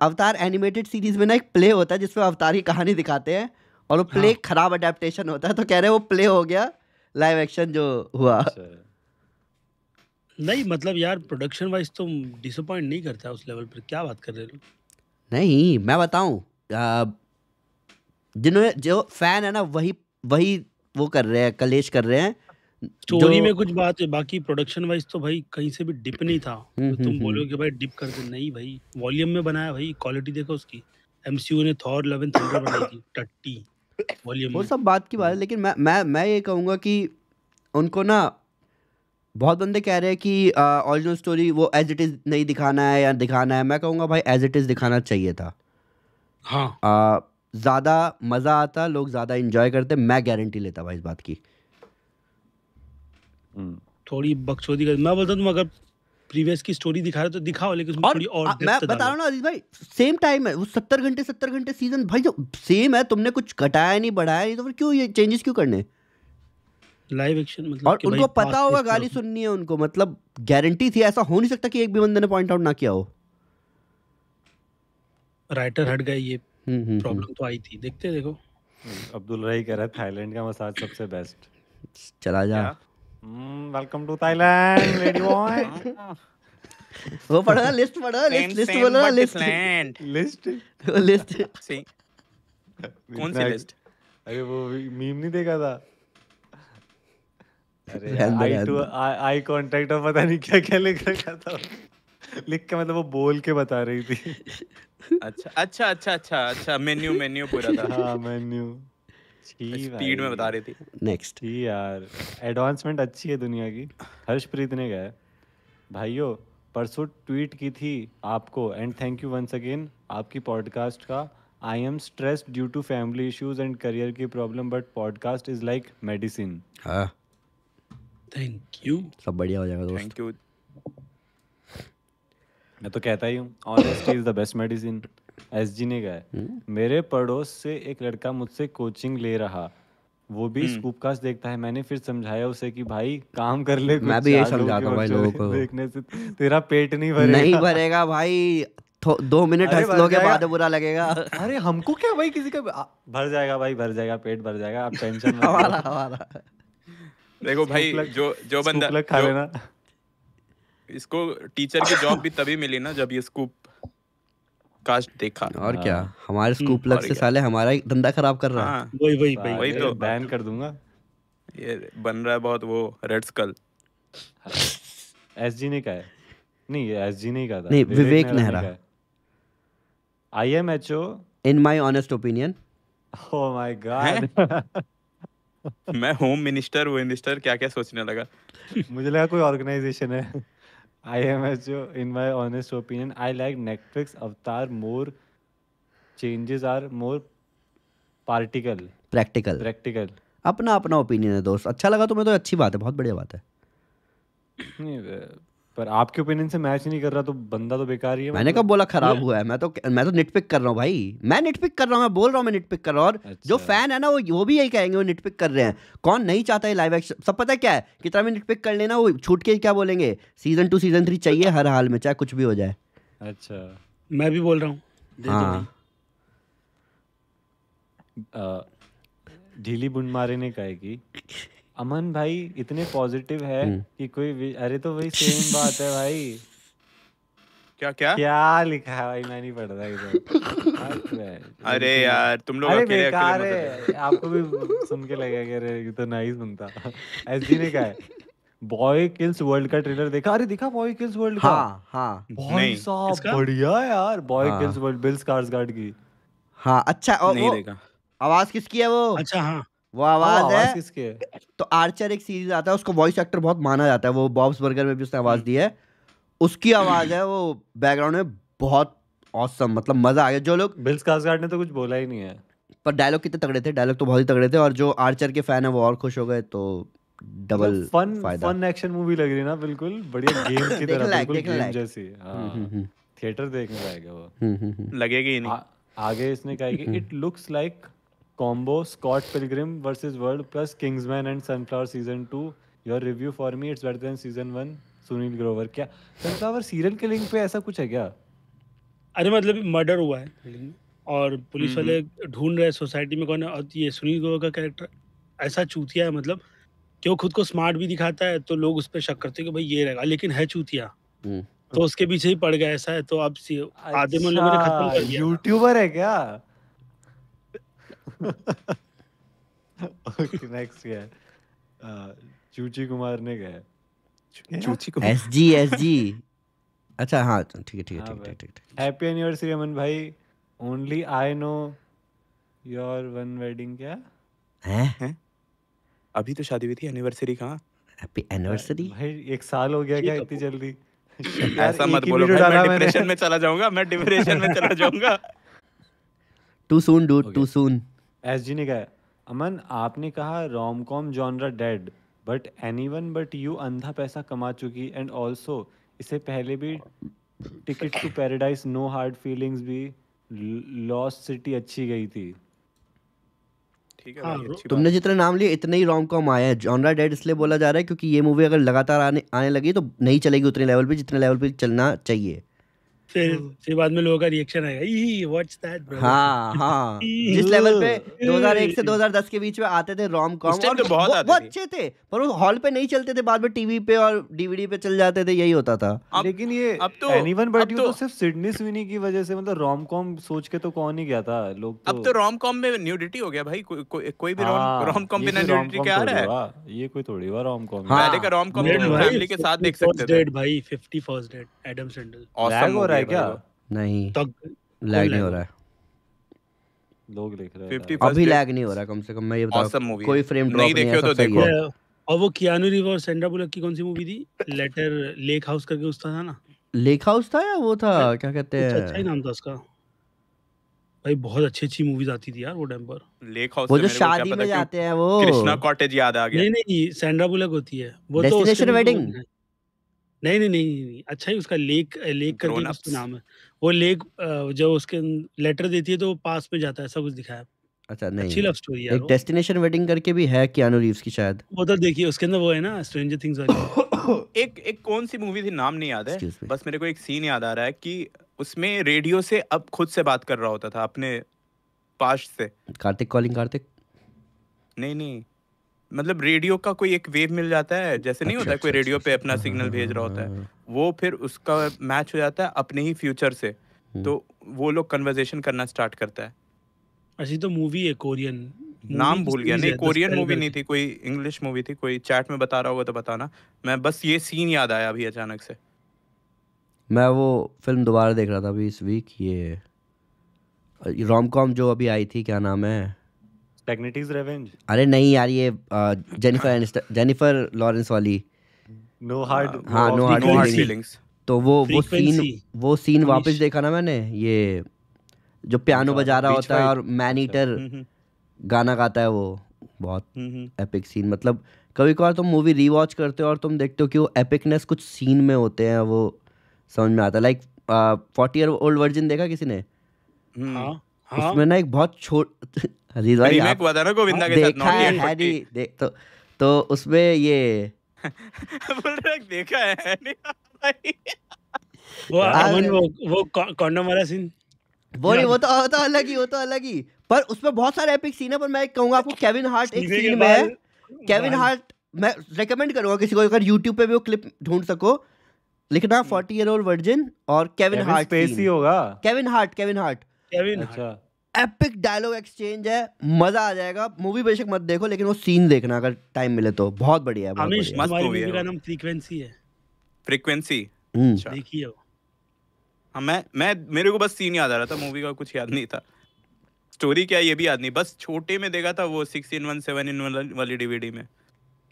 अवतार एनिमेटेड सीरीज में ना एक प्ले होता है जिसमें अवतार की कहानी दिखाते हैं और वो प्ले हाँ। खराब अडेप्टेशन होता है तो कह रहे हैं वो प्ले हो गया लाइव एक्शन जो हुआ
अच्छा। नहीं मतलब यार प्रोडक्शन वाइज तो डिसअपॉइंट नहीं करता उस लेवल पर क्या बात कर रहे हो
नहीं मैं बताऊं जिन्होंने जो फैन है ना वही वही वो कर रहे हैं कलेश कर रहे हैं स्टोरी में
कुछ बात है बाकी प्रोडक्शन वाइज तो भाई कहीं से भी डिप नहीं था हम्म, तो हम्म, तुम हम्म। बोलो कि भाई डिप कर दे नहीं भाई वॉल्यूम में बनाया भाई क्वालिटी देखो उसकी एमसीयू ने थॉर 11 थंडर बनाई थी टट्टी वो सब
बात की बात है हाँ। लेकिन मैं मैं मैं ये कहूँगा कि उनको ना बहुत बंदे कह रहे हैं कि ओरिजिनल स्टोरी वो एज इट इज़ नहीं दिखाना है या दिखाना है मैं कहूँगा भाई एज इट इज़ दिखाना चाहिए था हाँ ज़्यादा मज़ा आता लोग ज़्यादा इंजॉय करते मैं गारंटी लेता भाई इस बात की
हम्म। थोड़ी बकचोदी कर मैं बोलता तुम अगर प्रीवियस की स्टोरी दिखा रहे तो दिखाओ लेकिन उसमें थोड़ी और मैं तो बता रहा हूँ
ना अजीत भाई सेम टाइम है वो सत्तर घंटे सत्तर घंटे सीजन भाई जो सेम है तुमने कुछ घटाया नहीं बढ़ाया नहीं तो फिर क्यों ये चेंजेस क्यों करने
लाइव एक्शन मतलब
और उनको पता होगा गाली सुननी है उनको मतलब गारंटी थी ऐसा हो नहीं सकता कि एक भी बंदे ने पॉइंट आउट ना किया हो
राइटर हट गए ये प्रॉब्लम हम्म, हम्म, हम्म। तो आई थी देखते देखो अब्दुल
रही कह रहा है थाईलैंड का मसाज सबसे बेस्ट चला जा welcome to Thailand lady boy
वो पढ़ा लिस्ट पढ़ा लिस्ट लिस्ट बोलो ना लिस्ट लिस्ट वो लिस्ट सी कौन सी लिस्ट अरे
वो मीम नहीं देखा था
अरे आई टू
आई कांटेक्ट और पता नहीं क्या क्या लिख रखा था लिख के मतलब वो बोल के बता रही थी
अच्छा अच्छा अच्छा अच्छा अच्छा मेन्यू मेन्यू पूरा था हाँ
मेन्यू स्पीड में बता रही थी नेक्स्ट यार एडवांसमेंट अच्छी है दुनिया की हर्षप्रीत ने कहा भाइयों परसों ट्वीट की थी आपको and thank you once again आपकी पॉडकास्ट का I am stress due to family issues and career की problem but podcast is like medicine
thank you सब बढ़िया हो जाएगा दोस्त थैंक
यू मैं तो कहता ही हूँ honesty is the best medicine S G ने गए हम्म। मेरे पड़ोस से एक लड़का मुझसे कोचिंग ले रहा वो भी स्कूप हम्म। कास्ट देखता है मैंने फिर समझाया उसे कि भाई काम कर ले मैं भी यही समझाता हूँ भाई लोगों को देखने से तेरा पेट नहीं भरेगा नहीं भरेगा
भाई दो मिनट हंस लोगे बाद बुरा लगेगा अरे हमको क्या भाई किसी का भर
जाएगा भाई भर जाएगा पेट भर जाएगा आप टेंशन मत हमारा हमारा
देखो भाई जो जो बंदा खा लेना इसको टीचर की जॉब भी तभी मिली ना जब ये स्कूप पॉडकास्ट देखा और क्या हाँ।
हमारे स्कूप हम्म, लग से साले हमारा धंधा खराब कर रहा है हाँ।
वही वही वही तो बैन तो। कर दूंगा ये बन रहा है बहुत वो रेड स्कल
एसजी ने कहा है नहीं ये एसजी ने कहा था नहीं Vivek Nehra I am H O
in my honest
opinion
oh my
god मैं होम मिनिस्टर वो मिनिस्टर क्या क्या सोचने लगा
मुझे लगा कोई ऑर्गेनाइजेशन है I am as you, in my honest opinion, I like Netflix Avatar more. Changes are more particle. Practical practical
अपना अपना ओपिनियन है दोस्त अच्छा लगा तुम्हें तो अच्छी बात है बहुत बढ़िया बात है पर आपके ओपिनियन से
मैच नहीं कर रहा तो बंदा तो बेकार
ही है मैंने कब मतलब बोला खराब हुआ है मैं तो मैं तो निटपिक कर रहा हूँ भाई मैं निटपिक कर रहा हूँ मैं बोल रहा हूँ मैं निटपिक कर रहा हूँ और अच्छा। जो फैन है ना वो वो भी यही कहेंगे वो निटपिक कर रहे हैं कौन नहीं चाहता है लाइव एक्शन सब पता है क्या है कितना भी निटपिक कर लेना वो छूट के क्या बोलेंगे सीजन टू सीजन थ्री चाहिए हर हाल में चाहे कुछ भी हो जाए अच्छा मैं भी बोल रहा
हूँ हाँ ढीली बुन मारे ने कहेगी अमन भाई इतने पॉजिटिव है हम्म। कि कोई अरे तो वही सेम बात है भाई क्या क्या क्या लिखा है भाई मैं नहीं
पढ़ रहा इधर अरे यार तुम लोग अकेले अकेले
आपको भी सुन के लगेगा अरे ये तो नहीं सुनता एसजी ने कहा है बॉय किल्स वर्ल्ड का ट्रेलर देखा अरे देखा बॉय किल्स वर्ल्ड का हाँ हाँ बहुत साहब बढ़िया यार boy kills world bills Bill guard की
हाँ अच्छा और नहीं देखा
आवाज किसकी है वो अच्छा हाँ
वो हाँ, आवाज, है किसकी तो आर्चर एक सीरीज आता है उसको वॉइस एक्टर बहुत माना जाता है वो बॉब्स बर्गर में भी उसने आवाज दी है उसकी आवाज है वो बैकग्राउंड में बहुत औसम मतलब मजा आ गया जो लोग बिल्स कासगार्ड ने तो कुछ बोला ही नहीं है पर डायलॉग कितने तगड़े थे डायलॉग तो बहुत ही तगड़े थे और जो आर्चर के फैन है वो और खुश हो गए तो double fun fun action movie लग रही ना
बिल्कुल बढ़िया गेम की तरह बिल्कुल गेम जैसी थिएटर हाँ। हम्म, हम्म, हम्म। देखने जाएगा वो लगेगी नहीं आगे इसने कहा कि it looks like combo Scott Pilgrim versus World plus Kingsman and Sunflower season 2 your review for me it's better than season
1 Sunil Grover क्या सनफ्लावर सीरियल किलिंग पे ऐसा कुछ है क्या अरे मतलब मर्डर हुआ है और पुलिस वाले ढूंढ रहे सोसाइटी में कौन है और ये सुनील ग्रोवर का कैरेक्टर ऐसा चूतिया है मतलब कि वो खुद को स्मार्ट भी दिखाता है तो लोग उस पर शक करते हैं कि भाई ये रहेगा लेकिन है चूतिया हम्म। तो उसके पीछे ही पड़ गया ऐसा है तो अब आधे मन लोगों ने खत्म कर दिया
यूट्यूबर है क्या ओके नेक्स्ट चूची कुमार ने चूची कुमार एसजी
एसजी अच्छा हाँ ठीक है ठीक है हाँ ठीक ठीक
ठीक हैप्पी एनिवर्सरी अमन भाई only I know your one wedding क्या हैं अभी तो शादी हुई थी एनिवर्सरी कहाँ
हैप्पी एनिवर्सरी
भाई एक साल हो गया क्या इतनी तो जल्दी ऐसा मत बोलो मैं डिप्रेशन में
चला जाऊंगा मैं डिप्रेशन में
चला जाऊंगा
too soon do too soon
S G ने कहा अमन आपने कहा rom com genre dead but anyone but you अंधा पैसा कमा चुकी एंड ऑल्सो इससे पहले भी ticket to paradise no hard feelings भी लॉस सिटी अच्छी गई थी
ठीक है हाँ,
तुमने जितने नाम लिए इतने ही रॉम कॉम आया है जॉनरा डेड इसलिए बोला जा रहा है क्योंकि ये मूवी अगर लगातार आने आने लगी तो नहीं चलेगी उतने लेवल पे जितने लेवल पे चलना चाहिए
फिर हाँ। फिर बाद में लोगों का रिएक्शन आएगा ई व्हाट्स दैट ब्रो हां हां जिस लेवल पे 2001 से 2010 के बीच
में आते थे रोम कॉम और बहुत आते वो अच्छे थे पर वो हॉल पे नहीं चलते थे बाद में टीवी पे और डीवीडी पे चल जाते थे यही होता था
लेकिन ये अब तो
एनीवन बट यू तो सिर्फ सिडनी स्विनी की वजह से मतलब
रोम कॉम सोच के तो कौन ही गया था लोग अब तो रोम
तो कॉम में न्यूडिटी हो गया भाई कोई भी रोम कॉम हाँ, बिना न्यूडिटी के आ रहा है
ये कोई थोड़ी हुआ रोम कॉम पहले का रोम कॉम फैमिली के साथ
देख सकते थे भाई
50 first date Adam Sandler
awesome हो रहा है क्या
नहीं तो लैग नहीं हो रहा
लोग लिख रहे हैं अभी लैग
नहीं हो रहा कम से कम मैं ये बता कोई फ्रेम ड्रॉप नहीं तो देखो तो देखो
और वो कियानू रिव और सेंड्रा बुलक की कौन सी मूवी थी लेटर लेक हाउस करके उसका था ना
लेक हाउस था या वो था क्या कहते हैं अच्छा ही
नाम था उसका भाई बहुत अच्छी अच्छी मूवीज आती थी यार वो टाइम पर लेक हाउस वो जो शादी में जाते हैं वो कृष्णा
कॉटेज याद आ गया नहीं नहीं सैंड्रा बुलक होती है वो तो डेस्टिनेशन वेडिंग
नहीं, नहीं, नहीं, नहीं, अच्छा ही उसका लेक लेक करके उसका नाम है। वो लेक अ, जो उसके लेटर देती है तो वो पास में जाता है, सब कुछ दिखाया
अच्छा नहीं अच्छी लव स्टोरी है एक डेस्टिनेशन वेडिंग करके भी है कियानो रीव्स की शायद।
वो तो देखिए उसके अंदर वो है ना स्ट्रेंजर थिंग्स वाली। एक एक कौन-सी मूवी थी नाम नहीं याद है। बस मेरे को एक सीन याद आ रहा है कि उसमें रेडियो से अब खुद से बात कर रहा होता था अपने पास्ट से।
कार्तिक कॉलिंग कार्तिक?
नहीं, नहीं। मतलब रेडियो का कोई एक वेव मिल जाता है जैसे नहीं अच्छा, होता है अच्छा, कोई रेडियो अच्छा, पे अपना सिग्नल भेज रहा होता है हाँ, हाँ, हाँ। वो फिर उसका मैच हो जाता है अपने ही फ्यूचर से हम्म। तो वो लोग कन्वर्जेशन करना स्टार्ट करता है
अच्छी तो मूवी है कोरियन
नाम भूल गया नहीं कोरियन मूवी नहीं थी कोई इंग्लिश मूवी थी कोई चैट में बता रहा होगा तो बताना मैं बस ये सीन याद आया अभी अचानक से
मैं वो फिल्म दोबारा देख रहा था अभी इस वीक ये रोम कॉम जो अभी आई थी क्या नाम है
मैग्नेटिक्स Revenge.
अरे नहीं यार ये जेनिफर जेनिफर लॉरेंस वाली
नो हार्ड हाँ नो हार्ड फीलिंग्स तो वो वो सीन
वो सीन वापस देखा ना मैंने ये जो पियानो अच्छा, बजा रहा होता है और अच्छा। मैन हम्म, ईटर हम्म। गाना गाता है वो बहुत एपिक हम्म, सीन मतलब कभी कभार तुम मूवी रीवॉच करते हो और तुम देखते हो कि वो एपिकनेस कुछ सीन में होते हैं वो समझ में आता है like forty year old virgin देखा किसी ने
हाँ, हाँ? उसमें
ना एक बहुत छोट अजीज भाई रीमेक हुआ था ना गोविंदा के साथ नॉट हैरी देख तो तो उसमें ये बोल
रहा देखा है वो अमन वो वो कॉन्डम वाला सीन वो नहीं वो तो
वो तो अलग ही वो तो अलग ही पर उसमें बहुत सारे एपिक सीन है पर मैं कहूंगा आपको केविन हार्ट एक सीन में है केविन हार्ट मैं रेकमेंड करूंगा किसी को अगर यूट्यूब पे भी वो क्लिप ढूंढ सको लिखना फोर्टी ईयर ओल्ड वर्जिन और केविन हार्ट स्पेस ही होगा Kevin Hart Kevin Hart Kevin अच्छा एपिक डायलॉग एक्सचेंज है मजा आ जाएगा मूवी बेशक मत देखो लेकिन वो सीन देखना अगर टाइम मिले तो बहुत बढ़िया है अमीश मस्त मूवी है
नाम फ्रीक्वेंसी है फ्रीक्वेंसी हम्म। अच्छा। देखिए हाँ मैं मैं मेरे को बस सीन याद आ रहा था मूवी का कुछ याद नहीं था स्टोरी क्या ये भी याद नहीं बस छोटे में देखा था वो six in one seven in one वाली डीवीडी में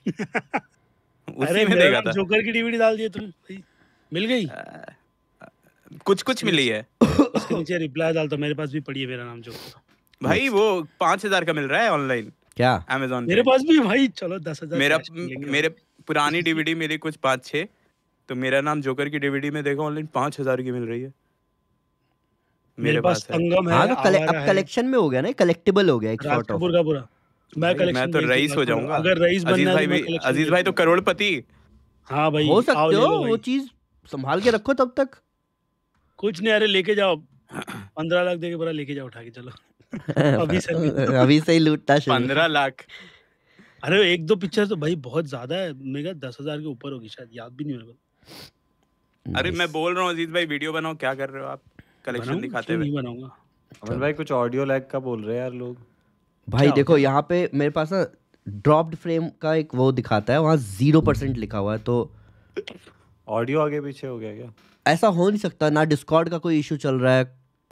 उसी में देखा था जोकर की डीवीडी डाल दिए तुम मिल गई कुछ कुछ मिली है
नीचे रिप्लाई डाल तो मेरे पास भी पड़ी है मेरा नाम जो
भाई वो पांच हजार का मिल रहा है ऑनलाइन क्या अमेजोन मेरे पास
भी भाई चलो दस हजार मेरा
मेरे पुरानी डीवीडी मेरी कुछ पाँच छः तो मेरा नाम जोकर की डीवीडी में देखो ऑनलाइन पांच हजार की मिल रही है मेरे पास संगम है हाँ तो कले, अब
कलेक्शन में हो गया ना कलेक्टेबल हो गया एक सॉर्ट ऑफ पूरा
मैं कलेक्शन मैं तो रईस हो जाऊंगा अगर रईस बनना है अजीज भाई तो करोड़पति हाँ भाई हो सकते हो वो
चीज संभाल के रखो तब तक कुछ नहीं अरे लेके जाओ पंद्रह लाख देके बड़ा लेके जाओ उठा के
चलो अभी से अभी से ही लूटता पंद्रह
लाख अरे एक दो पिक्चर तो भाई बहुत ज्यादा है मेरे दस हजार के ऊपर होगी शायद याद भी नहीं मेरे
को अरे मैं बोल रहा हूँ अजीत भाई वीडियो बनाओ क्या कर रहे हो आप कलेक्शन दिखाते हुए बनाऊंगा अमन भाई कुछ ऑडियो लैग का बोल रहे हैं यार लोग
भाई देखो यहाँ पे मेरे पास ना ड्रॉप्ड फ्रेम का एक वो दिखाता है वहाँ जीरो परसेंट लिखा हुआ है तो
ऑडियो आगे पीछे हो गया क्या
ऐसा हो नहीं सकता ना डिस्कॉर्ड का कोई इशू चल रहा है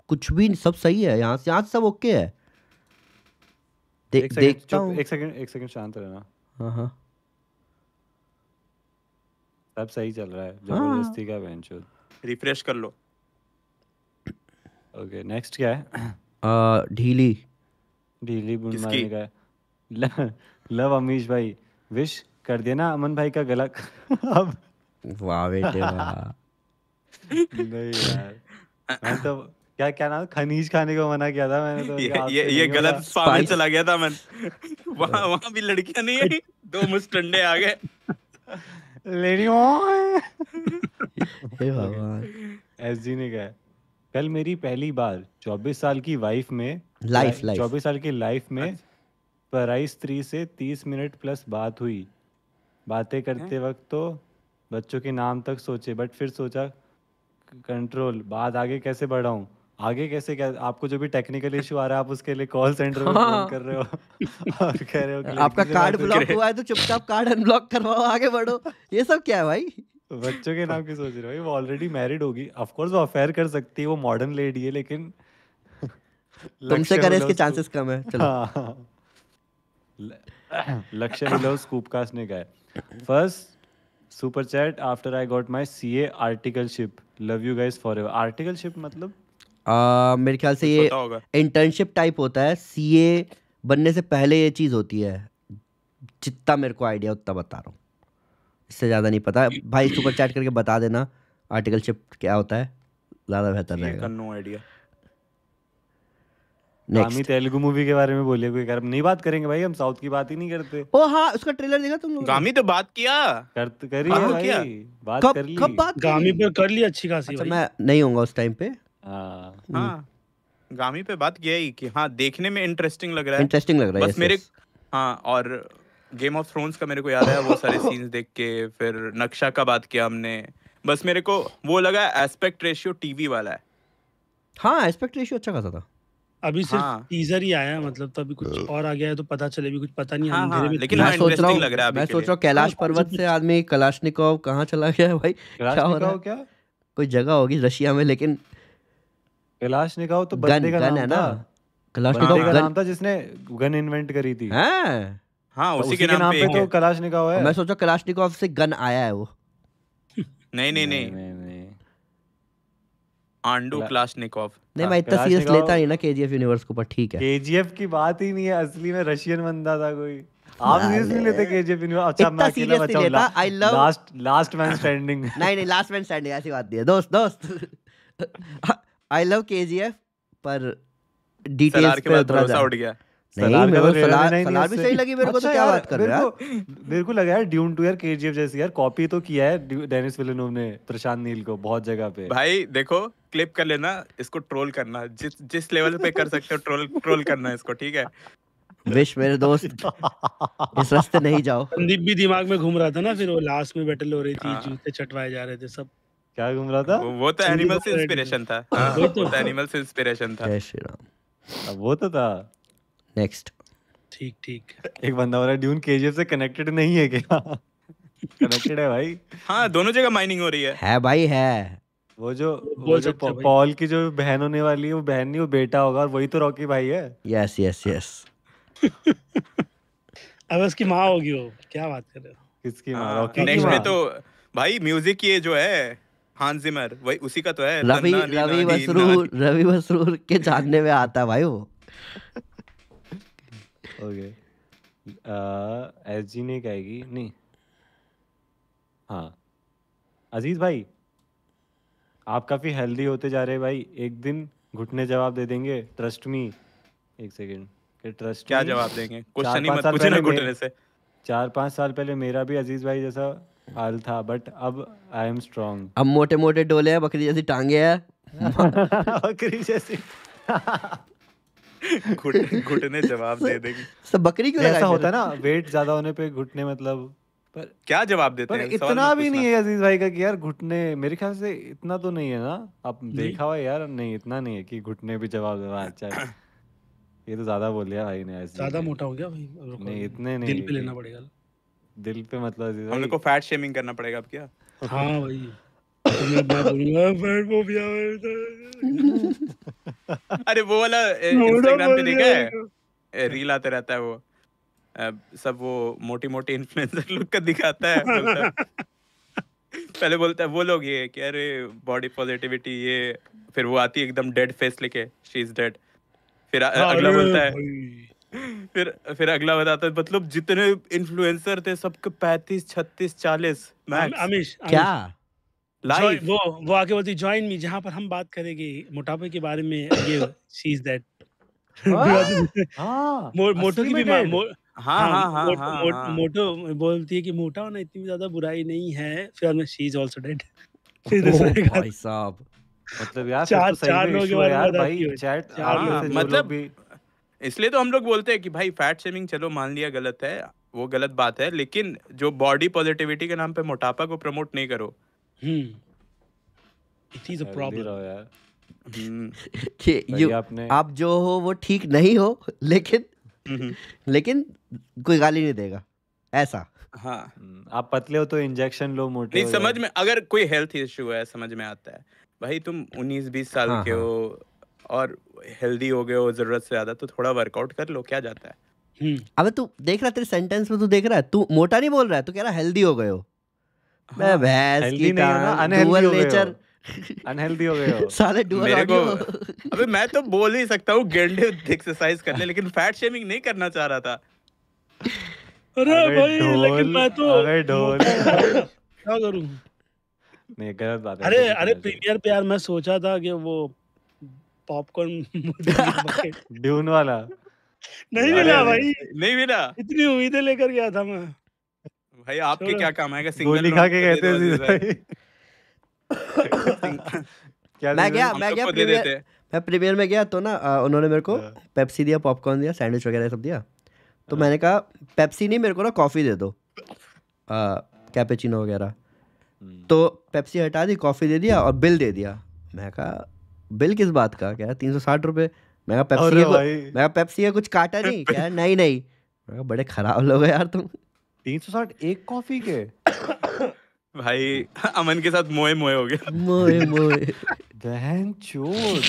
कुछ भी सब सही है यहाँ से यहाँ से सब ओके है दे, एक देखता हूँ एक
सेकंड एक सेकंड शांत
रहना
सब सही चल रहा है हाँ। जबरदस्ती का वेंचर रिफ्रेश कर लो ओके नेक्स्ट क्या
है ढीली
ढीली बुन का लव, अमीश भाई विश कर देना अमन भाई का गलत
अब
वाह
बेटे वाह नहीं यार मैं तो क्या क्या नाम खनिज खाने को मना किया था मैंने तो ये ये, ये गलत चला
गया था मैं वहां वहां भी लड़कियां नहीं आई दो मुस्टंडे आ गए
हे भगवान
एसजी ने कहा कल मेरी पहली बार 24 साल की वाइफ में लाइफ लाइफ 24 साल की लाइफ में अच्छा। पराई स्त्री से 30 मिनट प्लस बात हुई बातें करते हाँ। वक्त तो बच्चों के नाम तक सोचे बट फिर सोचा कंट्रोल बाद आगे कैसे बढ़ाऊँ आगे कैसे क्या आपको जो भी टेक्निकल इशू आ रहा है आप उसके लिए कॉल सेंटर में फोन हाँ। कर रहे हो और कह रहे हो कि आपका कार्ड ब्लॉक तो हुआ है तो चुपचाप कार्ड अनब्लॉक करवाओ आगे बढ़ो ये सब क्या है भाई बच्चों के नाम की सोच रहे हो वो ऑलरेडी मैरिड होगी ऑफ कोर्स वो अफेयर कर सकती है वो मॉडर्न लेडी है लेकिन तुमसे करे इसके चांसेस कम है चलो हाँ। लक्ष्य मिलो कास्ट ने कहा first super chat after I got my CA articleship love you guys forever articleship मतलब
आ, मेरे ख्याल से ये इंटर्नशिप टाइप होता है सीए बनने से पहले ये चीज़ होती है जितना मेरे को आइडिया उतना बता रहा हूँ इससे ज़्यादा नहीं पता भाई सुपर चैट करके बता देना आर्टिकलशिप क्या होता है ज़्यादा बेहतर रहेगा
नो आइडिया
तेलुगु मूवी के बारे में बोलिए कोई नहीं बात करेंगे भाई हम साउथ की बात ही नहीं करते
ओ हाँ उसका ट्रेलर देखा तुम लोग गामी
तो बात किया कर करी भाई बात
कर ली कब बात गामी पे कर ली अच्छी खासी अच्छा, मैं नहीं होऊंगा उस टाइम पे
हाँ गामी हम्म। हाँ, पे बात किया ही कि हाँ देखने में इंटरेस्टिंग लग रहा है इंटरेस्टिंग लग रहा है बस मेरे हाँ और गेम ऑफ थ्रोन्स का मेरे को याद है वो सारे सीन्स देख के फिर नक्शा का बात किया हमने बस मेरे को वो लगा एस्पेक्ट रेशियो टीवी वाला है
हाँ एस्पेक्ट रेशियो अच्छा खासा था अभी सिर्फ हाँ टीजर ही आया मतलब तो अभी कुछ और आ गया है तो पता चले भी कुछ पता नहीं हाँ, हाँ, में लेकिन तो मैं सोच रहा हूँ मैं सोच रहा हूँ कैलाश हाँ, पर्वत
से आदमी कलाशनिकोव कहाँ चला गया है भाई क्या हो रहा है क्या कोई जगह होगी रशिया में लेकिन
कैलाश निकाव तो बंदे का नाम है ना
कलाशनिकोव का नाम था जिसने गन इन्वेंट करी थी हां हाँ तो उसी के नाम पे तो
कैलाश निकाव है मैं
सोचा निकाव से गन आया है वो
नहीं नहीं नहीं आंडू क्लाशनिकोव
नहीं हाँ, मैं इतना सीरियस लेता नहीं ना केजीएफ यूनिवर्स को ऊपर ठीक है
केजीएफ की बात ही नहीं है असली में रशियन बंदा था कोई
आप नहीं लेते केजीएफ
यूनिवर्स अच्छा मैं अकेला बचा लेता I love last
last man standing नहीं नहीं लास्ट मैन स्टैंडिंग ऐसी बात नहीं है दोस्त दोस्त आई लव केजीएफ पर
डिटेल्स पे थोड़ा सा उतर गया नहीं,
मेरे तो सलार, सलार भी सही लगी
मेरे को तो अच्छा क्या बात कर मेरे को लगा यार ड्यून टू यार केजीएफ जैसी यार कॉपी तो किया है डेनिस विलेनोव ने प्रशांत नील को बहुत जगह पे
भाई देखो क्लिप कर लेना इसको ट्रोल करना जिस जिस लेवल पे कर सकते हो ट्रोल ट्रोल करना इसको ठीक है
विश मेरे दोस्त इस रास्ते नहीं जाओ
संदीप भी दिमाग में घूम रहा था ना फिर वो लास्ट में बैटल हो रही थी हाँ। जूते चटवाए
जा रहे थे सब क्या घूम रहा था वो तो एनिमल इंस्पिरेशन था वो तो एनिमल से इंस्पिरेशन था
जय श्री राम वो तो था नेक्स्ट ठीक ठीक एक बंदा हो रहा है ड्यून केजीएफ से कनेक्टेड नहीं है क्या
कनेक्टेड है भाई हाँ दोनों जगह माइनिंग हो रही है
है भाई है
वो जो वो जो पॉल
की जो बहन होने वाली है वो बहन नहीं वो बेटा होगा और वही तो रॉकी भाई है
यस यस यस
अब उसकी माँ होगी वो क्या बात कर रहे हो किसकी माँ रॉकी हाँ। नेक्स्ट में तो
भाई म्यूजिक ये जो है हांस जिमर वही उसी का तो है रवि रवि वसरूर
रवि वसरूर
के जानने में आता भाई वो
ओके
एस जी नहीं कहेगी नहीं हाँ अजीज भाई आप काफ़ी हेल्दी होते जा रहे हैं भाई एक दिन घुटने जवाब दे देंगे ट्रस्ट मी एक सेकेंड ट्रस्ट क्या जवाब देंगे कुछ ही मत पूछे ना घुटने से चार पाँच साल पहले मेरा भी अजीज भाई जैसा हाल था बट अब आई एम स्ट्रॉन्ग
अब मोटे मोटे डोले हैं बकरी जैसी टांगे हैं
बकरी जैसी घुटने जवाब दे देंगे
सब बकरी क्यों ऐसा होता
है ना वेट ज्यादा होने पे घुटने मतलब पर क्या जवाब देते हैं इतना भी नहीं है अजीज भाई का कि यार घुटने मेरे ख्याल से इतना तो नहीं है ना आप देखा हुआ यार नहीं इतना नहीं है कि घुटने भी जवाब देना अच्छा ये तो ज्यादा बोल लिया भाई ने ज्यादा
मोटा हो गया भाई नहीं इतने नहीं दिल पे लेना
पड़ेगा दिल पे मतलब हम लोग को फैट शेमिंग करना पड़ेगा अब क्या
हाँ भाई अरे वो
वाला इंस्टाग्राम पे देखा है रील आते रहता है वो सब वो मोटी मोटी इन्फ्लुएंसर लुक का दिखाता है पहले बोलता है वो लोग ये कि अरे बॉडी पॉजिटिविटी ये फिर वो आती है एकदम डेड फेस लेके शी इज डेड फिर हाँ, अगला बोलता है फिर फिर अगला बताता है मतलब जितने इन्फ्लुएंसर थे सबके पैंतीस छत्तीस चालीस मैक्स क्या
लाइव वो वो आगे बोलती ज्वाइन मी जहाँ पर हम बात करेंगे मोटापे के बारे में ये सी इज दैट
मोटो की भी हाँ, हाँ, हाँ,
मोटो बोलती है कि मोटा होना इतनी ज्यादा बुराई नहीं है फिर में शी इज आल्सो डेड भाई साहब मतलब यार तो चार चार मतलब लोग यार भाई
चैट मतलब इसलिए तो हम लोग बोलते हैं कि भाई फैट शेमिंग चलो मान लिया गलत है वो गलत बात है लेकिन जो बॉडी पॉजिटिविटी के नाम पे मोटापा को प्रमोट नहीं करो
इट इज अ प्रॉब्लम
आप जो हो वो ठीक नहीं हो लेकिन हम्म। लेकिन कोई गाली नहीं देगा ऐसा
हाँ हम्म।
आप पतले हो तो इंजेक्शन लो मोटे नहीं समझ
में अगर कोई हेल्थ इश्यू है समझ में आता है भाई तुम 19 20 साल हाँ, के हाँ. हो और हेल्दी हो गए हो जरूरत से ज्यादा तो थोड़ा वर्कआउट कर लो क्या जाता है
हम्म। अबे तू देख रहा तेरे सेंटेंस में तू देख रहा है तू मोटा नहीं बोल रहा है तू कह रहा हेल्दी हो गए हो
हाँ। मैं भैंस की नेचर अनहेल्दी हो
गए हो साले डुअल मेरे को
अबे मैं तो बोल ही सकता हूँ गेंडे एक्सरसाइज कर ले लेकिन फैट शेमिंग नहीं करना चाह रहा था
अरे भाई लेकिन
मैं तो अरे
क्या
नहीं गलत बात है अरे
अरे प्रीमियर पे यार मैं सोचा था कि वो पॉपकॉर्न ड्यून वाला नहीं मिला भाई नहीं मिला इतनी उम्मीदें लेकर गया था मैं
भाई आपके क्या काम आएगा सिंगल गोली के तो कहते
हैं मैं गया मैं गया प्रीमियर
मैं प्रीमियर में
गया तो ना उन्होंने मेरे को पेप्सी हाँ। दिया पॉपकॉर्न दिया सैंडविच वगैरह सब दिया तो हाँ। मैंने कहा पेप्सी नहीं मेरे को ना कॉफ़ी दे दो कैपेचिनो वगैरह हम्म। तो पेप्सी हटा दी कॉफ़ी दे दिया और बिल दे दिया मैं कहा बिल किस बात का कह रहा तीन सौ साठ रुपये मैं कहा पेप्सी मैं कहा पेप्सी का कुछ काटा नहीं कह रहा नहीं नहीं मैं कहा बड़े ख़राब लोग यार तुम
तीन सौ साठ एक कॉफी के भाई अमन के साथ मोए मोए हो गए मोए मोए
बहन चोर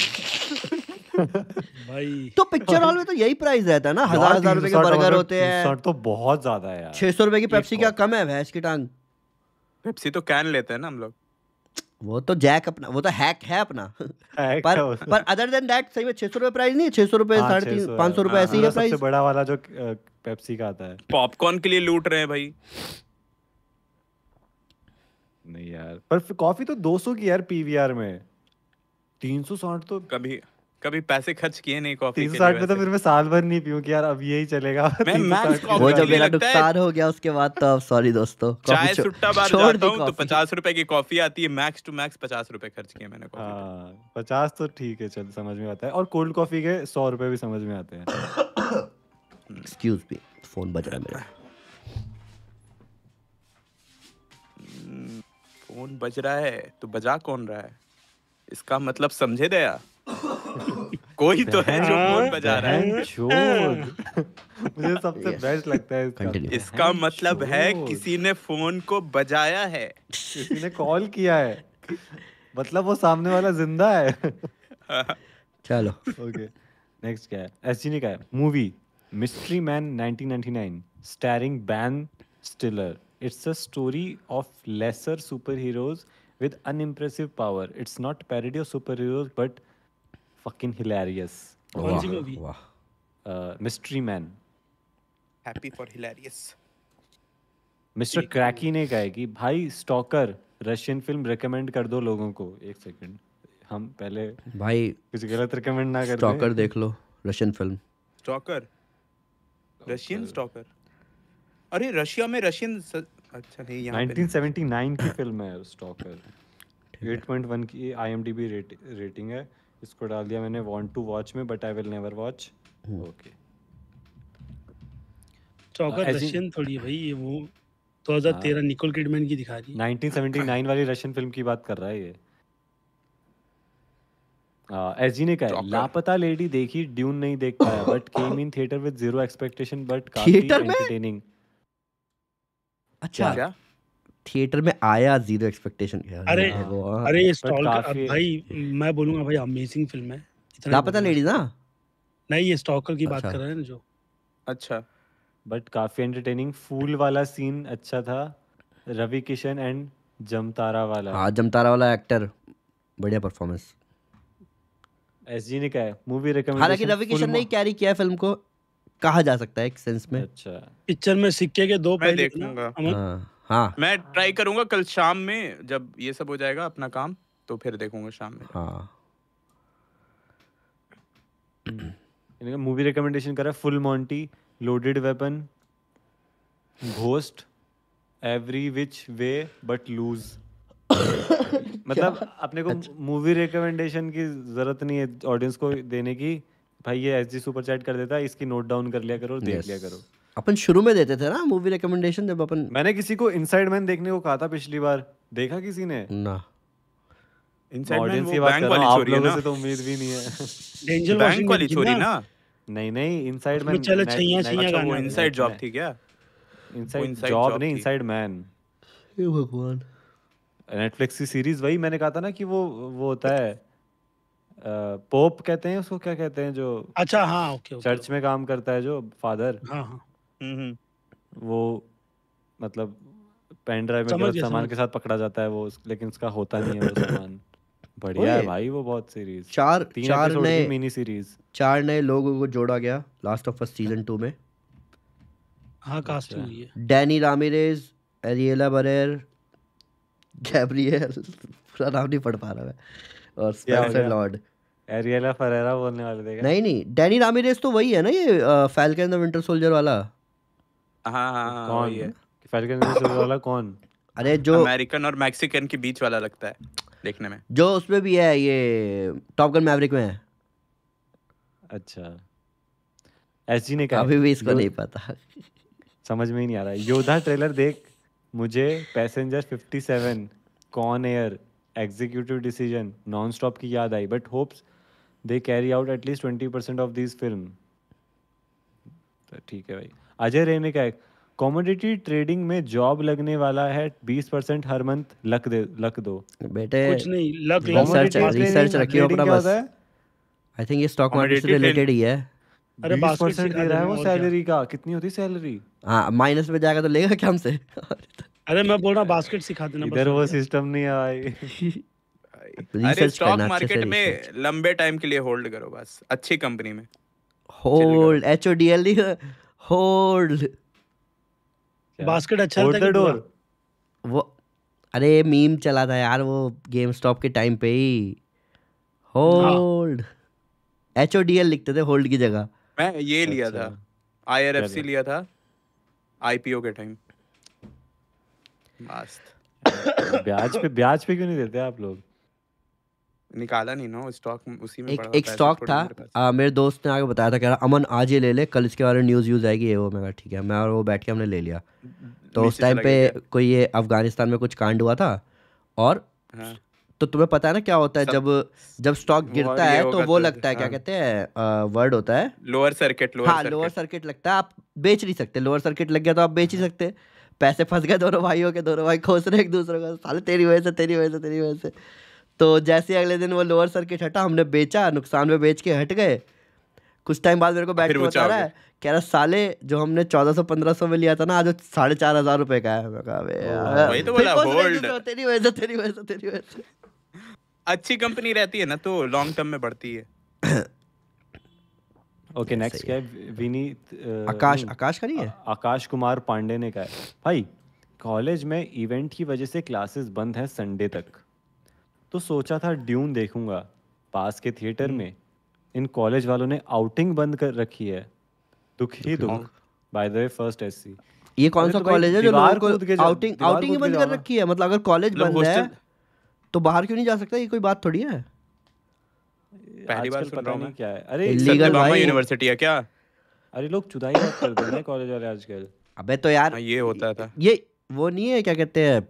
भाई
तो पिक्चर हॉल में तो यही प्राइस रहता है ना हजार हजार रुपए के बर्गर होते हैं तो
बहुत ज्यादा है
छह सौ रुपए की पेप्सी क्या कम है भैंस की टांग
पेप्सी तो कैन लेते हैं ना हम लोग
वो तो जैक अपना वो तो हैक है अपना हैक पर पर अदर देन दैट सही में छह सौ रुपए प्राइस नहीं छह सौ रुपए
हाँ, साढ़े तीन पांच सौ रुपए हाँ, ऐसे ही हाँ, है प्राइस
बड़ा वाला जो पेप्सी का आता है
पॉपकॉर्न के लिए लूट रहे हैं भाई
नहीं यार पर कॉफी तो 200 की यार पीवीआर में 360 तो कभी
कभी पैसे खर्च किए नहीं कॉफी के सौ में तो
फिर मैं साल भर नहीं पीऊं कि यार अब यही चलेगा मैं वो जब मेरा नुकसान
हो गया उसके बाद तो अब सॉरी दोस्तों
चाय सुट्टा
बार जाता हूं तो पचास रुपए की कॉफी आती है मैक्स टू मैक्स पचास रुपए खर्च किए मैंने कॉफी हाँ,
पचास तो ठीक है चल समझ में आता है
और कोल्ड कॉफी के सौ रुपए भी समझ में आते हैं
एक्सक्यूज मी फोन बज रहा है
मेरा फोन hmm, बज रहा है तो बजा कौन रहा है इसका मतलब समझे दया कोई तो है जो फोन बजा रहा है
मुझे सबसे बेस्ट लगता है इसका
इसका मतलब है किसी ने फोन को बजाया है किसी ने कॉल
किया है मतलब वो सामने वाला जिंदा है चलो ओके नेक्स्ट क्या है ऐसी ने क्या है movie mystery men 1999 starring Ben Stiller it's a story of lesser super heroes with with power it's not not of super heroes but fucking hilarious. Wow. Wow. Uh, Mystery Man.
Happy for hilarious.
Mr. Cracky ने कहा कि भाई स्टॉकर रशियन फिल्म रेकमेंड कर दो लोगों को एक सेकंड हम पहले
भाई कुछ गलत रेकमेंड ना
कर स्टॉकर देख
लो Russian film
stalker Russian stalker अरे रशिया में रशियन स... अच्छा नहीं यहाँ
1979 की फिल्म है स्टॉकर 8.1 की आईएमडीबी रेट, रेटिंग है इसको डाल दिया मैंने वॉन्ट टू वॉच में but I will never watch okay
चौका रशियन थोड़ी भाई ये वो 2013 निकोल किडमैन की दिखा रही 1979 वाली
रशियन फिल्म की बात कर रहा है ये एजी ने कहा लापता लेडी देखी ड्यून नहीं देख पाया but came in theatre with zero expectation but काफी एंटरटेनिंग
अच्छा क्या
थिएटर में आया जीरो एक्सपेक्टेशन
अरे अरे ये स्टॉल भाई
मैं बोलूंगा भाई अमेजिंग फिल्म है पता लेडीज ना नहीं ये स्टॉकर की बात अच्छा। कर रहे
हैं जो अच्छा बट काफी एंटरटेनिंग फूल वाला सीन अच्छा था रवि किशन एंड जमतारा वाला
हाँ जमतारा वाला एक्टर बढ़िया परफॉर्मेंस एसजी ने कहा मूवी रिकमेंड हालांकि रवि किशन ने कैरी किया फिल्म को कहा जा सकता है एक सेंस में अच्छा पिक्चर
में सिक्के के दो पहले देखूंगा हाँ
मैं ट्राई करूंगा कल शाम में जब ये सब हो जाएगा अपना काम तो फिर देखूंगा शाम में
हाँ
मूवी रिकमेंडेशन करा full Monty loaded weapon ghost every which way but loose मतलब अपने को मूवी अच्छा। रिकमेंडेशन की जरूरत नहीं है ऑडियंस को देने की भाई ये एस जी सुपर चैट कर देता है इसकी नोट डाउन कर लिया करो और देख yes. लिया करो
अपन शुरू में देते थे ना मूवी रिकमेंडेशन जब अपन मैंने
किसी को इनसाइड मैन देखने को कहा था पिछली बार देखा किसी ने ना से तो उम्मीद भी नहीं है बैंक वाली चोरी ना नहीं नहीं इनसाइड मैन चलो छैया छैया इनसाइड जॉब थी क्या इनसाइड जॉब नहीं इनसाइड मैन
हे भगवान
नेटफ्लिक्स की सीरीज वही मैंने कहा था ना कि वो वो होता है पोप कहते हैं उसको क्या कहते हैं जो
अच्छा हाँ ओके चर्च
में काम करता है जो फादर हाँ हाँ वो मतलब पेन ड्राइव में गलत सामान के साथ पकड़ा जाता है वो लेकिन उसका होता नहीं है वो सामान बढ़िया है भाई वो बहुत सीरीज चार चार नए मिनी
सीरीज चार नए लोगों को जोड़ा गया लास्ट ऑफ अस सीजन 2 में
हां कास्ट अच्छा। हुई
है Danny Ramirez Ariela Barer Gabriel पूरा नाम नहीं पढ़ पा रहा मैं और स्पेंसर लॉर्ड
एरिएला फरेरा बोलने
वाले थे नहीं
नहीं डैनी रामिरेज तो वही है ना ये फाल्कन द विंटर सोल्जर वाला
हाँ हाँ, हाँ हाँ कौन है वाला कौन अरे जो अमेरिकन और मैक्सिकन के बीच वाला लगता है देखने में
जो उसमें भी है ये टॉप गन मैवरिक में है
अच्छा ने कहा अभी भी इसको नहीं
पता
समझ में ही नहीं आ रहा योद्धा ट्रेलर देख मुझे passenger 57 con air executive decision non stop की याद आई but hopes they carry out at least twenty percent of this film ठीक है भाई अजय रे ने कहा कॉमोडिटी ट्रेडिंग में जॉब लगने वाला है बीस परसेंट हर मंथ लक दे लक
दो बेटे कुछ नहीं लक रिसर्च रिसर्च रखियो अपना बस आई थिंक ये स्टॉक मार्केट से रिलेटेड ही है
अरे बीस परसेंट दे रहा है वो सैलरी
का कितनी होती सैलरी
हाँ माइनस में जाएगा तो लेगा क्या हमसे
अरे मैं बोल रहा बास्केट सिखा देना इधर वो सिस्टम नहीं है अरे स्टॉक मार्केट में लंबे टाइम के लिए होल्ड करो बस अच्छी कंपनी में
hold HODL O hold basket अच्छा था डोर वो अरे मीम चला था यार वो गेम स्टॉप के टाइम पे ही hold H O D L लिखते थे होल्ड की जगह
मैं ये लिया अच्छा। था आई आर एफ सी लिया था आईपीओ के टाइम
ब्याज पे ब्याज
पे क्यों नहीं देते आप लोग निकाला नहीं ना स्टॉक उसी में एक एक स्टॉक था
आ, मेरे दोस्त ने आगे बताया था कह रहा अमन आज ही ले ले कल इसके बारे में न्यूज़ व्यूज़ आएगी ये वो मैं ठीक है मैं और वो बैठ के हमने ले लिया तो उस टाइम पे कोई ये अफगानिस्तान में कुछ कांड हुआ था और हाँ। तो तुम्हें पता है ना क्या होता है जब जब स्टॉक गिरता है तो वो तो लगता है क्या हाँ। कहते हैं वर्ड होता है
लोअर सर्किट लोअर हाँ लोअर सर्किट
लगता है आप बेच नहीं सकते लोअर सर्किट लग गया तो आप बेच नहीं हाँ। सकते पैसे फंस गए दोनों भाइयों के दोनों भाई खोस रहे एक दूसरे को साले तेरी वजह से तेरी वजह से तेरी वजह से तो जैसे अगले दिन वो लोअर सर्किट हटा हमने बेचा नुकसान में बेच के हट गए कुछ टाइम बाद मेरे को बैठ के बता रहा है कह रहा साले जो हमने चौदह सौ पंद्रह सौ में लिया था ना आज साढ़े चार हजार रुपए का है मैं कहा
तो अच्छी कंपनी रहती है ना तो लॉन्ग टर्म में बढ़ती है
ओके नेक्स्ट क्या विनीत uh, आकाश
आकाश का नहीं है
आकाश
कुमार पांडे ने कहा भाई कॉलेज में इवेंट की वजह से क्लासेस बंद है संडे तक तो सोचा था ड्यून देखूंगा पास के थिएटर हम्म। में इन कॉलेज वालों ने आउटिंग बंद कर रखी है दुख ही दुख by the way first SC
ये कौन सा तो कॉलेज है जो बाहर को आउटिंग आउटिंग बंद कर रखी है मतलब अगर
कॉलेज मतलब बंद है
तो बाहर क्यों नहीं जा सकता ये कोई बात थोड़ी है
पहली बार सुन रहा हूं क्या है अरे इलीगल भाई यूनिवर्सिटी है क्या अरे लोग चुदाई बात कर देते हैं कॉलेज वाले आजकल
अबे तो यार
हाँ, ये होता था
ये वो नहीं है क्या कहते हैं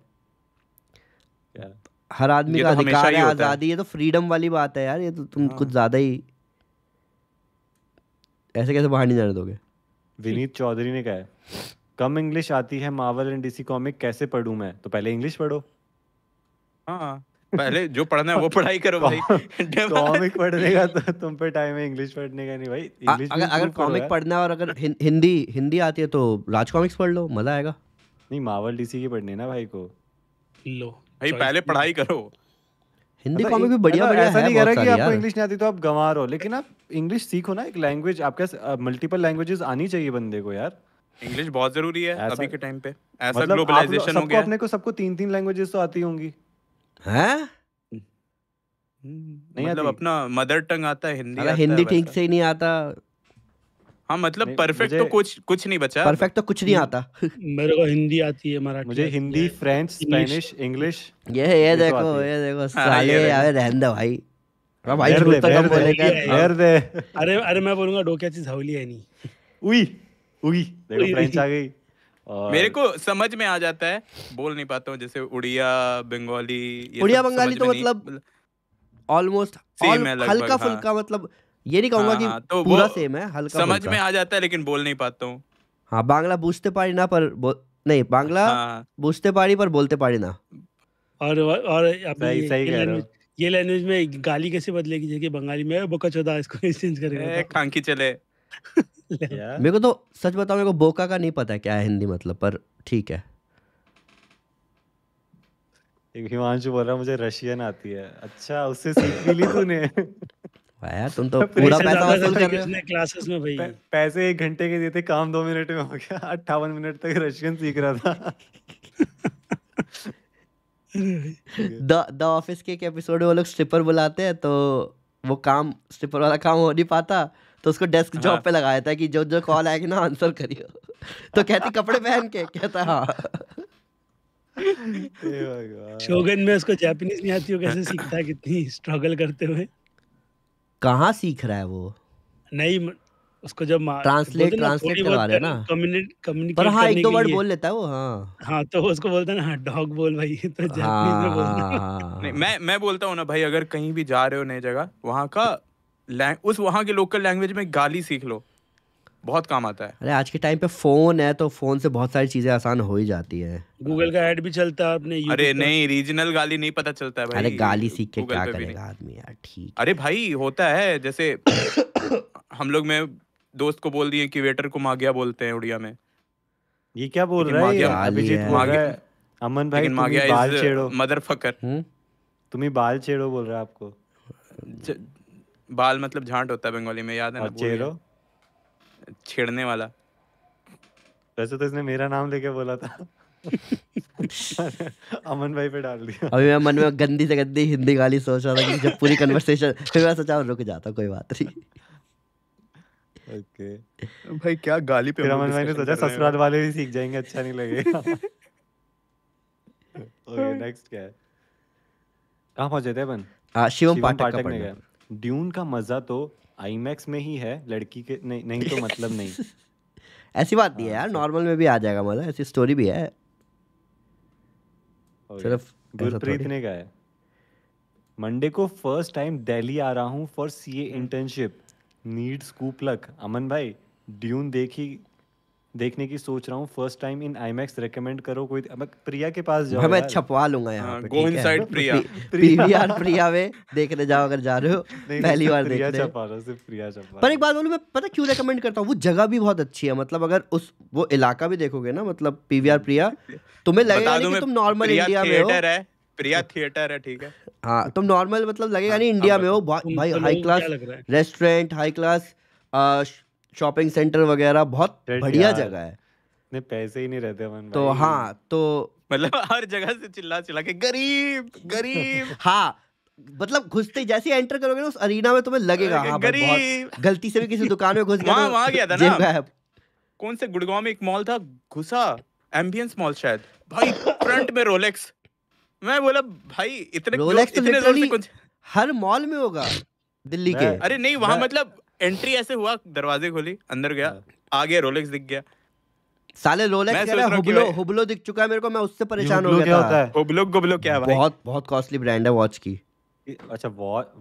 हर आदमी का तो अधिकार है आज़ादी ये तो फ्रीडम वाली बात है यार ये तो तुम कुछ हाँ। ज़्यादा ही ऐसे कैसे बाहर नहीं जाने दोगे विनीत चौधरी ने कहा है
कम इंग्लिश आती है मार्वल एंड डीसी कॉमिक कैसे पढ़ूं मैं तो पहले इंग्लिश पढ़ो
हाँ पहले जो पढ़ना है वो पढ़ाई करो भाई
कॉमिक पढ़ने का तो तुम पे टाइम है इंग्लिश पढ़ने का नहीं भाई इंग्लिश अगर अगर कॉमिक
पढ़ना है और अगर हिंदी हिंदी आती है तो राज कॉमिक्स पढ़ लो मजा आएगा नहीं मार्वल डीसी की पढ़नी है ना भाई को
लो भाई पहले पढ़ाई
करो हिंदी कॉमिक मतलब भी बढ़िया मतलब बढ़िया ऐसा नहीं कह रहा कि आपको इंग्लिश
नहीं आती तो आप गंवा रहो लेकिन आप इंग्लिश सीखो ना एक लैंग्वेज आपके मल्टीपल लैंग्वेजेस आनी चाहिए बंदे को यार
इंग्लिश बहुत जरूरी है अभी के टाइम पे ऐसा मतलब ग्लोबलाइजेशन हो गया अपने
को सबको तीन तीन लैंग्वेजेस तो आती होंगी
हैं
नहीं मतलब अपना मदर टंग आता है हिंदी हिंदी ठीक
से ही नहीं आता
हाँ मतलब परफेक्ट तो कुछ कुछ नहीं बचा परफेक्ट तो कुछ नहीं आता
मेरे को हिंदी आती है मराठी मुझे हिंदी फ्रेंच
स्पेनिश इंग्लिश ये तो ये देखो
हाँ, ये देखो साले यार रहन दे भाई अब भाई झूठ तो कम बोलेगा यार दे
अरे अरे मैं बोलूंगा डोक्याची झावली है नहीं उई उई देखो फ्रेंच आ गई
मेरे को समझ में आ जाता है बोल नहीं पाता हूँ जैसे उड़िया बंगाली उड़िया बंगाली तो मतलब
ऑलमोस्ट हल्का फुल्का
मतलब ये नहीं कहूंगा हाँ, कि हाँ, तो पूरा सेम है हल्का समझ में आ जाता है लेकिन बोल नहीं पाता हूँ
हाँ बांग्ला बूझते पारी ना पर नहीं बांग्ला हाँ। बूझते पारी पर बोलते पारी ना
और और
सही सही कह ये लैंग्वेज में गाली कैसे बदलेगी जैसे बंगाली में बोका चौदा इसको चेंज करेगा
खांकी चले मेरे
को तो सच बताओ मेरे को बोका का नहीं पता क्या है हिंदी मतलब पर ठीक है
हिमांशु बोल रहा मुझे रशियन आती है अच्छा उससे सीख भी ली तूने
यार तुम तो पूरा पैसा वसूल कर रहे हो
क्लासेस में भाई पैसे एक घंटे के देते काम दो मिनट में हो गया अट्ठावन मिनट तक रशियन सीख रहा था
द द ऑफिस के एक एपिसोड में वो लोग स्ट्रिपर बुलाते हैं तो वो काम स्ट्रिपर वाला काम हो नहीं पाता तो उसको डेस्क जॉब हाँ। पे लगाया था कि जो जो कॉल आएगी ना आंसर करियो तो कहती कपड़े पहन के कहता हाँ
शोगन में उसको जापानीज नहीं आती हो कैसे सीखता है कितनी स्ट्रगल करते हुए
कहाँ सीख रहा है वो
नहीं उसको जब ट्रांसलेट ट्रांसलेट करवा रहे ना कम्युनिकेट कम्युनिकेट पर हाँ एक दो वर्ड बोल लेता है वो हाँ हाँ तो उसको बोलते हैं ना हाँ डॉग बोल भाई तो जापानीज हाँ, में बोलता
हाँ, नहीं मैं मैं बोलता हूँ ना भाई अगर कहीं भी जा रहे हो नई जगह वहाँ का उस वहाँ के लोकल लैंग्वेज में गाली सीख लो बहुत काम आता है
अरे आज के टाइम पे फोन है तो फोन से बहुत सारी चीजें आसान हो ही जाती है
गूगल का एड भी चलता है अपने अरे नहीं रीजनल गाली नहीं पता चलता है भाई अरे गाली सीख के क्या करेगा आदमी यार ठीक अरे भाई होता है जैसे हम लोग में दोस्त को बोल दिए कि वेटर को मागिया बोलते हैं उड़िया में
ये क्या बोल रहा है अभिजीत मागिया अमन भाई मागिया बाल छेड़ो
मदर फकर तुम्हें
बाल छेड़ो बोल रहा है आपको
बाल मतलब झांट होता है बंगाली में याद है ना चेरो छेड़ने वाला वैसे तो इसने
मेरा नाम लेके बोला था अमन भाई पे डाल दिया अभी मैं मन में
गंदी से गंदी हिंदी गाली सोच रहा था कि जब पूरी कन्वर्सेशन फिर मैं सोचा रुक जाता कोई बात नहीं
ओके okay. भाई क्या गाली पे फिर अमन भाई ने सोचा ससुराल वाले भी सीख
जाएंगे अच्छा नहीं लगेगा ओके नेक्स्ट क्या है कहाँ पहुंचे थे अपन
हाँ, शिवम पाठक का
ड्यून का मजा तो आईमैक्स में ही है लड़की के नहीं नहीं तो मतलब नहीं
ऐसी बात नहीं है हाँ, यार नॉर्मल में भी आ जाएगा मतलब ऐसी स्टोरी भी है
सिर्फ गुरप्रीत ने कहा है मंडे को फर्स्ट टाइम दिल्ली आ रहा हूँ for CA internship need scoop luck Aman भाई ड्यून देखी देखने की सोच रहा हूँ first time in IMAX recommend करो कोई तो, प्रिया के पास जाओ मैं छपवा
लूंगा यहाँ गो इन साइड प्रिया प्रिया प्रिया वे देखने जाओ अगर जा रहे हो पहली बार प्रिया छपा
रहा सिर्फ प्रिया
छपा पर एक
बात बोलूं मैं पता क्यों रिकमेंड करता हूँ वो जगह भी बहुत अच्छी है मतलब अगर उस वो इलाका भी देखोगे ना मतलब पीवीआर प्रिया
तुम्हें लगेगा कि तुम नॉर्मल इंडिया में हो प्रिया थिएटर है ठीक है
हाँ तुम नॉर्मल मतलब लगेगा हाँ, नहीं इंडिया में हो भाई high class restaurant high class shopping centre वगैरह बहुत बढ़िया जगह है इतने पैसे ही नहीं रहते तो हाँ तो मतलब हर जगह से चिल्ला चिल्ला के गरीब गरीब हाँ मतलब घुसते ही जैसे एंटर करोगे ना उस अरीना में तुम्हें लगेगा हाँ गरीब गलती से भी किसी दुकान में घुस गया वहां तो गया था ना
कौन से गुड़गांव में एक मॉल था घुसा एम्बियंस मॉल शायद भाई फ्रंट में रोलेक्स मैं बोला भाई इतने रोलेक्स तो इतने तो
कुछ हर मॉल में होगा दिल्ली के अरे नहीं वहां
मतलब एंट्री ऐसे हुआ दरवाजे खोली अंदर गया हाँ। आगे रोलेक्स दिख गया
साले रोलेक्स कह रहा हुबलो हुबलो दिख चुका है मेरे को मैं उससे परेशान हो गया था हुबलो गुबलो क्या भाई बहुत बहुत कॉस्टली ब्रांड है वॉच की अच्छा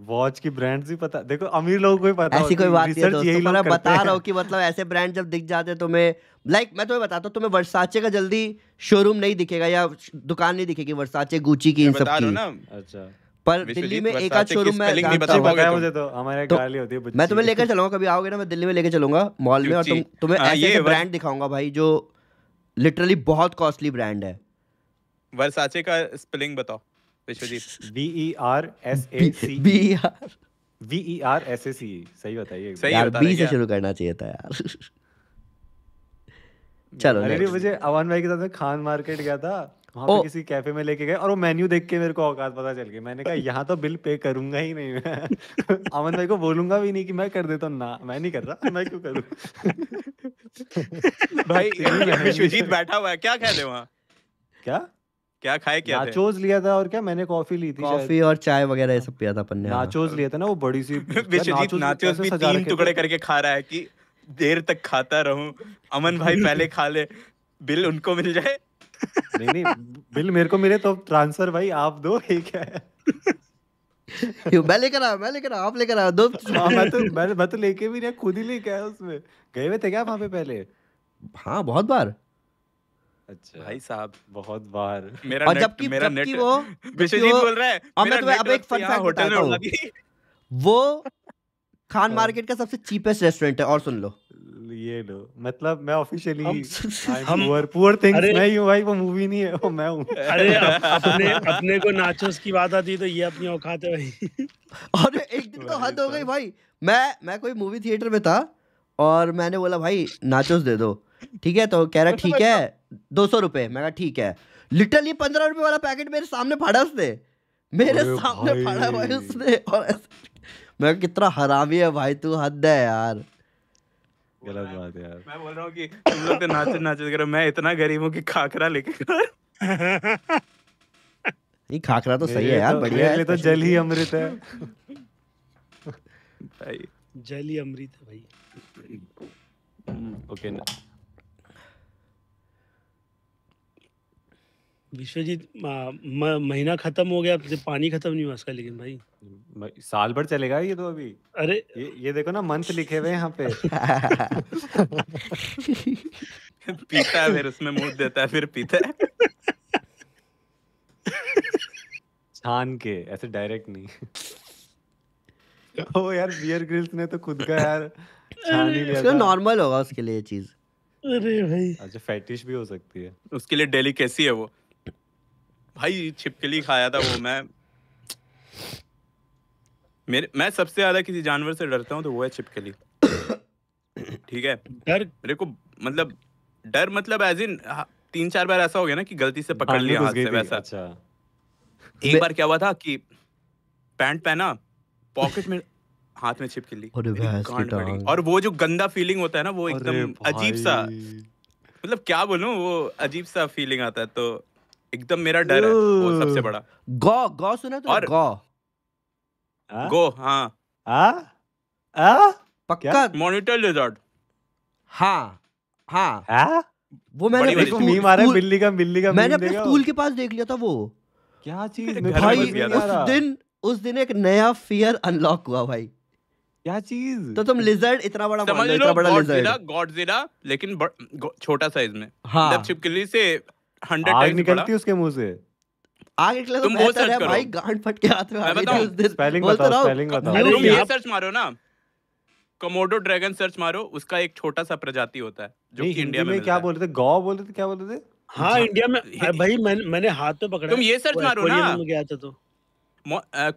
वॉच की ब्रांड्स ही पता देखो अमीर लोगों को ही पता ऐसी कोई बात नहीं है दोस्तों मैं बता रहा हूँ कि मतलब ऐसे ब्रांड जब दिख जाते तो मैं लाइक मैं तुम्हें तो बताता हूँ तुम्हें वर्साचे का जल्दी शोरूम नहीं दिखेगा या दुकान नहीं दिखेगी वर्साचे गुची की इन सब की अच्छा पर दिल्ली में एक आध शोरूम में मुझे तो हमारे तो गाली होती है मैं तुम्हें लेकर चलूंगा कभी आओगे ना मैं दिल्ली में लेकर चलूंगा मॉल में और तुम तुम्हें हाँ, ऐसे ब्रांड दिखाऊंगा भाई जो लिटरली बहुत कॉस्टली ब्रांड है
वर्साचे का स्पेलिंग बताओ Vishwajeet B E R S A C B E R E R S A C सही बताइए
यार बी से शुरू
करना चाहिए था यार चलो अरे
मुझे अवन भाई के साथ खान मार्केट गया था वहाँ ओ, पे किसी कैफे में लेके गए और वो मेन्यू देख के मेरे को औकात पता चल गई मैंने कहा यहाँ तो बिल पे करूंगा ही नहीं मैं अमन भाई को बोलूंगा भी नहीं कि मैं कर देता हूँ ना मैं नहीं कर रहा मैं क्यों करूँ
भाई विश्वजीत बैठा हुआ है क्या कह रहे वहाँ क्या क्या खाए क्या नाचोज
लिया था और क्या मैंने कॉफी ली थी कॉफी और चाय वगैरह ये सब पिया था अपन हाँ। नाचोज लिया था ना वो बड़ी सी विश्वजीत नाचोज भी तीन टुकड़े
करके खा रहा है कि देर तक खाता रहूं अमन भाई पहले खा ले बिल उनको मिल जाए
नहीं नहीं बिल मेरे को मिले तो ट्रांसफर भाई आप दो ठीक है
मैं लेकर आया मैं लेकर आया आप लेकर आया दो हाँ मैं
तो मैं, मैं तो लेके भी नहीं खुद ही लेके आया उसमें गए हुए थे क्या वहां पे पहले हाँ बहुत बार अच्छा भाई साहब बहुत बार मेरा और जबकि मेरा जबकि नेट, वो विश्वजीत बोल रहा है और
हाँ, मैं तुम्हें अब एक फन फैक्ट बताता हूँ
वो खान हाँ। मार्केट का सबसे चीपेस्ट रेस्टोरेंट है और सुन लो ये लो मतलब मैं ऑफिशियली हम
पुअर
पुअर थिंग्स मैं ही
हूं भाई वो मूवी नहीं है वो मैं हूं अरे अपने अपने को नाचोस की बात आती तो ये अपनी औकात है भाई
और एक दिन तो हद हो गई भाई मैं मैं कोई मूवी थिएटर में था और मैंने बोला भाई नाचोस दे दो ठीक है तो कह रहा ठीक है दो सौ रुपये मैं कहा ठीक है लिटरली पंद्रह रुपये वाला पैकेट मेरे सामने फाड़ा उसने मेरे सामने फाड़ा भाई उसने और मैं कितना हरामी है भाई तू हद है
यार गलत बात है यार मैं बोल रहा हूँ कि तुम लोग तो नाचे नाचे करो मैं इतना गरीब हूँ कि खाखरा लेके
नहीं खाखरा तो सही
है यार तो बढ़िया है तो अच्छा, जल ही अमृत है भाई जल ही अमृत है भाई ओके ना विश्वजीत महीना खत्म हो गया जब पानी खत्म नहीं हुआ उसका लेकिन भाई साल भर चलेगा ये तो अभी अरे ये, ये देखो ना मंथ
लिखे हुए यहाँ पे पीता है फिर उसमें मूड देता है फिर पीता है छान के ऐसे डायरेक्ट नहीं ओ यार बियर ग्रिल्स ने तो खुद का
यार
छान
नॉर्मल होगा उसके लिए चीज
अरे भाई
अच्छा फैटिश भी हो सकती है उसके लिए डेली कैसी है वो भाई छिपकली खाया था वो मैं मेरे मैं सबसे ज्यादा किसी जानवर से डरता हूँ तो वो है छिपकली ठीक है डर मेरे को मतलब डर मतलब एज इन तीन चार बार ऐसा हो गया ना कि गलती से पकड़ लिया हाथ से वैसा अच्छा एक बार क्या हुआ था कि पैंट पहना पॉकेट में हाथ में छिपकली और वो जो गंदा फीलिंग होता है ना वो एकदम अजीब सा मतलब क्या बोलूं वो अजीब सा फीलिंग आता है तो एकदम मेरा डर है वो सबसे बड़ा
गौ गौ सुना
तो और गौ हाँ? गो हाँ आ आ पक्का मॉनिटर लिजर्ड हाँ हाँ आ? वो मैंने बड़ी बड़ी मीम आ रहा है बिल्ली का बिल्ली का मैंने अपने स्कूल के
पास देख लिया था वो क्या
चीज भाई उस दिन
उस दिन एक नया फियर अनलॉक हुआ भाई क्या चीज तो तुम लिजर्ड इतना बड़ा समझ लो इतना बड़ा लिजर्ड
गॉडजिला लेकिन छोटा साइज में हाँ छिपकली से हंड्रेड आग निकलती है उसके मुंह से आग निकले तो बेहतर तो है भाई गांड फट के हाथ में आ गई उस दिन स्पेलिंग बताओ स्पेलिंग बताओ तुम ये सर्च मारो ना कमोडो ड्रैगन सर्च मारो उसका एक छोटा सा प्रजाति होता है जो कि इंडिया में
क्या बोलते थे गौ बोलते थे क्या बोलते थे हाँ इंडिया में भाई मैंने मैंने हाथ में तो पकड़ा तुम ये सर्च मारो ना गया था तो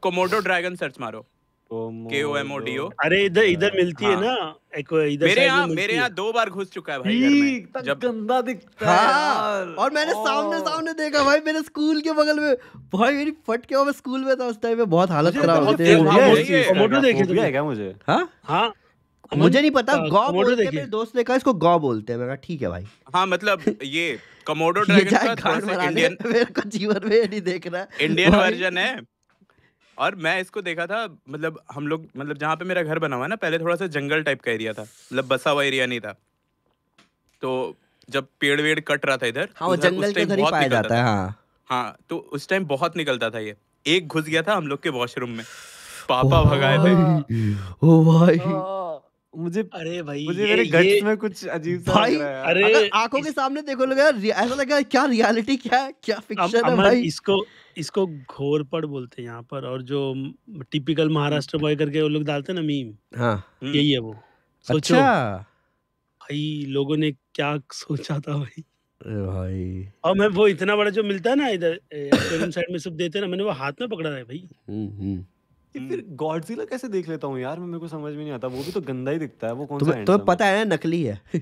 कोमोडो ड्रैगन सर्च मारो के अरे इधर हाँ, इधर मिलती हाँ। है ना इधर मेरे यहाँ मेरे यहाँ दो बार घुस चुका है भाई घर में जब गंदा दिखता हाँ। है
और मैंने सामने सामने देखा भाई मेरे स्कूल के बगल में भाई मेरी फट के मैं स्कूल में था उस टाइम में बहुत हालत खराब होती है मोटो देखी क्या मुझे हाँ?
हाँ? मुझे नहीं पता गौ बोलते हैं
दोस्त ने कहा इसको गॉ बोलते हैं मैं ठीक है भाई
हाँ मतलब ये कमोडो ड्रैगन का इंडियन मेरे
को जीवन में नहीं देख रहा इंडियन वर्जन
है और मैं इसको देखा था मतलब हम लोग मतलब जहाँ पे मेरा घर बना हुआ ना पहले थोड़ा सा जंगल टाइप का एरिया था मतलब बसा हुआ एरिया नहीं था तो जब पेड़ वेड़ कट रहा था इधर हाँ, जंगल उस टाइम बहुत निकलता जाता था हाँ।, हाँ तो उस टाइम बहुत निकलता था ये एक घुस गया था हम लोग के वॉशरूम में पापा भगाए थे
ओ भाई
मुझे अरे भाई
मुझे मेरे
गट्स में कुछ अजीब सा लग रहा है अरे
आंखों के सामने देखो लगा ऐसा लगा क्या रियलिटी क्या है क्या फिक्शन है भाई
इसको इसको घोरपड़ बोलते हैं यहाँ पर और जो टिपिकल महाराष्ट्र बॉय करके वो लोग डालते हैं ना मीम हाँ हम्म। यही है वो सोचो अच्छा। भाई लोगों ने क्या सोचा था भाई
भाई
और मैं वो इतना बड़ा जो मिलता है ना इधर साइड में सब देते ना मैंने वो हाथ में पकड़ा है भाई
हम्म,
हम्म।
हम्म। फिर गॉडजिला कैसे देख लेता हूँ यार मेरे को समझ में नहीं आता वो भी तो गंदा
ही दिखता है वो कौन सा तुम्हें पता
है ना नकली है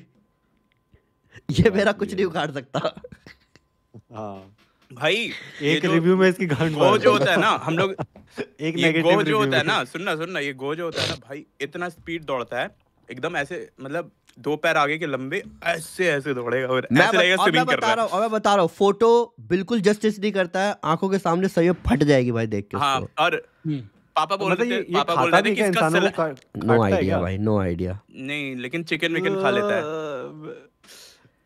ये
मेरा कुछ नहीं उखाड़ सकता
हाँ भाई एक रिव्यू
में इसकी गांड वो जो होता है ना हम लोग
एक ये गो जो होता है ना सुनना सुनना ये गो जो होता है ना भाई इतना स्पीड दौड़ता है एकदम ऐसे मतलब दो पैर आगे के लंबे ऐसे ऐसे दौड़ेगा और ऐसे लगेगा स्विमिंग रहा है
मैं बता रहा हूँ फोटो बिल्कुल जस्टिस नहीं करता है आंखों के सामने सही फट जाएगी भाई देख के हाँ
और हम्म। पापा बोल मतलब रहे पापा बोल रहे नो भाई नो नहीं लेकिन चिकन विकन खा लेता है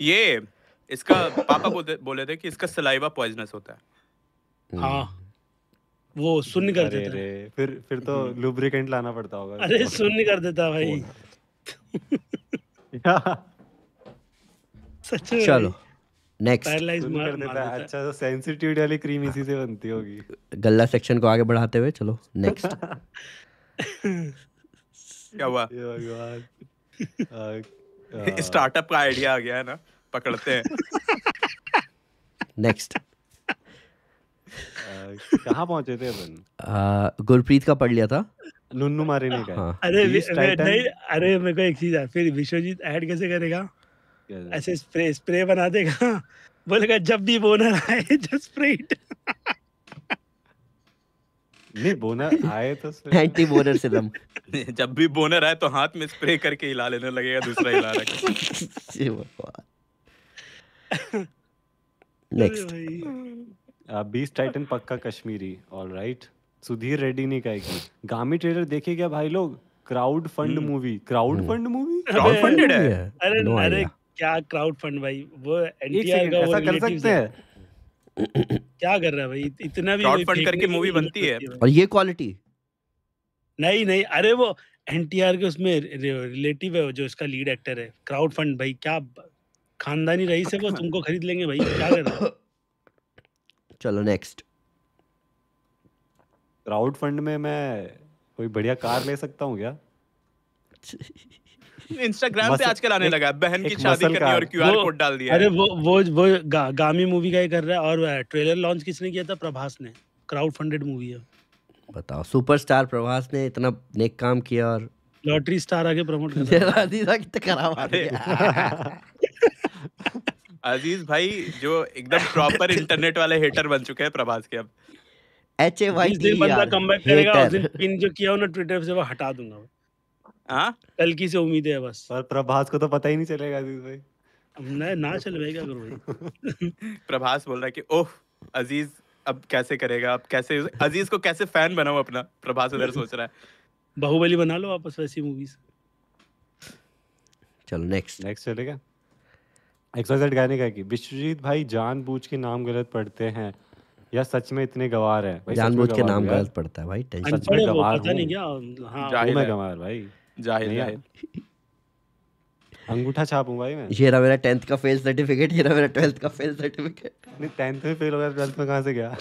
ये इसका पापा बोले थे कि इसका सलाइवा पॉइजनस होता है
hmm. हाँ
वो सुन कर फिर फिर तो लुब्रिकेंट hmm. लाना पड़ता होगा अरे
सुन कर देता भाई सच चलो
नेक्स्ट
मार देता अच्छा तो सेंसिटिविटी वाली क्रीम इसी से बनती होगी
गल्ला सेक्शन को आगे बढ़ाते हुए चलो नेक्स्ट
क्या हुआ स्टार्टअप का आइडिया आ गया है ना पकड़ते हैं नेक्स्ट कहाँ
पहुंचे थे
अपन गुरप्रीत का पढ़ लिया था नुन्नू मारे
ने
कहा अरे नहीं अरे मेरे को एक चीज है फिर विश्वजीत ऐड कैसे करेगा ऐसे स्प्रे स्प्रे बना देगा
बोलेगा जब भी बोनर आए जस्ट स्प्रे इट नहीं बोनर आए तो एंटी बोनर सिलम जब भी बोनर आए तो हाथ में स्प्रे करके हिला लेने लगेगा दूसरा हिला रखा
नेक्स्ट
बीस टाइटन पक्का कश्मीरी ऑल राइट सुधीर रेड्डी ने कहा कि गामी ट्रेलर देखे क्या भाई लोग crowd fund movie crowd
fund movie crowd funded है अरे अरे क्या क्राउड फंड भाई वो एनटीआर का ऐसा कर सकते हैं क्या कर रहा है भाई इतना भी क्राउड फंड करके मूवी बनती है और ये क्वालिटी नहीं नहीं अरे वो एनटीआर के उसमें रिलेटिव है जो इसका लीड एक्टर है क्राउड फंड भाई क्या खानदानी रही से वो तुमको खरीद लेंगे भाई क्या कर रहा
चलो नेक्स्ट
क्राउड फंड में मैं कोई बढ़िया कार ले सकता हूँ क्या
इंस्टाग्राम पे आजकल आने लगा बहन की शादी करनी और क्यूआर कोड डाल दिया अरे वो
वो वो गामी मूवी का ही कर रहा है और ट्रेलर लॉन्च किसने किया था प्रभास ने क्राउड फंडेड मूवी है
बताओ सुपरस्टार प्रभास ने इतना नेक काम किया और
लॉटरी स्टार आगे प्रमोट
कर रहा है कितना खराब आ रहा
अजीज भाई जो एकदम प्रॉपर इंटरनेट वाले हेटर बन चुके हैं प्रभास के अब
एच ए वाई डी बंदा कमबैक करेगा उस दिन पिन जो किया उन्होंने ट्विटर से वो हटा दूंगा कल हाँ? की से उम्मीद है बस पर प्रभास को तो पता ही नहीं चलेगा अजीज भाई ना ना चल भाई क्या भाई
प्रभास बोल रहा है कि ओह अजीज अब कैसे करेगा अब कैसे अजीज को कैसे फैन बनाऊं अपना प्रभास उधर सोच रहा है
बाहुबली बना लो वापस वैसी मूवीज
चलो नेक्स्ट नेक्स्ट चलेगा एक्सरसाइज गाने का कि विश्वजीत भाई जानबूझ के नाम गलत पढ़ते हैं या सच में इतने गवार है जानबूझ के नाम गलत
पढ़ता है भाई
टेंशन सच में गवार नहीं क्या हां मैं गवार
भाई जाहिल जाहिल
अंगूठा छापूं भाई मैं ये रहा मेरा का फेल सर्टिफिकेट ये रहा मेरा का फेल सर्टिफिकेट
नहीं में फेल हो गया में से गया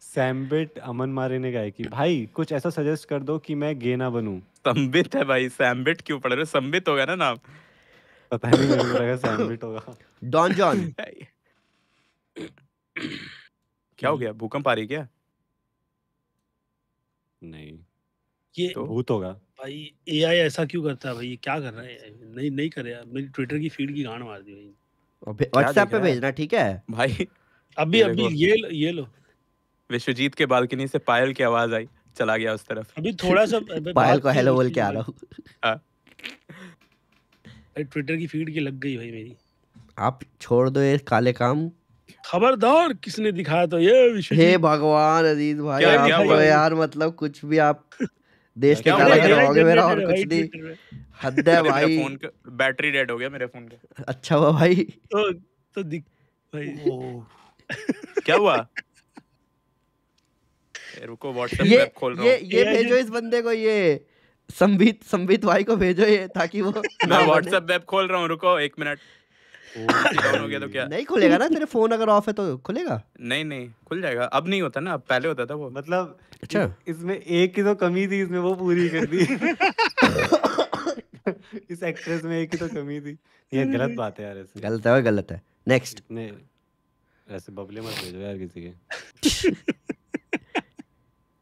सैम्बिट अमन मारे ने कि भाई कुछ ऐसा सजेस्ट कर दो कि मैं गे ना बनूं
संबित है भाई सैम्बिट क्यों पढ़ रहे संबित होगा ना नाम पता नहीं मेरे को लगा सैम्बिट होगा डॉन जॉन क्या हो गया भूकंप आ रही क्या नहीं ये तो भूत होगा
भाई एआई ऐसा क्यों करता है भाई ये क्या कर रहा है नहीं नहीं कर करे मेरी ट्विटर
की फीड की गांड मार दी भाई व्हाट्सएप पे भेजना ठीक है भाई अभी अभी ये लो, ये लो विश्वजीत के बालकनी से पायल की आवाज आई चला गया उस तरफ अभी थोड़ा सा
पायल को हेलो बोल के आ रहा
हूँ
ट्विटर हाँ। की फीड की लग गई भाई मेरी
आप छोड़ दो ये काले काम
खबरदार किसने दिखाया तो ये हे भगवान अजीज भाई क्या, आप क्या भाई? तो यार मतलब कुछ भी आप
देश के मेरा और कुछ नहीं
हद है भाई फोन का बैटरी डेड हो गया मेरे फोन का
अच्छा हुआ भाई
तो तो दिख भाई क्या हुआ रुको व्हाट्सएप ऐप खोल रहा हूं ये ये भेजो
इस
बंदे
को
ये संबित संबित भाई को भेजो ये ताकि वो मैं व्हाट्सएप
ऐप खोल रहा हूं रुको 1 मिनट तो नहीं खुलेगा ना तेरे
फोन अगर ऑफ है तो खुलेगा
नहीं नहीं खुल जाएगा अब नहीं होता ना अब पहले होता था वो मतलब
अच्छा इसमें एक की तो कमी थी इसमें वो पूरी कर दी इस एक्ट्रेस में एक की तो कमी थी ये गलत बात है यार ऐसे
गलत है गलत है नेक्स्ट
नहीं ऐसे बबले मत भेजो यार
किसी के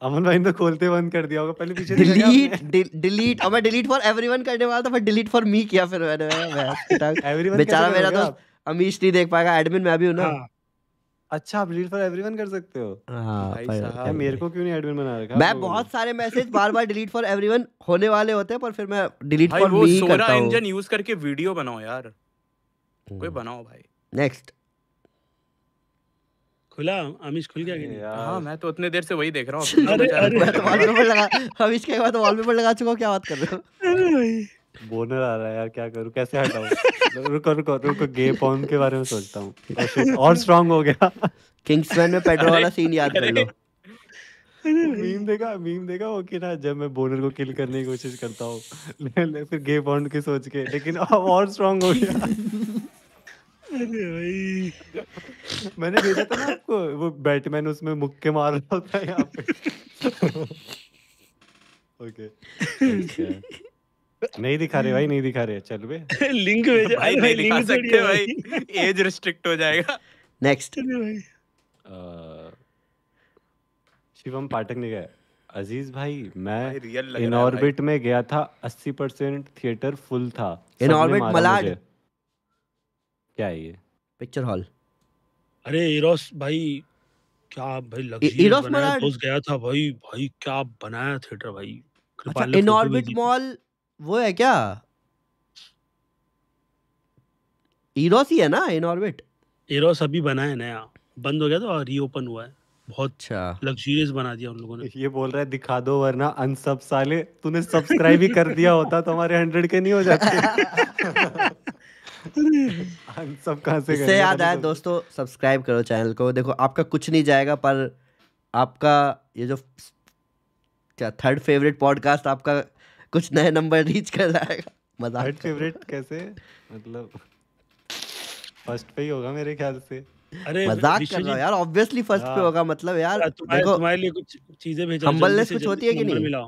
अमन भाई ने तो खोलते बंद कर दिया होगा पहले पीछे डिलीट डिलीट अब मैं डिलीट फॉर एवरीवन करने वाला था पर डिलीट फॉर मी किया फिर मैंने एवरीवन बेचारा मेरा दोस्त अमीश नहीं देख पाएगा एडमिन मैं भी हूं ना हाँ। अच्छा आप डिलीट फॉर एवरीवन कर सकते हो हां हाँ, मेरे को क्यों नहीं एडमिन बना रखा मैं बहुत सारे मैसेज बार बार डिलीट फॉर एवरीवन होने वाले होते हैं पर फिर मैं डिलीट फॉर मी करता हूं सोरा इंजन
यूज करके वीडियो बनाओ यार कोई हम्म। बनाओ भाई नेक्स्ट खुला आमिष खुल गया हाँ मैं तो उतने देर से वही देख रहा हूँ अरे अरे
तो लगा चुका क्या बात कर रहे हो
बोनर आ रहा है यार क्या करूं कैसे हटाऊं रुको रुको रुको गे पॉन के बारे में सोचता हूं तो और स्ट्रांग हो गया किंग्समैन
में पेड्रो वाला सीन याद कर लो
मीम देखा मीम देखा वो कि ना जब मैं बोनर को किल करने की कोशिश करता हूं ले, ले फिर गे पॉन के सोच के लेकिन अब और स्ट्रांग हो गया अरे भाई मैंने भेजा था ना आपको वो बैटमैन उसमें मुक्के मार रहा होता है यहाँ पे ओके नहीं दिखा रहे भाई नहीं दिखा रहे चल बे लिंक भेजा भाई नहीं दिखा सकते भाई एज
रिस्ट्रिक्ट हो जाएगा
नेक्स्ट शिवम पाठक ने गया अजीज भाई मैं इन ऑर्बिट में गया था अस्सी परसेंट थिएटर फुल था इन ऑर्बिट मलाड
क्या है ये पिक्चर हॉल अरे इरोस भाई क्या भाई लग्जरी इरोस बनाया घुस गया था भाई भाई क्या बनाया थिएटर भाई अच्छा इन ऑर्बिट मॉल वो है क्या इरोस ही है ना इन ऑर्बिट इरोस अभी बना है नया बंद हो गया था और रीओपन हुआ है बहुत अच्छा लग्जरियस बना दिया उन लोगों ने ये बोल रहा है दिखा दो वरना अनसब
साले तूने सब्सक्राइब ही कर दिया होता तो हमारे हंड्रेड के नहीं हो जाते सब कहां से इससे याद आया तो-
दोस्तों सब्सक्राइब करो चैनल को देखो आपका कुछ नहीं जाएगा पर आपका ये जो क्या थर्ड फेवरेट पॉडकास्ट आपका कुछ नए नंबर रीच कर जाएगा मजाक थर्ड फेवरेट
कैसे मतलब फर्स्ट पे ही होगा मेरे ख्याल से अरे मजाक कर रहा यार ऑब्वियसली फर्स्ट पे हाँ। होगा मतलब यार देखो तुम्हारे लिए कुछ
चीजें भेजो हम्बलनेस कुछ होती है कि नहीं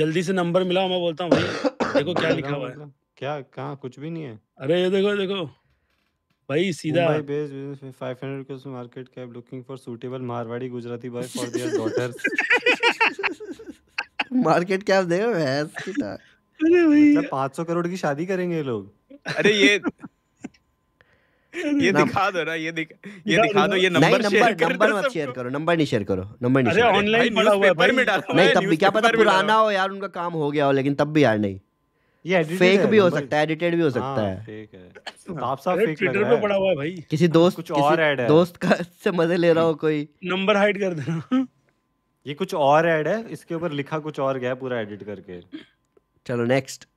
जल्दी से नंबर मिलाओ मैं बोलता हूं भाई देखो क्या लिखा हुआ है मतलब- क्या
कहा कुछ भी नहीं
है अरे ये देखो देखो भाई सीधा भाई
base business 500 rupees market cap looking for suitable Marwari Gujarati boy for their daughters market cap देखो भैंस की ना अरे भाई मतलब 500 करोड़ की शादी करेंगे लोग अरे ये
ये दिखा दो ना ये दिखा ये दिखा दो ये नंबर शेयर नंबर नंबर मत शेयर
करो नंबर नहीं शेयर करो नंबर नहीं अरे ऑनलाइन पड़ा
हुआ है भाई नहीं तब भी क्या पता पुराना
हो यार उनका काम हो गया हो लेकिन तब भी यार नहीं ये फेक भी हो सकता हाँ, है एडिटेड भी हो सकता है हाँ,
तो पे पड़ा हुआ है भाई
किसी हाँ, दोस्त कुछ और ऐड है दोस्त का से मजे ले
रहा हो कोई नंबर हाइड कर देना ये कुछ और ऐड है इसके ऊपर लिखा कुछ और गया पूरा एडिट करके
चलो नेक्स्ट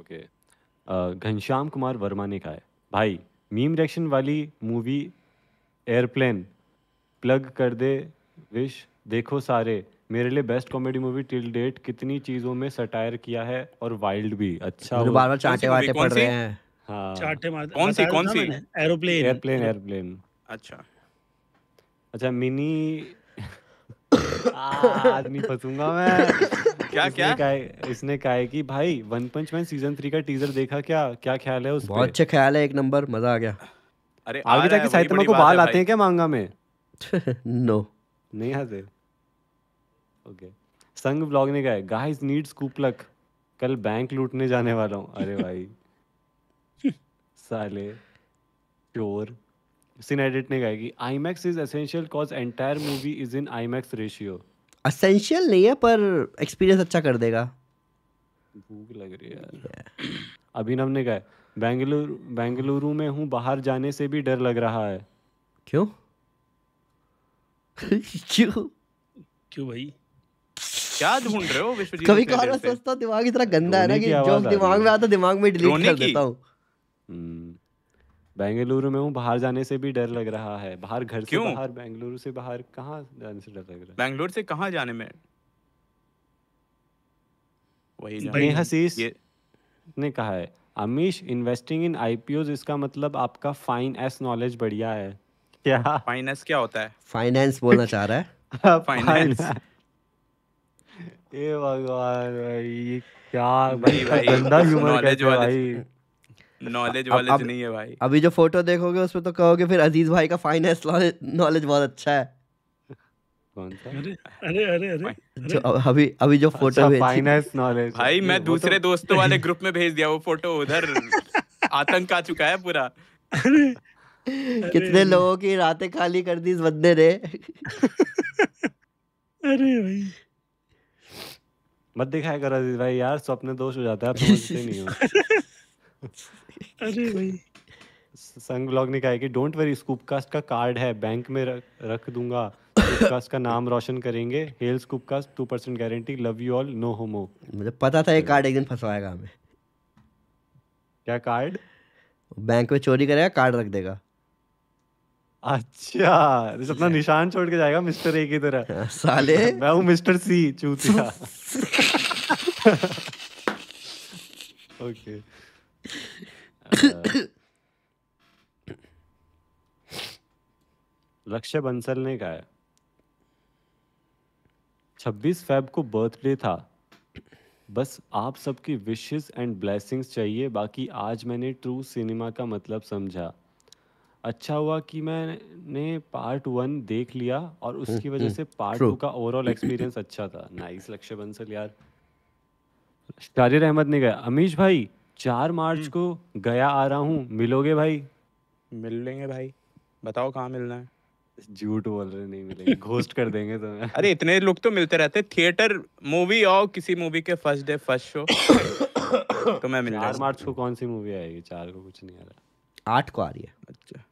ओके घनश्याम कुमार वर्मा ने कहा है भाई मीम रिएक्शन वाली मूवी एयरप्लेन प्लग कर दे विश देखो सारे मेरे लिए best comedy movie till date कितनी चीजों में सटायर किया है और वाइल्ड भी अच्छा बार बार चाटे वाटे पड़ रहे हैं हाँ चाटे मार कौन सी कौन सी एरोप्लेन एयरप्लेन
एयरप्लेन अच्छा
अच्छा मिनी आदमी फंसूंगा मैं क्या क्या काए, इसने कहा कि भाई वन पंच मैन सीजन थ्री का टीजर देखा क्या क्या ख्याल है उस बहुत अच्छे
ख्याल है एक नंबर मजा आ गया
अरे आगे जाके साहित्य को बाल आते हैं क्या
मांगा में नो
नहीं हाजिर ओके संग ब्लॉग ने कहा गाइस नीड स्कूप लक कल बैंक लूटने जाने वाला हूँ अरे भाई साले प्योर सीन एडिट ने कहा कि IMAX is essential cause entire movie is in IMAX ratio
essential नहीं है पर एक्सपीरियंस अच्छा कर देगा
भूख लग रही है यार अभिनव ने कहा बेंगलुरु बेंगलुरु में हूँ बाहर जाने से भी डर लग रहा है क्यों
क्यों
क्यों भाई क्या ढूंढ रहे हो विश्वजीत कभी कभार मैं सोचता
हूँ दिमाग इतना गंदा है ना कि जो दिमाग में आता दिमाग में डिलीट कर देता
हूँ हम्म। बेंगलुरु में हूँ बाहर जाने से भी डर लग रहा है बाहर घर से बाहर बेंगलुरु से बाहर कहाँ जाने से डर लग रहा है
बेंगलुरु से कहाँ जाने में
वही नेहा ने कहा है अमीश इन्वेस्टिंग इन आईपीओज इसका मतलब आपका फाइन एस नॉलेज बढ़िया है क्या फाइनेंस क्या होता है
फाइनेंस बोलना चाह रहा है फाइनेंस
ए भगवान भाई ये क्या भाई भाई गंदा ह्यूमर करते भाई
नॉलेज वाले तो नहीं है भाई
अभी जो फोटो देखोगे उसमें तो कहोगे फिर अजीज भाई का फाइनेंस नॉलेज बहुत अच्छा है
कौन सा अरे अरे अरे जो
अभी अभी जो फोटो फाइनेंस नॉलेज भाई मैं तो दूसरे
दोस्तों वाले ग्रुप में भेज दिया वो फोटो उधर आतंक आ चुका है पूरा
कितने लोगों की रातें खाली कर दी इस बंदे ने अरे भाई
मत दिखाया कर अजीत भाई यार सपने दोष हो जाता है आप समझते नहीं हो अरे भाई संग ब्लॉग ने कहा है कि डोंट वरी स्कूपकास्ट का कार्ड है बैंक में रख, रख दूंगा स्कूपकास्ट का नाम रोशन करेंगे hail Scoopcast two percent guarantee love you all no homo
मुझे पता था ये कार्ड एक दिन फंसवाएगा हमें क्या कार्ड बैंक में चोरी करेगा कार्ड रख देगा
अच्छा तो अपना निशान छोड़ के जाएगा मिस्टर ए की तरह हाँ, साले मैं हूँ
मिस्टर सी चूतिया ओके
लक्ष्य बंसल ने कहा छब्बीस फेब को बर्थडे था बस आप सबकी विशेस एंड ब्लेसिंग्स चाहिए बाकी आज मैंने ट्रू सिनेमा का मतलब समझा अच्छा हुआ कि मैंने पार्ट वन देख लिया और हम्म, उसकी वजह हम्म, से पार्ट टू का ओवरऑल एक्सपीरियंस अच्छा था नाइस लक्ष्य बंसल यार शारिर अहमद ने गया अमीश भाई चार मार्च हम्म। को गया आ रहा हूँ मिलोगे भाई
मिल लेंगे भाई बताओ कहाँ मिलना है झूठ बोल रहे नहीं मिलेंगे घोस्ट कर देंगे तो अरे इतने लोग तो मिलते रहते थिएटर मूवी आओ किसी मूवी के फर्स्ट डे फर्स्ट शो तो मैं मिल चार मार्च को कौन सी मूवी आएगी चार को कुछ नहीं आ रहा आठ को आ रही है अच्छा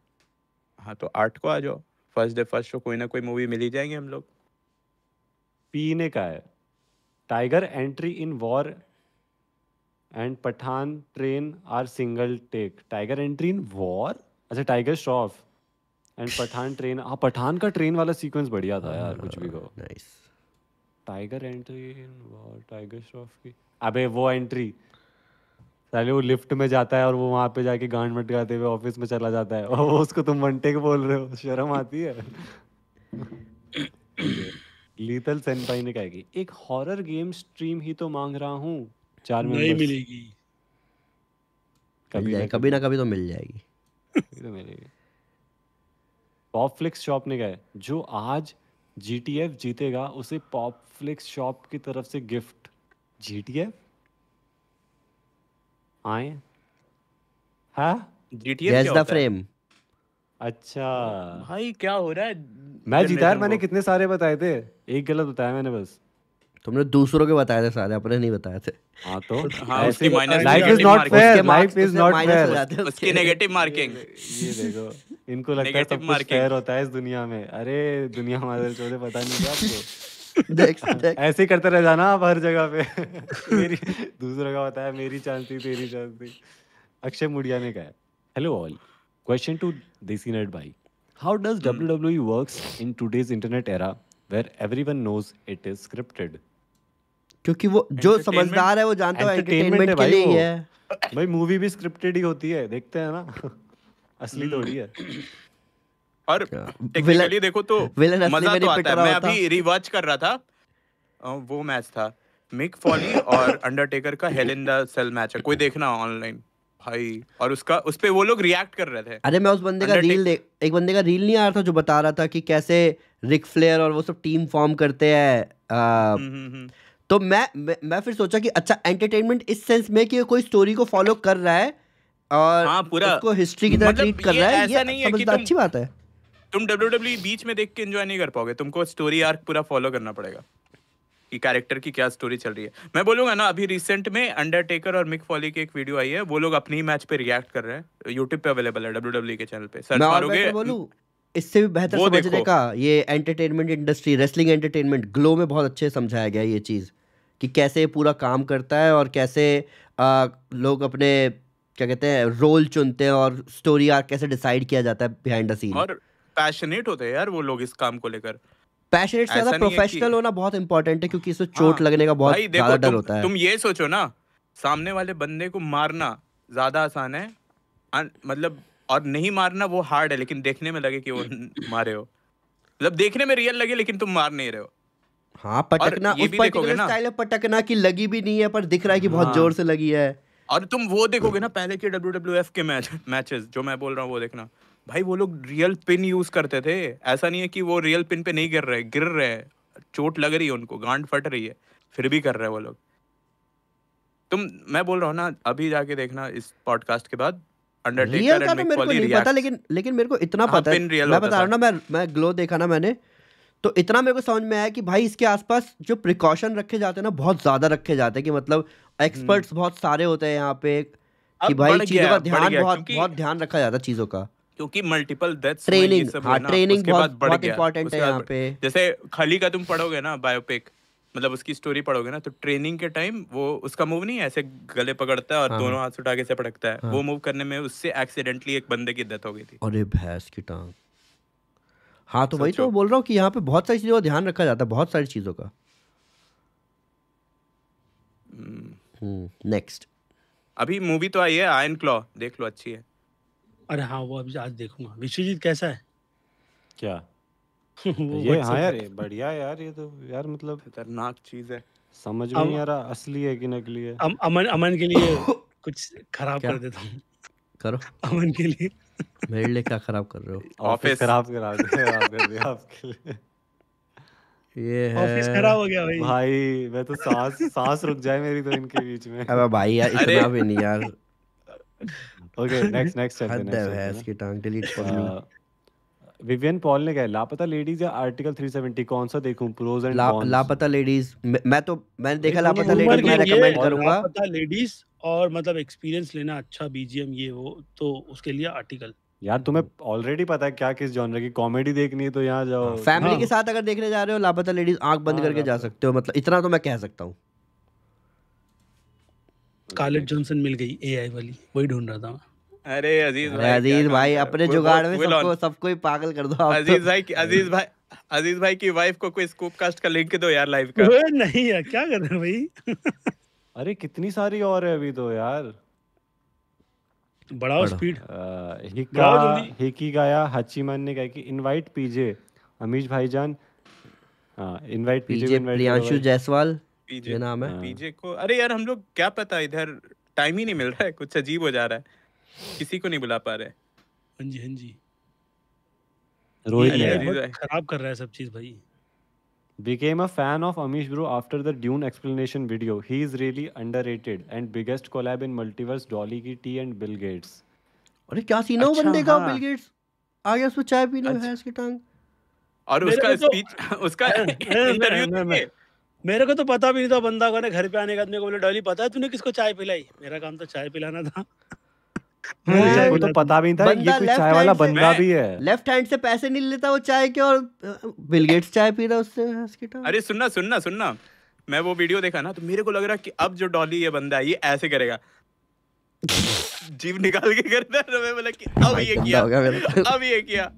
हाँ तो आठ को आ जाओ फर्स्ट डे फर्स्ट शो कोई ना कोई मूवी मिल ही जाएंगे हम लोग पीने का है
Tiger entry in war and Pathaan train are single take Tiger entry in war अच्छा Tiger Shroff and Pathaan train हाँ पठान का ट्रेन वाला सीक्वेंस बढ़िया था यार कुछ भी कहो Tiger entry in war Tiger Shroff की अबे वो एंट्री साले वो लिफ्ट में जाता है और वो वहां पे जाके गांड गाते हुए ऑफिस में चला जाता है और वो उसको तुम वन टेक बोल रहे हो शर्म आती है लीथल सेनपाई ने कहेगी एक हॉरर गेम स्ट्रीम ही तो मांग रहा हूँ
चार मिनट नहीं मिलेगी कभी ना कभी ना कभी तो मिल जाएगी
तो मिलेगी पॉपफ्लिक्स शॉप ने कहे जो आज जीटीएफ जीतेगा उसे पॉपफ्लिक्स शॉप की तरफ से गिफ्ट जीटीएफ आए हाँ द फ्रेम अच्छा भाई क्या हो रहा है मैं जीता यार मैंने
कितने सारे बताए थे एक गलत बताया मैंने बस तुमने दूसरों के बताए थे सारे अपने नहीं बताए थे हाँ तो
life is not
fair life
is not fair उसकी नेगेटिव
मार्किंग ये देखो
इनको लगता है सब कुछ फेयर होता है इस दुनिया में अरे दुनिया हमारे चोदे पता नहीं क्या आपको देख, देख। ऐसे करते रह जाना आप हर जगह पे मेरी दूसरा का बताया मेरी चांस तेरी चांस अक्षय मुड़िया ने कहा hello all question to desi nut भाई how does W W works in today's internet era where every one knows it is scripted क्योंकि वो जो समझदार है वो जानता है एंटरटेनमेंट के लिए है भाई मूवी भी स्क्रिप्टेड ही होती है देखते हैं ना
असली हम्म। थोड़ी है और टेक्निकली देखो तो मजा तो आता है मैं अभी रिवॉच कर रहा था वो मैच था मिक फॉली और अंडरटेकर का hell in the cell match है कोई देखना ऑनलाइन भाई और उसका उस पे वो लोग रिएक्ट कर रहे थे अरे
मैं उस बंदे का रील एक बंदे का रील नहीं आ रहा था जो बता रहा था कि कैसे रिक फ्लेयर और वो सब टीम फॉर्म करते हैं हम्म, हम्म, हम्म। तो मैं, मैं फिर सोचा कि अच्छा एंटरटेनमेंट इस सेंस में कि कोई स्टोरी को फॉलो कर रहा है
और हाँ, पूरा उसको हिस्ट्री की तरह मतलब ट्रीट कर रहा है ये नहीं है कि अच्छी बात है तुम डब्ल्यू e बीच में देख के एंजॉय नहीं कर पाओगे तुमको स्टोरी आर्क पूरा फॉलो करना पड़ेगा कि कैरेक्टर की क्या स्टोरी चल रही है मैं बोलूंगा ना अभी रिसेंट में अंडरटेकर और मिक फॉली की एक वीडियो आई है वो लोग अपने ही मैच पे रिएक्ट कर रहे हैं यूट्यूब पे अवेलेबल है डब्ल्यू e के चैनल पे सर्च मारोगे
इससे भी बेहतर समझने का ये एंटरटेनमेंट इंडस्ट्री रेसलिंग एंटरटेनमेंट ग्लो में बहुत अच्छे समझाया गया ये चीज़ कि कैसे पूरा काम करता है और कैसे आ, लोग अपने क्या कहते हैं रोल चुनते हैं और स्टोरी आर कैसे डिसाइड किया जाता है बिहाइंड द सीन
और पैशनेट होते हैं यार वो लोग इस काम को लेकर
पैशनेट से ज्यादा प्रोफेशनल होना बहुत इंपॉर्टेंट है क्योंकि इससे चोट हाँ, लगने का बहुत ज्यादा डर होता है तुम
ये सोचो ना सामने वाले बंदे को मारना ज्यादा आसान है मतलब और नहीं मारना वो हार्ड है लेकिन देखने में लगे कि वो मारे हो मतलब देखने में रियल लगे लेकिन तुम मार नहीं रहे हो हाँ पटकना उस पर्टिकुलर स्टाइल
में पटकना कि लगी भी नहीं है पर दिख रहा है कि बहुत हाँ। जोर से लगी है
और तुम वो देखोगे ना पहले के डब्ल्यू डब्ल्यू एफ के मैच मैचेस जो मैं बोल रहा हूँ वो देखना भाई वो लोग रियल पिन यूज करते थे ऐसा नहीं है कि वो रियल पिन पे नहीं गिर रहे गिर रहे हैं चोट लग रही है उनको गांड फट रही है फिर भी कर रहे हैं वो लोग तुम मैं बोल रहा हूँ ना अभी जाके देखना इस पॉडकास्ट के बाद अंडरटेकर एंड तो मेरे को पता लेकिन लेकिन मेरे को इतना हाँ, पता है मैं बता रहा ना
मैं मैं ग्लो देखा ना मैंने तो इतना मेरे को समझ में आया कि भाई इसके आसपास जो प्रिकॉशन रखे जाते हैं ना बहुत ज्यादा रखे जाते हैं कि मतलब एक्सपर्ट्स हम्म। बहुत सारे होते हैं यहाँ पे कि भाई चीजों का ध्यान बहुत बहुत ध्यान रखा जाता है चीजों का
क्योंकि मल्टीपल डेथ्स ट्रेनिंग हाँ ट्रेनिंग बहुत बहुत इंपॉर्टेंट है यहाँ पे जैसे खली का तुम पढ़ोगे ना बायोपिक मतलब उसकी स्टोरी पढ़ोगे ना तो ट्रेनिंग के टाइम वो उसका मूव नहीं ऐसे गले पकड़ता है और हाँ। दोनों हाथ उठा के ऐसे पटकता है हाँ। वो मूव करने में उससे एक्सीडेंटली एक बंदे की डेथ हो गई
थी अरे भैंस की टांग हाँ तो वही तो बोल रहा हूँ कि यहाँ पे बहुत सारी चीज़ों का ध्यान रखा जाता है बहुत सारी चीज़ों का
नेक्स्ट हम्म। हम्म, अभी मूवी तो आई है आयन क्लॉ देख लो अच्छी है
अरे हाँ वो अभी आज देखूंगा विश्वजीत कैसा है
क्या
वो ये हाँ यार
बढ़िया यार ये तो यार मतलब खतरनाक चीज है
समझ में नहीं आ रहा असली है कि नकली है अम, अमन अमन के लिए
कुछ खराब कर
देता
हूँ करो अमन के लिए मेरे लिए क्या खराब कर रहे हो ऑफिस खराब
करा दे आपके लिए
ये है ऑफिस खराब हो गया भाई
भाई मैं तो सांस सांस रुक जाए मेरी तो इनके बीच में अबे भाई यार इतना भी नहीं यार ओके नेक्स्ट नेक्स्ट चलते हैं हद है इसकी टांग डिलीट कर विवियन पॉल ने कहा लापता लेडीज या आर्टिकल 370 कौन सा देखूं pros and cons Laapataa
Ladies मैं तो
मैंने देखा लापता लेडीज मैं रेकमेंड करूंगा लापता
लेडीज और मतलब एक्सपीरियंस लेना अच्छा बीजीएम ये वो तो उसके लिए आर्टिकल
यार तुम्हें ऑलरेडी पता है क्या किस जॉनर की कॉमेडी
देखनी है तो यहाँ जाओ फैमिली हाँ। के साथ अगर देखने जा रहे हो लापता लेडीज आंख बंद हाँ, करके जा सकते हो मतलब इतना तो मैं कह सकता हूँ
स्कारलेट जॉनसन मिल गई एआई वाली वही ढूंढ
रहा था मैं अरे अजीज भाई अजीज
भाई अपने जुगाड़ में सबको
सबको ही पागल कर दो आप अजीज तो। भाई अजीज भाई अजीज भाई की वाइफ को कोई स्कूप कास्ट का लिंक दो यार लाइव का
नहीं यार क्या
कर रहे हो भाई अरे कितनी सारी और है अभी तो यार बढ़ाओ स्पीड हिका हिकी गाया हचीमन ने कहा कि इनवाइट पीजे अमीश भाईजान हां invite PJ, PJ Priyanshu
Jaiswal
PJ नाम है पीजे हाँ। को अरे यार हम लोग क्या पता इधर टाइम ही नहीं मिल रहा है कुछ अजीब हो जा रहा है किसी को नहीं बुला पा रहे हाँ जी हाँ जी रोहित खराब कर रहा है सब चीज भाई
became a fan of Amish Bro after the Dune explanation video. He is really underrated and biggest collab in multiverse Dolly की T and
Bill Gates. अरे क्या सीन है वो अच्छा, बंदे का बिल हाँ। गेट्स आ गया उसको चाय पीने है अच्छा। इसकी टांग
और उसका स्पीच तो उसका इंटरव्यू
मेरे को तो पता भी नहीं था बंदा को घर पे आने का मेरे को बोले डॉली पता है तूने किसको चाय पिलाई मेरा काम तो चाय पिलाना था
मुझे तो पता भी
नहीं था ये कोई चाय वाला बंदा भी है
लेफ्ट हैंड से पैसे नहीं लेता वो
चाय के और बिल गेट्स चाय पी रहा उससे
अरे सुनना सुनना सुनना मैं वो वीडियो देखा ना तो मेरे को लग रहा कि अब जो डॉली ये बंदा है ये ऐसे करेगा जीव निकाल के गर्दन मैं बोला कि अब ये किया अब ये किया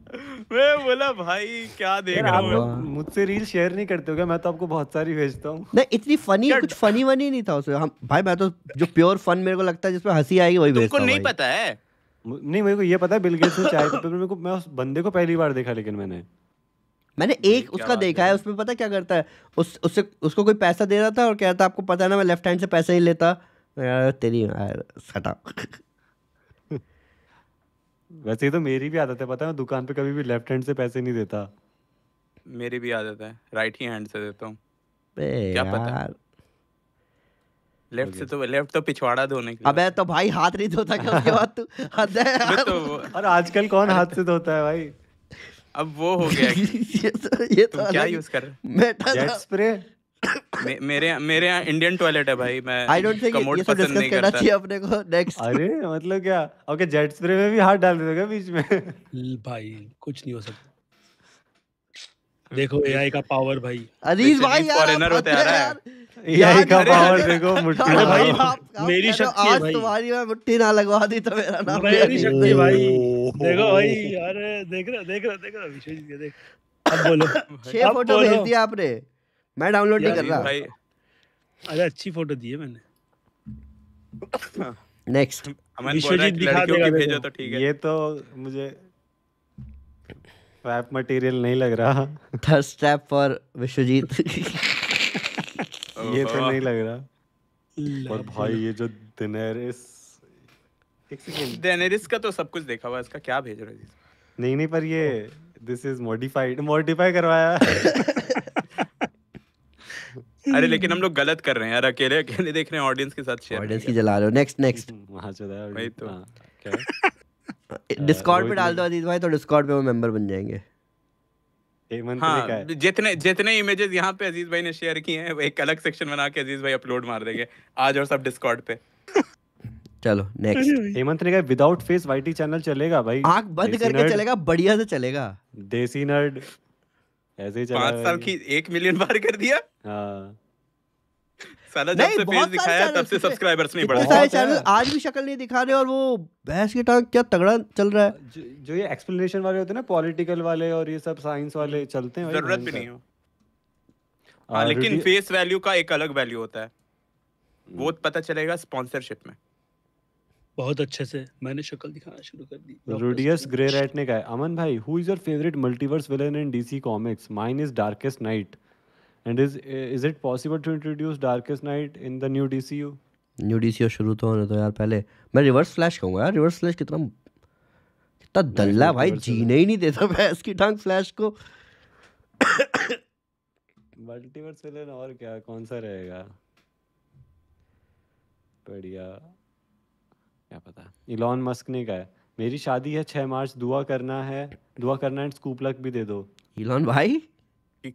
मैं बोला भाई क्या देख रहा हूँ
मुझसे रील शेयर नहीं करते हो क्या मैं तो आपको बहुत सारी भेजता हूँ
नहीं इतनी फनी कुछ फनी वनी नहीं था उसमें हम भाई मैं तो जो प्योर फन मेरे को लगता है जिसमें हंसी आएगी वही भेजता हूँ नहीं पता है नहीं मेरे को ये पता है बिल गेट्स ने चाय मेरे को मैं उस बंदे को पहली बार देखा लेकिन मैंने मैंने एक उसका देखा है उसमें पता क्या करता है उस उससे उसको कोई पैसा दे रहा था और कहता आपको पता है ना मैं लेफ्ट हैंड से पैसा ही लेता तो तेरी यार सटा
वैसे ही तो मेरी भी आदत है पता है मैं दुकान पे कभी भी लेफ्ट हैंड से पैसे नहीं
देता
मेरी भी आदत है राइट ही हैंड से देता हूँ
क्या पता
लेफ्ट से तो लेफ्ट तो पिछवाड़ा धोने के
अबे तो भाई हाथ नहीं धोता
क्या उसके बाद तू हद है यार तो
और आजकल कौन हाथ से धोता है भाई
अब वो हो गया ये तो, ये तो क्या यूज कर रहे मेटा जेट स्प्रे मेरे मेरे यहाँ इंडियन टॉयलेट है भाई मैं आई डोंट थिंक ये सब डिस्कस करना चाहिए अपने
को नेक्स्ट अरे मतलब क्या ओके जेट स्प्रे में भी हाथ डाल देगा बीच में भाई कुछ नहीं हो सकता
देखो एआई का पावर भाई अजीज भाई यार फॉरेनर होते आ रहा है एआई का पावर देखो मुट्ठी अरे भाई मेरी शक्ति है भाई आज तुम्हारी
मैं मुट्ठी ना लगवा दी तो
मेरा नाम मेरी शक्ति भाई देखो भाई अरे देख रहा देख रहा देख रहा विशेष देख
अब बोलो छह फोटो भेज दिया आपने मैं डाउनलोड नहीं कर रहा
अरे अच्छी फोटो दी है मैंने नेक्स्ट विश्वजीत दिखा देगा भेजो तो ठीक
है ये तो मुझे
रैप मटेरियल नहीं लग रहा थर्स्ट स्टेप फॉर विश्वजीत ये
तो नहीं लग रहा और भाई ये जो दिनेरिस एक
सेकंड दिनेरिस का तो सब कुछ देखा हुआ इसका क्या भेज रहे हो
नहीं नहीं पर ये दिस इज मॉडिफाइड मॉडिफाई करवाया अरे लेकिन
हम लोग गलत कर रहे हैं यार अकेले अकेले देख रहे हैं ऑडियंस के साथ शेयर ऑडियंस की
जला रहे हो नेक्स्ट
नेक्स्ट वहां भाई तो
डिस्कॉर्ड हाँ, पे डाल दो अजीत भाई तो डिस्कॉर्ड पे वो मेंबर बन जाएंगे
हाँ जितने जितने इमेजेस यहाँ पे अजीज भाई ने शेयर किए हैं एक अलग सेक्शन बना के अजीज भाई अपलोड मार देंगे आज और सब डिस्कॉर्ड पे
चलो नेक्स्ट हेमंत
ने कहा विदाउट फेस वाईटी चैनल चलेगा भाई आंख बंद करके चलेगा बढ़िया से चलेगा देसी नर्ड
ऐसे ही चला पांच साल की एक मिलियन बार कर दिया हाँ। साला जब से फेस दिखाया तब से सब्सक्राइबर्स नहीं बढ़ा सारे चैनल
आज भी शक्ल नहीं दिखा रहे और वो बहस टांग क्या तगड़ा चल रहा है
जो, ये एक्सप्लेनेशन वाले होते हैं ना पॉलिटिकल वाले और ये सब साइंस वाले चलते हैं जरूरत भी नहीं हाँ,
हाँ, लेकिन फेस वैल्यू का एक अलग वैल्यू होता है वो हम्म। पता चलेगा स्पॉन्सरशिप में
बहुत अच्छे से
मैंने
शक्ल दिखाना शुरू कर दी
रूडियस ग्रे राइट ने कहा अमन भाई who is your favourite multiverse villain in DC comics mine is darkest knight and is is it possible to introduce darkest knight in the new DCU
new DCU शुरू तो होने तो यार पहले मैं रिवर्स फ्लैश कहूंगा यार रिवर्स फ्लैश कितना कितना दल्ला भाई जीने ही नहीं देता मैं इसकी टांग फ्लैश को
मल्टीवर्स विलेन और क्या कौन सा रहेगा बढ़िया क्या पता इलॉन मस्क ने कहा मेरी शादी है छह मार्च दुआ करना है दुआ करना है स्कूप लक भी दे दो
इलॉन भाई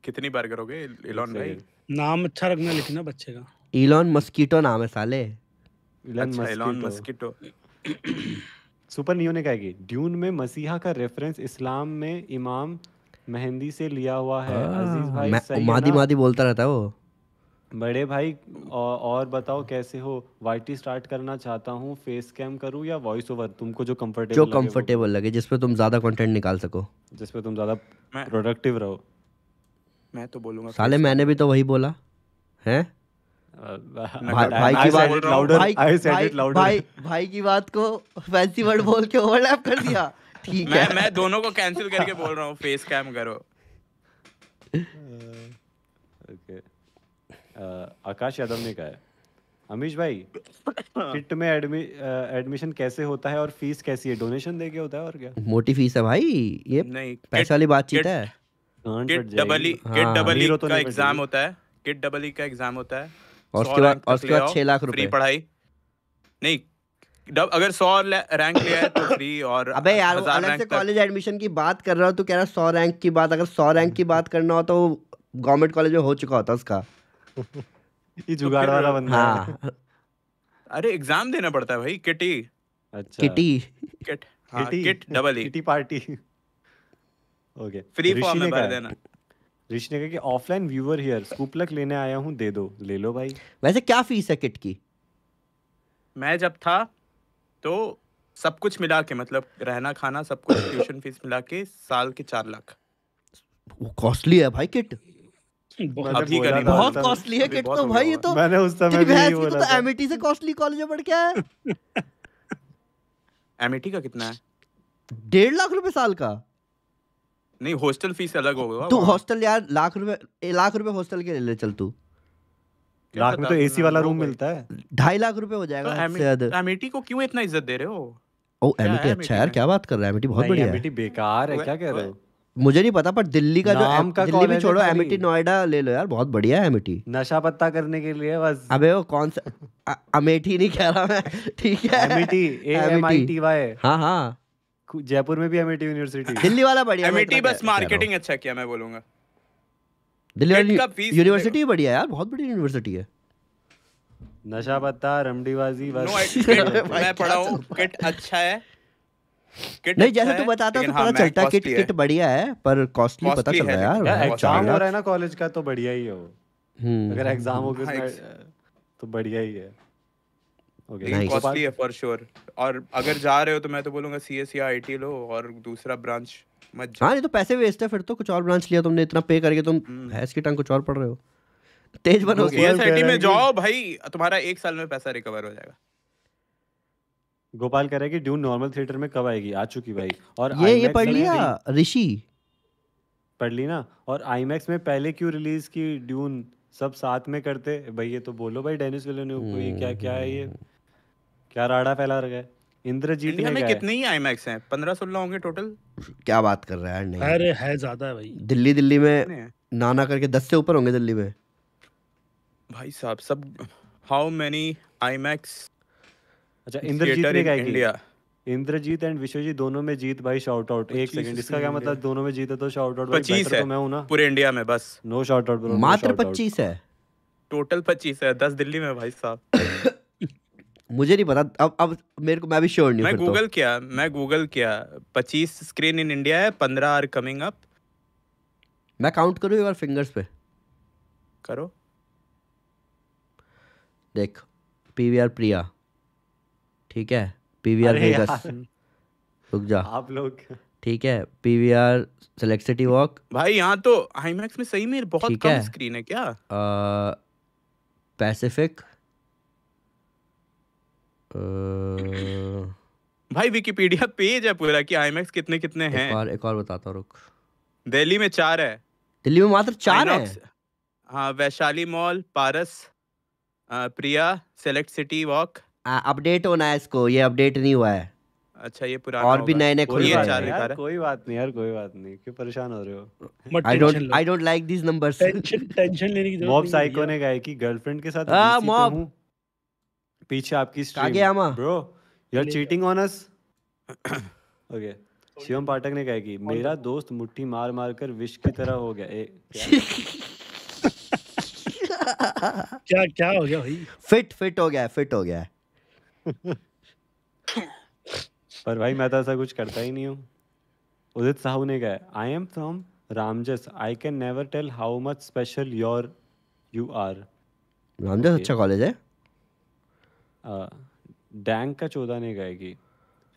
कितनी बार करोगे इलॉन भाई
नाम अच्छा रखना लिखना बच्चे का
इलॉन मस्कीटो नाम है साले
इलॉन अच्छा, मस्कीटो
सुपर नियो ने कहा ड्यून में मसीहा का रेफरेंस इस्लाम में इमाम मेहंदी से लिया हुआ है आ, हाँ, अजीज भाई मादी मादी
बोलता रहता है वो
बड़े भाई और, और बताओ कैसे हो वाईटी स्टार्ट करना चाहता हूँ फेस कैम करूँ या वॉइस ओवर तुमको जो कंफर्टेबल जो कंफर्टेबल
लगे, लगे जिसपे तुम ज्यादा कंटेंट निकाल सको
जिसपे तुम ज्यादा प्रोडक्टिव रहो
मैं तो बोलूंगा साले
मैंने भी तो वही बोला है
तो भाई की बात को
फैंसी वर्ड बोल के ओवरलैप कर दिया ठीक है मैं
दोनों को कैंसिल करके बोल रहा हूँ फेस कैम करो आकाश
यादव ने कहा है अमीश भाई किट में एडमिशन कैसे होता
है और फीस कैसी है डोनेशन देके होता है और क्या
मोटी फीस है भाई ये नहीं वाली बातचीत है
kit double E kit double हाँ। ई तो का एग्जाम होता है किट डबल ई का एग्जाम होता है और उसके बाद और उसके बाद 6 लाख रुपए पढ़ाई नहीं डब अगर 100 रैंक लिया है तो फ्री और अबे यार अलग से कॉलेज
एडमिशन की बात कर रहा हूं तो कह रहा 100 रैंक की बात अगर सौ रैंक की बात करना हो तो गवर्नमेंट कॉलेज में हो चुका होता उसका
ये
जुगाड़ तो वाला बंदा हाँ
अरे एग्जाम देना पड़ता है भाई किटी अच्छा किटी किट हाँ, kitty kit double E e। Kitty party okay free form में भर देना
ऋषि ने कहा कि offline viewer here scoop luck लेने आया हूँ दे दो ले लो भाई
वैसे क्या फीस है किट की
मैं जब था तो सब कुछ मिला के मतलब रहना खाना सब कुछ ट्यूशन फीस मिला के साल के चार लाख
वो कॉस्टली है भाई किट
बहुत कॉस्टली है किट तो भाई ये तो मैंने उस समय
एमिटी तो से कॉस्टली कॉलेज पढ़
एमिटी का कितना है डेढ़ लाख रुपए साल का नहीं हॉस्टल फीस अलग तू
हॉस्टल यार लाख रुपए लाख रुपए हॉस्टल के ले ले चल तू
लाख में तो एसी वाला रूम
मिलता है ढाई लाख रुपए हो जाएगा
एमिटी तो को क्यों इतना इज्जत दे रहे हो
ओ एमिटी अच्छा यार क्या बात कर रहा है एमिटी बहुत बढ़िया एमिटी
बेकार है क्या कह रहे हो
मुझे नहीं पता पर दिल्ली का जो का दिल्ली भी छोड़ो एमिटी नोएडा ले लो यार बहुत बढ़िया है एमिटी नशा पत्ता करने के लिए बस अबे वो कौन सा अमेठी नहीं कह रहा मैं ठीक है एमिटी वाई हाँ हाँ जयपुर में भी एमिटी यूनिवर्सिटी दिल्ली वाला बढ़िया एमिटी बस मार्केटिंग
अच्छा किया मैं बोलूंगा
दिल्ली वाली यूनिवर्सिटी बढ़िया यार बहुत बड़ी यूनिवर्सिटी है
नशा पत्ता रमडीबाजी बस मैं पढ़ाऊं किट अच्छा है किट नहीं जैसे तू बताता तो हाँ, पता चलता किट किट
बढ़िया है पर कॉस्टली पता चल रहा है यार एग्जाम हो हाँ, रहा
है ना कॉलेज का तो बढ़िया ही हो
हम्म, अगर एग्जाम हो गया तो बढ़िया ही है तेज e, e
भाई तुम्हारा एक साल में पैसा रिकवर हो जाएगा
गोपाल कह रहे हैं कि
ड्यून नॉर्मल थिएटर में कब आएगी आ चुकी भाई और ये IMAX ये पढ़ लिया ऋषि पढ़ ली ना और आईमैक्स में पहले क्यों रिलीज की ड्यून सब साथ में करते भाई ये तो बोलो भाई डेनिस विलियनिव को ये क्या क्या है ये क्या राड़ा फैला रखा है इंद्रजीत में कितने
ही आईमैक्स हैं पंद्रह सोलह होंगे टोटल
क्या बात कर रहा है नहीं
अरे है ज्यादा है भाई
दिल्ली दिल्ली में नाना करके दस से ऊपर होंगे दिल्ली में
भाई साहब सब हाउ मेनी आईमैक्स अच्छा इंद्रजीत ने क्या किया
इंद्रजीत एंड विश्वजीत दोनों में जीत भाई शॉर्ट आउट एक सेकंड इसका क्या मतलब दोनों में जीते तो शॉर्ट तो आउट पच्चीस है मैं हूँ ना
पूरे इंडिया में बस नो शॉर्ट आउट मात्र पच्चीस है टोटल पच्चीस है दस दिल्ली में भाई साहब
मुझे नहीं पता अब अब मेरे को मैं भी श्योर नहीं मैं गूगल
तो। किया मैं गूगल किया पच्चीस स्क्रीन इन इंडिया है पंद्रह आर कमिंग अप
मैं काउंट करूँ एक बार फिंगर्स पे करो देख पीवीआर प्रिया ठीक है पीवीआर वेगस रुक जा आप लोग ठीक है पीवीआर सेलेक्ट सिटी वॉक
भाई यहाँ तो आईमैक्स में सही में बहुत कम है? स्क्रीन है क्या पैसिफिक भाई विकिपीडिया पेज है पूरा कि आईमैक्स कितने कितने हैं एक और
एक और बताता हूँ रुक
दिल्ली में चार है
दिल्ली में मात्र चार IMAX, है
हाँ वैशाली मॉल पारस आ, Priya Select City Walk
update होना है इसको ये अपडेट नहीं हुआ है
अच्छा ये पुराना और भी नए नए खुल रहे हैं कोई बात नहीं यार कोई बात नहीं क्यों परेशान हो रहे हो
I don't I don't like this numbers tension tension लेने की जरूरत मॉब साइको ने कहा कि गर्लफ्रेंड के साथ हां मॉब तो पीछे आपकी स्ट्रीम आगे आमा bro you are cheating on us okay Shivam Pathak ने कहा कि मेरा दोस्त मुट्ठी मार मार कर विश
की तरह हो गया ए क्या क्या हो गया भाई फिट फिट हो गया फिट हो गया
पर भाई मैं तो ऐसा कुछ करता ही नहीं हूँ उदित साहू ने कहा I am from Ramjas I can never tell how much special your you are
Ramjas अच्छा कॉलेज है
डैंग का चौदह ने कहा कि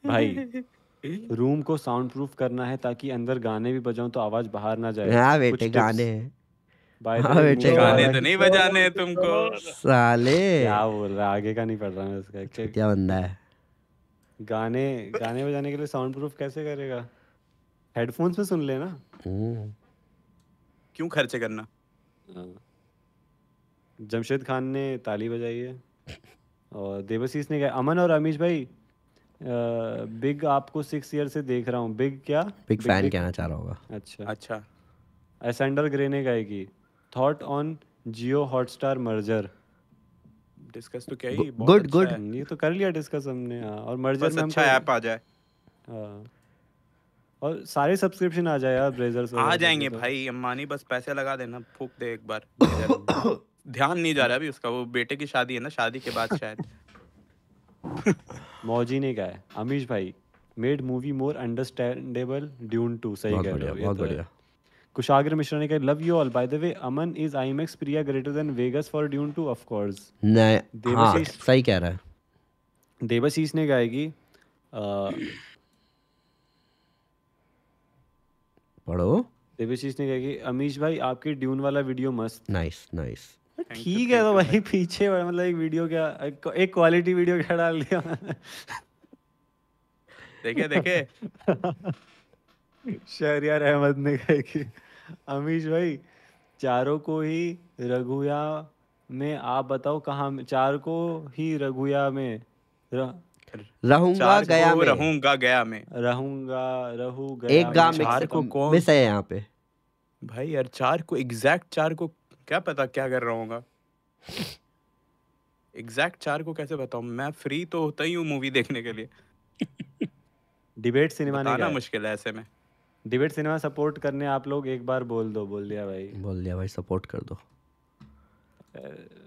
भाई रूम को साउंड प्रूफ करना है ताकि अंदर गाने भी बजाऊं तो आवाज बाहर ना जाए हाँ बेटे गाने भाई हाँ, गाने तो नहीं बजाने तुमको साले क्या बोल रहा आगे का नहीं पढ़ रहा मैं उसका अच्छा,
क्या बंदा है
गाने गाने बजाने के लिए साउंड प्रूफ कैसे करेगा हेडफोन्स में सुन लेना हम्म। क्यों खर्चे करना हाँ। जमशेद खान ने ताली बजाई है और देवशीष ने कहा अमन और अमीश भाई बिग आपको सिक्स ईयर से देख रहा हूँ बिग क्या बिग फैन कहना चाह रहा होगा अच्छा अच्छा एसेंडर ग्रे ने गाएगी thought on Jio Hotstar merger
discuss तो क्या ही गुड गुड
अच्छा ये तो कर लिया डिस्कस हमने हाँ और मर्जर में अच्छा
ऐप आ जाए हाँ
और सारे सब्सक्रिप्शन आ जाए यार ब्रेजर्स आ जाएंगे तो। भाई
अम्मानी बस पैसे लगा देना फूक दे एक बार ध्यान नहीं जा रहा अभी उसका वो बेटे की शादी है ना शादी के बाद शायद
मौजी ने कहा है अमीश भाई made movie more understandable Dune two सही कह रहे हो बहुत तो बढ़िया कुशाग्र मिश्रा ने कहा love you all by the way Aman is IMAX Priya greater than Vegas for Dune two of course
नहीं हां सही कह रहा है
देवाशीष ने गाएगी पढ़ो देवाशीष ने कहा कि अमीश भाई आपके ड्यून वाला वीडियो मस्त
नाइस नाइस ठीक है तो भाई पीछे
मतलब एक वीडियो क्या एक क्वालिटी वीडियो क्या डाल दिया
देखे देखे
शहरियार अहमद ने कहा कि अमीश भाई चारों को ही रघुया में आप बताओ कहा चार को ही रघुया में र,
रहूंगा गया में
रहूंगा
गया में रहूंगा रहू गया एक चार को
कौन मिस है यहाँ पे
भाई यार चार को एग्जैक्ट चार को क्या पता क्या कर रहा एग्जैक्ट चार को कैसे बताऊं मैं फ्री तो होता ही हूँ मूवी देखने के लिए डिबेट
सिनेमा मुश्किल है ऐसे में डिबेट सिनेमा सपोर्ट करने आप लोग एक बार बोल दो बोल दिया भाई
बोल दिया भाई सपोर्ट कर दो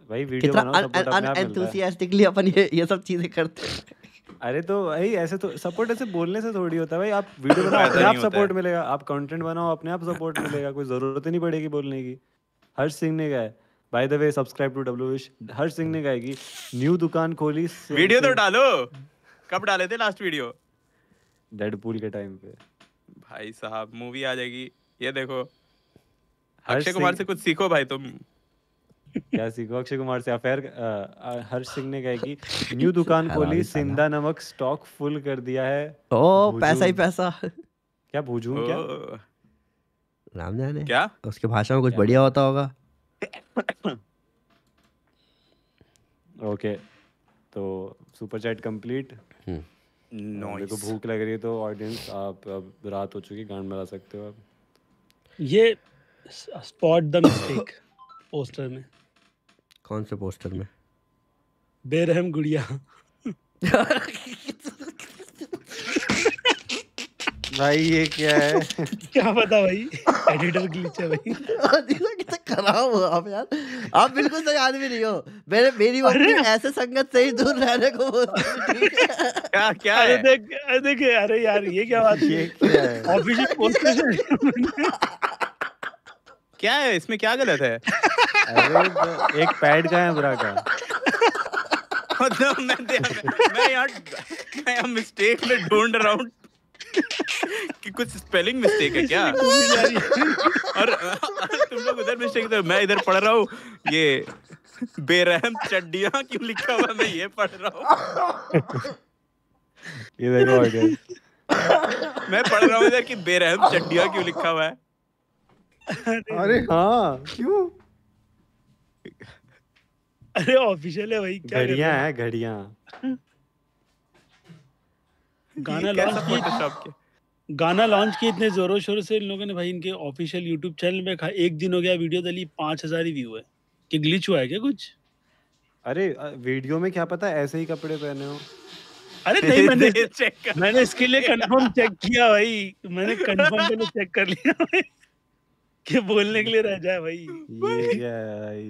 भाई वीडियो बनाओ सपोर्ट अपने
अपन ये ये
सब चीजें करते हैं अरे तो भाई ऐसे तो सपोर्ट ऐसे बोलने से थोड़ी होता है भाई आप वीडियो बनाओ अपने आप सपोर्ट मिलेगा आप कंटेंट बनाओ अपने आप सपोर्ट मिलेगा कोई जरूरत ही नहीं पड़ेगी बोलने की हर्ष सिंह ने कहा by the way subscribe to W विश हर्ष सिंह ने गाएगी न्यू दुकान खोली वीडियो तो डालो
कब डाले थे लास्ट वीडियो डेडपूल के टाइम पे भाई साहब मूवी आ जाएगी ये देखो अक्षय कुमार से कुछ सीखो भाई तुम
क्या सीखो अक्षय कुमार से अफेयर हर्ष सिंह ने कहा कि न्यू दुकान खोली सिंधा नमक स्टॉक फुल कर दिया है
ओ पैसा ही
पैसा क्या भूजू क्या
नाम जाने क्या उसके भाषा में कुछ बढ़िया होता होगा
ओके तो सुपर चैट कंप्लीट nice. देखो भूख लग रही है तो ऑडियंस आप अब रात हो चुकी गांड मिला सकते हो आप
ये स्पॉट द मिस्टेक पोस्टर में
कौन से पोस्टर में
बेरहम गुड़िया भाई ये क्या है क्या पता भाई एडिटर
ग्लिच है भाई खराब हो आप यार आप बिल्कुल सही आदमी नहीं हो मेरे
मेरी मम्मी ऐसे संगत से ही दूर रहने को क्या क्या अरे देख देख अरे यार ये क्या बात
ये ऑफिशियल पोस्ट क्या है इसमें क्या गलत है अरे एक पैड का है बुरा का मतलब मैं मैं यार मैं मिस्टेक में ढूंढ रहा हूँ कि कुछ स्पेलिंग मिस्टेक है क्या और तुम लोग उधर मिस्टेक कर मैं इधर पढ़ रहा हूँ ये बेरहम चड्डिया क्यों लिखा हुआ मैं ये पढ़ रहा हूँ ये देखो आगे मैं पढ़ रहा हूँ इधर कि बेरहम चड्डिया क्यों लिखा हुआ है
अरे हाँ क्यों अरे ऑफिशियल है भाई क्या घड़ियां है घड़ियां गाना लॉन्च किया गाना लॉन्च किए इतने जोरों शोरों से इन लोगों ने भाई इनके ऑफिशियल यूट्यूब चैनल में खा एक दिन हो गया वीडियो तो डाली पांच हजार ही व्यू है कि ग्लिच हुआ है क्या कुछ
अरे वीडियो में क्या पता ऐसे ही कपड़े पहने हो
अरे नहीं मैंने चेक कर मैंने इसके लिए कंफर्म चेक किया भाई मैंने कंफर्म के लिए चेक कर लिया कि बोलने के लिए रह जाए भाई
ये भाई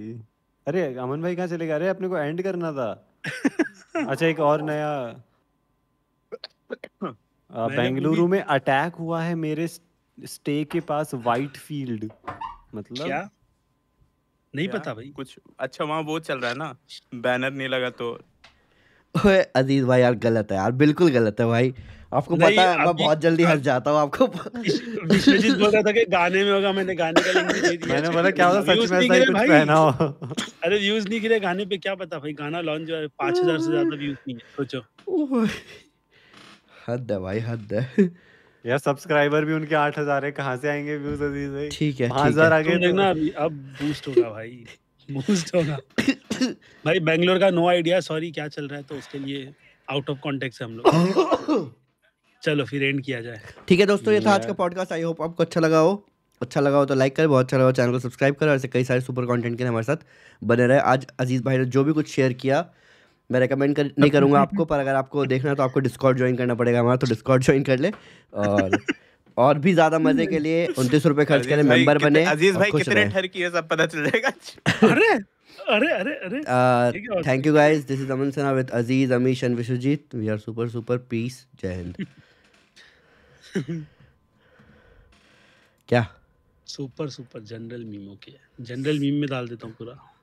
अरे अमन भाई कहाँ चले गए अरे अपने को एंड करना था अच्छा एक और नया
बेंगलुरु
में अटैक हुआ है मेरे स्टे के पास वाइट फील्ड
मतलब क्या नहीं क्या? पता भाई कुछ अच्छा वहाँ वो चल रहा है ना बैनर नहीं लगा तो
ओए अजीज भाई यार गलत है यार बिल्कुल गलत है भाई
आपको पता है मैं
बहुत जल्दी हंस जाता हूँ आपको विश्वजीत बोल रहा था कि गाने में होगा मैंने
गाने का लिंक दे दिया मैंने बोला क्या होता सच में ऐसा कुछ पहना हो अरे व्यूज नहीं गिरे गाने पे क्या पता भाई गाना लॉन्च हुआ है 5000 से ज्यादा व्यूज नहीं है
सोचो
हद है भाई हद है
यार सब्सक्राइबर भी उनके आठ हजार है कहाँ से आएंगे व्यूज अजीज भाई ठीक है पांच हजार आगे देखना
अभी अब बूस्ट होगा भाई
बूस्ट होगा
भाई बेंगलोर का नो आइडिया सॉरी क्या चल रहा है तो उसके लिए आउट ऑफ कॉन्टेक्ट हम लोग चलो फिर एंड किया जाए
ठीक है दोस्तों ये था आज का पॉडकास्ट आई होप आपको अच्छा लगा हो अच्छा लगा हो तो लाइक करें बहुत अच्छा लगा चैनल को सब्सक्राइब करें और ऐसे कई सारे सुपर कंटेंट के लिए हमारे साथ बने रहे आज अजीज़ भाई ने जो भी कुछ शेयर किया मैं रिकमेंड कर, नहीं तो करूँगा आपको पर अगर आपको देखना है तो आपको डिस्काउंट ज्वाइन करना पड़ेगा हमारा तो डिस्काउंट ज्वाइन कर ले और और भी ज्यादा मजे के लिए उनतीस रुपए खर्च करें मेंबर बने अजीज भाई कितने ठहर
की है सब पता चल जाएगा अरे अरे अरे अरे thank
you guys this is Aman Sena with Aziz Amish and Vishwajeet we are super super peace जय हिंद क्या
सुपर सुपर जनरल मीमो के जनरल मीम में डाल देता हूँ पूरा